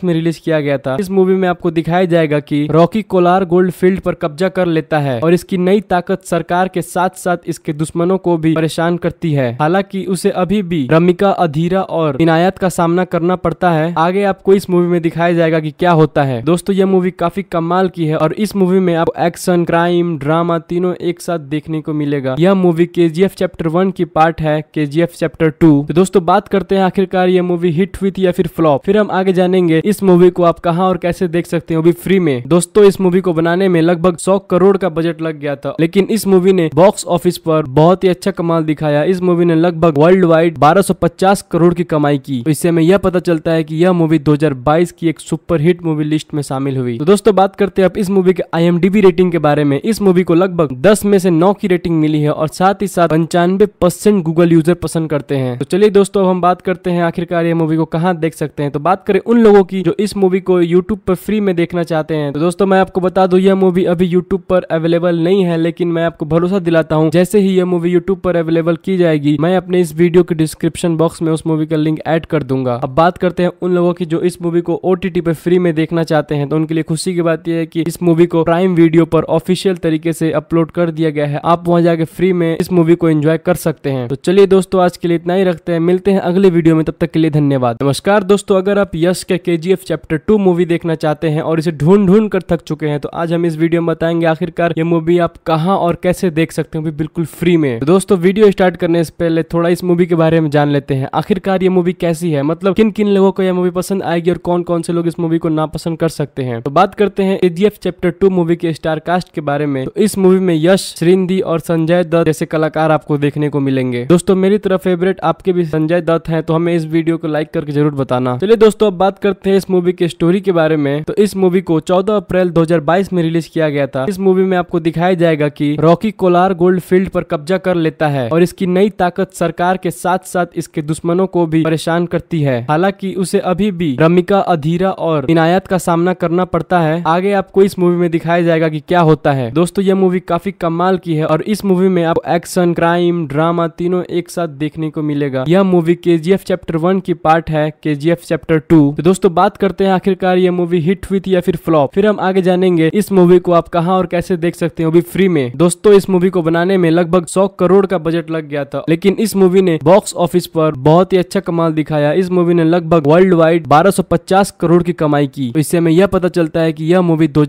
में रिलीज किया गया था इस मूवी में आपको दिखाया जाएगा की रॉकी कोलार गोल्ड फील्ड पर कब्जा कर लेता है और इसकी नई ताकत सरकार के साथ साथ इसके दुश्मनों को भी परेशान करती है हालांकि उसे अभी भी रमिका अधीरा और इनायत का सामना करना पड़ता है आगे आपको इस मूवी में दिखाया जाएगा की क्या होता है दोस्तों यह मूवी काफी कमाल की है और इस मूवी में आपको एक्शन क्राइम ड्रामा तीनों एक साथ देखने को मिलेगा यह मूवी के चैप्टर वन की पार्ट है के चैप्टर टू तो दोस्तों बात करते हैं आखिरकार यह मूवी हिट हुई थी या फिर फ्लॉप फिर हम आगे जानेंगे इस मूवी को आप कहाँ और कैसे देख सकते हैं भी फ्री में दोस्तों इस मूवी को बनाने बनाने में लगभग सौ करोड़ का बजट लग गया था लेकिन इस मूवी ने बॉक्स ऑफिस पर बहुत ही अच्छा कमाल दिखाया इस मूवी ने लगभग वर्ल्ड वाइड पचास करोड़ की कमाई की तो इससे हमें यह पता चलता है कि यह मूवी 2022 की एक सुपर हिट मूवी लिस्ट में शामिल हुई तो दोस्तों बात करते हैं अब इस मूवी के आई रेटिंग के बारे में इस मूवी को लगभग दस में से नौ की रेटिंग मिली है और साथ ही साथ पंचानवे परसेंट गूगल यूजर पसंद करते हैं तो चलिए दोस्तों हम बात करते हैं आखिरकार ये मूवी को कहाँ देख सकते हैं तो बात करें उन लोगों की जो इस मूवी को यूट्यूब पर फ्री में देखना चाहते हैं तो दोस्तों मैं आपको बता दू यह यह मूवी अभी यूट्यूब पर अवेलेबल नहीं है लेकिन मैं आपको भरोसा दिलाता हूँ जैसे ही यह मूवी यूट्यूब पर अवेलेबल की जाएगी मैं अपने इस वीडियो के डिस्क्रिप्शन बॉक्स में उस मूवी का लिंक एड कर दूंगा अब बात करते हैं उन लोगों की जो इस मूवी को ओ पर फ्री में देखना चाहते हैं तो उनके लिए खुशी की बात यह है की इस मूवी को प्राइम वीडियो पर ऑफिशियल तरीके से अपलोड कर दिया गया है आप वहाँ जाके फ्री में इस मूवी को एंजॉय कर सकते हैं तो चलिए दोस्तों आज के लिए इतना ही रखते हैं मिलते हैं अगले वीडियो में तब तक के लिए धन्यवाद नमस्कार दोस्तों अगर आप यश के के चैप्टर टू मूवी देखना चाहते हैं और इसे ढूंढ ढूंढ कर थक चुके हैं तो आज हम हम इस वीडियो में बताएंगे आखिरकार ये मूवी आप कहाँ और कैसे देख सकते हैं बिल्कुल फ्री में तो दोस्तों वीडियो स्टार्ट करने से पहले थोड़ा इस मूवी के बारे में जान लेते हैं आखिरकार ये मूवी कैसी है मतलब किन किन लोगों को यह मूवी पसंद आएगी और कौन कौन से लोग इस मूवी को नापसंद कर सकते हैं तो बात करते हैं के चैप्टर टू मूवी के स्टार कास्ट के बारे में तो इस मूवी में यश श्रींदी और संजय दत्त जैसे कलाकार आपको देखने को मिलेंगे दोस्तों मेरी तरफ फेवरेट आपके भी संजय दत्त है तो हमें इस वीडियो को लाइक करके जरूर बताना चलिए दोस्तों अब बात करते हैं इस मूवी के स्टोरी के बारे में तो इस मूवी को चौदह अप्रैल दो में रिलीज किया गया था इस मूवी में आपको दिखाया जाएगा की रॉकी कोलार गोल्ड फील्ड पर कब्जा कर लेता है और इसकी नई ताकत सरकार के साथ साथ इसके दुश्मनों को भी परेशान करती है हालांकि उसे अभी भी रमिका अधीरा और इनायत का सामना करना पड़ता है आगे आपको इस मूवी में दिखाया जाएगा कि क्या होता है दोस्तों यह मूवी काफी कमाल की है और इस मूवी में आप एक्शन क्राइम ड्रामा तीनों एक साथ देखने को मिलेगा यह मूवी के चैप्टर वन की पार्ट है के चैप्टर टू तो दोस्तों बात करते हैं आखिरकार यह मूवी हिट हुई थी या फिर फ्लॉप फिर हम आगे जानेंगे इस मूवी मूवी को आप कहाँ और कैसे देख सकते हो अभी फ्री में दोस्तों इस मूवी को बनाने में लगभग सौ करोड़ का बजट लग गया था लेकिन इस मूवी ने बॉक्स ऑफिस पर बहुत ही अच्छा कमाल दिखाया इस मूवी ने लगभग वर्ल्ड वाइड बारह करोड़ की कमाई की तो इससे हमें यह पता चलता है की यह मूवी दो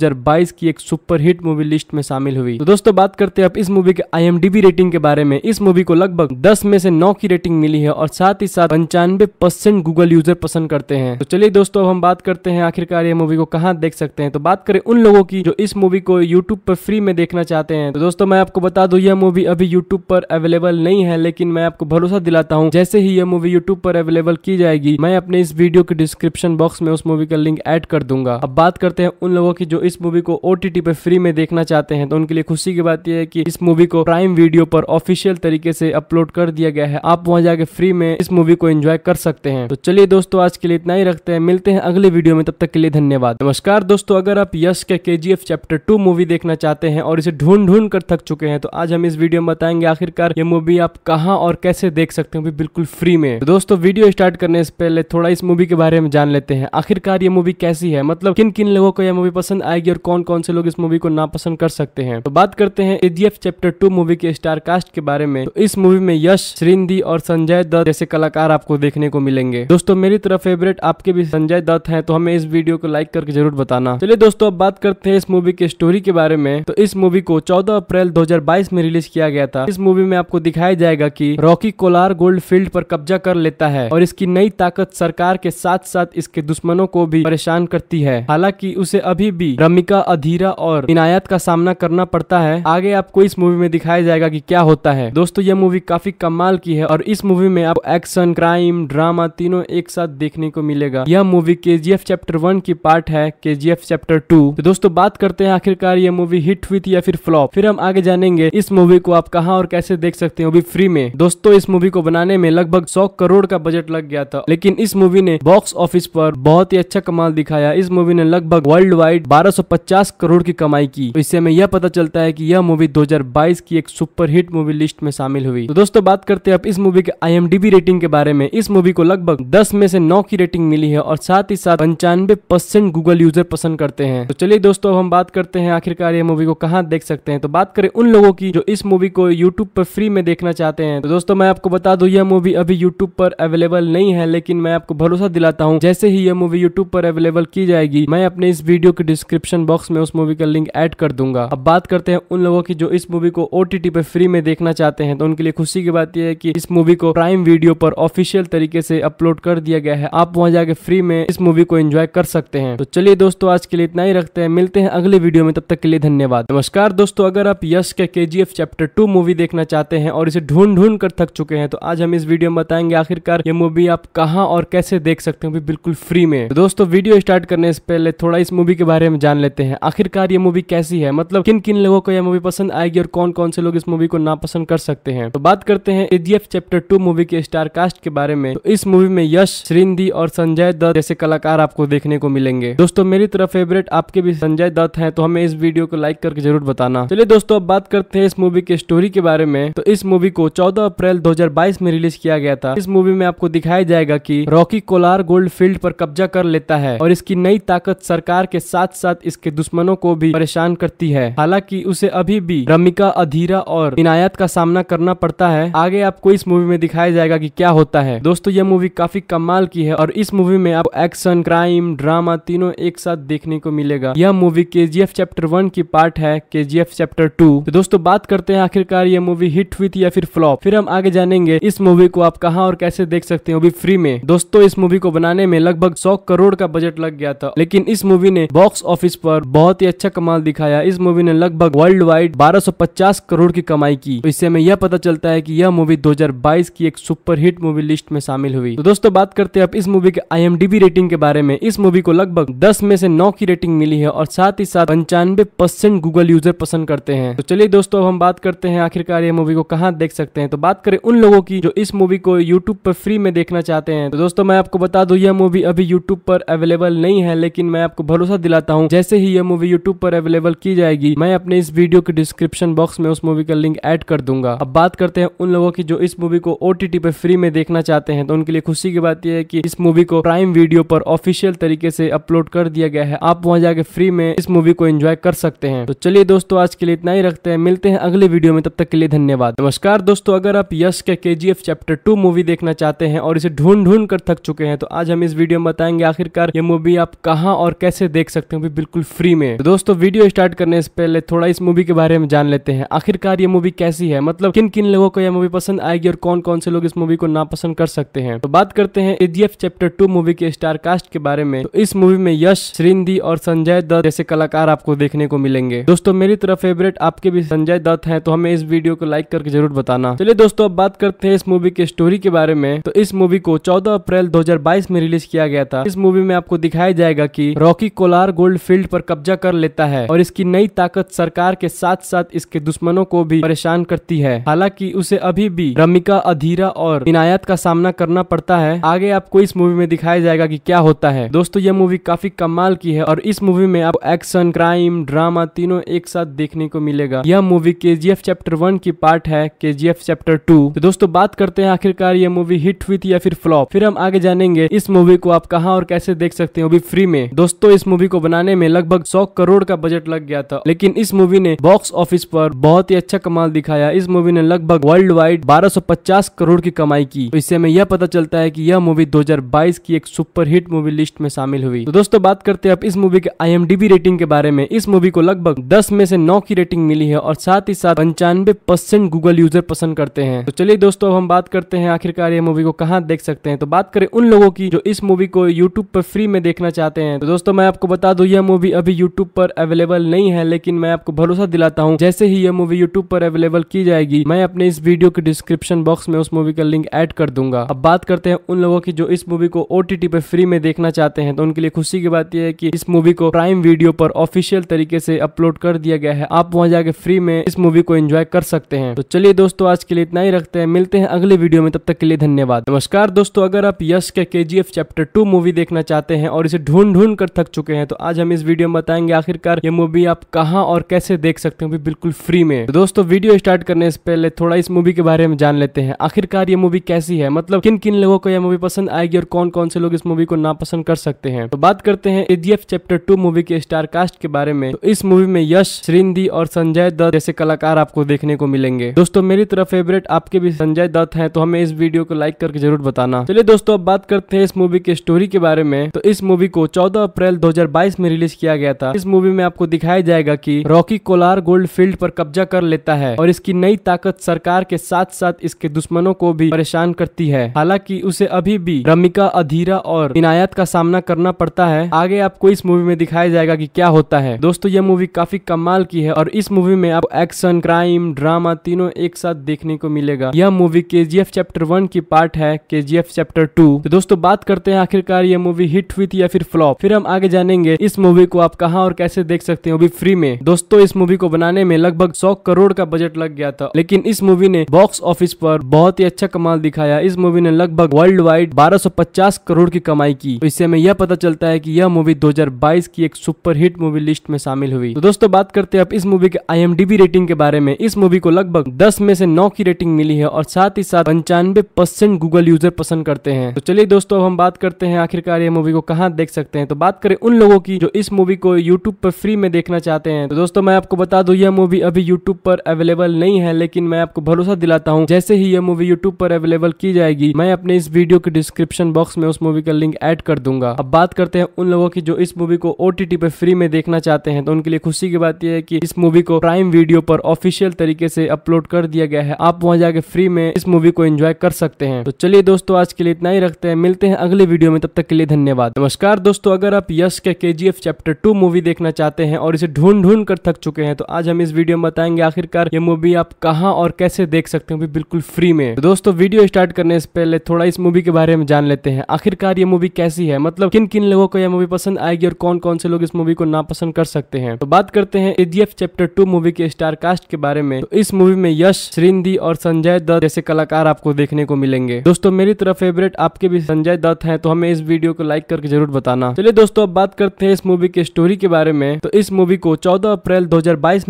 की एक सुपरहिट मूवी लिस्ट में शामिल हुई तो दोस्तों बात करते हैं अब इस मूवी के आई रेटिंग के बारे में इस मूवी को लगभग दस में से नौ की रेटिंग मिली है और साथ ही साथ पंचानवे परसेंट गूगल यूजर पसंद करते हैं तो चलिए दोस्तों हम बात करते हैं आखिरकार ये मूवी को कहाँ देख सकते हैं तो बात करें उन लोगों की जो इस मूवी को यूट्यूब पर फ्री में देखना चाहते हैं तो दोस्तों मैं आपको बता दू यह मूवी अभी यूट्यूब पर अवेलेबल नहीं है लेकिन मैं आपको भरोसा दिलाता हूँ जैसे ही यह मूवी यूट्यूब पर अवेलेबल की जाएगी मैं अपने इस वीडियो के डिस्क्रिप्शन बॉक्स में उस मूवी का लिंक एड कर दूंगा अब बात करते हैं उन लोगों की जो इस मूवी को ओ पर फ्री में देखना चाहते हैं तो उनके लिए खुशी की बात यह है की इस मूवी को प्राइम वीडियो पर ऑफिशियल तरीके से अपलोड कर दिया गया है आप वहाँ जाके फ्री में इस मूवी को एंजॉय कर सकते हैं तो चलिए दोस्तों आज के लिए इतना ही रखते हैं मिलते हैं अगले वीडियो में तब तक के लिए धन्यवाद नमस्कार दोस्तों अगर आप यश के K G chapter two movie देखना चाहते हैं और इसे ढूंढ ढूंढ कर थक चुके हैं तो आज हम इस वीडियो में बताएंगे आखिरकार ये मूवी आप कहाँ और कैसे देख सकते हैं बिल्कुल फ्री में तो दोस्तों वीडियो स्टार्ट करने से पहले थोड़ा इस मूवी के बारे में जान लेते हैं आखिरकार ये मूवी कैसी है मतलब किन किन लोगों को यह मूवी पसंद आएगी और कौन कौन से लोग इस मूवी को नापसंद कर सकते हैं तो बात करते हैं एजीएफ चैप्टर टू मूवी के स्टार कास्ट के बारे में तो इस मूवी में यश श्रींदी और संजय दत्त जैसे कलाकार आपको देखने को मिलेंगे दोस्तों मेरी तरफ फेवरेट आपके भी संजय दत्त है तो हमें इस वीडियो को लाइक करके जरूर बताना चलिए दोस्तों अब बात करते हैं इस मूवी मूवी के स्टोरी के बारे में तो इस मूवी को 14 अप्रैल 2022 में रिलीज किया गया था इस मूवी में आपको दिखाया जाएगा कि रॉकी कोलार गोल्ड फील्ड पर कब्जा कर लेता है और इसकी नई ताकत सरकार के साथ साथ इसके दुश्मनों को भी परेशान करती है हालांकि उसे अभी भी रमिका अधीरा और इनायत का सामना करना पड़ता है आगे आपको इस मूवी में दिखाया जाएगा की क्या होता है दोस्तों यह मूवी काफी कमाल की है और इस मूवी में आप एक्शन क्राइम ड्रामा तीनों एक साथ देखने को मिलेगा यह मूवी के चैप्टर वन की पार्ट है के चैप्टर टू तो दोस्तों बात कर करते हैं आखिरकार ये मूवी हिट हुई थी या फिर फ्लॉप फिर हम आगे जानेंगे इस मूवी को आप कहाँ और कैसे देख सकते हो भी फ्री में दोस्तों इस मूवी को बनाने में लगभग सौ करोड़ का बजट लग गया था लेकिन इस मूवी ने बॉक्स ऑफिस पर बहुत ही अच्छा कमाल दिखाया इस मूवी ने लगभग वर्ल्ड वाइड बारह करोड़ की कमाई की तो इससे हमें यह पता चलता है की यह मूवी दो की एक हिट मूवी लिस्ट में शामिल हुई तो दोस्तों बात करते हैं अब इस मूवी के आई रेटिंग के बारे में इस मूवी को लगभग दस में से नौ की रेटिंग मिली है और साथ ही साथ पंचानवे परसेंट गूगल यूजर पसंद करते हैं तो चलिए दोस्तों हम बात करते हैं आखिरकार ये मूवी को कहाँ देख सकते हैं तो बात करें उन लोगों की जो इस मूवी को यूट्यूब पर फ्री में देखना चाहते हैं तो दोस्तों मैं आपको बता दू यह मूवी अभी यूट्यूब पर अवेलेबल नहीं है लेकिन मैं आपको भरोसा दिलाता हूँ जैसे ही यह मूवी यूट्यूब पर अवेलेबल की जाएगी मैं अपने इस वीडियो के डिस्क्रिप्शन बॉक्स में उस मूवी का लिंक एड कर दूंगा अब बात करते हैं उन लोगों की जो इस मूवी को ओ पर फ्री में देखना चाहते हैं तो उनके लिए खुशी की बात यह है कि इस मूवी को प्राइम वीडियो पर ऑफिशियल तरीके से अपलोड कर दिया गया है आप वहाँ जाके फ्री में इस मूवी को एंजॉय कर सकते हैं तो चलिए दोस्तों आज के लिए इतना ही रखते हैं मिलते हैं अगले वीडियो में तब तक के लिए धन्यवाद नमस्कार दोस्तों अगर आप यश के के चैप्टर टू मूवी देखना चाहते हैं और इसे ढूंढ ढूंढ कर थक चुके हैं तो आज हम इस वीडियो में बताएंगे आखिरकार ये मूवी आप कहाँ और कैसे देख सकते हो बिल्कुल फ्री में तो दोस्तों वीडियो स्टार्ट करने से पहले थोड़ा इस मूवी के बारे में जान लेते हैं आखिरकार ये मूवी कैसी है मतलब किन किन लोगों को यह मूवी पसंद आएगी और कौन कौन से लोग इस मूवी को नापसंद कर सकते हैं तो बात करते हैं एजीएफ चैप्टर टू मूवी के स्टार कास्ट के बारे में तो इस मूवी में यश श्रींदी और संजय दत्त जैसे कलाकार आपको देखने को मिलेंगे दोस्तों मेरी तरफ फेवरेट आपके भी संजय दत्त जरूरत है तो हमें इस वीडियो को लाइक करके जरूर बताना चलिए दोस्तों अब बात करते हैं इस मूवी के स्टोरी के बारे में तो इस मूवी को 14 अप्रैल 2022 में रिलीज किया गया था इस मूवी में आपको दिखाया जाएगा की रॉकी कोलार गोल्ड फील्ड पर कब्जा कर लेता है और इसकी नई ताकत सरकार के साथ साथ इसके दुश्मनों को भी परेशान करती है हालांकि उसे अभी भी रमिका अधीरा और इनायत का सामना करना पड़ता है आगे आपको इस मूवी में दिखाया जाएगा की क्या होता है दोस्तों यह मूवी काफी कमाल की है और इस मूवी में आपको एक्शन क्राइम ड्रामा तीनों एक साथ देखने को मिलेगा यह movie K G chapter one की पार्ट है के चैप्टर टू तो दोस्तों बात करते हैं आखिरकार ये मूवी हिट हुई थी या फिर फ्लॉप फिर हम आगे जानेंगे इस मूवी को आप कहाँ और कैसे देख सकते हो अभी फ्री में दोस्तों इस मूवी को बनाने में लगभग सौ करोड़ का बजट लग गया था लेकिन इस मूवी ने बॉक्स ऑफिस पर बहुत ही अच्छा कमाल दिखाया इस मूवी ने लगभग वर्ल्ड वाइड बारह करोड़ की कमाई की तो इससे हमें यह पता चलता है की यह मूवी दो की एक सुपर हिट मूवी लिस्ट में शामिल हुई तो दोस्तों बात करते हैं अब इस मूवी के आई रेटिंग के बारे में इस मूवी को लगभग दस में से नौ की रेटिंग मिली है और साथ ही साथ पंचानवे परसेंट गूगल यूजर पसंद करते हैं तो चलिए दोस्तों अब हम बात करते हैं आखिरकार ये मूवी को कहाँ देख सकते हैं तो बात करें उन लोगों की जो इस मूवी को यूट्यूब पर फ्री में देखना चाहते हैं तो दोस्तों मैं आपको बता दू यह मूवी अभी यूट्यूब पर अवेलेबल नहीं है लेकिन मैं आपको भरोसा दिलाता हूँ जैसे ही यह मूवी यूट्यूब पर अवेलेबल की जाएगी मैं अपने इस वीडियो के डिस्क्रिप्शन बॉक्स में उस मूवी का लिंक एड कर दूंगा अब बात करते हैं उन लोगों की जो इस मूवी को ओ पर फ्री में देखना चाहते हैं तो उनके लिए खुशी की बात यह है की इस मूवी को प्राइम वीडियो पर ऑफिशियल तरीके से अपलोड कर दिया गया है आप वहाँ जाके फ्री में इस मूवी मूवी को एंजॉय कर सकते हैं तो चलिए दोस्तों आज के लिए इतना ही रखते हैं मिलते हैं अगले वीडियो में तब तक के लिए धन्यवाद नमस्कार दोस्तों अगर आप यश के के चैप्टर टू मूवी देखना चाहते हैं और इसे ढूंढ ढूंढ कर थक चुके हैं तो आज हम इस वीडियो में बताएंगे आखिरकार ये मूवी आप कहाँ और कैसे देख सकते हो बिल्कुल फ्री में तो दोस्तों वीडियो स्टार्ट करने से पहले थोड़ा इस मूवी के बारे में जान लेते हैं आखिरकार ये मूवी कैसी है मतलब किन किन लोगों को यह मूवी पसंद आएगी और कौन कौन से लोग इस मूवी को नापसंद कर सकते हैं तो बात करते हैं एजीएफ चैप्टर टू मूवी के स्टार कास्ट के बारे में तो इस मूवी में यश श्रींदी और संजय दत्त जैसे कलाकार कलाकार आपको देखने को मिलेंगे दोस्तों मेरी तरफ फेवरेट आपके भी संजय दत्त है तो हमें इस वीडियो को लाइक करके जरूर बताना चलिए दोस्तों अब बात करते हैं इस मूवी के स्टोरी के बारे में तो इस मूवी को चौदह अप्रैल दो में रिलीज किया गया था इस मूवी में आपको दिखाया जाएगा की रॉकी कोलार गोल्ड फील्ड पर कब्जा कर लेता है और इसकी नई ताकत सरकार के साथ साथ इसके दुश्मनों को भी परेशान करती है हालांकि उसे अभी भी रमिका अधीरा और इनायत का सामना करना पड़ता है आगे आपको इस मूवी में दिखाया जाएगा की क्या होता है दोस्तों यह मूवी काफी कमाल की है और इस मूवी में आप एक्स एक्शन क्राइम ड्रामा तीनों एक साथ देखने को मिलेगा यह movie K G chapter one की पार्ट है के चैप्टर टू तो दोस्तों बात करते हैं आखिरकार यह मूवी हिट हुई थी या फिर फ्लॉप फिर हम आगे जानेंगे इस मूवी को आप कहाँ और कैसे देख सकते हैं अभी फ्री में दोस्तों इस मूवी को बनाने में लगभग सौ करोड़ का बजट लग गया था लेकिन इस मूवी ने बॉक्स ऑफिस पर बहुत ही अच्छा कमाल दिखाया इस मूवी ने लगभग वर्ल्ड वाइड 1250 करोड़ की कमाई की तो इससे हमें यह पता चलता है कि यह मूवी 2022 की एक सुपर हिट मूवी लिस्ट में शामिल हुई तो दोस्तों बात करते हैं अब इस मूवी के आई रेटिंग के के बारे में इस मूवी को लगभग दस में से नौ की रेटिंग मिली है और साथ ही साथ पंचानवे परसेंट गूगल यूजर पसंद करते हैं तो चलिए दोस्तों अब हम बात करते हैं आखिरकार ये मूवी को कहाँ देख सकते हैं तो बात करें उन लोगों की जो इस मूवी को यूट्यूब पर फ्री में देखना चाहते हैं तो दोस्तों मैं आपको बता दू यह मूवी अभी यूट्यूब पर अवेलेबल नहीं है लेकिन मैं आपको भरोसा दिलाता हूँ जैसे ही यह मूवी यूट्यूब पर अवेलेबल की जाएगी मैं अपने इस वीडियो के डिस्क्रिप्शन बॉक्स में उस मूवी का लिंक एड कर दूंगा अब बात करते हैं उन लोगों की जो इस मूवी को ओ पर फ्री में देखना चाहते हैं तो उनके लिए खुशी की बात यह है कि इस मूवी को प्राइम वीडियो पर ऑफिशियल तरीके से अपलोड कर दिया गया है आप वहाँ जाके फ्री में इस मूवी को एंजॉय कर सकते हैं तो चलिए दोस्तों आज के लिए इतना ही रखते हैं मिलते हैं अगले वीडियो में तब तक के लिए धन्यवाद नमस्कार दोस्तों अगर आप यश के के चैप्टर टू मूवी देखना चाहते हैं और इसे ढूंढ ढूंढ कर थक चुके हैं तो आज हम इस वीडियो में बताएंगे आखिरकार ये मूवी आप कहाँ और कैसे देख सकते हो बिल्कुल फ्री में तो दोस्तों वीडियो स्टार्ट करने से पहले थोड़ा इस मूवी के बारे में जान लेते हैं आखिरकार ये मूवी कैसी है मतलब किन किन लोगों को यह मूवी पसंद आएगी और कौन कौन से लोग इस मूवी को नापसंद कर सकते हैं तो बात करते हैं एजीएफ चैप्टर टू मूवी के स्टार का कास्ट के बारे में तो इस मूवी में यश श्रींदी और संजय दत्त जैसे कलाकार आपको देखने को मिलेंगे दोस्तों मेरी तरफ फेवरेट आपके भी संजय दत्त है तो हमें इस वीडियो को लाइक करके जरूर बताना चलिए दोस्तों अब बात करते हैं इस मूवी के स्टोरी के बारे में तो इस मूवी को चौदह अप्रैल दो में रिलीज किया गया था इस मूवी में आपको दिखाया जाएगा की रॉकी कोलार गोल्ड फील्ड पर कब्जा कर लेता है और इसकी नई ताकत सरकार के साथ साथ इसके दुश्मनों को भी परेशान करती है हालांकि उसे अभी भी रमिका अधीरा और इनायत का सामना करना पड़ता है आगे आपको इस मूवी में दिखाया जाएगा की क्या होता है दोस्तों यह मूवी काफी कमाल की है और इस मूवी में आपको एक्शन क्राइम ड्रामा तीनों एक साथ देखने को मिलेगा यह मूवी के चैप्टर वन की पार्ट है के चैप्टर टू तो दोस्तों बात करते हैं आखिरकार ये मूवी हिट हुई थी या फिर फ्लॉप फिर हम आगे जानेंगे इस मूवी को आप कहाँ और कैसे देख सकते हैं अभी फ्री में दोस्तों इस मूवी को बनाने में लगभग सौ करोड़ का बजट लग गया था लेकिन इस मूवी ने बॉक्स ऑफिस पर बहुत ही अच्छा कमाल दिखाया इस मूवी ने लगभग वर्ल्ड वाइड 1250 करोड़ की कमाई की तो इससे हमें यह पता चलता है कि यह मूवी 2022 की एक सुपर हिट मूवी लिस्ट में शामिल हुई तो दोस्तों बात करते हैं अब इस मूवी के आई रेटिंग के बारे में इस मूवी को लगभग दस में से नौ की रेटिंग मिली है और साथ ही साथ पंचानवे परसेंट गूगल यूजर पसंद करते हैं तो चलिए दोस्तों हम बात करते हैं आखिरकार ये मूवी को कहाँ देख सकते हैं तो बात करें उन लोगों की जो इस मूवी को यूट्यूब पर फ्री में देखना चाहते हैं तो दोस्तों मैं आपको बता दूं यह मूवी अभी यूट्यूब पर अवेलेबल नहीं है लेकिन मैं आपको भरोसा दिलाता हूँ जैसे ही यह मूवी यूट्यूब पर अवेलेबल की जाएगी मैं अपने इस वीडियो के डिस्क्रिप्शन बॉक्स में उस मूवी का लिंक एड कर दूंगा अब बात करते हैं उन लोगों की जो इस मूवी को ओ पर फ्री में देखना चाहते हैं तो उनके लिए खुशी की बात यह है कि इस मूवी को प्राइम वीडियो पर ऑफिशियल तरीके से अपलोड कर दिया गया है आप वहाँ जाके फ्री में इस मूवी को एंजॉय कर सकते हैं तो चलिए दोस्तों आज के लिए इतना ही रखते हैं मिलते हैं अगले वीडियो में तब तक के लिए धन्यवाद नमस्कार दोस्तों अगर आप यश के के चैप्टर टू मूवी देखना चाहते हैं और इसे ढूंढ ढूंढ कर थक चुके हैं तो आज हम इस वीडियो में बताएंगे आखिरकार ये मूवी आप कहाँ और कैसे देख सकते हो बिल्कुल फ्री में तो दोस्तों वीडियो स्टार्ट करने से पहले थोड़ा इस मूवी के बारे में जान लेते हैं आखिरकार ये मूवी कैसी है मतलब किन किन लोगों को यह मूवी पसंद आएगी और कौन कौन से लोग इस मूवी को ना पसंद कर सकते हैं तो बात करते हैं एजीएफ चैप्टर टू मूवी के स्टार कास्ट के बारे में तो इस मूवी में यश श्रींदी और संजय दत्त जैसे कलाकार आपको देखने को मिलेंगे दोस्तों मेरी तरफ फेवरेट आपके भी संजय दत्त है तो हमें इस वीडियो को लाइक करके जरूर बताना चलिए दोस्तों अब बात करते हैं इस मूवी के स्टोरी के बारे में तो इस मूवी को चौदह अप्रैल दो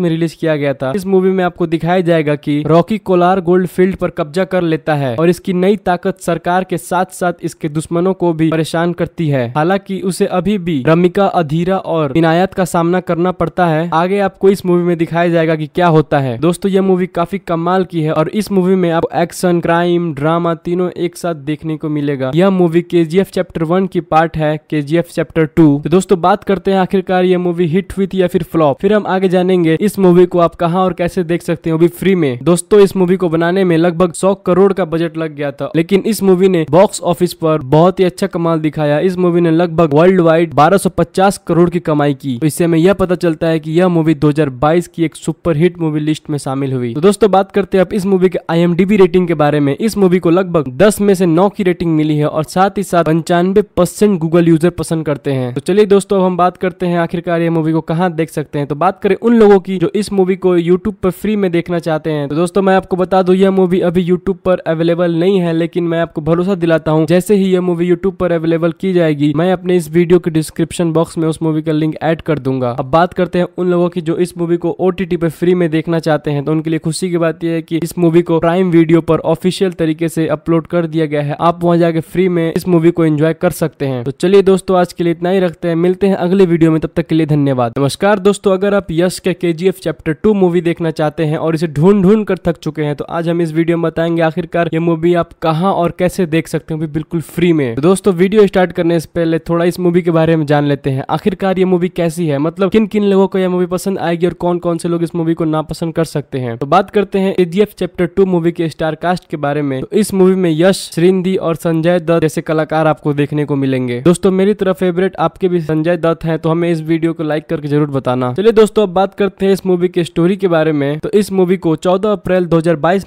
में रिलीज किया गया था इस मूवी में आपको दिखाया जाएगा की रॉकी कोलार गोल्ड फील्ड पर कब्जा कर लेता है और इसकी नई ताकत सरकार के साथ साथ इसके दुश्मनों को भी परेशान करती है हालांकि उसे अभी भी रमिका अधीरा और इनायत जिनायत का सामना करना पड़ता है आगे आपको इस मूवी में दिखाया जाएगा की क्या होता है दोस्तों यह मूवी काफी कमाल की है और इस मूवी में आपको एक्शन क्राइम ड्रामा तीनों एक साथ देखने को मिलेगा यह मूवी के चैप्टर वन की पार्ट है के चैप्टर टू तो दोस्तों बात करते हैं आखिरकार ये मूवी हिट हुई थी या फिर फ्लॉप फिर हम आगे जानेंगे इस मूवी को आप कहाँ और कैसे देख सकते हो अभी फ्री में दोस्तों इस मूवी को बनाने में लगभग सौ करोड़ का बजट लग गया था लेकिन इस मूवी ने बॉक्स ऑफिस पर बहुत ही अच्छा कमाल दिखाया इस मूवी ने लगभग वर्ल्ड वाइड बारह करोड़ की कमाई की की तो इससे हमें यह पता चलता है कि यह मूवी 2022 की एक सुपरहिट मूवी लिस्ट में शामिल हुई तो दोस्तों बात करते हैं अब इस मूवी के आई रेटिंग के बारे में इस मूवी को लगभग दस में से नौ की रेटिंग मिली है और साथ ही साथ पंचानवे परसेंट गूगल यूजर पसंद करते हैं तो चलिए दोस्तों हम बात करते हैं आखिरकार ये मूवी को कहाँ देख सकते हैं तो बात करें उन लोगों की जो इस मूवी को यूट्यूब पर फ्री में देखना चाहते हैं तो दोस्तों मैं आपको बता दू यह मूवी अभी यूट्यूब पर अवेलेबल नहीं है लेकिन मैं आपको भरोसा दिलाता हूँ जैसे ही यह मूवी यूट्यूब पर अवेलेबल की जाएगी मैं अपने इस वीडियो के डिस्क्रिप्शन बॉक्स में उस मूवी का लिंक एड ऐड कर दूंगा अब बात करते हैं उन लोगों की जो इस मूवी को ओ पे फ्री में देखना चाहते हैं तो उनके लिए खुशी की बात यह है कि इस मूवी को प्राइम वीडियो पर ऑफिशियल तरीके से अपलोड कर दिया गया है आप वहां जाके फ्री में इस मूवी को एंजॉय कर सकते हैं तो चलिए दोस्तों आज के लिए इतना ही रखते हैं मिलते हैं अगले वीडियो में तब तक के लिए धन्यवाद नमस्कार दोस्तों अगर आप यश के के चैप्टर टू मूवी देखना चाहते हैं और इसे ढूंढ ढूंढ कर थक चुके हैं तो आज हम इस वीडियो में बताएंगे आखिरकार ये मूवी आप कहाँ और कैसे देख सकते हो बिल्कुल फ्री में तो दोस्तों वीडियो स्टार्ट करने से पहले थोड़ा इस मूवी के बारे में जान लेते हैं आखिरकार ये मूवी कैसे कैसी है मतलब किन किन लोगों को यह मूवी पसंद आएगी और कौन कौन से लोग इस मूवी को नापसंद कर सकते हैं तो बात करते हैं एजीएफ चैप्टर टू मूवी के स्टार कास्ट के बारे में तो इस मूवी में यश श्रींदी और संजय दत्त जैसे कलाकार आपको देखने को मिलेंगे दोस्तों मेरी तरह फेवरेट आपके भी संजय दत्त है तो हमें इस वीडियो को लाइक करके जरूर बताना चलिए दोस्तों अब बात करते हैं इस मूवी के स्टोरी के बारे में तो इस मूवी को चौदह अप्रैल दो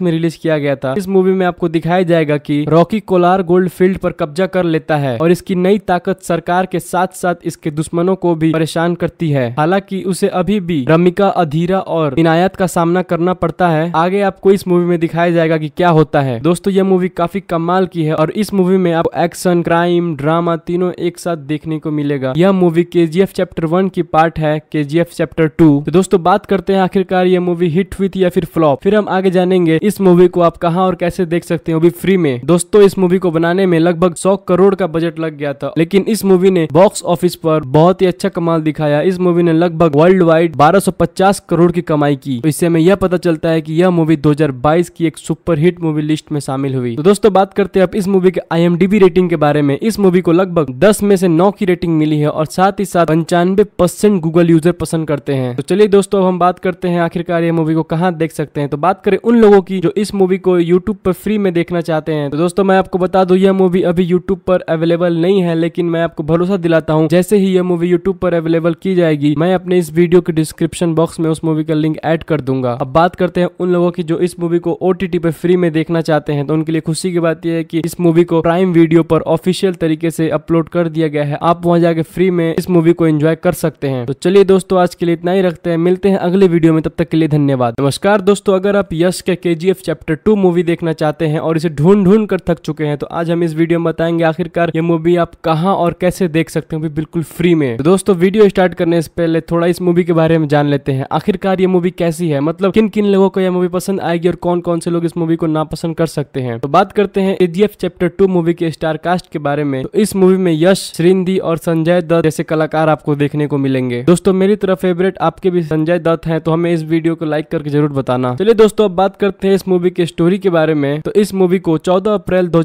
में रिलीज किया गया था इस मूवी में आपको दिखाया जाएगा की रॉकी कोलार गोल्ड फील्ड पर कब्जा कर लेता है और इसकी नई ताकत सरकार के साथ साथ इसके दुश्मनों को भी परेशान प्रदान करती है हालांकि उसे अभी भी रमिका अधीरा और इनायत का सामना करना पड़ता है आगे आपको इस मूवी में दिखाया जाएगा की क्या होता है दोस्तों यह मूवी काफी कमाल की है और इस मूवी में आपको एक्शन क्राइम ड्रामा तीनों एक साथ देखने को मिलेगा यह मूवी के चैप्टर वन की पार्ट है के चैप्टर टू तो दोस्तों बात करते हैं आखिरकार यह मूवी हिट हुई थी या फिर फ्लॉप फिर हम आगे जानेंगे इस मूवी को आप कहाँ और कैसे देख सकते हो अभी फ्री में दोस्तों इस मूवी को बनाने में लगभग सौ करोड़ का बजट लग गया था लेकिन इस मूवी ने बॉक्स ऑफिस पर बहुत ही अच्छा कमाल दिखा दिखाया इस मूवी ने लगभग वर्ल्ड वाइड 1250 करोड़ की कमाई की तो इससे हमें यह पता चलता है कि यह मूवी 2022 की एक सुपरहिट मूवी लिस्ट में शामिल हुई तो दोस्तों बात करते हैं अब इस मूवी के आई रेटिंग के बारे में इस मूवी को लगभग दस में से नौ की रेटिंग मिली है और साथ ही साथ पंचानवे परसेंट गूगल यूजर पसंद करते हैं तो चलिए दोस्तों हम बात करते हैं आखिरकार ये मूवी को कहाँ देख सकते हैं तो बात करें उन लोगों की जो इस मूवी को यूट्यूब पर फ्री में देखना चाहते हैं तो दोस्तों मैं आपको बता दूं यह मूवी अभी यूट्यूब पर अवेलेबल नहीं है लेकिन मैं आपको भरोसा दिलाता हूँ जैसे ही यह मूवी यूट्यूब पर अवेलेबल अवेलेबल की जाएगी मैं अपने इस वीडियो के डिस्क्रिप्शन बॉक्स में उस मूवी का लिंक ऐड कर दूंगा अब बात करते हैं उन लोगों की जो इस मूवी को ओ पे फ्री में देखना चाहते हैं तो उनके लिए खुशी की बात यह है कि इस मूवी को प्राइम वीडियो पर ऑफिशियल तरीके से अपलोड कर दिया गया है आप वहाँ जाके फ्री में इस मूवी को एंजॉय कर सकते हैं तो चलिए दोस्तों आज के लिए इतना ही रखते हैं मिलते हैं अगले वीडियो में तब तक के लिए धन्यवाद नमस्कार दोस्तों अगर आप यश के के चैप्टर टू मूवी देखना चाहते हैं और इसे ढूंढ ढूंढ कर थक चुके हैं तो आज हम इस वीडियो में बताएंगे आखिरकार ये मूवी आप कहाँ और कैसे देख सकते हैं बिल्कुल फ्री में तो दोस्तों वीडियो स्टार्ट करने से पहले थोड़ा इस मूवी के बारे में जान लेते हैं आखिरकार ये मूवी कैसी है मतलब किन किन लोगों को यह मूवी पसंद आएगी और कौन कौन से लोग इस मूवी को नापसंद कर सकते हैं तो बात करते हैं एजीएफ चैप्टर टू मूवी के स्टार कास्ट के बारे में तो इस मूवी में यश श्रींदी और संजय दत्त जैसे कलाकार आपको देखने को मिलेंगे दोस्तों मेरी तरह फेवरेट आपके भी संजय दत्त है तो हमें इस वीडियो को लाइक करके जरूर बताना चलिए दोस्तों अब बात करते हैं इस मूवी के स्टोरी के बारे में तो इस मूवी को चौदह अप्रैल दो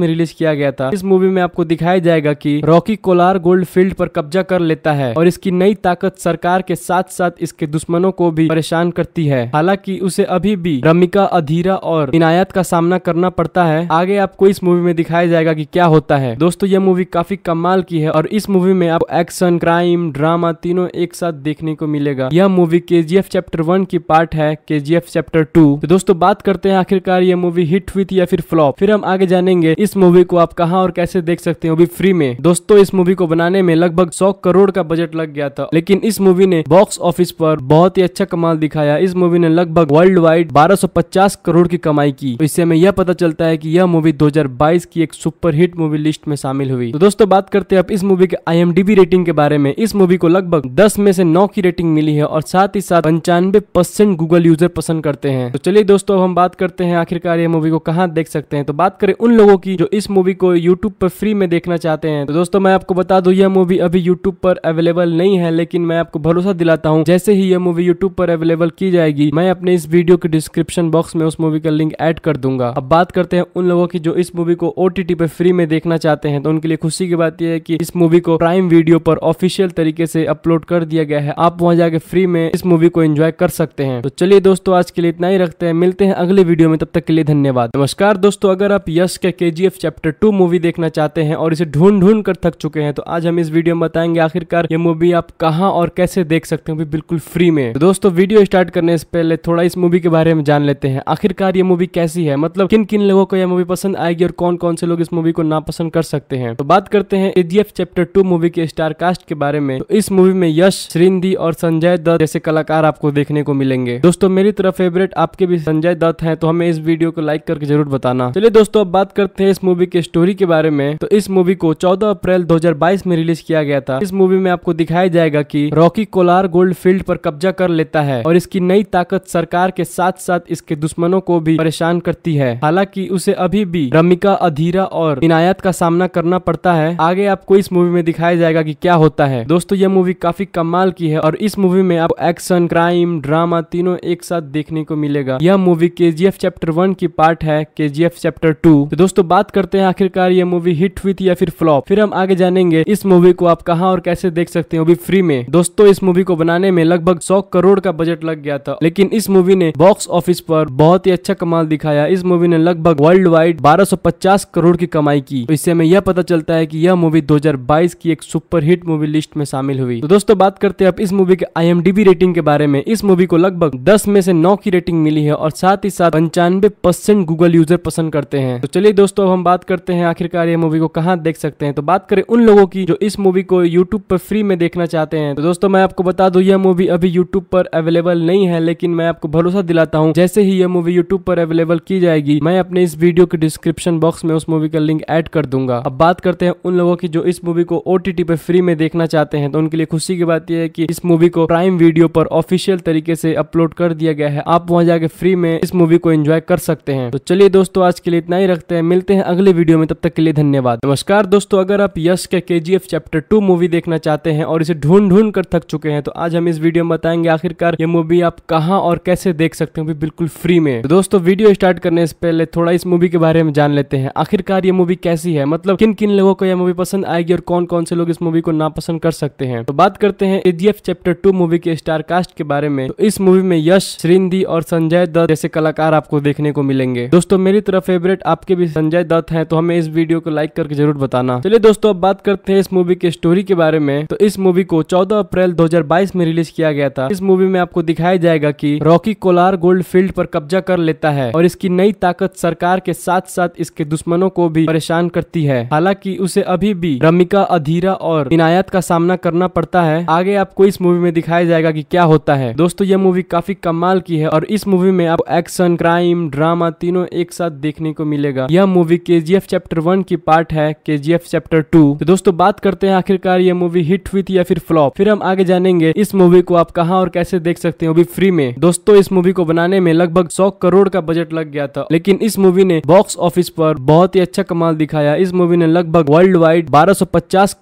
में रिलीज किया गया था इस मूवी में आपको दिखाया जाएगा की रॉकी कोलार गोल्ड फील्ड पर कब्जा कर लेता है और इस इसकी नई ताकत सरकार के साथ साथ इसके दुश्मनों को भी परेशान करती है हालांकि उसे अभी भी रमिका अधीरा और इनायत का सामना करना पड़ता है आगे आपको इस मूवी में दिखाया जाएगा की क्या होता है दोस्तों यह मूवी काफी कमाल की है और इस मूवी में आपको एक्शन क्राइम ड्रामा तीनों एक साथ देखने को मिलेगा यह मूवी के चैप्टर वन की पार्ट है के चैप्टर टू तो दोस्तों बात करते हैं आखिरकार यह मूवी हिट हुई थी या फिर फ्लॉप फिर हम आगे जानेंगे इस मूवी को आप कहाँ और कैसे देख सकते हैं अभी फ्री में दोस्तों इस मूवी को बनाने में लगभग सौ करोड़ का बजट लग गया था लेकिन इस मूवी ने बॉक्स ऑफिस पर बहुत ही अच्छा कमाल दिखाया इस मूवी ने लगभग वर्ल्ड वाइड 1250 करोड़ की कमाई की तो इससे हमें यह पता चलता है कि यह मूवी 2022 की एक सुपरहिट मूवी लिस्ट में शामिल हुई तो दोस्तों बात करते हैं अब इस मूवी के आई रेटिंग के बारे में इस मूवी को लगभग दस में से नौ की रेटिंग मिली है और साथ ही साथ पंचानवे परसेंट गूगल यूजर पसंद करते हैं तो चलिए दोस्तों हम बात करते हैं आखिरकार ये मूवी को कहाँ देख सकते हैं तो बात करें उन लोगों की जो इस मूवी को यूट्यूब पर फ्री में देखना चाहते हैं तो दोस्तों मैं आपको बता दू यह मूवी अभी यूट्यूब पर अवेलेबल अवेलेबल नहीं है लेकिन मैं आपको भरोसा दिलाता हूँ जैसे ही यह मूवी यूट्यूब पर अवेलेबल की जाएगी मैं अपने इस वीडियो के डिस्क्रिप्शन बॉक्स में उस मूवी का लिंक एड कर दूंगा अब बात करते हैं उन लोगों की जो इस मूवी को ओ पर फ्री में देखना चाहते हैं तो उनके लिए खुशी की बात यह है की इस मूवी को प्राइम वीडियो पर ऑफिशियल तरीके से अपलोड कर दिया गया है आप वहाँ जाके फ्री में इस मूवी को एंजॉय कर सकते हैं तो चलिए दोस्तों आज के लिए इतना ही रखते हैं मिलते हैं अगले वीडियो में तब तक के लिए धन्यवाद नमस्कार दोस्तों अगर आप यश के के चैप्टर टू मूवी देखना चाहते हैं और इसे ढूंढ ढूंढ कर थक चुके हैं तो आज हम इस वीडियो में बताएंगे आखिरकार ये मूवी मूवी आप कहाँ और कैसे देख सकते हो बिल्कुल फ्री में तो दोस्तों वीडियो स्टार्ट करने से पहले थोड़ा इस मूवी के बारे में जान लेते हैं आखिरकार ये मूवी कैसी है मतलब किन किन लोगों को यह मूवी पसंद आएगी और कौन कौन से लोग इस मूवी को नापसंद कर सकते हैं तो बात करते हैं एजीएफ चैप्टर टू मूवी के स्टार कास्ट के बारे में तो इस मूवी में यश श्रींदी और संजय दत्त जैसे कलाकार आपको देखने को मिलेंगे दोस्तों मेरी तरफ फेवरेट आपके भी संजय दत्त हैं तो हमें इस वीडियो को लाइक करके जरूर बताना चलिए दोस्तों अब बात करते हैं इस मूवी के स्टोरी के बारे में तो इस मूवी को 14 अप्रैल 2022 में रिलीज किया गया था इस मूवी में आपको दिखाया जाएगा कि रॉकी कोलार गोल्ड फील्ड पर कब्जा कर लेता है और इसकी नई ताकत सरकार के साथ साथ इसके दुश्मनों को भी परेशान करती है हालांकि उसे अभी भी रमिका अधीरा और इनायत का सामना करना पड़ता है आगे आपको इस मूवी में दिखाया जाएगा की क्या होता है दोस्तों यह मूवी काफी कमाल की है और इस मूवी में आपको एक्शन क्राइम ड्रामा तीनों एक साथ देखने को मिलेगा यह मूवी के चैप्टर वन की पार्ट है के चैप्टर टू तो दोस्तों बात करते हैं आखिरकार यह मूवी हिट हुई थी या फिर फ्लॉप फिर हम आगे जानेंगे इस मूवी को आप कहाँ और कैसे देख सकते हैं हैं वो भी फ्री में दोस्तों इस मूवी को बनाने में लगभग सौ करोड़ का बजट लग गया था लेकिन इस मूवी ने बॉक्स ऑफिस पर बहुत ही अच्छा कमाल दिखाया इस मूवी ने लगभग वर्ल्ड वाइड पचास करोड़ की कमाई की तो इससे हमें यह पता चलता है की यह मूवी 2022 की एक सुपरहिट मूवी लिस्ट में शामिल हुई तो दोस्तों बात करते हैं अब इस मूवी के आईएमडीबी रेटिंग के बारे में इस मूवी को लगभग दस में से नौ की रेटिंग मिली है और साथ ही साथ पंचानवे परसेंट गूगल यूजर पसंद करते हैं तो चलिए दोस्तों हम बात करते हैं आखिरकार ये मूवी को कहाँ देख सकते हैं तो बात करें उन लोगों की जो इस मूवी को यूट्यूब पर फ्री में देख देखना चाहते हैं तो दोस्तों मैं आपको बता दू यह मूवी अभी यूट्यूब पर अवेलेबल नहीं है लेकिन मैं आपको भरोसा दिलाता हूँ जैसे ही यह मूवी यूट्यूब पर अवेलेबल की जाएगी मैं अपने इस वीडियो के डिस्क्रिप्शन बॉक्स में उस मूवी का लिंक एड कर दूंगा अब बात करते हैं उन लोगों की जो इस मूवी को ओ पर फ्री में देखना चाहते हैं तो उनके लिए खुशी की बात यह है की इस मूवी को प्राइम वीडियो पर ऑफिशियल तरीके से अपलोड कर दिया गया है आप वहाँ जाके फ्री में इस मूवी को एंजॉय कर सकते हैं तो चलिए दोस्तों आज के लिए इतना ही रखते हैं मिलते हैं अगले वीडियो में तब तक के लिए धन्यवाद नमस्कार दोस्तों अगर आप यश के के चैप्टर टू मूवी देखना चाहते हैं और और इसे ढूंढ ढूंढ कर थक चुके हैं तो आज हम इस वीडियो में बताएंगे आखिरकार ये मूवी आप कहाँ और कैसे देख सकते हैं बिल्कुल फ्री में तो दोस्तों वीडियो स्टार्ट करने से पहले थोड़ा इस मूवी के बारे में जान लेते हैं आखिरकार ये मूवी कैसी है मतलब किन किन लोगों को यह मूवी पसंद आएगी और कौन कौन से लोग इस मूवी को नापसंद कर सकते हैं तो बात करते हैं एडीएफ चैप्टर टू मूवी के स्टार कास्ट के बारे में तो इस मूवी में यश श्रींदी और संजय दत्त जैसे कलाकार आपको देखने को मिलेंगे दोस्तों मेरी तरफ फेवरेट आपके भी संजय दत्त है तो हमें इस वीडियो को लाइक करके जरूर बताना चलिए दोस्तों अब बात करते हैं इस मूवी के स्टोरी के बारे में तो इस मूवी को 14 अप्रैल 2022 में रिलीज किया गया था इस मूवी में आपको दिखाया जाएगा कि रॉकी कोलार गोल्ड फील्ड पर कब्जा कर लेता है और इसकी नई ताकत सरकार के साथ साथ इसके दुश्मनों को भी परेशान करती है हालांकि उसे अभी भी रमिका अधीरा और इनायत का सामना करना पड़ता है आगे आपको इस मूवी में दिखाया जाएगा की क्या होता है दोस्तों यह मूवी काफी कमाल की है और इस मूवी में आपको एक्शन क्राइम ड्रामा तीनों एक साथ देखने को मिलेगा यह मूवी के चैप्टर वन की पार्ट है के चैप्टर टू तो दोस्तों बात करते हैं आखिरकार यह मूवी हिट हुई थी या फिर फ्लॉप फिर हम आगे जानेंगे इस मूवी को आप कहाँ और कैसे देख सकते हो अभी फ्री में दोस्तों इस मूवी को बनाने में लगभग सौ करोड़ का बजट लग गया था लेकिन इस मूवी ने बॉक्स ऑफिस पर बहुत ही अच्छा कमाल दिखाया इस मूवी ने लगभग वर्ल्ड वाइड बारह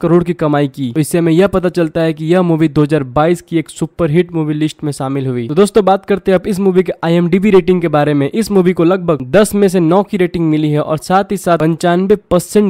करोड़ की कमाई की तो इससे हमें यह पता चलता है कि यह मूवी 2022 की एक सुपर हिट मूवी लिस्ट में शामिल हुई तो दोस्तों बात करते हैं अब इस मूवी के आई रेटिंग के बारे में इस मूवी को लगभग दस में से नौ की रेटिंग मिली है और साथ ही साथ पंचानवे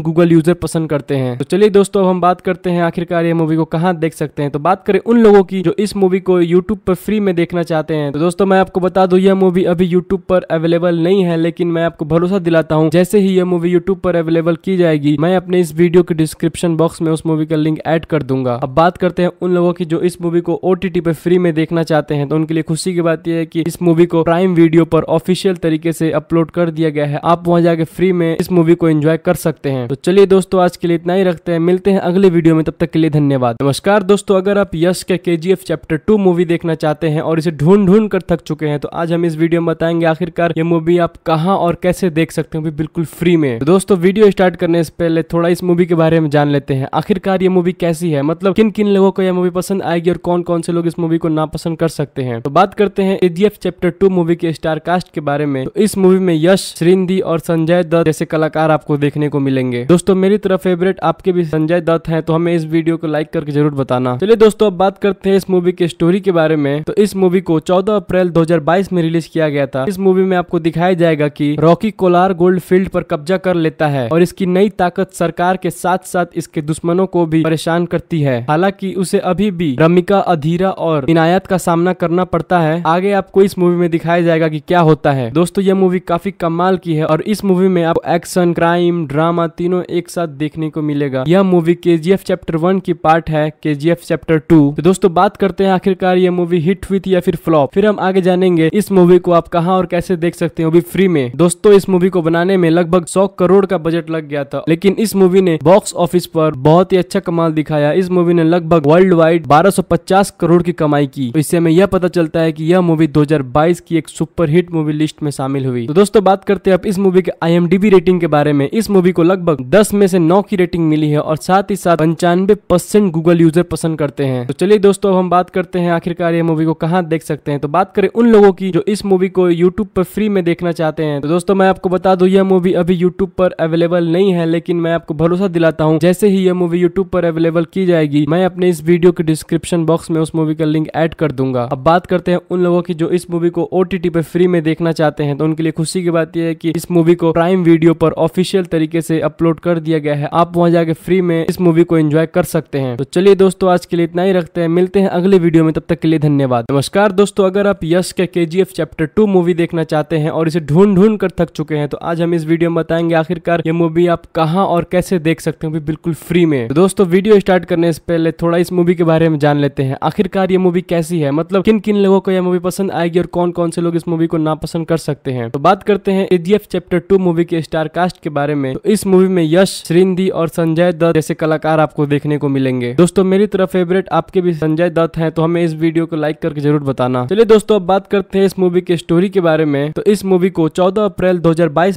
गूगल यूजर पसंद करते हैं तो चलिए दोस्तों हम बात करते हैं आखिरकार यह मूवी को कहा यहाँ देख सकते हैं तो बात करें उन लोगों की जो इस मूवी को यूट्यूब पर फ्री में देखना चाहते हैं तो दोस्तों मैं आपको बता दू यह मूवी अभी यूट्यूब पर अवेलेबल नहीं है लेकिन मैं आपको भरोसा दिलाता हूँ जैसे ही यह मूवी यूट्यूब पर अवेलेबल की जाएगी मैं अपने इस वीडियो के डिस्क्रिप्शन बॉक्स में उस मूवी का लिंक एड कर दूंगा अब बात करते हैं उन लोगों की जो इस मूवी को ओ पर फ्री में देखना चाहते हैं तो उनके लिए खुशी की बात यह है कि इस मूवी को प्राइम वीडियो पर ऑफिशियल तरीके से अपलोड कर दिया गया है आप वहां जाके फ्री में इस मूवी को एंजॉय कर सकते हैं तो चलिए दोस्तों आज के लिए इतना ही रखते हैं मिलते हैं अगले वीडियो में तब तक के लिए धन्यवाद नमस्कार दोस्तों अगर आप यश के K G F chapter two movie देखना चाहते हैं और इसे ढूंढ ढूंढ कर थक चुके हैं तो आज हम इस वीडियो में बताएंगे आखिरकार ये मूवी आप कहाँ और कैसे देख सकते हैं बिल्कुल फ्री में तो दोस्तों वीडियो स्टार्ट करने से पहले थोड़ा इस मूवी के बारे में जान लेते हैं आखिरकार ये मूवी कैसी है मतलब किन किन लोगों को यह मूवी पसंद आएगी और कौन कौन से लोग इस मूवी को नापसंद कर सकते हैं तो बात करते हैं K G F chapter two movie के स्टार कास्ट के बारे में तो इस मूवी में यश श्रीनिधि और संजय दत्त जैसे कलाकार आपको देखने को मिलेंगे दोस्तों मेरी तरफ फेवरेट आपके भी संजय दत्त है तो हमें इस वीडियो को लाइक करके जरूर बताना चलिए दोस्तों अब बात करते हैं इस मूवी के स्टोरी के बारे में तो इस मूवी को 14 अप्रैल 2022 में रिलीज किया गया था इस मूवी में आपको दिखाया जाएगा की रॉकी कोलार गोल्ड फील्ड पर कब्जा कर लेता है और इसकी नई ताकत सरकार के साथ साथ इसके दुश्मनों को भी परेशान करती है हालांकि उसे अभी भी रमिका अधीरा और इनायत का सामना करना पड़ता है आगे आपको इस मूवी में दिखाया जाएगा की क्या होता है दोस्तों यह मूवी काफी कमाल की है और इस मूवी में आप एक्शन क्राइम ड्रामा तीनों एक साथ देखने को मिलेगा यह मूवी के चैप्टर वन की पार्ट है K G F chapter to तो दोस्तों बात करते हैं आखिरकार ये मूवी हिट हुई थी या फिर फ्लॉप फिर हम आगे जानेंगे इस मूवी को आप कहाँ और कैसे देख सकते हैं अभी फ्री में दोस्तों इस मूवी को बनाने में लगभग सौ करोड़ का बजट लग गया था लेकिन इस मूवी ने बॉक्स ऑफिस पर बहुत ही अच्छा कमाल दिखाया इस मूवी ने लगभग वर्ल्ड वाइड बारह करोड़ की कमाई की तो इससे हमें यह पता चलता है की यह मूवी दो की एक सुपर हिट मूवी लिस्ट में शामिल हुई तो दोस्तों बात करते हैं अब इस मूवी के आई रेटिंग के बारे में इस मूवी को लगभग दस में से नौ की रेटिंग मिली है और साथ ही साथ पंचानवे परसेंट गूगल यूजर पसंद करते हैं तो चलिए दोस्तों अब हम बात करते हैं आखिरकार ये मूवी को कहाँ देख सकते हैं तो बात करें उन लोगों की जो इस मूवी को यूट्यूब पर फ्री में देखना चाहते हैं तो दोस्तों मैं आपको बता दू यह मूवी अभी यूट्यूब पर अवेलेबल नहीं है लेकिन मैं आपको भरोसा दिलाता हूँ जैसे ही यह मूवी यूट्यूब पर अवेलेबल की जाएगी मैं अपने इस वीडियो के डिस्क्रिप्शन बॉक्स में उस मूवी का लिंक एड कर दूंगा अब बात करते हैं उन लोगों की जो इस मूवी को ओ पर फ्री में देखना चाहते हैं तो उनके लिए खुशी की बात यह है कि इस मूवी को प्राइम वीडियो पर ऑफिशियल तरीके से अपलोड कर दिया गया है आप वहां जाके फ्री में इस मूवी को एंजॉय कर सकते हैं तो चलिए चलिए दोस्तों आज के लिए इतना ही रखते हैं मिलते हैं अगले वीडियो में तब तक के लिए धन्यवाद नमस्कार दोस्तों अगर आप यश के के चैप्टर टू मूवी देखना चाहते हैं और इसे ढूंढ ढूंढ कर थक चुके हैं तो आज हम इस वीडियो में बताएंगे आखिरकार ये मूवी आप कहाँ और कैसे देख सकते हैं बिल्कुल फ्री में तो दोस्तों वीडियो स्टार्ट करने से पहले थोड़ा इस मूवी के बारे में जान लेते हैं आखिरकार ये मूवी कैसी है मतलब किन किन लोगों को यह मूवी पसंद आएगी और कौन कौन से लोग इस मूवी को नापसंद कर सकते हैं तो बात करते हैं एजीएफ चैप्टर टू मूवी के स्टार कास्ट के बारे में तो इस मूवी में यश श्रींदी और संजय दत्त जैसे कलाकार आपको देखने को मिलेंगे दोस्तों दोस्तों मेरी तरफ फेवरेट आपके भी संजय दत्त है तो हमें इस वीडियो को लाइक करके जरूर बताना चलिए दोस्तों अब बात करते हैं इस मूवी की स्टोरी के बारे में तो इस मूवी को चौदह अप्रैल दो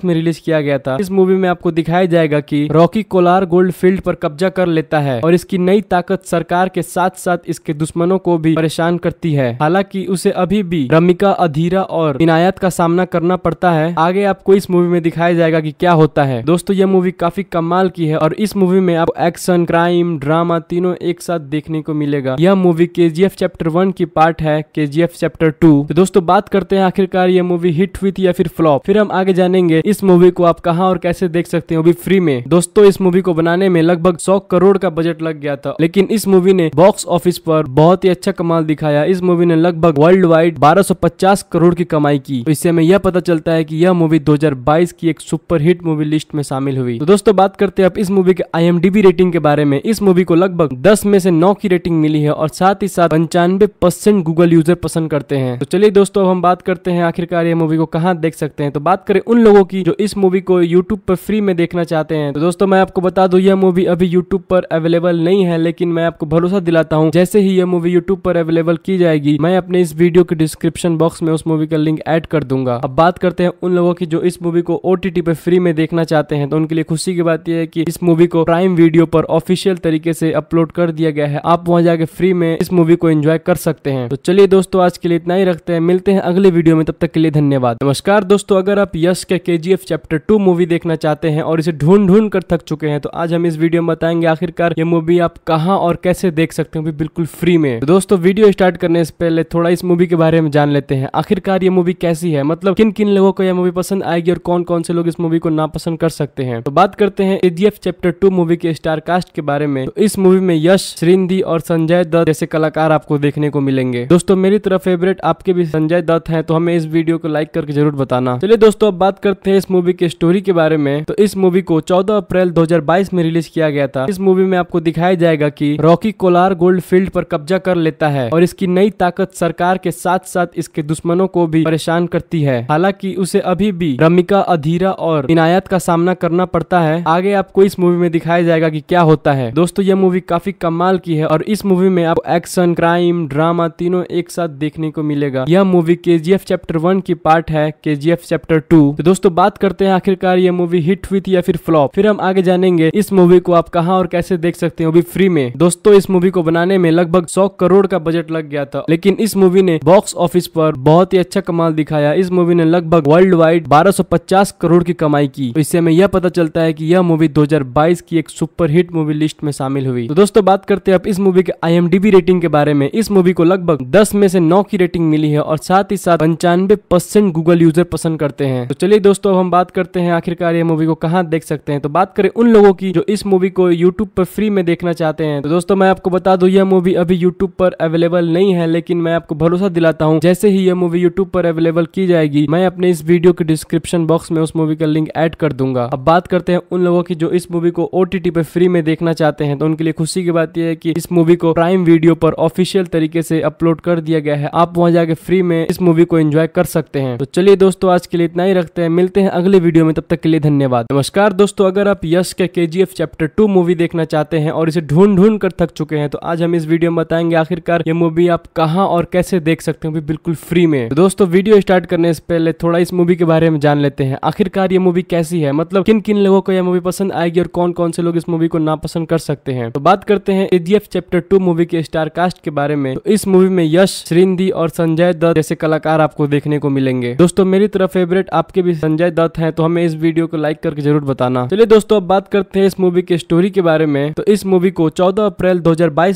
में रिलीज किया गया था इस मूवी में आपको दिखाया जाएगा की रॉकी कोलार गोल्ड फील्ड पर कब्जा कर लेता है और इसकी नई ताकत सरकार के साथ साथ इसके दुश्मनों को भी परेशान करती है हालांकि उसे अभी भी रमिका अधीरा और इनायत का सामना करना पड़ता है आगे आपको इस मूवी में दिखाया जाएगा की क्या होता है दोस्तों यह मूवी काफी कमाल की है और इस मूवी में आप एक्शन क्राइम ड्रामा तीनों एक साथ देखने को मिलेगा यह movie K G F chapter one की पार्ट है K G F chapter to तो दोस्तों बात करते हैं आखिरकार यह मूवी हिट हुई थी या फिर फ्लॉप फिर हम आगे जानेंगे इस मूवी को आप कहाँ और कैसे देख सकते हैं अभी फ्री में दोस्तों इस मूवी को बनाने में लगभग सौ करोड़ का बजट लग गया था लेकिन इस मूवी ने बॉक्स ऑफिस पर बहुत ही अच्छा कमाल दिखाया इस मूवी ने लगभग वर्ल्ड वाइड बारह करोड़ की कमाई की तो इससे हमें यह पता चलता है कि यह मूवी 2022 की एक सुपर हिट मूवी लिस्ट में शामिल हुई तो दोस्तों बात करते हैं अब इस मूवी के आई रेटिंग के बारे में इस मूवी को लगभग दस में से नौ की रेटिंग मिली है और साथ ही साथ पंचानवे परसेंट गूगल यूजर पसंद करते हैं तो चलिए दोस्तों अब हम बात करते हैं आखिरकार ये मूवी को कहाँ देख सकते हैं तो बात करें उन लोगों की जो इस मूवी को यूट्यूब पर फ्री में देखना चाहते हैं तो दोस्तों मैं आपको बता दू यह मूवी अभी यूट्यूब पर अवेलेबल नहीं है लेकिन मैं आपको भरोसा दिलाता हूँ जैसे ही यह मूवी यूट्यूब पर अवेलेबल की जाएगी मैं अपने इस वीडियो के डिस्क्रिप्शन बॉक्स में उस मूवी का लिंक एड कर दूंगा अब बात करते हैं उन लोगों की जो इस मूवी को ओ पर फ्री में देखना चाहते हैं तो उनके लिए खुशी की बात यह है कि इस मूवी को प्राइम वीडियो पर ऑफिशियल तरीके से अपलोड कर कर दिया गया है आप वहाँ जाके फ्री में इस मूवी को एंजॉय कर सकते हैं तो चलिए दोस्तों आज के लिए इतना ही रखते हैं मिलते हैं अगले वीडियो में तब तक के लिए धन्यवाद नमस्कार दोस्तों अगर आप यश के के चैप्टर टू मूवी देखना चाहते हैं और इसे ढूंढ ढूंढ कर थक चुके हैं तो आज हम इस वीडियो में बताएंगे आखिरकार ये मूवी आप कहाँ और कैसे देख सकते हो बिल्कुल फ्री में तो दोस्तों वीडियो स्टार्ट करने से पहले थोड़ा इस मूवी के बारे में जान लेते हैं आखिरकार ये मूवी कैसी है मतलब किन किन लोगों को यह मूवी पसंद आएगी और कौन कौन से लोग इस मूवी को नापसंद कर सकते हैं तो बात करते हैं एजीएफ चैप्टर टू मूवी के स्टार कास्ट के बारे में तो इस मूवी में यश यश श्रींदी और संजय दत्त जैसे कलाकार आपको देखने को मिलेंगे दोस्तों मेरी तरफ फेवरेट आपके भी संजय दत्त है तो हमें इस वीडियो को लाइक करके जरूर बताना चलिए दोस्तों अब बात करते हैं इस मूवी के स्टोरी के बारे में तो इस मूवी को चौदह अप्रैल 2022 में रिलीज किया गया था इस मूवी में आपको दिखाया जाएगा की रॉकी कोलार गोल्ड फील्ड पर कब्जा कर लेता है और इसकी नई ताकत सरकार के साथ साथ इसके दुश्मनों को भी परेशान करती है हालांकि उसे अभी भी रमिका अधीरा और इनायत का सामना करना पड़ता है आगे आपको इस मूवी में दिखाया जाएगा की क्या होता है दोस्तों यह मूवी काफी कमाल की है और इस मूवी में आपको एक्शन क्राइम ड्रामा तीनों एक साथ देखने को मिलेगा यह movie K G chapter one की पार्ट है के चैप्टर टू तो दोस्तों बात करते हैं आखिरकार यह मूवी हिट हुई थी या फिर फ्लॉप फिर हम आगे जानेंगे इस मूवी को आप कहाँ और कैसे देख सकते हैं अभी फ्री में दोस्तों इस मूवी को बनाने में लगभग सौ करोड़ का बजट लग गया था लेकिन इस मूवी ने बॉक्स ऑफिस पर बहुत ही अच्छा कमाल दिखाया इस मूवी ने लगभग वर्ल्ड वाइड 1250 करोड़ की कमाई की तो इससे हमें यह पता चलता है कि यह मूवी 2022 की एक सुपर हिट मूवी लिस्ट में शामिल हुई तो दोस्तों बात बात करते हैं अब इस मूवी के आई रेटिंग के बारे में इस मूवी को लगभग दस में से नौ की रेटिंग मिली है और साथ ही साथ पंचानवे परसेंट गूगल यूजर पसंद करते हैं तो चलिए दोस्तों अब हम बात करते हैं आखिरकार ये मूवी को कहाँ देख सकते हैं तो बात करें उन लोगों की जो इस मूवी को यूट्यूब पर फ्री में देखना चाहते हैं तो दोस्तों मैं आपको बता दू यह मूवी अभी यूट्यूब पर अवेलेबल नहीं है लेकिन मैं आपको भरोसा दिलाता हूँ जैसे ही यह मूवी यूट्यूब पर अवेलेबल की जाएगी मैं अपने इस वीडियो के डिस्क्रिप्शन बॉक्स में उस मूवी का लिंक एड कर दूंगा अब बात करते हैं उन लोगों की जो इस मूवी को ओ पर फ्री में देखना चाहते हैं तो उनके लिए खुशी की बात बताती है कि इस मूवी को प्राइम वीडियो पर ऑफिशियल तरीके से अपलोड कर दिया गया है आप वहां जाके फ्री में इस मूवी को एंजॉय कर सकते हैं तो चलिए दोस्तों आज के लिए इतना ही रखते हैं मिलते हैं अगले वीडियो में तब तक के लिए धन्यवाद नमस्कार दोस्तों अगर आप यश के के चैप्टर टू मूवी देखना चाहते हैं और इसे ढूंढ ढूंढ कर थक चुके हैं तो आज हम इस वीडियो में बताएंगे आखिरकार ये मूवी आप कहाँ और कैसे देख सकते हो बिल्कुल फ्री में तो दोस्तों वीडियो स्टार्ट करने से पहले थोड़ा इस मूवी के बारे में जान लेते हैं आखिरकार ये मूवी कैसी है मतलब किन किन लोगों को यह मूवी पसंद आएगी और कौन कौन से लोग इस मूवी को नापसंद कर सकते हैं तो बात करते हैं हैं एडीएफ चैप्टर टू मूवी के स्टार कास्ट के बारे में तो इस मूवी में यश श्रींदी और संजय दत्त जैसे कलाकार आपको देखने को मिलेंगे दोस्तों मेरी तरफ फेवरेट आपके भी संजय दत्त है तो हमें इस वीडियो को लाइक करके जरूर बताना चलिए दोस्तों अब बात करते हैं इस मूवी के स्टोरी के बारे में तो इस मूवी को चौदह अप्रैल दो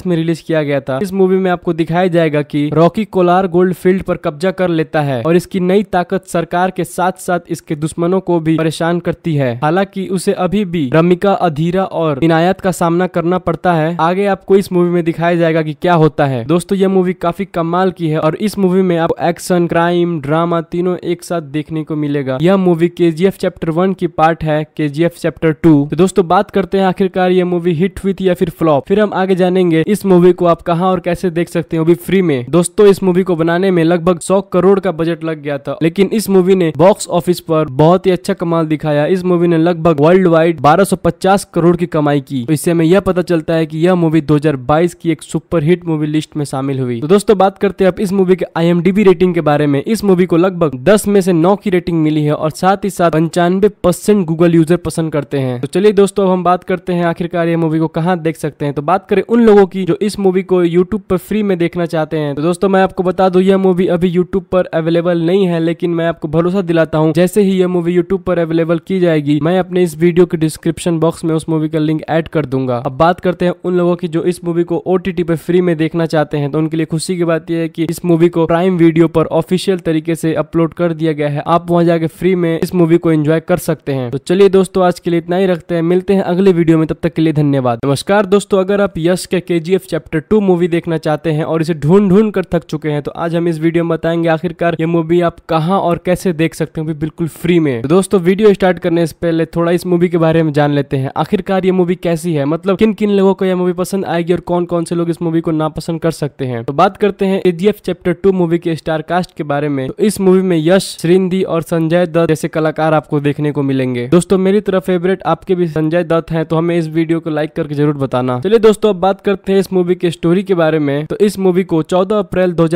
में रिलीज किया गया था इस मूवी में आपको दिखाया जाएगा की रॉकी कोलार गोल्ड फील्ड पर कब्जा कर लेता है और इसकी नई ताकत सरकार के साथ साथ इसके दुश्मनों को भी परेशान करती है हालांकि उसे अभी भी रमिका अधीरा और इनायत का सामना करना पड़ता है आगे आपको इस मूवी में दिखाया जाएगा कि क्या होता है दोस्तों ये मूवी काफी कमाल की है और इस मूवी में आपको एक्शन क्राइम ड्रामा तीनों एक साथ देखने को मिलेगा यह मूवी के चैप्टर वन की पार्ट है के चैप्टर टू तो दोस्तों बात करते हैं आखिरकार ये मूवी हिट हुई थी या फिर फ्लॉप फिर हम आगे जानेंगे इस मूवी को आप कहाँ और कैसे देख सकते हैं अभी फ्री में दोस्तों इस मूवी को बनाने में लगभग सौ करोड़ का बजट लग गया था लेकिन इस मूवी ने बॉक्स ऑफिस पर बहुत ही अच्छा कमाल दिखाया इस मूवी ने लगभग वर्ल्ड वाइड बारह करोड़ की कमाई की तो इससे हमें यह पता चलता है कि यह यह मूवी 2022 की एक सुपरहिट मूवी लिस्ट में शामिल हुई तो दोस्तों बात करते हैं अब इस मूवी के आई रेटिंग के बारे में इस मूवी को लगभग 10 में से 9 की रेटिंग मिली है और साथ ही साथ पंचानवे परसेंट गूगल यूजर पसंद करते हैं तो चलिए दोस्तों अब हम बात करते हैं आखिरकार ये मूवी को कहाँ देख सकते हैं तो बात करें उन लोगों की जो इस मूवी को यूट्यूब पर फ्री में देखना चाहते हैं तो दोस्तों मैं आपको बता दू यह मूवी अभी यूट्यूब पर अवेलेबल नहीं है लेकिन मैं आपको भरोसा दिलाता हूँ जैसे ही यह मूवी यूट्यूब पर अवेलेबल की जाएगी मैं अपने इस वीडियो के डिस्क्रिप्शन बॉक्स में उस मूवी का लिंक एड कर दूंगा अब बात करते हैं उन लोगों की जो इस मूवी को ओ पे फ्री में देखना चाहते हैं तो उनके लिए खुशी की बात यह है कि इस मूवी को प्राइम वीडियो पर ऑफिशियल तरीके से अपलोड कर दिया गया है आप वहां जाके फ्री में इस मूवी को एंजॉय कर सकते हैं तो चलिए दोस्तों आज के लिए इतना ही रखते हैं मिलते हैं अगले वीडियो में तब तक के लिए धन्यवाद नमस्कार दोस्तों अगर आप यश के के चैप्टर टू मूवी देखना चाहते हैं और इसे ढूंढ ढूंढ कर थक चुके हैं तो आज हम इस वीडियो में बताएंगे आखिरकार ये मूवी आप कहाँ और कैसे देख सकते हो बिल्कुल फ्री में तो दोस्तों वीडियो स्टार्ट करने से पहले थोड़ा इस मूवी के बारे में जान लेते हैं आखिरकार ये मूवी कैसी है मतलब किन किन लोगों को यह मूवी मूवी पसंद आएगी और कौन कौन से लोग इस मूवी को नापसंद कर सकते हैं तो बात करते हैं एजीएफ चैप्टर टू मूवी के स्टार कास्ट के बारे में तो इस मूवी में यश श्रींदी और संजय दत्त जैसे कलाकार आपको देखने को मिलेंगे दोस्तों मेरी तरफ फेवरेट आपके भी संजय दत्त है तो हमें इस वीडियो को लाइक करके जरूर बताना चलिए दोस्तों अब बात करते हैं इस मूवी के स्टोरी के बारे में तो इस मूवी को चौदह अप्रैल दो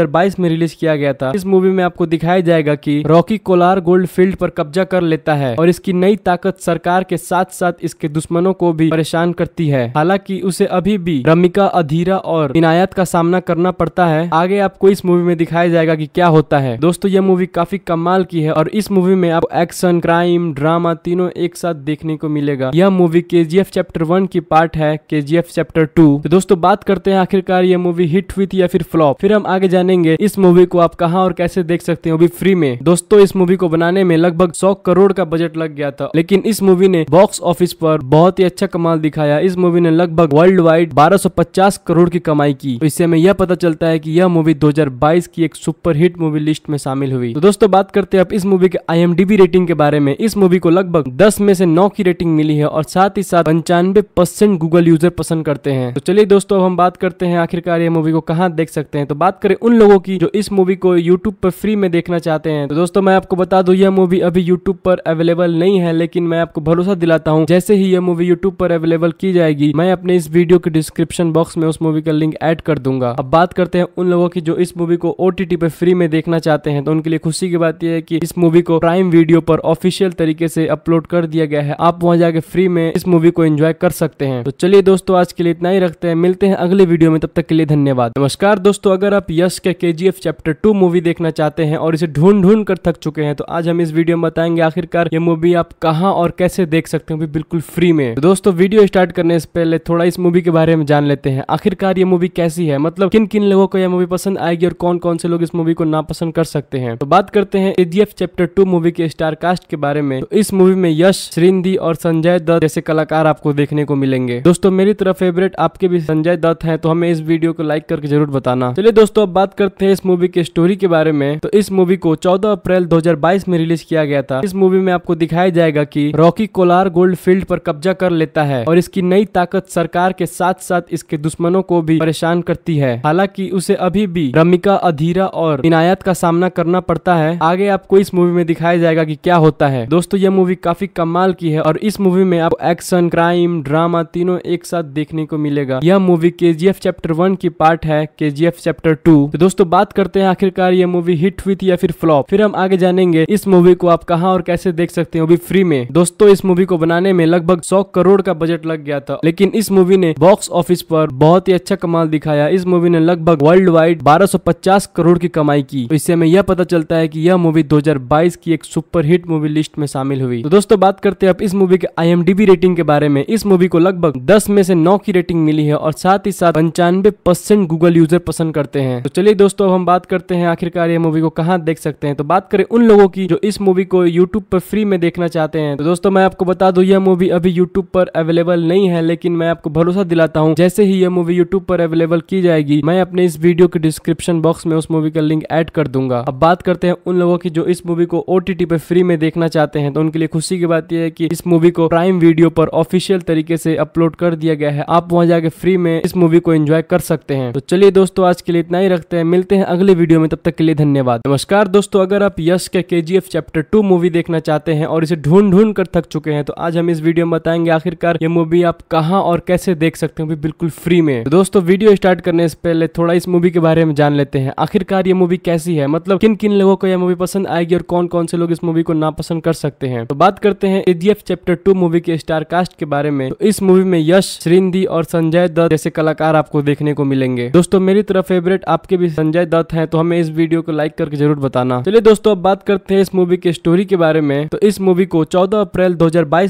में रिलीज किया गया था इस मूवी में आपको दिखाया जाएगा की रॉकी कोलार गोल्ड फील्ड पर कब्जा कर लेता है और इसकी नई ताकत सरकार के साथ साथ इसके दुश्मनों को भी परेशान करती है हालांकि उसे अब अभी भी रमिका अधीरा और इनायत का सामना करना पड़ता है आगे आपको इस मूवी में दिखाया जाएगा की क्या होता है दोस्तों यह मूवी काफी कमाल की है और इस मूवी में आपको एक्शन क्राइम ड्रामा तीनों एक साथ देखने को मिलेगा यह मूवी के चैप्टर वन की पार्ट है के चैप्टर टू तो दोस्तों बात करते हैं आखिरकार ये मूवी हिट हुई थी या फिर फ्लॉप फिर हम आगे जानेंगे इस मूवी को आप कहाँ और कैसे देख सकते हैं अभी फ्री में दोस्तों इस मूवी को बनाने में लगभग सौ करोड़ का बजट लग गया था लेकिन इस मूवी ने बॉक्स ऑफिस पर बहुत ही अच्छा कमाल दिखाया इस मूवी ने लगभग वर्ल्ड वाइड वर्ल्ड 1250 पचास करोड़ की कमाई की तो इससे हमें यह पता चलता है कि यह मूवी 2022 की एक सुपरहिट मूवी लिस्ट में शामिल हुई तो दोस्तों बात करते हैं अब इस मूवी के आई रेटिंग के बारे में इस मूवी को लगभग दस में से नौ की रेटिंग मिली है और साथ ही साथ पंचानवे परसेंट गूगल यूजर पसंद करते हैं तो चलिए दोस्तों अब हम बात करते हैं आखिरकार ये मूवी को कहाँ देख सकते हैं तो बात करें उन लोगों की जो इस मूवी को यूट्यूब पर फ्री में देखना चाहते हैं तो दोस्तों मैं आपको बता दू यह मूवी अभी यूट्यूब पर अवेलेबल नहीं है लेकिन मैं आपको भरोसा दिलाता हूँ जैसे ही यह मूवी यूट्यूब पर अवेलेबल की जाएगी मैं अपने इस वीडियो की डिस्क्रिप्शन बॉक्स में उस मूवी का लिंक ऐड कर दूंगा अब बात करते हैं उन लोगों की जो इस मूवी को ओ पे फ्री में देखना चाहते हैं तो उनके लिए खुशी की बात यह है कि इस मूवी को प्राइम वीडियो पर ऑफिशियल तरीके से अपलोड कर दिया गया है आप वहां जाके फ्री में इस मूवी को एंजॉय कर सकते हैं तो चलिए दोस्तों आज के लिए इतना ही रखते हैं मिलते हैं अगले वीडियो में तब तक के लिए धन्यवाद नमस्कार दोस्तों अगर आप यश के के चैप्टर टू मूवी देखना चाहते हैं और इसे ढूंढ ढूंढ कर थक चुके हैं तो आज हम इस वीडियो में बताएंगे आखिरकार ये मूवी आप कहाँ और कैसे देख सकते हैं बिल्कुल फ्री में तो दोस्तों वीडियो स्टार्ट करने से पहले थोड़ा इस मूवी के बारे में जान लेते हैं आखिरकार ये मूवी कैसी है मतलब किन किन लोगों को यह मूवी पसंद आएगी और कौन कौन से लोग इस मूवी को नापसंद कर सकते हैं तो बात करते हैं एजीएफ चैप्टर टू मूवी के स्टार कास्ट के बारे में तो इस मूवी में यश श्रींदी और संजय दत्त जैसे कलाकार आपको देखने को मिलेंगे दोस्तों मेरी तरफ फेवरेट आपके भी संजय दत्त है तो हमें इस वीडियो को लाइक करके जरूर बताना चलिए दोस्तों अब बात करते हैं इस मूवी के स्टोरी के बारे में तो इस मूवी को चौदह अप्रैल 2022 में रिलीज किया गया था इस मूवी में आपको दिखाया जाएगा की रॉकी कोलार गोल्ड फील्ड पर कब्जा कर लेता है और इसकी नई ताकत सरकार के साथ साथ साथ इसके दुश्मनों को भी परेशान करती है हालांकि उसे अभी भी रमिका अधीरा और इनायत का सामना करना पड़ता है आगे आपको इस मूवी में दिखाया जाएगा की क्या होता है दोस्तों यह मूवी काफी कमाल की है और इस मूवी में आपको एक्शन क्राइम ड्रामा तीनों एक साथ देखने को मिलेगा यह मूवी के चैप्टर वन की पार्ट है के चैप्टर टू तो दोस्तों बात करते हैं आखिरकार ये मूवी हिट हुई थी या फिर फ्लॉप फिर हम आगे जानेंगे इस मूवी को आप कहाँ और कैसे देख सकते हैं भी फ्री में दोस्तों इस मूवी को बनाने में लगभग सौ करोड़ का बजट लग गया था लेकिन इस मूवी ने बॉक्स ऑफिस पर बहुत ही अच्छा कमाल दिखाया इस मूवी ने लगभग वर्ल्ड वाइड 1250 करोड़ की कमाई की तो इससे हमें यह पता चलता है कि यह मूवी 2022 की एक सुपरहिट मूवी लिस्ट में शामिल हुई तो दोस्तों बात करते हैं अब इस मूवी के आई रेटिंग के बारे में इस मूवी को लगभग दस में से नौ की रेटिंग मिली है और साथ ही साथ पंचानवे परसेंट गूगल यूजर पसंद करते हैं तो चलिए दोस्तों हम बात करते हैं आखिरकार ये मूवी को कहाँ देख सकते हैं तो बात करें उन लोगों की जो इस मूवी को यूट्यूब पर फ्री में देखना चाहते हैं तो दोस्तों मैं आपको बता दू यह मूवी अभी यूट्यूब पर अवेलेबल नहीं है लेकिन मैं आपको भरोसा दिलाता हूँ जैसे ही ये मूवी यूट्यूब पर अवेलेबल की जाएगी मैं अपने इस वीडियो के डिस्क्रिप्शन बॉक्स में उस मूवी का लिंक एड कर दूंगा अब बात करते हैं उन लोगों की जो इस मूवी को ओ पर फ्री में देखना चाहते हैं तो उनके लिए खुशी की बात यह है की इस मूवी को प्राइम वीडियो पर ऑफिशियल तरीके से अपलोड कर दिया गया है आप वहाँ जाके फ्री में इस मूवी को एंजॉय कर सकते हैं तो चलिए दोस्तों आज के लिए इतना ही रखते हैं मिलते हैं अगले वीडियो में तब तक के लिए धन्यवाद नमस्कार दोस्तों अगर आप यश के के चैप्टर टू मूवी देखना चाहते हैं और इसे ढूंढ ढूंढ कर थक चुके हैं तो आज हम इस वीडियो में बताएंगे आखिरकार ये मूवी आप कहाँ और कैसे देख सकते सकते हो बिल्कुल फ्री में तो दोस्तों वीडियो स्टार्ट करने से पहले थोड़ा इस मूवी के बारे में जान लेते हैं आखिरकार ये मूवी कैसी है मतलब किन किन लोगों को यह मूवी पसंद आएगी और कौन कौन से लोग इस मूवी को नापसंद कर सकते हैं तो बात करते हैं एजीएफ चैप्टर टू मूवी के स्टार कास्ट के बारे में तो इस मूवी में यश श्रींदी और संजय दत्त जैसे कलाकार आपको देखने को मिलेंगे दोस्तों मेरी तरह फेवरेट आपके भी संजय दत्त है तो हमें इस वीडियो को लाइक करके जरूर बताना चलिए दोस्तों अब बात करते हैं इस मूवी के स्टोरी के बारे में तो इस मूवी को चौदह अप्रैल दो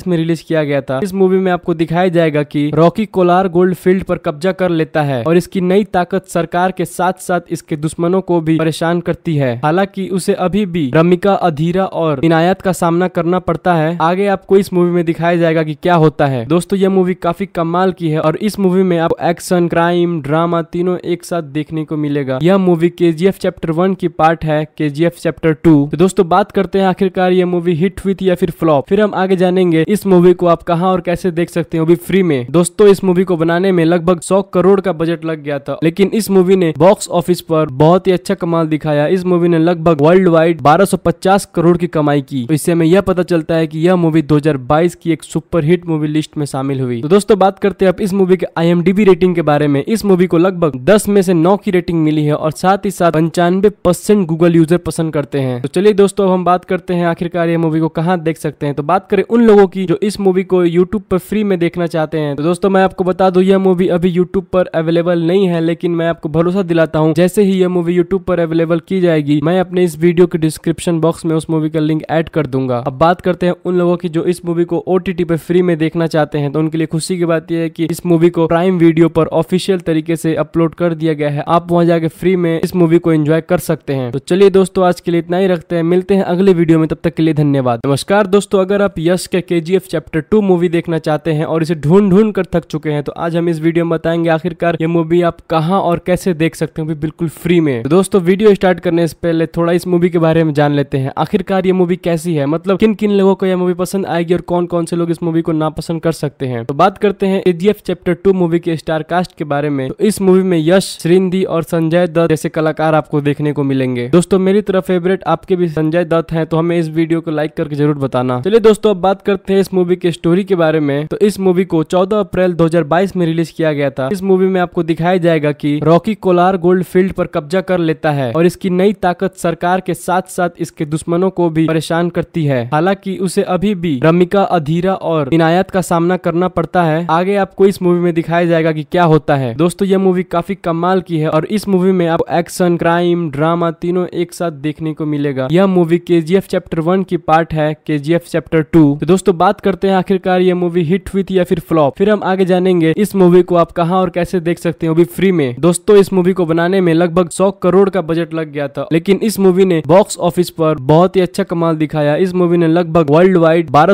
में रिलीज किया गया था इस मूवी में आपको दिखाया जाएगा की रॉकी कोलार लगातार गोल्ड फील्ड पर कब्जा कर लेता है और इसकी नई ताकत सरकार के साथ साथ इसके दुश्मनों को भी परेशान करती है हालांकि उसे अभी भी रमिका अधीरा और इनायत का सामना करना पड़ता है आगे आपको इस मूवी में दिखाया जाएगा की क्या होता है दोस्तों यह मूवी काफी कमाल की है और इस मूवी में आपको एक्शन क्राइम ड्रामा तीनों एक साथ देखने को मिलेगा यह मूवी के चैप्टर वन की पार्ट है के चैप्टर टू तो दोस्तों बात करते हैं आखिरकार यह मूवी हिट हुई थी या फिर फ्लॉप फिर हम आगे जानेंगे इस मूवी को आप कहा और कैसे देख सकते हो अभी फ्री में दोस्तों इस मूवी को बनाने में लगभग सौ करोड़ का बजट लग गया था लेकिन इस मूवी ने बॉक्स ऑफिस पर बहुत ही अच्छा कमाल दिखाया इस मूवी ने लगभग वर्ल्ड वाइड 1250 करोड़ की कमाई की तो इससे हमें यह पता चलता है कि यह मूवी 2022 की एक सुपरहिट मूवी लिस्ट में शामिल हुई तो दोस्तों बात करते हैं अब इस मूवी के आई रेटिंग के बारे में इस मूवी को लगभग दस में से नौ की रेटिंग मिली है और साथ ही साथ पंचानवे परसेंट गूगल यूजर पसंद करते हैं तो चलिए दोस्तों हम बात करते हैं आखिरकार ये मूवी को कहाँ देख सकते हैं तो बात करें उन लोगों की जो इस मूवी को यूट्यूब पर फ्री में देखना चाहते हैं तो दोस्तों मैं आपको बता बता दूं यह मूवी अभी यूट्यूब पर अवेलेबल नहीं है लेकिन मैं आपको भरोसा दिलाता हूँ जैसे ही यह मूवी यूट्यूब पर अवेलेबल की जाएगी मैं अपने इस वीडियो के डिस्क्रिप्शन बॉक्स में उस मूवी का लिंक एड कर दूंगा अब बात करते हैं उन लोगों की जो इस मूवी को ओ पर फ्री में देखना चाहते हैं तो उनके लिए खुशी की बात यह है की इस मूवी को प्राइम वीडियो पर ऑफिशियल तरीके से अपलोड कर दिया गया है आप वहाँ जाके फ्री में इस मूवी को एंजॉय कर सकते हैं तो चलिए दोस्तों आज के लिए इतना ही रखते हैं मिलते हैं अगले वीडियो में तब तक के लिए धन्यवाद नमस्कार दोस्तों अगर आप यश के के चैप्टर टू मूवी देखना चाहते हैं और इसे ढूंढ ढूंढ कर थक चुके हैं तो आज हम इस वीडियो में बताएंगे आखिरकार ये मूवी आप कहाँ और कैसे देख सकते हो बिल्कुल फ्री में तो दोस्तों वीडियो स्टार्ट करने से पहले थोड़ा इस मूवी के बारे में जान लेते हैं आखिरकार ये मूवी कैसी है मतलब किन किन लोगों को यह मूवी पसंद आएगी और कौन कौन से लोग इस मूवी को नापसंद कर सकते हैं तो बात करते हैं एजीएफ चैप्टर टू मूवी के स्टार कास्ट के बारे में तो इस मूवी में यश श्रींदी और संजय दत्त जैसे कलाकार आपको देखने को मिलेंगे दोस्तों मेरी तरफ फेवरेट आपके भी संजय दत्त है तो हमें इस वीडियो को लाइक करके जरूर बताना चलिए दोस्तों अब बात करते हैं इस मूवी के स्टोरी के बारे में तो इस मूवी को चौदह अप्रैल दो 2022 में रिलीज किया गया था इस मूवी में आपको दिखाया जाएगा कि रॉकी कोलार गोल्ड फील्ड पर कब्जा कर लेता है और इसकी नई ताकत सरकार के साथ साथ इसके दुश्मनों को भी परेशान करती है हालांकि उसे अभी भी रमिका अधीरा और इनायत का सामना करना पड़ता है आगे आपको इस मूवी में दिखाया जाएगा कि क्या होता है दोस्तों यह मूवी काफी कमाल की है और इस मूवी में आपको एक्शन क्राइम ड्रामा तीनों एक साथ देखने को मिलेगा यह मूवी के चैप्टर वन की पार्ट है के चैप्टर टू तो दोस्तों बात करते हैं आखिरकार यह मूवी हिट हुई थी या फिर फ्लॉप फिर हम आगे जानेंगे जाएंगे इस मूवी को आप कहाँ और कैसे देख सकते हो भी फ्री में दोस्तों इस मूवी को बनाने में लगभग सौ करोड़ का बजट लग गया था लेकिन इस मूवी ने बॉक्स ऑफिस पर बहुत ही अच्छा कमाल दिखाया इस मूवी ने लगभग वर्ल्ड वाइड बारह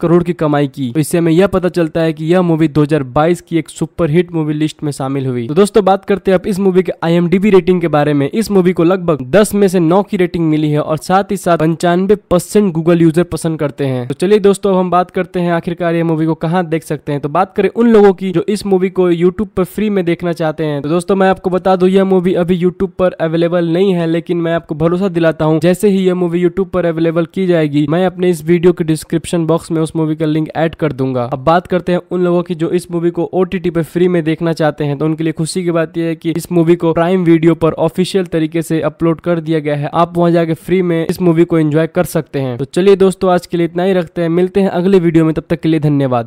करोड़ की कमाई की तो इससे हमें यह पता चलता है कि यह मूवी 2022 की एक सुपरहिट मूवी लिस्ट में शामिल हुई तो दोस्तों बात करते हैं अब इस मूवी के आई रेटिंग के बारे में इस मूवी को लगभग दस में से नौ की रेटिंग मिली है और साथ ही साथ पंचानवे परसेंट गूगल यूजर पसंद करते हैं तो चलिए दोस्तों हम बात करते हैं आखिरकार ये मूवी को कहाँ देख सकते हैं तो बात करें उन लोगों लोगों की जो इस मूवी को यूट्यूब पर फ्री में देखना चाहते हैं तो दोस्तों मैं आपको बता दू यह मूवी अभी यूट्यूब पर अवेलेबल नहीं है लेकिन मैं आपको भरोसा दिलाता हूँ जैसे ही यह मूवी यूट्यूब पर अवेलेबल की जाएगी मैं अपने इस वीडियो के डिस्क्रिप्शन बॉक्स में उस मूवी का लिंक एड कर दूंगा अब बात करते हैं उन लोगों की जो इस मूवी को ओ पर फ्री में देखना चाहते हैं तो उनके लिए खुशी की बात यह है की इस मूवी को प्राइम वीडियो पर ऑफिशियल तरीके से अपलोड कर दिया गया है आप वहाँ जाके फ्री में इस मूवी को एंजॉय कर सकते हैं तो चलिए दोस्तों आज के लिए इतना ही रखते हैं मिलते हैं अगले वीडियो में तब तक के लिए धन्यवाद